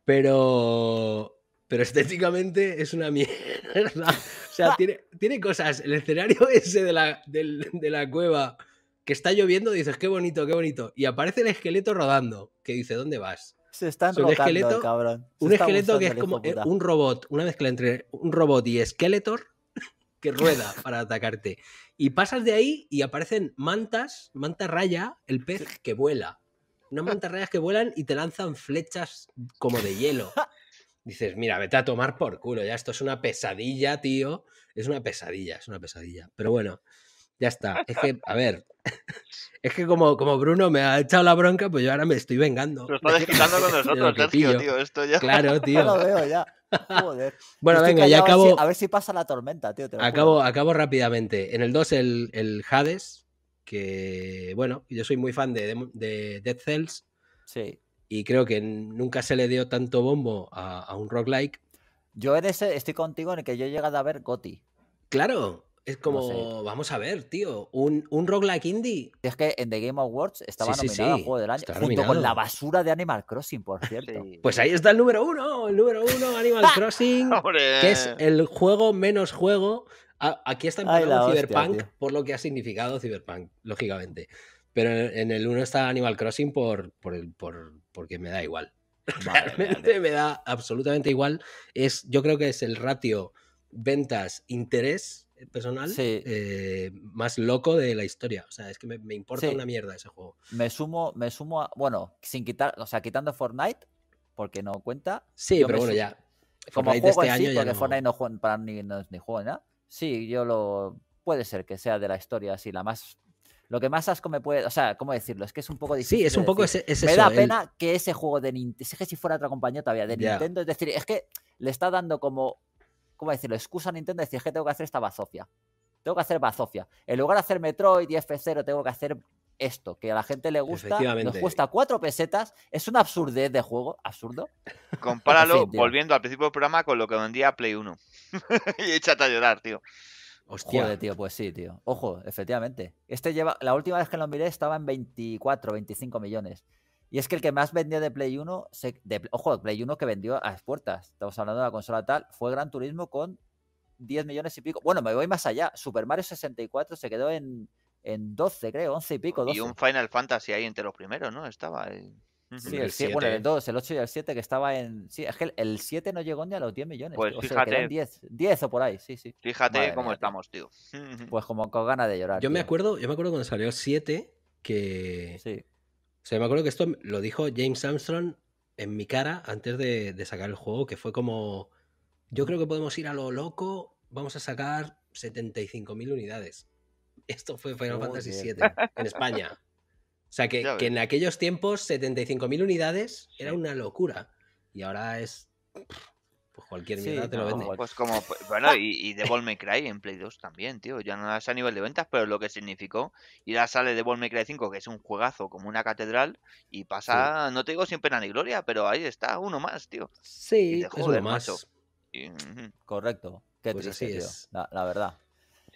pero. Pero estéticamente es una mierda. O sea, tiene, cosas. El escenario ese de la, de, de la cueva que está lloviendo, dices, qué bonito, qué bonito. Y aparece el esqueleto rodando, que dice, ¿dónde vas? Se están rotando, cabrón. un esqueleto que es como eh, un robot, una mezcla entre un robot y esqueleto que rueda para atacarte. Y pasas de ahí y aparecen mantas, manta raya, el pez que vuela. Unas mantarrayas que vuelan y te lanzan flechas como de hielo. Dices, mira, vete a tomar por culo, ya esto es una pesadilla, tío. Es una pesadilla, es una pesadilla. Pero bueno, ya está. Es que, a ver, es que como, como Bruno me ha echado la bronca, pues yo ahora me estoy vengando. Lo está desquitando con nosotros, de tío. Esto ya. Claro, tío. veo ya. Joder. Bueno, venga, ya acabo. A ver, si, pasa la tormenta, tío. acabo, rápidamente. En el 2, el, Hades, que bueno, yo soy muy fan de, de, Dead Cells. Sí. Y creo que nunca se le dio tanto bombo a, un rock Yo en estoy contigo en el que yo he llegado a ver Gotti. Claro, es como, vamos a ver, tío, un, un roguelike indie. Es que en The Game Awards estaba nominado Juego del Año, junto con la basura de Animal Crossing, por cierto. Pues ahí está el número uno, el número uno, Animal Crossing, que es el juego menos juego. Aquí está Cyberpunk, por lo que ha significado Cyberpunk, lógicamente. Pero en el uno está Animal Crossing por, por, por porque me da igual. me da absolutamente igual. Es, yo creo que es el ratio ventas-interés personal eh, más loco de la historia. O sea, es que me, importa una mierda ese juego. Me sumo, me sumo a, bueno, sin quitar, o sea, quitando Fortnite, porque no cuenta. Sí, pero bueno, ya. Como juego este año Fortnite no juega para ni, es ni juego, ¿no? Sí, yo lo. Puede ser que sea de la historia así, la más lo que más asco me puede. O sea, ¿cómo decirlo? Es que es un poco difícil. Sí, es un poco ese, Me da pena que ese juego de Nintendo. Es que si fuera otra compañía todavía de Nintendo. Es decir, es que le está dando como ¿cómo decirlo? Excusa a Nintendo decir que tengo que hacer esta bazofia. Tengo que hacer bazofia. En lugar de hacer Metroid y F0, tengo que hacer esto, que a la gente le gusta, nos cuesta cuatro pesetas, es una absurdez de juego, absurdo. Compáralo, volviendo al principio del programa, con lo que vendía Play 1. y échate a llorar, tío. Hostia. Joder, tío, pues sí, tío. Ojo, efectivamente. Este lleva, la última vez que lo miré estaba en 24, 25 millones. Y es que el que más vendió de Play 1, se, de, ojo, Play 1 que vendió a puertas, estamos hablando de la consola tal, fue Gran Turismo con 10 millones y pico. Bueno, me voy más allá. Super Mario 64 se quedó en, 12, creo, 11 y pico. 12. Y un Final Fantasy ahí entre los primeros, ¿no? Estaba. El... Sí, el, 7, bueno, el 2, el 8 y el 7 que estaba en. Sí, es que el 7 no llegó ni a los 10 millones. Pues fíjate. en 10, 10 o por ahí, sí, sí. Fíjate cómo estamos, tío. Pues como con ganas de llorar. Yo me acuerdo, yo me acuerdo cuando salió el 7 que. Sí sea, me acuerdo que esto lo dijo James Armstrong en mi cara antes de, sacar el juego, que fue como, yo creo que podemos ir a lo loco, vamos a sacar 75.000 unidades. Esto fue Final Fantasy VII en España. O sea, que, en aquellos tiempos 75.000 unidades era una locura. Y ahora es pues cualquier mierda te lo vende. Pues como, pues, bueno, y, The Devil May Cry en Play 2 también, tío. Ya no es a nivel de ventas, pero lo que significó. Y la sale Devil May Cry 5, que es un juegazo como una catedral, y pasa, no te digo sin pena ni gloria, pero ahí está, uno más, tío. Sí, uno más. Correcto. que pues La, verdad.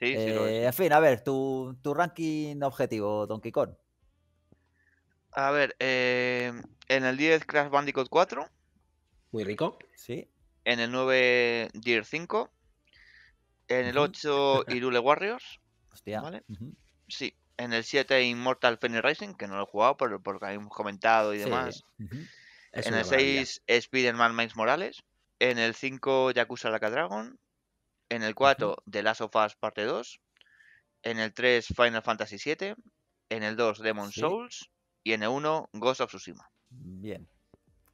Sí, eh, en fin, a ver, tu, ranking objetivo, Donkey Kong. A ver, eh, en el 10 Crash Bandicoot 4. Muy rico. Sí. En el 9, Deer 5. En el 8, Irule Warriors. Hostia. ¿Vale? Sí. En el 7, Immortal Fenny Racing, que no lo he jugado, pero porque habíamos comentado y demás. En el 6, Spider-Man Max Morales. En el 5, Yakuza Laka Dragon. En el 4, The Last of Us Parte 2. En el 3, Final Fantasy 7. En el 2, Demon Souls. Y en el 1, Ghost of Tsushima. Bien.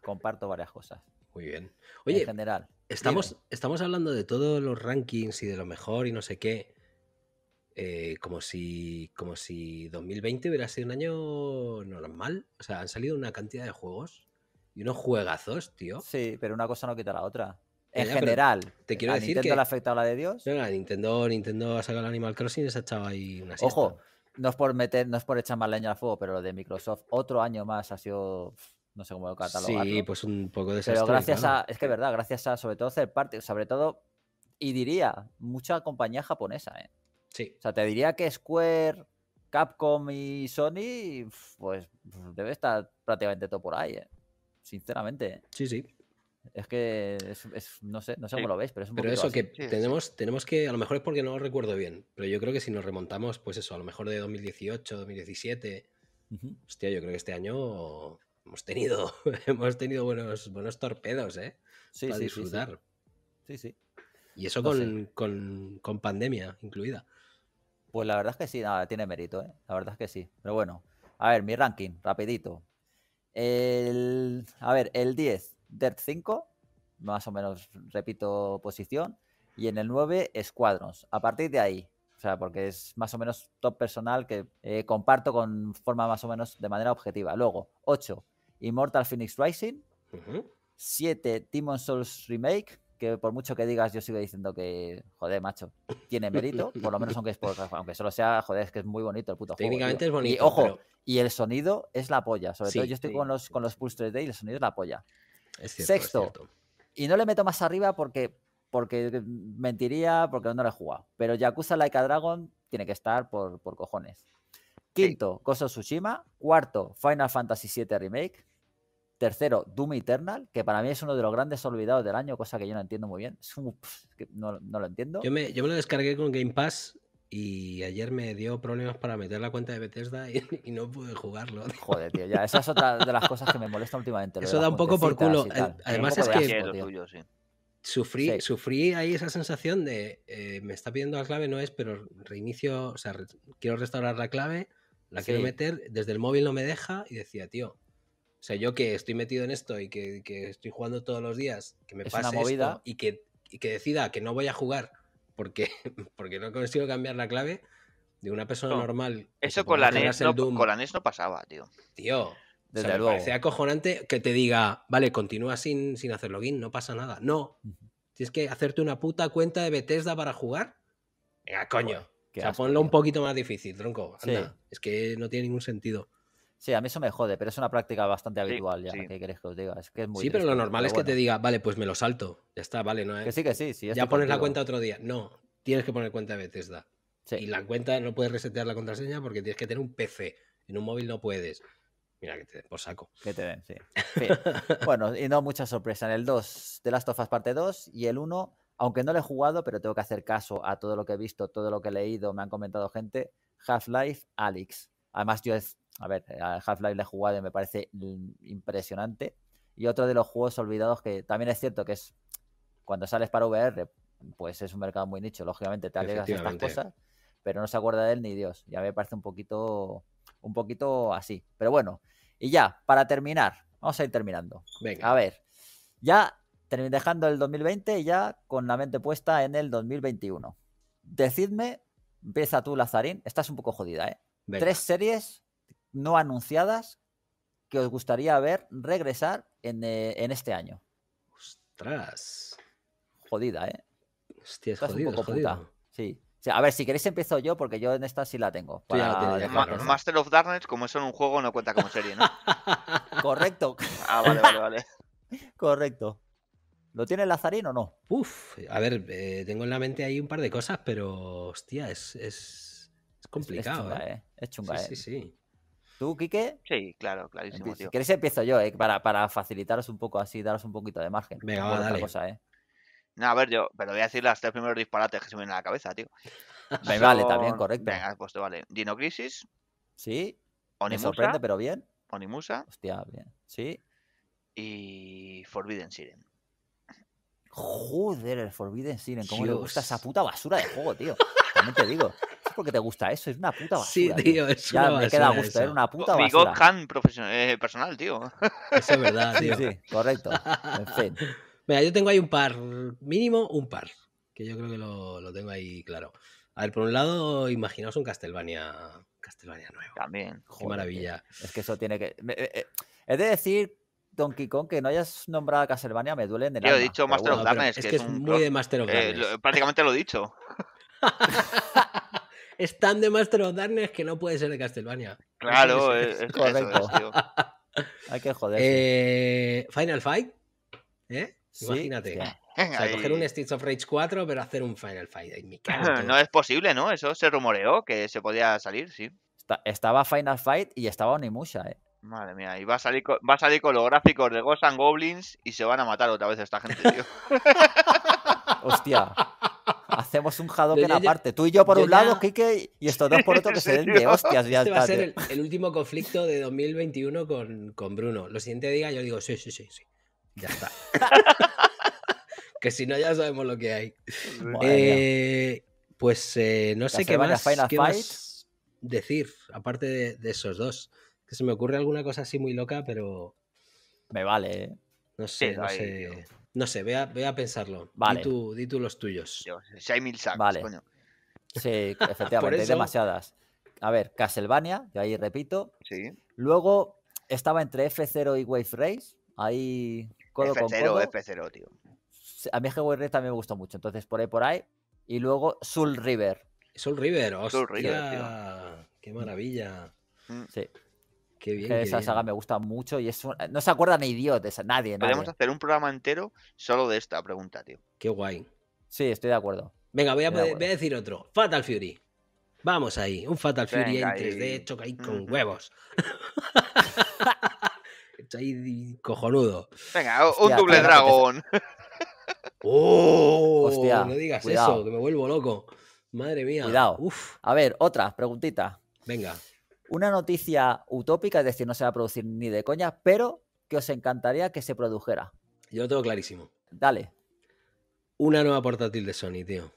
Comparto varias cosas. Muy bien. Oye, en general. Estamos, estamos hablando de todos los rankings y de lo mejor y no sé qué. Eh, como, si, como si 2020 hubiera sido un año normal. O sea, han salido una cantidad de juegos y unos juegazos, tío. Sí, pero una cosa no quita la otra. En general. Te quiero decir Nintendo que... le afectado a la de Dios? Nintendo, Nintendo ha sacado el Animal Crossing y se ha echado ahí una siesta. Ojo, no es por meter, no es por echar más leña al fuego, pero lo de Microsoft otro año más ha sido no sé cómo catalogarlo. Sí, pues un poco de Pero gracias a, es que es verdad, gracias a sobre todo hacer parte sobre todo, y diría, mucha compañía japonesa, ¿eh? Sí. O sea, te diría que Square, Capcom y Sony, pues debe estar prácticamente todo por ahí, ¿eh? Sinceramente. Sí, sí. Es que no sé, cómo lo veis, pero es un Pero eso que tenemos, tenemos que, a lo mejor es porque no lo recuerdo bien, pero yo creo que si nos remontamos, pues eso, a lo mejor de 2018, 2017, hostia, yo creo que este año hemos tenido, hemos tenido buenos, buenos torpedos, ¿eh? Sí, Para sí, disfrutar. Sí, sí. Y eso con, pandemia incluida. Pues la verdad es que sí, nada, tiene mérito, ¿eh? La verdad es que sí. Pero bueno, a ver, mi ranking, rapidito. a ver, el 10, Dirt 5, más o menos, repito, posición. Y en el 9, Squadrons. A partir de ahí, o sea, porque es más o menos top personal que eh, comparto con forma más o menos de manera objetiva. Luego, 8, Immortal Phoenix Rising. 7. Timon Souls Remake. Que por mucho que digas, yo sigo diciendo que, joder, macho, tiene mérito. Por lo menos, aunque, es por, aunque solo sea, joder, es que es muy bonito el puto juego. Técnicamente es bonito. Y ojo, y el sonido es la polla. Sobre todo yo estoy con los, con los Pulse 3D y el sonido es la polla. Es Sexto. Y no le meto más arriba porque, porque mentiría, porque no lo he jugado. Pero Yakuza Like a Dragon tiene que estar por, por cojones. Quinto, Ghost Tsushima. Cuarto, Final Fantasy VII Remake. Tercero, Doom Eternal, que para mí es uno de los grandes olvidados del año, cosa que yo no entiendo muy bien. no, lo entiendo. Yo me, lo descargué con Game Pass y ayer me dio problemas para meter la cuenta de Bethesda y, no pude jugarlo. Joder, tío, ya, esa es otra de las cosas que me molesta últimamente. Eso da un poco por culo. Además es que... Sufrí, ahí esa sensación de eh, me está pidiendo la clave, no es, pero reinicio, o sea, quiero restaurar la clave la quiero meter, desde el móvil no me deja y decía, tío, o sea, yo que estoy metido en esto y que, estoy jugando todos los días, que me pasa pase y, que, que decida que no voy a jugar porque, porque no consigo cambiar la clave de una persona normal. Eso con la, NES no, con la no pasaba, tío. Tío, desde sea, luego. Me parece acojonante que te diga, vale, continúa sin, sin hacer login, no pasa nada. No, tienes que hacerte una puta cuenta de Bethesda para jugar. Venga, coño o sea, ponlo un poquito más difícil, tronco. Anda, Es que no tiene ningún sentido. Sí, a mí eso me jode, pero es una práctica bastante habitual, ya. que ¿Qué que os diga? sí, pero lo normal es que te diga, vale, pues me lo salto. Ya está, vale, no Que sí, que sí, sí. Ya pones la cuenta otro día. No, tienes que poner cuenta de Bethesda. Y la cuenta no puedes resetear la contraseña porque tienes que tener un PC. En un móvil no puedes. Mira, que te den por saco. Que te den, sí. bueno, y no mucha sorpresa. En el 2, de Last of parte 2 y el 1 aunque no le he jugado, pero tengo que hacer caso a todo lo que he visto, todo lo que he leído, me han comentado gente, Half-Life Alyx. Además, yo es, a ver, eh, Half-Life le he jugado y me parece impresionante. Y otro de los juegos olvidados que también es cierto que es cuando sales para VR, pues es un mercado muy nicho, lógicamente te alegas estas cosas, pero no se acuerda de él ni Dios. Ya me parece un poquito, un poquito así. Pero bueno, y ya, para terminar, vamos a ir terminando. A ver, ya dejando el 2020 ya con la mente puesta en el 2021. Decidme, empieza tú, Lazarín, estás un poco jodida, ¿eh? Tres series no anunciadas que os gustaría ver regresar en, eh, este año. Ostras. Jodida, ¿eh? Hostia, es Sí. a ver, si queréis empiezo yo, porque yo en esta sí la tengo. Para... Master of Darkness, como es en un juego, no cuenta como serie, ¿no? Correcto. Ah, vale, vale, vale. Correcto. ¿Lo tiene Lazarín o no? Uf, a ver, eh, tengo en la mente ahí un par de cosas, pero hostia, es, es, es complicado. ¿eh? Eh, es, chunga, ¿eh? Es sí, sí, sí. ¿Tú, Quique? Sí, claro, clarísimo. Si queréis empiezo yo, eh, para, para, facilitaros un poco así, daros un poquito de margen. Venga, va, dale. No, a ver, yo, pero voy a decir las tres primeros disparates que se me vienen a la cabeza, tío. Me vale, también, correcto. Venga, pues te vale. Dinocrisis. Sí. Onimusa. Me sorprende, pero bien. Onimusa. Hostia, bien. Sí. Y Forbidden Siren. Joder, el Forbidden Sin, cómo le gusta esa puta basura de juego, tío. ¿Cómo te digo. Es porque te gusta eso, es una puta basura. Sí, tío, es una Una Ya me queda gusto, ¿eh? Es una puta basura. Bigot eh, personal, tío. Eso es verdad, tío. Sí, correcto. En fin. Mira, yo tengo ahí un par, mínimo un par, que yo creo que lo, tengo ahí claro. A ver, por un lado, imaginaos un Castlevania, Castlevania nuevo. También. Qué maravilla. Es que eso tiene que... Es eh, decir Donkey Kong que no hayas nombrado a Castlevania me duele de nada. Yo he dicho Master of Darkness. Es que es, muy de Master of Darkness. Eh, prácticamente lo he dicho. es tan de Master of Darkness que no puede ser de Castlevania. Claro, eh, es, correcto. Hay que joder. Eh, Final Fight. ¿Eh? Imagínate. coger un Streets of Rage 4, pero hacer un Final Fight. en mi no es posible, ¿no? Eso se rumoreó que se podía salir, sí. estaba Final Fight y estaba Onimusha, ¿eh? Madre mía, y va a salir con, va a salir con los gráficos de Ghost Goblins y se van a matar otra vez esta gente, tío. Hostia. Hacemos un la parte. Tú y yo por un lado, Kike, y estos dos por otro que se den de hostias. Ya este va a ser el, último conflicto de 2021 con, con Bruno. Lo siguiente día yo digo, sí, sí, sí, sí. Ya está. que si no, ya sabemos lo que hay. Eh, pues eh, no sé qué más, a decir, aparte de esos dos. Que se me ocurre alguna cosa así muy loca, pero. Me vale, ¿eh? No sé, no sé. No sé, voy a, pensarlo. Vale. Di tú, los tuyos. Dios, si hay mil sacks, vale. coño. Sí, efectivamente, hay demasiadas. A ver, Castlevania, yo ahí repito. Sí. Luego estaba entre F0 y Wave Race. Ahí codo F0, F0, tío. A mí es que Wave Race también me gustó mucho. Entonces, por ahí, por ahí. Y luego Soul River. Soul River, hostia. Soul River, tío. Qué maravilla. Mm. Sí. Qué bien. Esa saga me gusta mucho y es no se acuerda ni de esa, nadie. Podemos hacer un programa entero solo de esta pregunta, tío. Qué guay. Sí, estoy de acuerdo. Venga, voy a, decir otro. Fatal Fury. Vamos ahí, un Fatal Fury en 3D, choca con huevos. Está ahí cojonudo. Venga, un doble dragón. ¡Oh! no digas eso, que me vuelvo loco. Madre mía. Cuidado. A ver, otra preguntita. Venga una noticia utópica, es decir, no se va a producir ni de coña, pero que os encantaría que se produjera. Yo lo tengo clarísimo. Dale. Una nueva portátil de Sony, tío.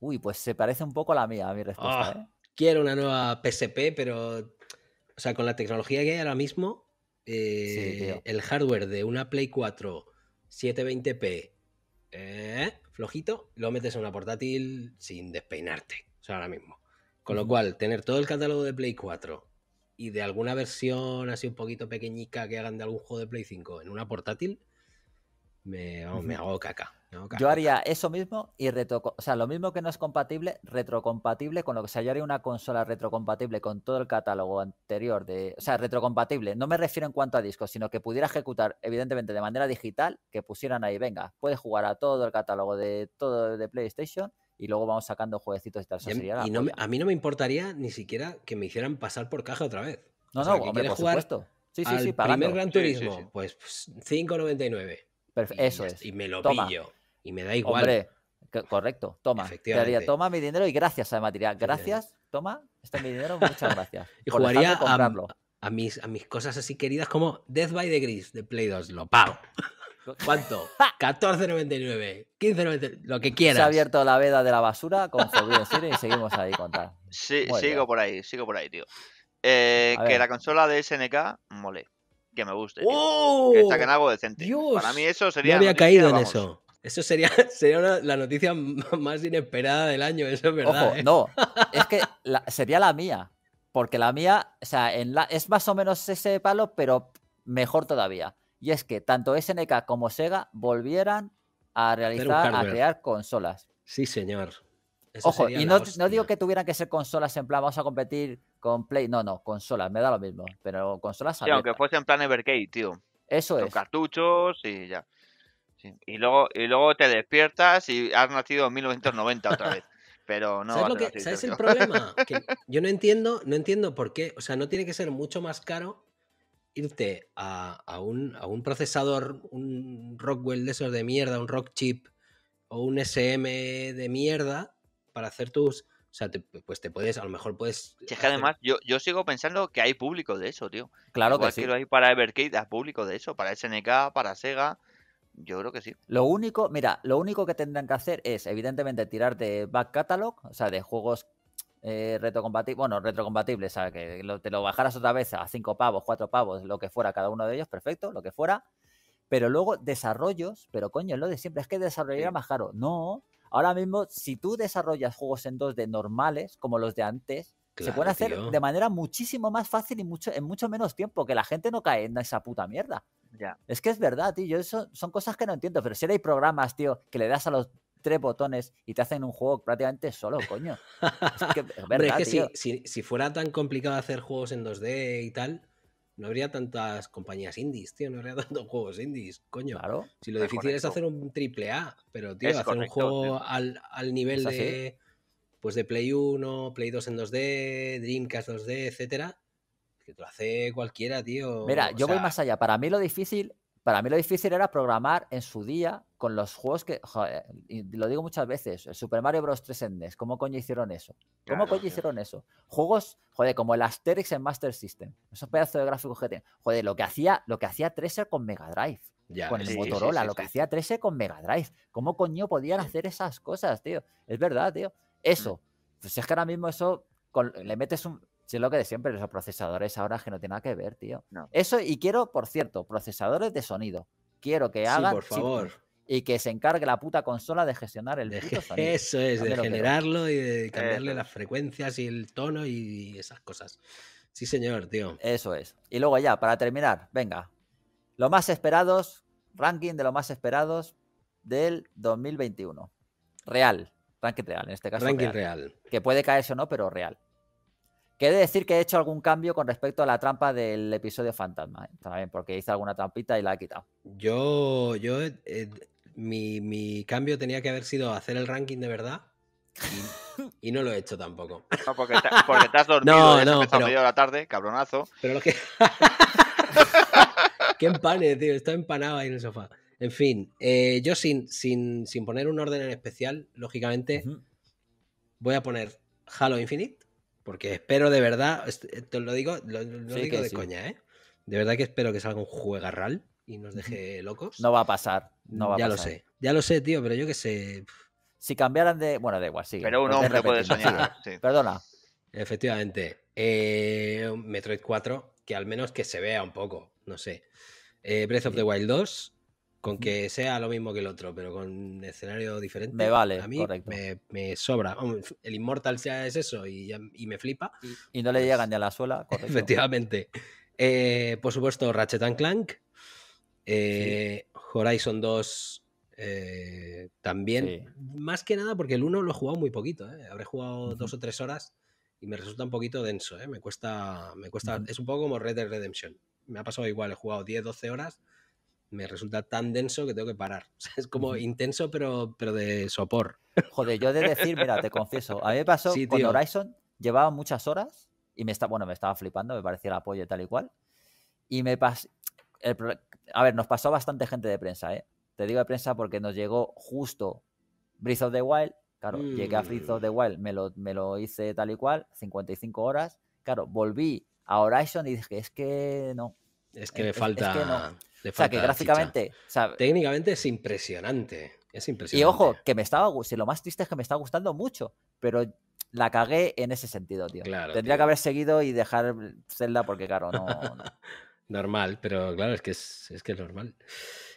Uy, pues se parece un poco a la mía, a mi respuesta. Ah, ¿eh? Quiero una nueva PSP, pero. O sea, con la tecnología que hay ahora mismo, eh, el hardware de una Play 4 720p eh, flojito, lo metes en una portátil sin despeinarte. O sea, ahora mismo. Con lo cual, tener todo el catálogo de Play 4 y de alguna versión así un poquito pequeñica que hagan de algún juego de Play 5 en una portátil, me, hago caca, Yo haría eso mismo y retro, o sea, lo mismo que no es compatible, retrocompatible con lo que sea, yo haría una consola retrocompatible con todo el catálogo anterior de, o sea, retrocompatible, no me refiero en cuanto a discos, sino que pudiera ejecutar evidentemente de manera digital, que pusieran ahí, venga, puedes jugar a todo el catálogo de todo de PlayStation y luego vamos sacando jueguecitos y tal. y, a mí no me importaría ni siquiera que me hicieran pasar por caja otra vez. No, no, hombre, por jugar supuesto. Sí, sí, sí, primer Gran Turismo, pues 5.99. Pues, eso es. Y me lo pillo. Y me da igual. Hombre, correcto, toma. Te toma mi dinero y gracias a material. Gracias, toma, este es mi dinero, muchas gracias. y jugaría a, mis, a mis cosas así queridas como Death by the Gris de Play 2, lo pago. ¿Cuánto? 14.99, 15.99, lo que quieras. Se ha abierto la veda de la basura con y seguimos ahí contando. Sí, sigo por ahí, sigo por ahí, tío. Eh, que la consola de SNK mole, que me guste. que está ¡Oh! en algo decente. Para mí eso sería. Yo había caído en eso. Eso sería, la noticia más inesperada del año, eso es verdad. ¿eh? No, es que sería la mía. Porque la mía, o sea, en la, es más o menos ese palo, pero mejor todavía y es que tanto SNK como Sega volvieran a realizar, a crear consolas. Sí, señor. Ojo, y no, digo que tuvieran que ser consolas en plan, vamos a competir con Play. No, no, consolas, me da lo mismo. Pero consolas sí, aunque fuese en plan Evercade, tío. Eso es. Con cartuchos y ya. Y, luego, y luego te despiertas y has nacido en 1990 otra vez. Pero no. ¿Sabes, ¿sabes el problema? yo no entiendo, no entiendo por qué. O sea, no tiene que ser mucho más caro irte a, un, procesador, un Rockwell de esos de mierda, un Rockchip o un SM de mierda para hacer tus. O sea, pues te puedes, a lo mejor puedes. es que además, yo, sigo pensando que hay público de eso, tío. Claro que sí. hay para Evercade, hay público de eso, para SNK, para Sega. Yo creo que sí. Lo único, mira, lo único que tendrán que hacer es, evidentemente, tirar de back catalog, o sea, de juegos eh, bueno, retrocombatible o sea, que te lo bajaras otra vez a cinco pavos, cuatro pavos, lo que fuera cada uno de ellos, perfecto, lo que fuera. Pero luego desarrollos, pero coño, lo de siempre es que desarrollar era más caro. No, ahora mismo, si tú desarrollas juegos en 2D normales, como los de antes, se pueden hacer de manera muchísimo más fácil y mucho, en mucho menos tiempo, que la gente no cae en esa puta mierda. Ya. Es que es verdad, tío. eso, son cosas que no entiendo, pero si hay programas, tío, que le das a los tres botones y te hacen un juego prácticamente solo, coño. es que si, si, fuera tan complicado hacer juegos en 2D y tal, no habría tantas compañías indies, tío, no habría tantos juegos indies, coño. Claro, si lo difícil es hacer un triple A, pero tío, hacer un juego al, nivel de pues de Play 1, Play 2 en 2D, Dreamcast 2D, etcétera, que te lo hace cualquiera, tío. Mira, yo voy más allá. Para mí lo difícil para mí lo difícil era programar en su día con los juegos que, lo digo muchas veces, el Super Mario Bros. 3 en NES, ¿cómo coño hicieron eso? ¿Cómo coño hicieron eso? Juegos, joder, como el Asterix en Master System, esos pedazos de gráficos que tienen. Joder, lo que hacía, lo que hacía 13 con Mega Drive. con el Motorola, lo que hacía 13 con Mega Drive. ¿Cómo coño podían hacer esas cosas, tío? Es verdad, tío. Eso, mm. pues es que ahora mismo eso le metes un, es lo que de siempre, los procesadores ahora que no tiene nada que ver, tío. Eso, y quiero, por cierto, procesadores de sonido. Quiero que hagan. Sí, por favor. Y que se encargue la puta consola de gestionar el puto sonido. Eso es, de generarlo y de cambiarle las frecuencias y el tono y esas cosas. Sí, señor, tío. Eso es. Y luego ya, para terminar, venga. Lo más esperados, ranking de lo más esperados del 2021. Real. Ranking real, en este caso. Ranking real. Que puede caerse o no, pero real. Quiero de decir que he hecho algún cambio con respecto a la trampa del episodio Fantasma, ¿eh? también, porque hice alguna trampita y la he quitado. Yo, yo, eh, eh, mi, mi, cambio tenía que haber sido hacer el ranking de verdad. Y, no lo he hecho tampoco. No, porque, te, has dormido no, no, de la tarde, cabronazo. Pero lo que. Qué empane, tío. Está empanado ahí en el sofá. En fin, eh, yo sin, sin, poner un orden en especial, lógicamente, voy a poner Halo Infinite. Porque espero de verdad, eh, te lo digo, digo de coña, ¿eh? De verdad que espero que salga un juegarral y nos deje locos. No va a pasar, mm, no va a pasar. Ya lo sé, ya lo sé, tío, pero yo que sé. Si cambiaran de. Bueno, de igual, sí. Pero un hombre puede soñar. Perdona. Efectivamente. Eh, Metroid 4, que al menos que se vea un poco, no sé. Eh, Breath of the Wild 2, con que sea lo mismo que el otro, pero con escenario diferente. Me vale. A mí me, sobra. El Immortal sea es eso y, me flipa. Y, no le pues llegan ni a la suela. Correcto. Efectivamente. Eh, por supuesto, Ratchet and Clank. Eh, Horizon 2 eh, también. Más que nada porque el uno lo he jugado muy poquito. Habré jugado dos o tres horas y me resulta un poquito denso. Me cuesta. Me cuesta Es un poco como Red Dead Redemption. Me ha pasado igual. He jugado 10, 12 horas me resulta tan denso que tengo que parar. es como intenso, pero, pero de sopor. Joder, yo de decir, mira, te confieso, a mí me pasó sí, con Horizon, llevaba muchas horas y me está, bueno, me estaba flipando, me parecía el apoyo tal y cual. Y me pasó, a ver, nos pasó bastante gente de prensa, ¿eh? Te digo de prensa porque nos llegó justo Breath of the Wild. Claro, llegué a Breath of the mm. Wild, me lo, me lo hice tal y cual, 55 horas. Claro, volví a Horizon y dije, es que no. Es que me falta. Es que no o sea, que gráficamente. Técnicamente es impresionante. Es impresionante. Y ojo, que me estaba. Si lo más triste es que me está gustando mucho, pero la cagué en ese sentido, tío. Tendría que haber seguido y dejar Zelda porque, claro, no. normal, pero claro, es que es, que normal.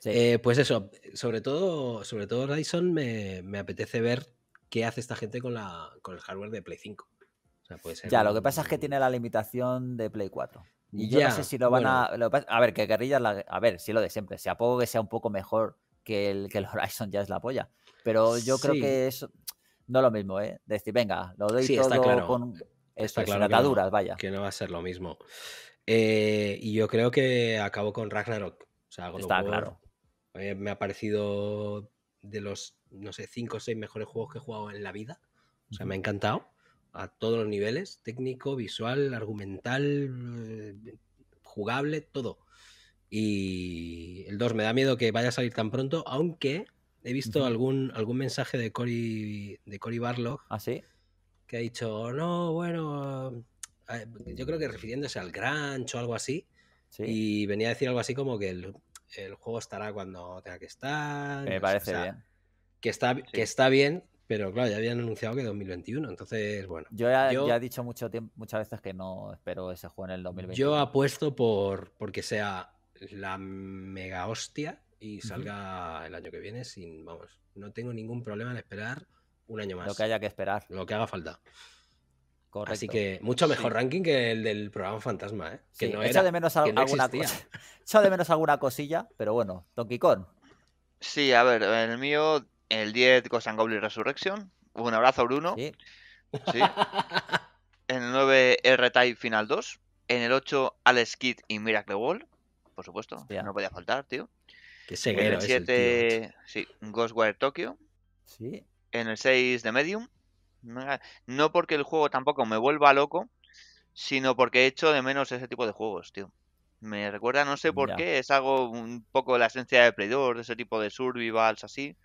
Eh, pues eso, sobre todo, sobre todo Ryzen me, apetece ver qué hace esta gente con, la, con el hardware de Play 5. ya, lo que pasa es que tiene la limitación de Play 4. Y yo no sé si lo van a. a ver, que guerrillas a ver, si lo de siempre. Si a que sea un poco mejor que el, que Horizon ya es la polla. Pero yo creo que es. No lo mismo, ¿eh? Decir, venga, lo doy todo está claro. con. Está nataduras, no, vaya. Que no va a ser lo mismo. Eh, y yo creo que acabo con Ragnarok. sea, está claro. Eh, me ha parecido de los, no sé, cinco o seis mejores juegos que he jugado en la vida. O sea, me ha encantado a todos los niveles, técnico, visual, argumental, eh, jugable, todo. Y el 2 me da miedo que vaya a salir tan pronto, aunque he visto algún, algún mensaje de Cory de Cory Barlog. ¿Ah, Que ha dicho, no, bueno, mm, eh, yo creo que refiriéndose al Grancho o algo así. Y venía a decir algo así como que el, juego estará cuando tenga que estar. Me parece bien. Que está, que está bien, pero claro, ya habían anunciado que 2021, entonces, bueno. Yo ya, he dicho mucho muchas veces que no espero ese juego en el 2021. Yo apuesto por porque sea la mega hostia y salga el año que viene sin, vamos, no tengo ningún problema en esperar un año más. Lo que haya que esperar. Lo que haga falta. Correcto. Así que mucho mejor ranking que el del programa Fantasma, ¿eh? Que no de menos alguna de menos alguna cosilla, pero bueno, Donkey Kong. Sí, a ver, el mío el 10 Ghost and Goblin Resurrection. Un abrazo, Bruno. En el 9 R-Type Final 2. En el 8 Alex Kidd y Miracle Wall. Por supuesto, no podía faltar, tío. en el 7, sí, Ghostwire Tokyo. En el 6 The Medium. No porque el juego tampoco me vuelva loco, sino porque he hecho de menos ese tipo de juegos, tío. Me recuerda, no sé por qué, es algo un poco la esencia de Play de ese tipo de survivals así.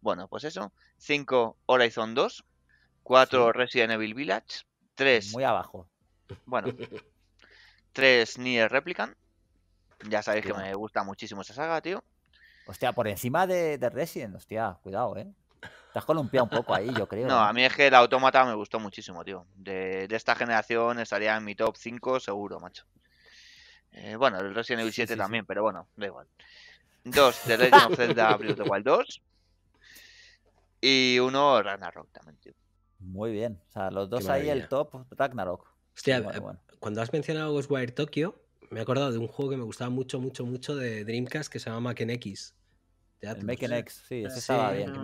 Bueno, pues eso. 5 Horizon 2. 4 Resident Evil Village. 3. Muy abajo. Bueno. 3 Nier Replicant. Ya sabéis que me gusta muchísimo esa saga, tío. Hostia, por encima de, Resident, hostia, cuidado, eh. Te has columpiado un poco ahí, yo creo. No, ¿eh? a mí es que el Autómata me gustó muchísimo, tío. De, esta generación estaría en mi top 5 seguro, macho. Eh, bueno, el Resident Evil 7 también, pero bueno, da igual. 2, The Legend of Zelda Breath Wild 2 y uno Ragnarok también, Muy bien. O sea, los dos ahí el top Ragnarok. Eh, cuando has mencionado Ghostwire Tokyo, me he acordado de un juego que me gustaba mucho, mucho, mucho de Dreamcast que se llama Maken X. El X, sí, ese estaba bien.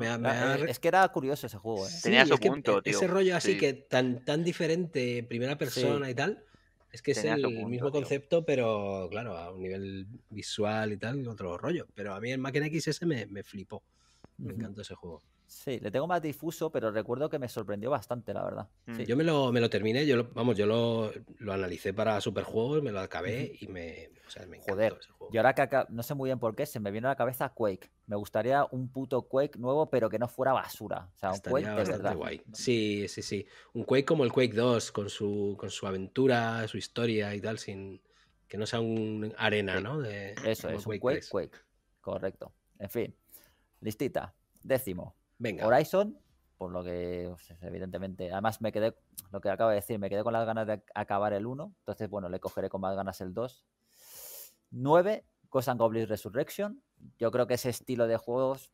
Es que era curioso ese juego. Eh. Tenía su punto, e-, Ese rollo así que tan, tan diferente, primera persona y tal. Es que es el mismo concepto, pero claro, a un nivel visual y tal, otro rollo. Pero a mí el Maken X ese me, flipó. Me encantó ese juego. Sí, le tengo más difuso, pero recuerdo que me sorprendió bastante, la verdad. Mm. Yo me lo, me lo terminé, yo vamos, yo lo, lo analicé para Superjuegos, me lo acabé y me, o me Joder, Y ahora que no sé muy bien por qué, se me vino a la cabeza Quake. Me gustaría un puto Quake nuevo, pero que no fuera basura. O sea, un Quake de verdad. Guay. Sí, sí, sí. Un Quake como el Quake 2, con su, con su aventura, su historia y tal, sin que no sea un arena, ¿no? De, Eso es, un Quake. Correcto. En fin, listita. Décimo, Venga. Horizon, por lo que pues, evidentemente, además me quedé, lo que acabo de decir, me quedé con las ganas de acabar el 1, entonces bueno, le cogeré con más ganas el 2. 9, Ghost Goblins Resurrection, yo creo que ese estilo de juegos,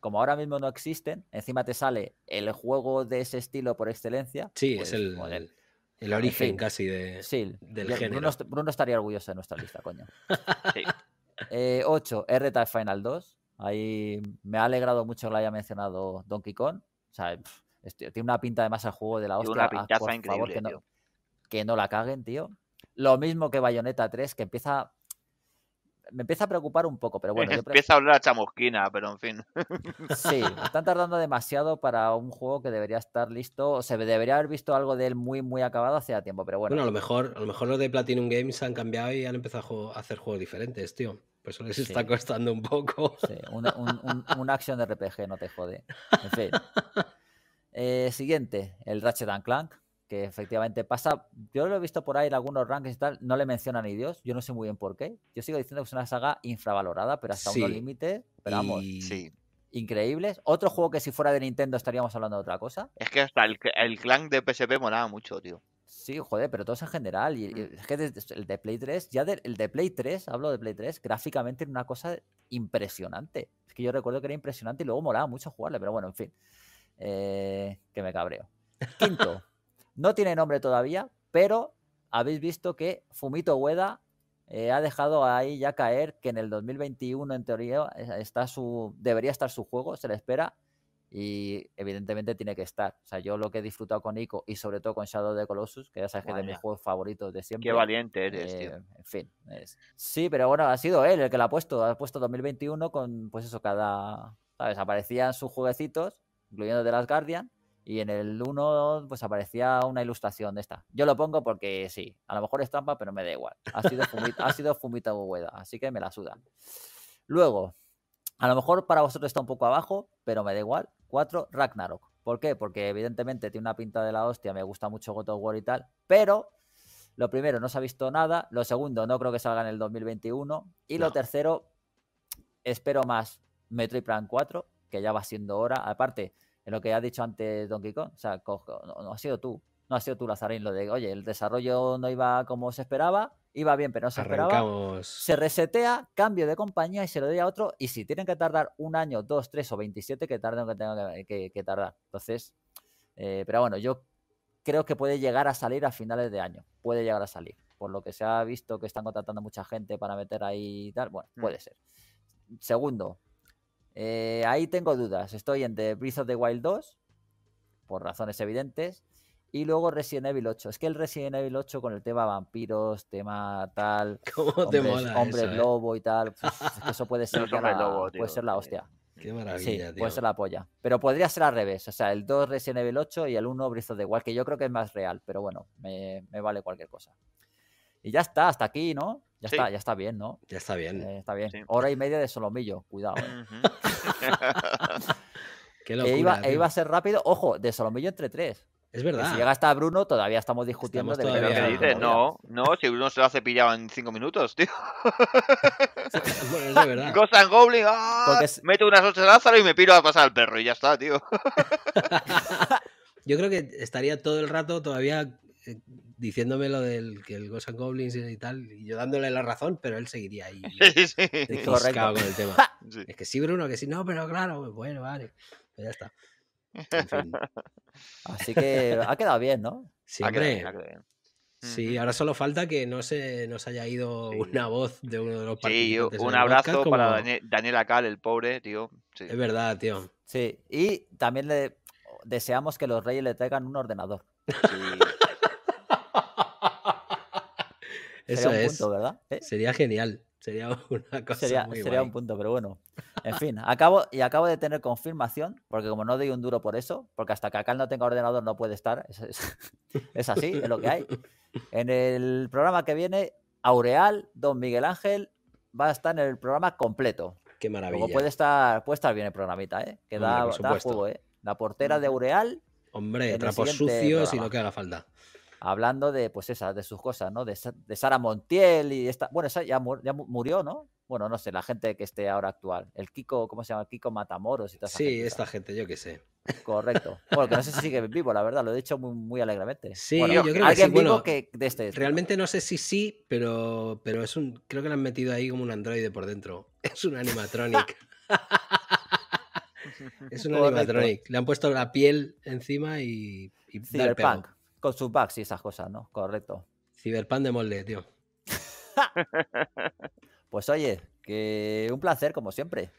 como ahora mismo no existen, encima te sale el juego de ese estilo por excelencia. Sí, es pues, el, origen casi de, del género. Bruno, estaría orgulloso de nuestra lista, coño. 8, eh, R-Type Final 2 Ahí me ha alegrado mucho que lo haya mencionado Donkey Kong. O sea, este, tiene una pinta además el juego de la hostia. Ah, por favor, que no la caguen, tío. Lo mismo que Bayonetta 3, que empieza me empieza a preocupar un poco, pero bueno. empieza a hablar a chamusquina, pero en fin. Sí, están tardando demasiado para un juego que debería estar listo. O se debería haber visto algo de él muy, muy acabado hace tiempo, pero bueno. Bueno, a lo mejor, a lo mejor los de Platinum Games han cambiado y han empezado a hacer juegos diferentes, tío. Por eso les está costando un poco. Sí, un, un, action de RPG, no te jode. En fin. Eh, siguiente, el Ratchet and Clank efectivamente pasa. Yo lo he visto por ahí en algunos rankings y tal, no le mencionan ni Dios, yo no sé muy bien por qué. Yo sigo diciendo que es una saga infravalorada, pero hasta un límite, pero vamos. Increíbles. Otro juego que si fuera de Nintendo estaríamos hablando de otra cosa. Es que hasta el, clan de PSP molaba mucho, tío. Sí, joder, pero todos en general. Y, mm. es que el de Play 3, ya el de Play 3, hablo de Play 3, gráficamente era una cosa impresionante. Es que yo recuerdo que era impresionante y luego molaba mucho jugarle, pero bueno, en fin. Eh, que me cabreo. Quinto. No tiene nombre todavía, pero habéis visto que Fumito Ueda eh, ha dejado ahí ya caer que en el 2021 en teoría está su, debería estar su juego, se le espera y evidentemente tiene que estar. O sea, yo lo que he disfrutado con Ico y sobre todo con Shadow of the Colossus, que ya sabes que es de mis juegos favoritos de siempre. Qué valiente eres, eh, En fin. Sí, pero bueno, ha sido él el que lo ha puesto. Ha puesto 2021 con, pues eso, cada... ¿Sabes? Aparecían sus jueguecitos, incluyendo The Last Guardian, y en el 1 pues aparecía una ilustración de esta. Yo lo pongo porque sí, a lo mejor es trampa, pero me da igual. Ha sido Fumita, ha sido fumita así que me la suda. Luego, a lo mejor para vosotros está un poco abajo, pero me da igual. 4, Ragnarok. ¿Por qué? Porque evidentemente tiene una pinta de la hostia, me gusta mucho God of War y tal, pero lo primero, no se ha visto nada. Lo segundo, no creo que salga en el 2021. Y lo tercero, espero más Metroid Prime 4, que ya va siendo hora. Aparte, en lo que ha dicho antes Donkey Kong. O sea, no, ha sido tú. No ha sido tú, Lazarín, lo de, oye, el desarrollo no iba como se esperaba, iba bien, pero no se esperaba. Se resetea, cambio de compañía y se lo doy a otro. Y si tienen que tardar un año, dos, tres o veintisiete, que tarden que tengan que, que, tardar. Entonces, eh, pero bueno, yo creo que puede llegar a salir a finales de año. Puede llegar a salir. Por lo que se ha visto que están contratando mucha gente para meter ahí y tal. Bueno, mm. puede ser. Segundo, eh, ahí tengo dudas. Estoy en The Breath of the Wild 2, por razones evidentes. Y luego Resident Evil 8. Es que el Resident Evil 8 con el tema vampiros, tema tal. ¿Cómo hombre eh? lobo y tal. eso puede ser, la, puede ser la hostia. Qué maravilla, sí, tío. Puede ser la polla. Pero podría ser al revés. O sea, el 2 Resident Evil 8 y el 1 Breath of the Wild, que yo creo que es más real. Pero bueno, me, me vale cualquier cosa. Y ya está, hasta aquí, ¿no? Ya, está, ya está bien, ¿no? Ya está bien. Eh, está bien. Pues. Hora y media de solomillo, cuidado. e, iba, a ser rápido. Ojo, de solomillo entre tres. Es verdad. si llega hasta Bruno, todavía estamos discutiendo de dices? No, no, si Bruno se lo hace pillado en cinco minutos, tío. bueno, es verdad. Goblin, ¡ah! Meto unas ocho Lázaro y me piro a pasar al perro y ya está, tío. Yo creo que estaría todo el rato todavía eh, diciéndome lo del que el Ghost Goblins y tal, y yo dándole la razón, pero él seguiría ahí. sí, con el tema. Es que sí, Bruno, que sí, no, pero claro, bueno, vale. Pues ya está. Así que ha quedado bien, ¿no? Siempre. Ha Sí, ahora solo falta que no se nos haya ido una voz de uno de los partidos Sí, un abrazo para Daniel Acal, el pobre, tío. Es verdad, tío. Sí, y también le deseamos que los reyes le traigan un ordenador. Sí, Eso es. ¿verdad? ¿Eh? Sería genial. Sería una cosa sería, un punto, pero bueno. En fin, acabo y acabo de tener confirmación, porque como no doy un duro por eso, porque hasta que acá no tenga ordenador no puede estar. Es, así, es lo que hay. En el programa que viene, Aureal, Don Miguel Ángel, va a estar en el programa completo. Qué maravilla. Como puede estar, puede estar bien el programita, ¿eh? Que da, juego, ¿eh? La portera de Aureal. Hombre, trapos sucios y lo que haga falta hablando de, pues esa, de sus cosas, ¿no? De, Sara Montiel y esta. Bueno, esa ya, murió, ¿no? Bueno, no sé, la gente que esté ahora actual. El Kiko, ¿cómo se llama? Kiko Matamoros y tal. Sí, esta gente, yo que sé. Correcto. Bueno, que no sé si sigue vivo, la verdad, lo he dicho muy, muy alegremente. Sí, yo creo que sí. vivo que de este. Realmente no sé si sí, pero, pero es un. Creo que le han metido ahí como un androide por dentro. Es un animatronic. es un animatronic. Le han puesto la piel encima y. y sí, con sus bugs y esas cosas, ¿no? Correcto. Ciberpan de molde, tío. pues oye, que un placer, como siempre.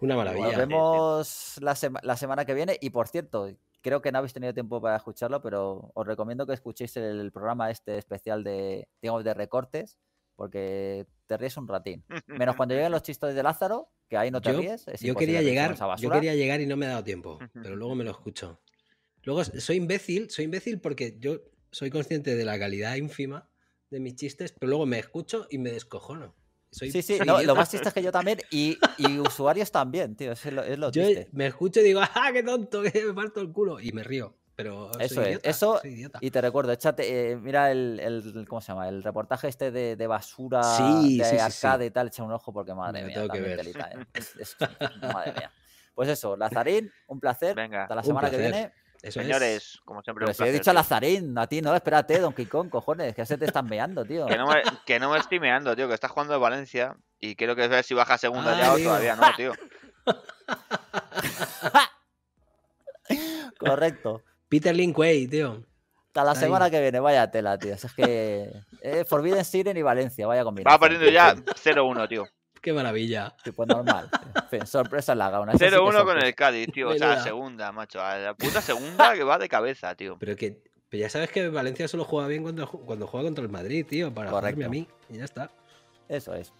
Una maravilla. Nos vemos la, semana que viene. Y por cierto, creo que no habéis tenido tiempo para escucharlo, pero os recomiendo que escuchéis el programa este especial de, de recortes, porque te ríes un ratín. Menos cuando lleguen los chistes de Lázaro, que ahí no te ríes. yo quería llegar, yo quería llegar y no me ha dado tiempo, pero luego me lo escucho. Luego, soy imbécil, soy imbécil porque yo soy consciente de la calidad ínfima de mis chistes, pero luego me escucho y me descojono. Soy sí, sí, no, lo más chiste es que yo también y, usuarios también, tío, es lo, yo me escucho y digo, ¡ah, qué tonto, que me parto el culo! Y me río, pero eso soy idiota, eso y te recuerdo, échate, eh, mira el, ¿cómo se llama? El reportaje este de, basura de sí, de tal, echa un ojo porque madre me mía, tengo que ver. ¿eh? madre mía. Pues eso, Lazarín, un placer. hasta la semana que viene. Señores, como siempre. Pero he dicho a Lazarín, a ti no, espérate, Don Quijón cojones, que se te están meando, tío. Que no, me, estoy meando, tío, que estás jugando de Valencia y quiero que veas si baja segunda ya o todavía no, tío. Correcto. Peter Linkway, tío. Hasta la semana que viene, vaya tela, tío. es que. Eh, Forbidden Siren y Valencia, vaya combinación. Va perdiendo ya 0-1, tío. Qué maravilla. Tipo normal. En sorpresa la gauna. 0-1 con el Cádiz, tío. O sea, la segunda, macho. la puta segunda que va de cabeza, tío. Pero que pero ya sabes que Valencia solo juega bien cuando, cuando juega contra el Madrid, tío, para jugarme a mí. Y ya está. Eso es.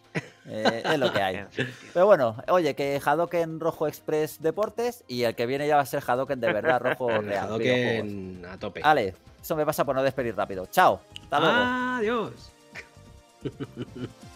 Eh, es lo que hay. Pero bueno, oye, que Hadoken Rojo Express Deportes y el que viene ya va a ser Hadoken de verdad, Rojo Real. Hadoken a tope. Vale, eso me pasa por no despedir rápido. Chao. Hasta luego. Adiós.